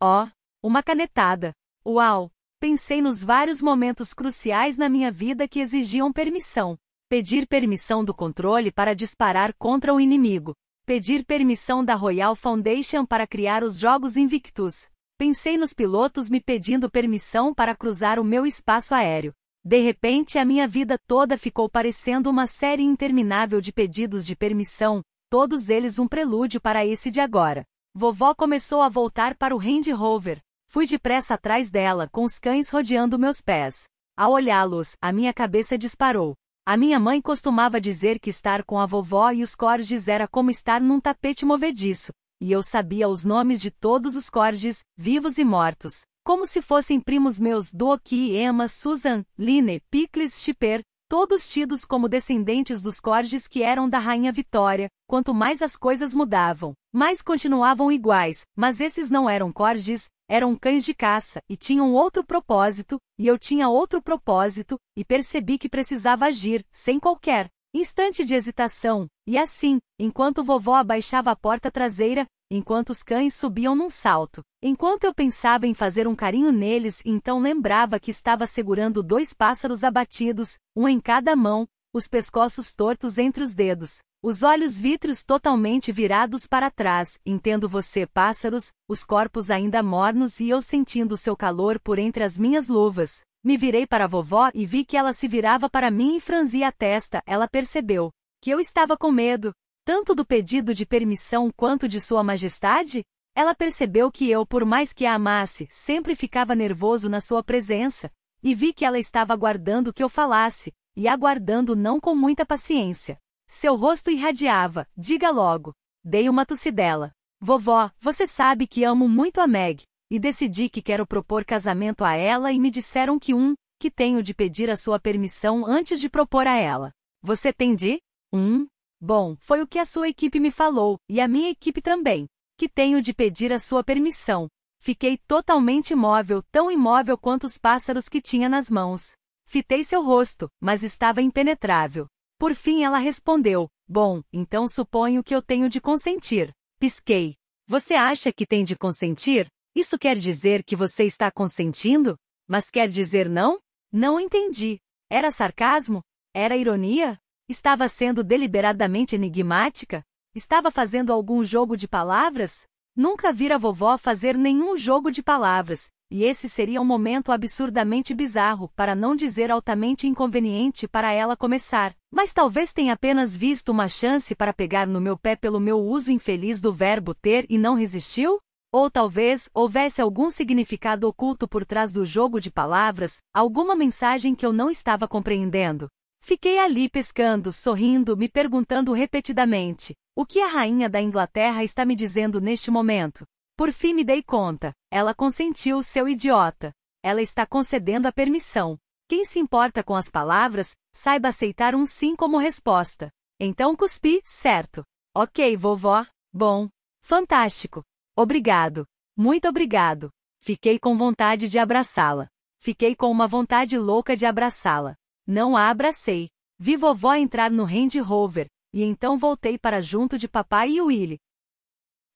oh, uma canetada. Uau, Pensei nos vários momentos cruciais na minha vida que exigiam permissão. Pedir permissão do controle para disparar contra o inimigo. Pedir permissão da Royal Foundation para criar os Jogos Invictus. Pensei nos pilotos me pedindo permissão para cruzar o meu espaço aéreo. De repente, a minha vida toda ficou parecendo uma série interminável de pedidos de permissão, todos eles um prelúdio para esse de agora. Vovó começou a voltar para o Range Rover, Fui depressa atrás dela, com os cães rodeando meus pés. Ao olhá-los, a minha cabeça disparou. A minha mãe costumava dizer que estar com a vovó e os cordes era como estar num tapete movediço, e eu sabia os nomes de todos os cordes, vivos e mortos, como se fossem primos meus Doki, Emma, Susan, Line, Pickles, Chipper, todos tidos como descendentes dos cordes que eram da Rainha Vitória. Quanto mais as coisas mudavam, mais continuavam iguais, mas esses não eram cordes, eram cães de caça e tinham outro propósito, e eu tinha outro propósito, e percebi que precisava agir, sem qualquer instante de hesitação, e assim, enquanto vovó abaixava a porta traseira, enquanto os cães subiam num salto, enquanto eu pensava em fazer um carinho neles, então lembrava que estava segurando dois pássaros abatidos, um em cada mão, os pescoços tortos entre os dedos, os olhos vítreos totalmente virados para trás, entendo você, pássaros, os corpos ainda mornos e eu sentindo seu calor por entre as minhas luvas. Me virei para a vovó e vi que ela se virava para mim e franzia a testa. Ela percebeu que eu estava com medo, tanto do pedido de permissão quanto de Sua Majestade? Ela percebeu que eu, por mais que a amasse, sempre ficava nervoso na sua presença, e vi que ela estava aguardando que eu falasse, e aguardando não com muita paciência. Seu rosto irradiava. Diga logo. Dei uma tossidela. Vovó, você sabe que amo muito a Meg, e decidi que quero propor casamento a ela e me disseram que um, que tenho de pedir a sua permissão antes de propor a ela. Você tem de? Um. Bom, foi o que a sua equipe me falou, e a minha equipe também, que tenho de pedir a sua permissão. Fiquei totalmente imóvel, tão imóvel quanto os pássaros que tinha nas mãos. Fitei seu rosto, mas estava impenetrável. Por fim ela respondeu: Bom, então suponho que eu tenho de consentir. Pisquei. Você acha que tem de consentir? Isso quer dizer que você está consentindo? Mas quer dizer não? Não entendi. Era sarcasmo? Era ironia? Estava sendo deliberadamente enigmática? Estava fazendo algum jogo de palavras? Nunca vira vovó fazer nenhum jogo de palavras, e esse seria um momento absurdamente bizarro, para não dizer altamente inconveniente para ela começar. Mas talvez tenha apenas visto uma chance para pegar no meu pé pelo meu uso infeliz do verbo ter e não resistiu? Ou talvez houvesse algum significado oculto por trás do jogo de palavras, alguma mensagem que eu não estava compreendendo. Fiquei ali pescando, sorrindo, me perguntando repetidamente: o que a rainha da Inglaterra está me dizendo neste momento? Por fim me dei conta. Ela consentiu, seu idiota. Ela está concedendo a permissão. Quem se importa com as palavras, saiba aceitar um sim como resposta. Então cuspi, certo. Ok, vovó. Bom. Fantástico. Obrigado. Muito obrigado. Fiquei com vontade de abraçá-la. Fiquei com uma vontade louca de abraçá-la. Não a abracei. Vi vovó entrar no Range Rover, e então voltei para junto de papai e Willy.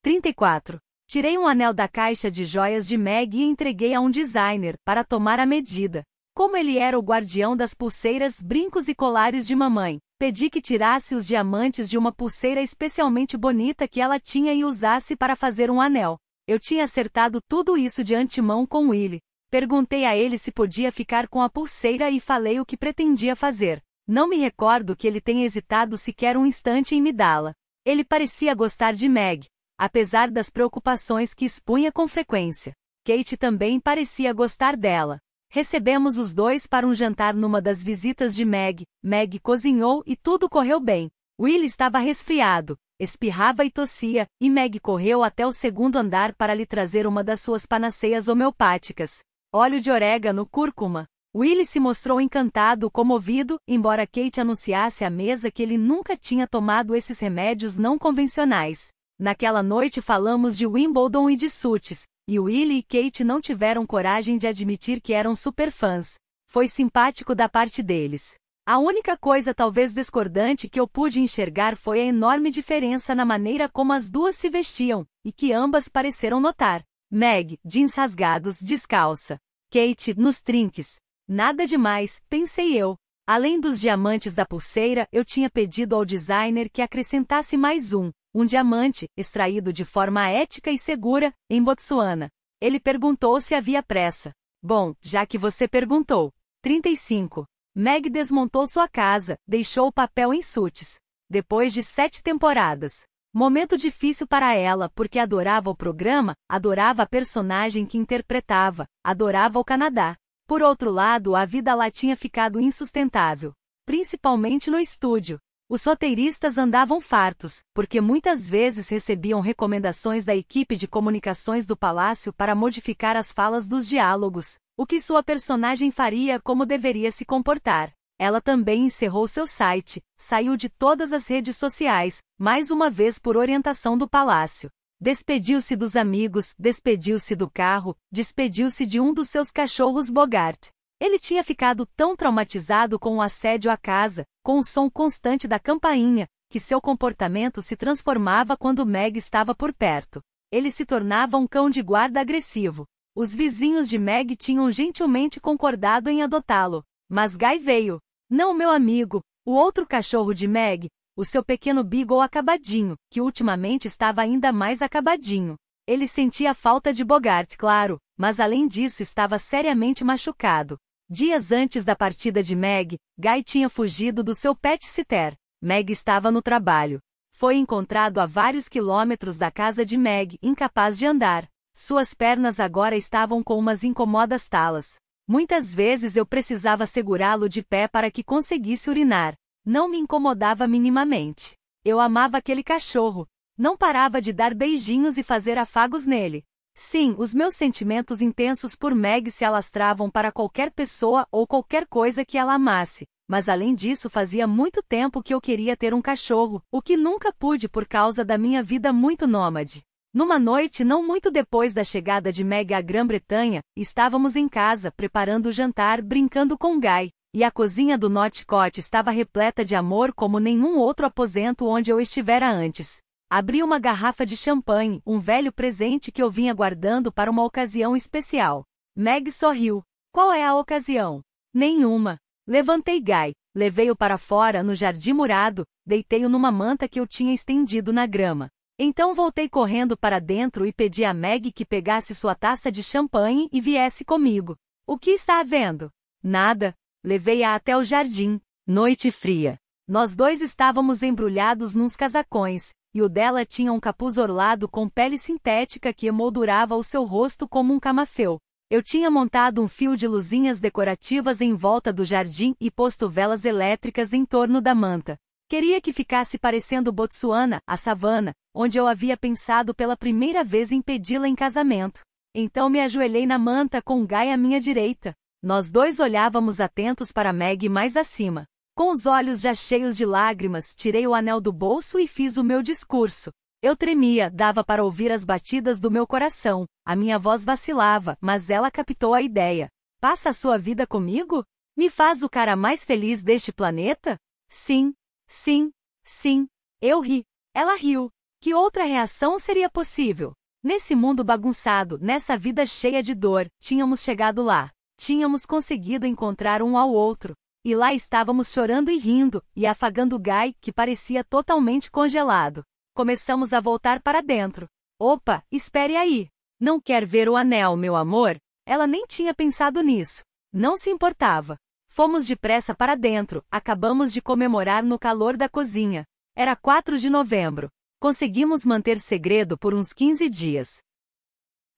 34. Tirei um anel da caixa de joias de Meg e entreguei a um designer, para tomar a medida. Como ele era o guardião das pulseiras, brincos e colares de mamãe, pedi que tirasse os diamantes de uma pulseira especialmente bonita que ela tinha e usasse para fazer um anel. Eu tinha acertado tudo isso de antemão com Willy. Perguntei a ele se podia ficar com a pulseira e falei o que pretendia fazer. Não me recordo que ele tenha hesitado sequer um instante em me dá-la. Ele parecia gostar de Meg, apesar das preocupações que expunha com frequência. Kate também parecia gostar dela. Recebemos os dois para um jantar numa das visitas de Meg. Meg cozinhou e tudo correu bem. Will estava resfriado, espirrava e tossia, e Meg correu até o segundo andar para lhe trazer uma das suas panaceias homeopáticas. Óleo de orégano, cúrcuma. Willie se mostrou encantado, comovido, embora Kate anunciasse à mesa que ele nunca tinha tomado esses remédios não convencionais. Naquela noite falamos de Wimbledon e de suits, e Willie e Kate não tiveram coragem de admitir que eram superfãs. Foi simpático da parte deles. A única coisa talvez discordante que eu pude enxergar foi a enorme diferença na maneira como as duas se vestiam, e que ambas pareceram notar. Meg, jeans rasgados, descalça. Kate, nos trinques. Nada demais, pensei eu. Além dos diamantes da pulseira, eu tinha pedido ao designer que acrescentasse mais um, um diamante, extraído de forma ética e segura, em Botsuana. Ele perguntou se havia pressa. Bom, já que você perguntou. 35. Meg desmontou sua casa, deixou o papel em sutis. Depois de sete temporadas. Momento difícil para ela porque adorava o programa, adorava a personagem que interpretava, adorava o Canadá. Por outro lado, a vida lá tinha ficado insustentável. Principalmente no estúdio. Os roteiristas andavam fartos, porque muitas vezes recebiam recomendações da equipe de comunicações do palácio para modificar as falas dos diálogos, o que sua personagem faria, como deveria se comportar. Ela também encerrou seu site, saiu de todas as redes sociais, mais uma vez por orientação do palácio. Despediu-se dos amigos, despediu-se do carro, despediu-se de um dos seus cachorros Bogart. Ele tinha ficado tão traumatizado com o assédio à casa, com o som constante da campainha, que seu comportamento se transformava quando Meg estava por perto. Ele se tornava um cão de guarda agressivo. Os vizinhos de Meg tinham gentilmente concordado em adotá-lo, mas Guy veio. Não meu amigo, o outro cachorro de Meg, o seu pequeno Beagle acabadinho, que ultimamente estava ainda mais acabadinho. Ele sentia falta de Bogart, claro, mas além disso estava seriamente machucado. Dias antes da partida de Meg, Guy tinha fugido do seu pet sitter. Meg estava no trabalho. Foi encontrado a vários quilômetros da casa de Meg, incapaz de andar. Suas pernas agora estavam com umas incomodas talas. Muitas vezes eu precisava segurá-lo de pé para que conseguisse urinar. Não me incomodava minimamente. Eu amava aquele cachorro. Não parava de dar beijinhos e fazer afagos nele. Sim, os meus sentimentos intensos por Meg se alastravam para qualquer pessoa ou qualquer coisa que ela amasse, mas além disso fazia muito tempo que eu queria ter um cachorro, o que nunca pude por causa da minha vida muito nômade. Numa noite não muito depois da chegada de Meg à Grã-Bretanha, estávamos em casa, preparando o jantar, brincando com Guy, e a cozinha do Northcote estava repleta de amor como nenhum outro aposento onde eu estivera antes. Abri uma garrafa de champanhe, um velho presente que eu vinha guardando para uma ocasião especial. Meg sorriu. Qual é a ocasião? Nenhuma. Levantei Guy, levei-o para fora no jardim murado, deitei-o numa manta que eu tinha estendido na grama. Então voltei correndo para dentro e pedi a Meg que pegasse sua taça de champanhe e viesse comigo. O que está havendo? Nada. Levei-a até o jardim. Noite fria. Nós dois estávamos embrulhados nos casacões, e o dela tinha um capuz orlado com pele sintética que emoldurava o seu rosto como um camafeu. Eu tinha montado um fio de luzinhas decorativas em volta do jardim e posto velas elétricas em torno da manta. Queria que ficasse parecendo Botsuana, a savana, onde eu havia pensado pela primeira vez em pedi-la em casamento. Então me ajoelhei na manta com Guy à minha direita. Nós dois olhávamos atentos para Meg mais acima. Com os olhos já cheios de lágrimas, tirei o anel do bolso e fiz o meu discurso. Eu tremia, dava para ouvir as batidas do meu coração. A minha voz vacilava, mas ela captou a ideia. Passa a sua vida comigo? Me faz o cara mais feliz deste planeta? Sim, sim, sim. Eu ri. Ela riu. Que outra reação seria possível? Nesse mundo bagunçado, nessa vida cheia de dor, tínhamos chegado lá. Tínhamos conseguido encontrar um ao outro. E lá estávamos chorando e rindo, e afagando o Guy, que parecia totalmente congelado. Começamos a voltar para dentro. Opa, espere aí. Não quer ver o anel, meu amor? Ela nem tinha pensado nisso. Não se importava. Fomos depressa para dentro, acabamos de comemorar no calor da cozinha. Era 4 de novembro. Conseguimos manter segredo por uns 15 dias.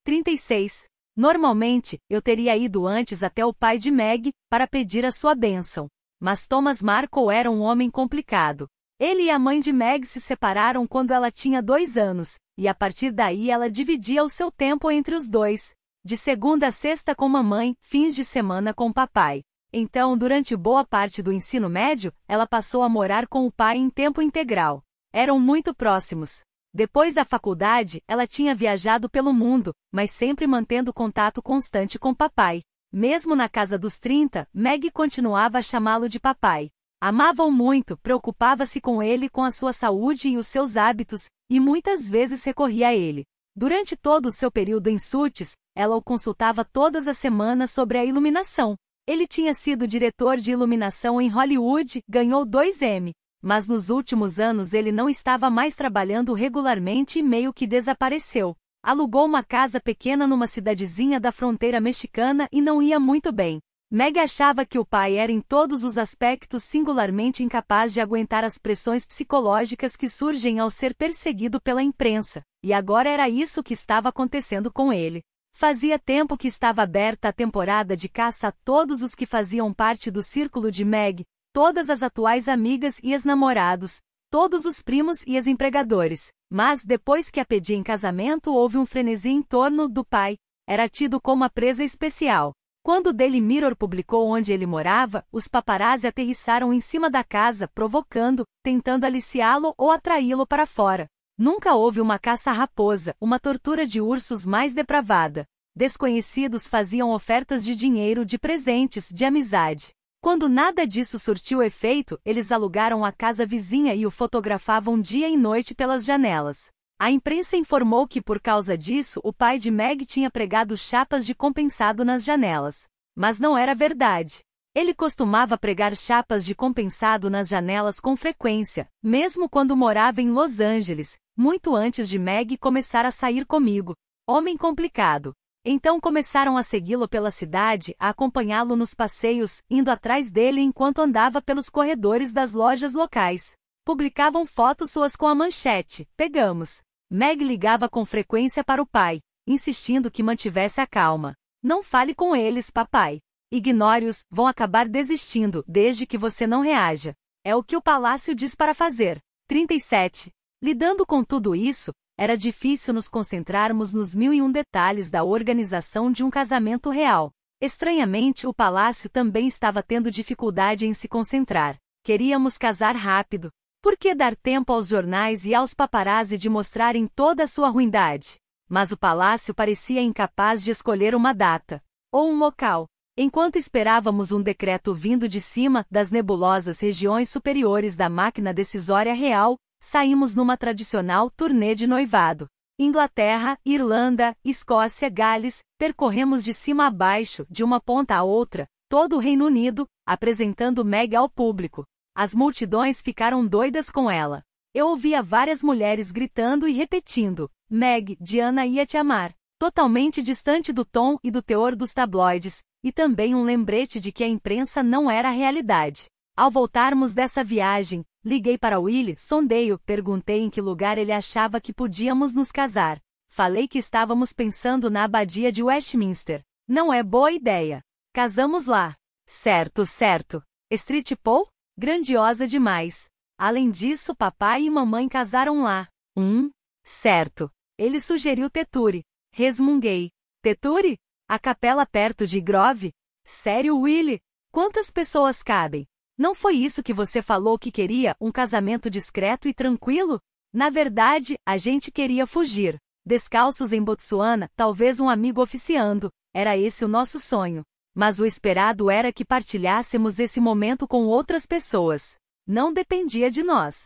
36. Normalmente, eu teria ido antes até o pai de Meg para pedir a sua bênção. Mas Thomas Markle era um homem complicado. Ele e a mãe de Meg se separaram quando ela tinha dois anos, e a partir daí ela dividia o seu tempo entre os dois, de segunda a sexta com mamãe, fins de semana com papai. Então, durante boa parte do ensino médio, ela passou a morar com o pai em tempo integral. Eram muito próximos, depois da faculdade, ela tinha viajado pelo mundo, mas sempre mantendo contato constante com papai. Mesmo na casa dos 30, Meg continuava a chamá-lo de papai. Amava-o muito, preocupava-se com ele, com a sua saúde e os seus hábitos, e muitas vezes recorria a ele. Durante todo o seu período em Sutis, ela o consultava todas as semanas sobre a iluminação. Ele tinha sido diretor de iluminação em Hollywood, ganhou 2M mas nos últimos anos ele não estava mais trabalhando regularmente e meio que desapareceu. Alugou uma casa pequena numa cidadezinha da fronteira mexicana e não ia muito bem. Meg achava que o pai era em todos os aspectos singularmente incapaz de aguentar as pressões psicológicas que surgem ao ser perseguido pela imprensa, e agora era isso que estava acontecendo com ele. Fazia tempo que estava aberta a temporada de caça a todos os que faziam parte do círculo de Meg, todas as atuais amigas e ex-namorados, todos os primos e as empregadores Mas depois que a pedi em casamento houve um frenesi em torno do pai, era tido como a presa especial. Quando Daily Mirror publicou onde ele morava, os paparazzi aterrissaram em cima da casa, provocando, tentando aliciá-lo ou atraí-lo para fora. Nunca houve uma caça-raposa, uma tortura de ursos mais depravada. Desconhecidos faziam ofertas de dinheiro, de presentes, de amizade. Quando nada disso surtiu efeito, eles alugaram a casa vizinha e o fotografavam dia e noite pelas janelas. A imprensa informou que por causa disso o pai de Meg tinha pregado chapas de compensado nas janelas. Mas não era verdade. Ele costumava pregar chapas de compensado nas janelas com frequência, mesmo quando morava em Los Angeles, muito antes de Meg começar a sair comigo. Homem complicado. Então começaram a segui-lo pela cidade, a acompanhá-lo nos passeios, indo atrás dele enquanto andava pelos corredores das lojas locais. Publicavam fotos suas com a manchete: Pegamos. Meg ligava com frequência para o pai, insistindo que mantivesse a calma. Não fale com eles, papai. Ignore-os, vão acabar desistindo, desde que você não reaja. É o que o palácio diz para fazer. 37. Lidando com tudo isso, era difícil nos concentrarmos nos mil e um detalhes da organização de um casamento real. Estranhamente, o palácio também estava tendo dificuldade em se concentrar. Queríamos casar rápido. Por que dar tempo aos jornais e aos paparazzi de mostrarem toda a sua ruindade? Mas o palácio parecia incapaz de escolher uma data ou um local. Enquanto esperávamos um decreto vindo de cima das nebulosas regiões superiores da máquina decisória real, Saímos numa tradicional turnê de noivado. Inglaterra, Irlanda, Escócia, Gales, percorremos de cima a baixo, de uma ponta a outra, todo o Reino Unido, apresentando Meg ao público. As multidões ficaram doidas com ela. Eu ouvia várias mulheres gritando e repetindo: Meg, Diana ia te amar. Totalmente distante do tom e do teor dos tabloides, e também um lembrete de que a imprensa não era a realidade. Ao voltarmos dessa viagem, Liguei para Willie, sondei-o, perguntei em que lugar ele achava que podíamos nos casar. Falei que estávamos pensando na abadia de Westminster. Não é boa ideia. Casamos lá. Certo, certo. Street Paul? Grandiosa demais. Além disso, papai e mamãe casaram lá. Hum? Certo. Ele sugeriu Teturi. Resmunguei. Teturi? A capela perto de Grove? Sério, Willie? Quantas pessoas cabem? Não foi isso que você falou que queria, um casamento discreto e tranquilo? Na verdade, a gente queria fugir. Descalços em Botsuana, talvez um amigo oficiando, era esse o nosso sonho. Mas o esperado era que partilhássemos esse momento com outras pessoas. Não dependia de nós.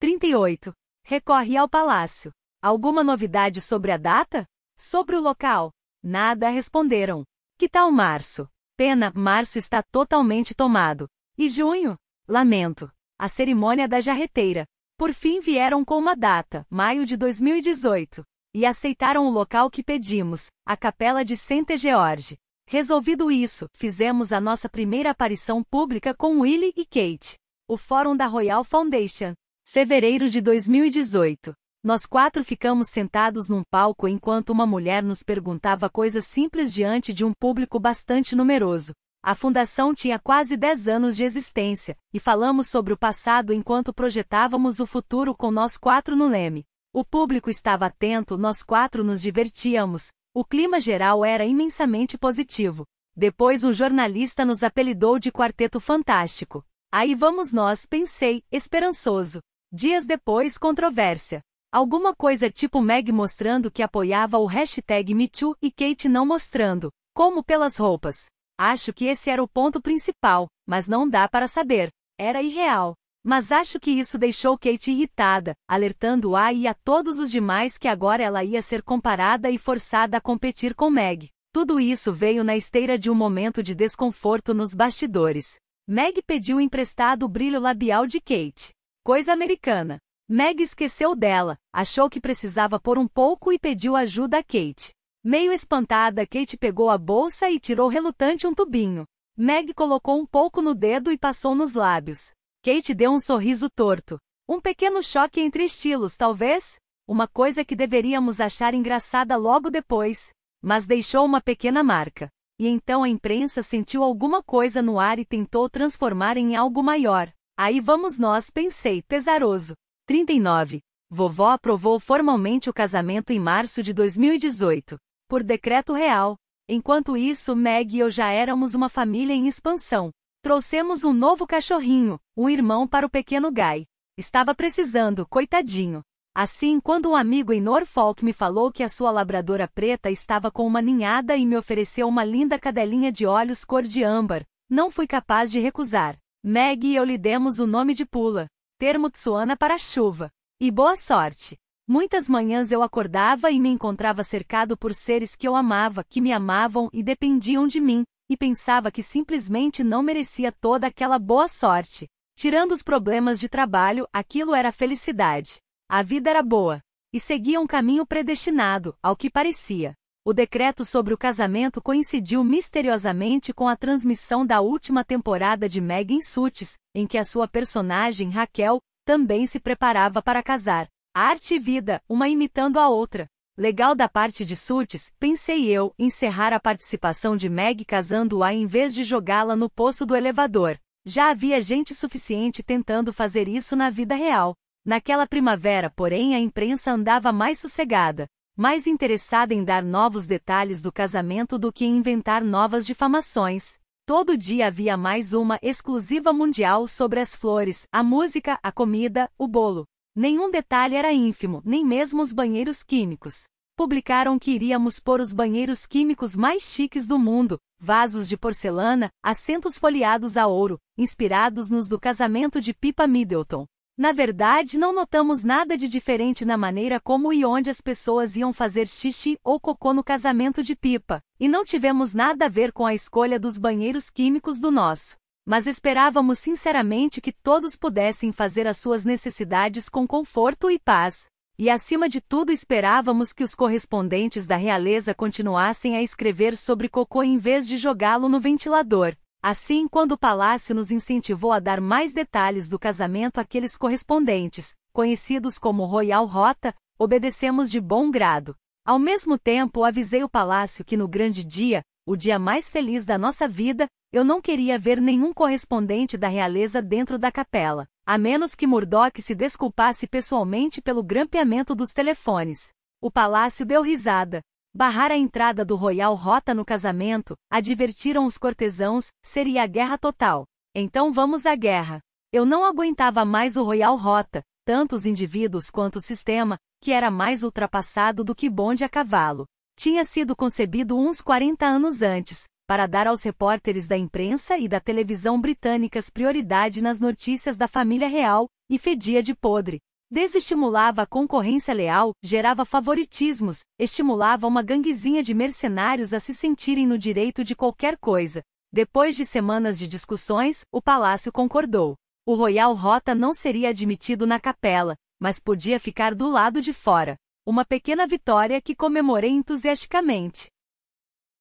38. Recorre ao palácio. Alguma novidade sobre a data? Sobre o local? Nada responderam. Que tal março? Pena, março está totalmente tomado. E junho? Lamento. A cerimônia da jarreteira. Por fim vieram com uma data, maio de 2018. E aceitaram o local que pedimos, a Capela de Sente George. Resolvido isso, fizemos a nossa primeira aparição pública com Willie e Kate. O Fórum da Royal Foundation. Fevereiro de 2018. Nós quatro ficamos sentados num palco enquanto uma mulher nos perguntava coisas simples diante de um público bastante numeroso. A fundação tinha quase 10 anos de existência, e falamos sobre o passado enquanto projetávamos o futuro com nós quatro no leme. O público estava atento, nós quatro nos divertíamos, o clima geral era imensamente positivo. Depois um jornalista nos apelidou de Quarteto Fantástico. Aí vamos nós, pensei, esperançoso. Dias depois, controvérsia. Alguma coisa tipo Meg mostrando que apoiava o hashtag MeToo e Kate não mostrando, como pelas roupas. Acho que esse era o ponto principal, mas não dá para saber. Era irreal. Mas acho que isso deixou Kate irritada, alertando-a e a todos os demais que agora ela ia ser comparada e forçada a competir com Meg. Tudo isso veio na esteira de um momento de desconforto nos bastidores. Meg pediu emprestado o brilho labial de Kate. Coisa americana. Meg esqueceu dela, achou que precisava por um pouco e pediu ajuda a Kate. Meio espantada, Kate pegou a bolsa e tirou relutante um tubinho. Meg colocou um pouco no dedo e passou nos lábios. Kate deu um sorriso torto. Um pequeno choque entre estilos, talvez? Uma coisa que deveríamos achar engraçada logo depois, mas deixou uma pequena marca. E então a imprensa sentiu alguma coisa no ar e tentou transformar em algo maior. Aí vamos nós, pensei, pesaroso. 39. Vovó aprovou formalmente o casamento em março de 2018 por decreto real. Enquanto isso, Meg e eu já éramos uma família em expansão. Trouxemos um novo cachorrinho, um irmão para o pequeno Guy. Estava precisando, coitadinho. Assim, quando um amigo em Norfolk me falou que a sua labradora preta estava com uma ninhada e me ofereceu uma linda cadelinha de olhos cor de âmbar, não fui capaz de recusar. Meg e eu lhe demos o nome de Pula, termo Tsuana para chuva. E boa sorte! Muitas manhãs eu acordava e me encontrava cercado por seres que eu amava, que me amavam e dependiam de mim, e pensava que simplesmente não merecia toda aquela boa sorte. Tirando os problemas de trabalho, aquilo era felicidade. A vida era boa. E seguia um caminho predestinado, ao que parecia. O decreto sobre o casamento coincidiu misteriosamente com a transmissão da última temporada de Megan Suits, em que a sua personagem Raquel também se preparava para casar Arte e vida, uma imitando a outra. Legal da parte de Surtis, pensei eu, encerrar a participação de Meg casando-a em vez de jogá-la no poço do elevador. Já havia gente suficiente tentando fazer isso na vida real. Naquela primavera, porém, a imprensa andava mais sossegada, mais interessada em dar novos detalhes do casamento do que em inventar novas difamações. Todo dia havia mais uma exclusiva mundial sobre as flores, a música, a comida, o bolo. Nenhum detalhe era ínfimo, nem mesmo os banheiros químicos. Publicaram que iríamos pôr os banheiros químicos mais chiques do mundo, vasos de porcelana, assentos folheados a ouro, inspirados nos do casamento de Pipa Middleton. Na verdade, não notamos nada de diferente na maneira como e onde as pessoas iam fazer xixi ou cocô no casamento de Pipa, e não tivemos nada a ver com a escolha dos banheiros químicos do nosso. Mas esperávamos sinceramente que todos pudessem fazer as suas necessidades com conforto e paz. E acima de tudo esperávamos que os correspondentes da realeza continuassem a escrever sobre Cocô em vez de jogá-lo no ventilador. Assim, quando o palácio nos incentivou a dar mais detalhes do casamento àqueles correspondentes, conhecidos como Royal Rota, obedecemos de bom grado. Ao mesmo tempo, avisei o palácio que no grande dia, o dia mais feliz da nossa vida, eu não queria ver nenhum correspondente da realeza dentro da capela, a menos que Murdoch se desculpasse pessoalmente pelo grampeamento dos telefones. O palácio deu risada. Barrar a entrada do Royal Rota no casamento, advertiram os cortesãos, seria a guerra total. Então vamos à guerra. Eu não aguentava mais o Royal Rota, tanto os indivíduos quanto o sistema, que era mais ultrapassado do que bonde a cavalo. Tinha sido concebido uns 40 anos antes, para dar aos repórteres da imprensa e da televisão britânicas prioridade nas notícias da família real, e fedia de podre. Desestimulava a concorrência leal, gerava favoritismos, estimulava uma ganguezinha de mercenários a se sentirem no direito de qualquer coisa. Depois de semanas de discussões, o palácio concordou. O Royal Rota não seria admitido na capela, mas podia ficar do lado de fora. Uma pequena vitória que comemorei entusiasticamente.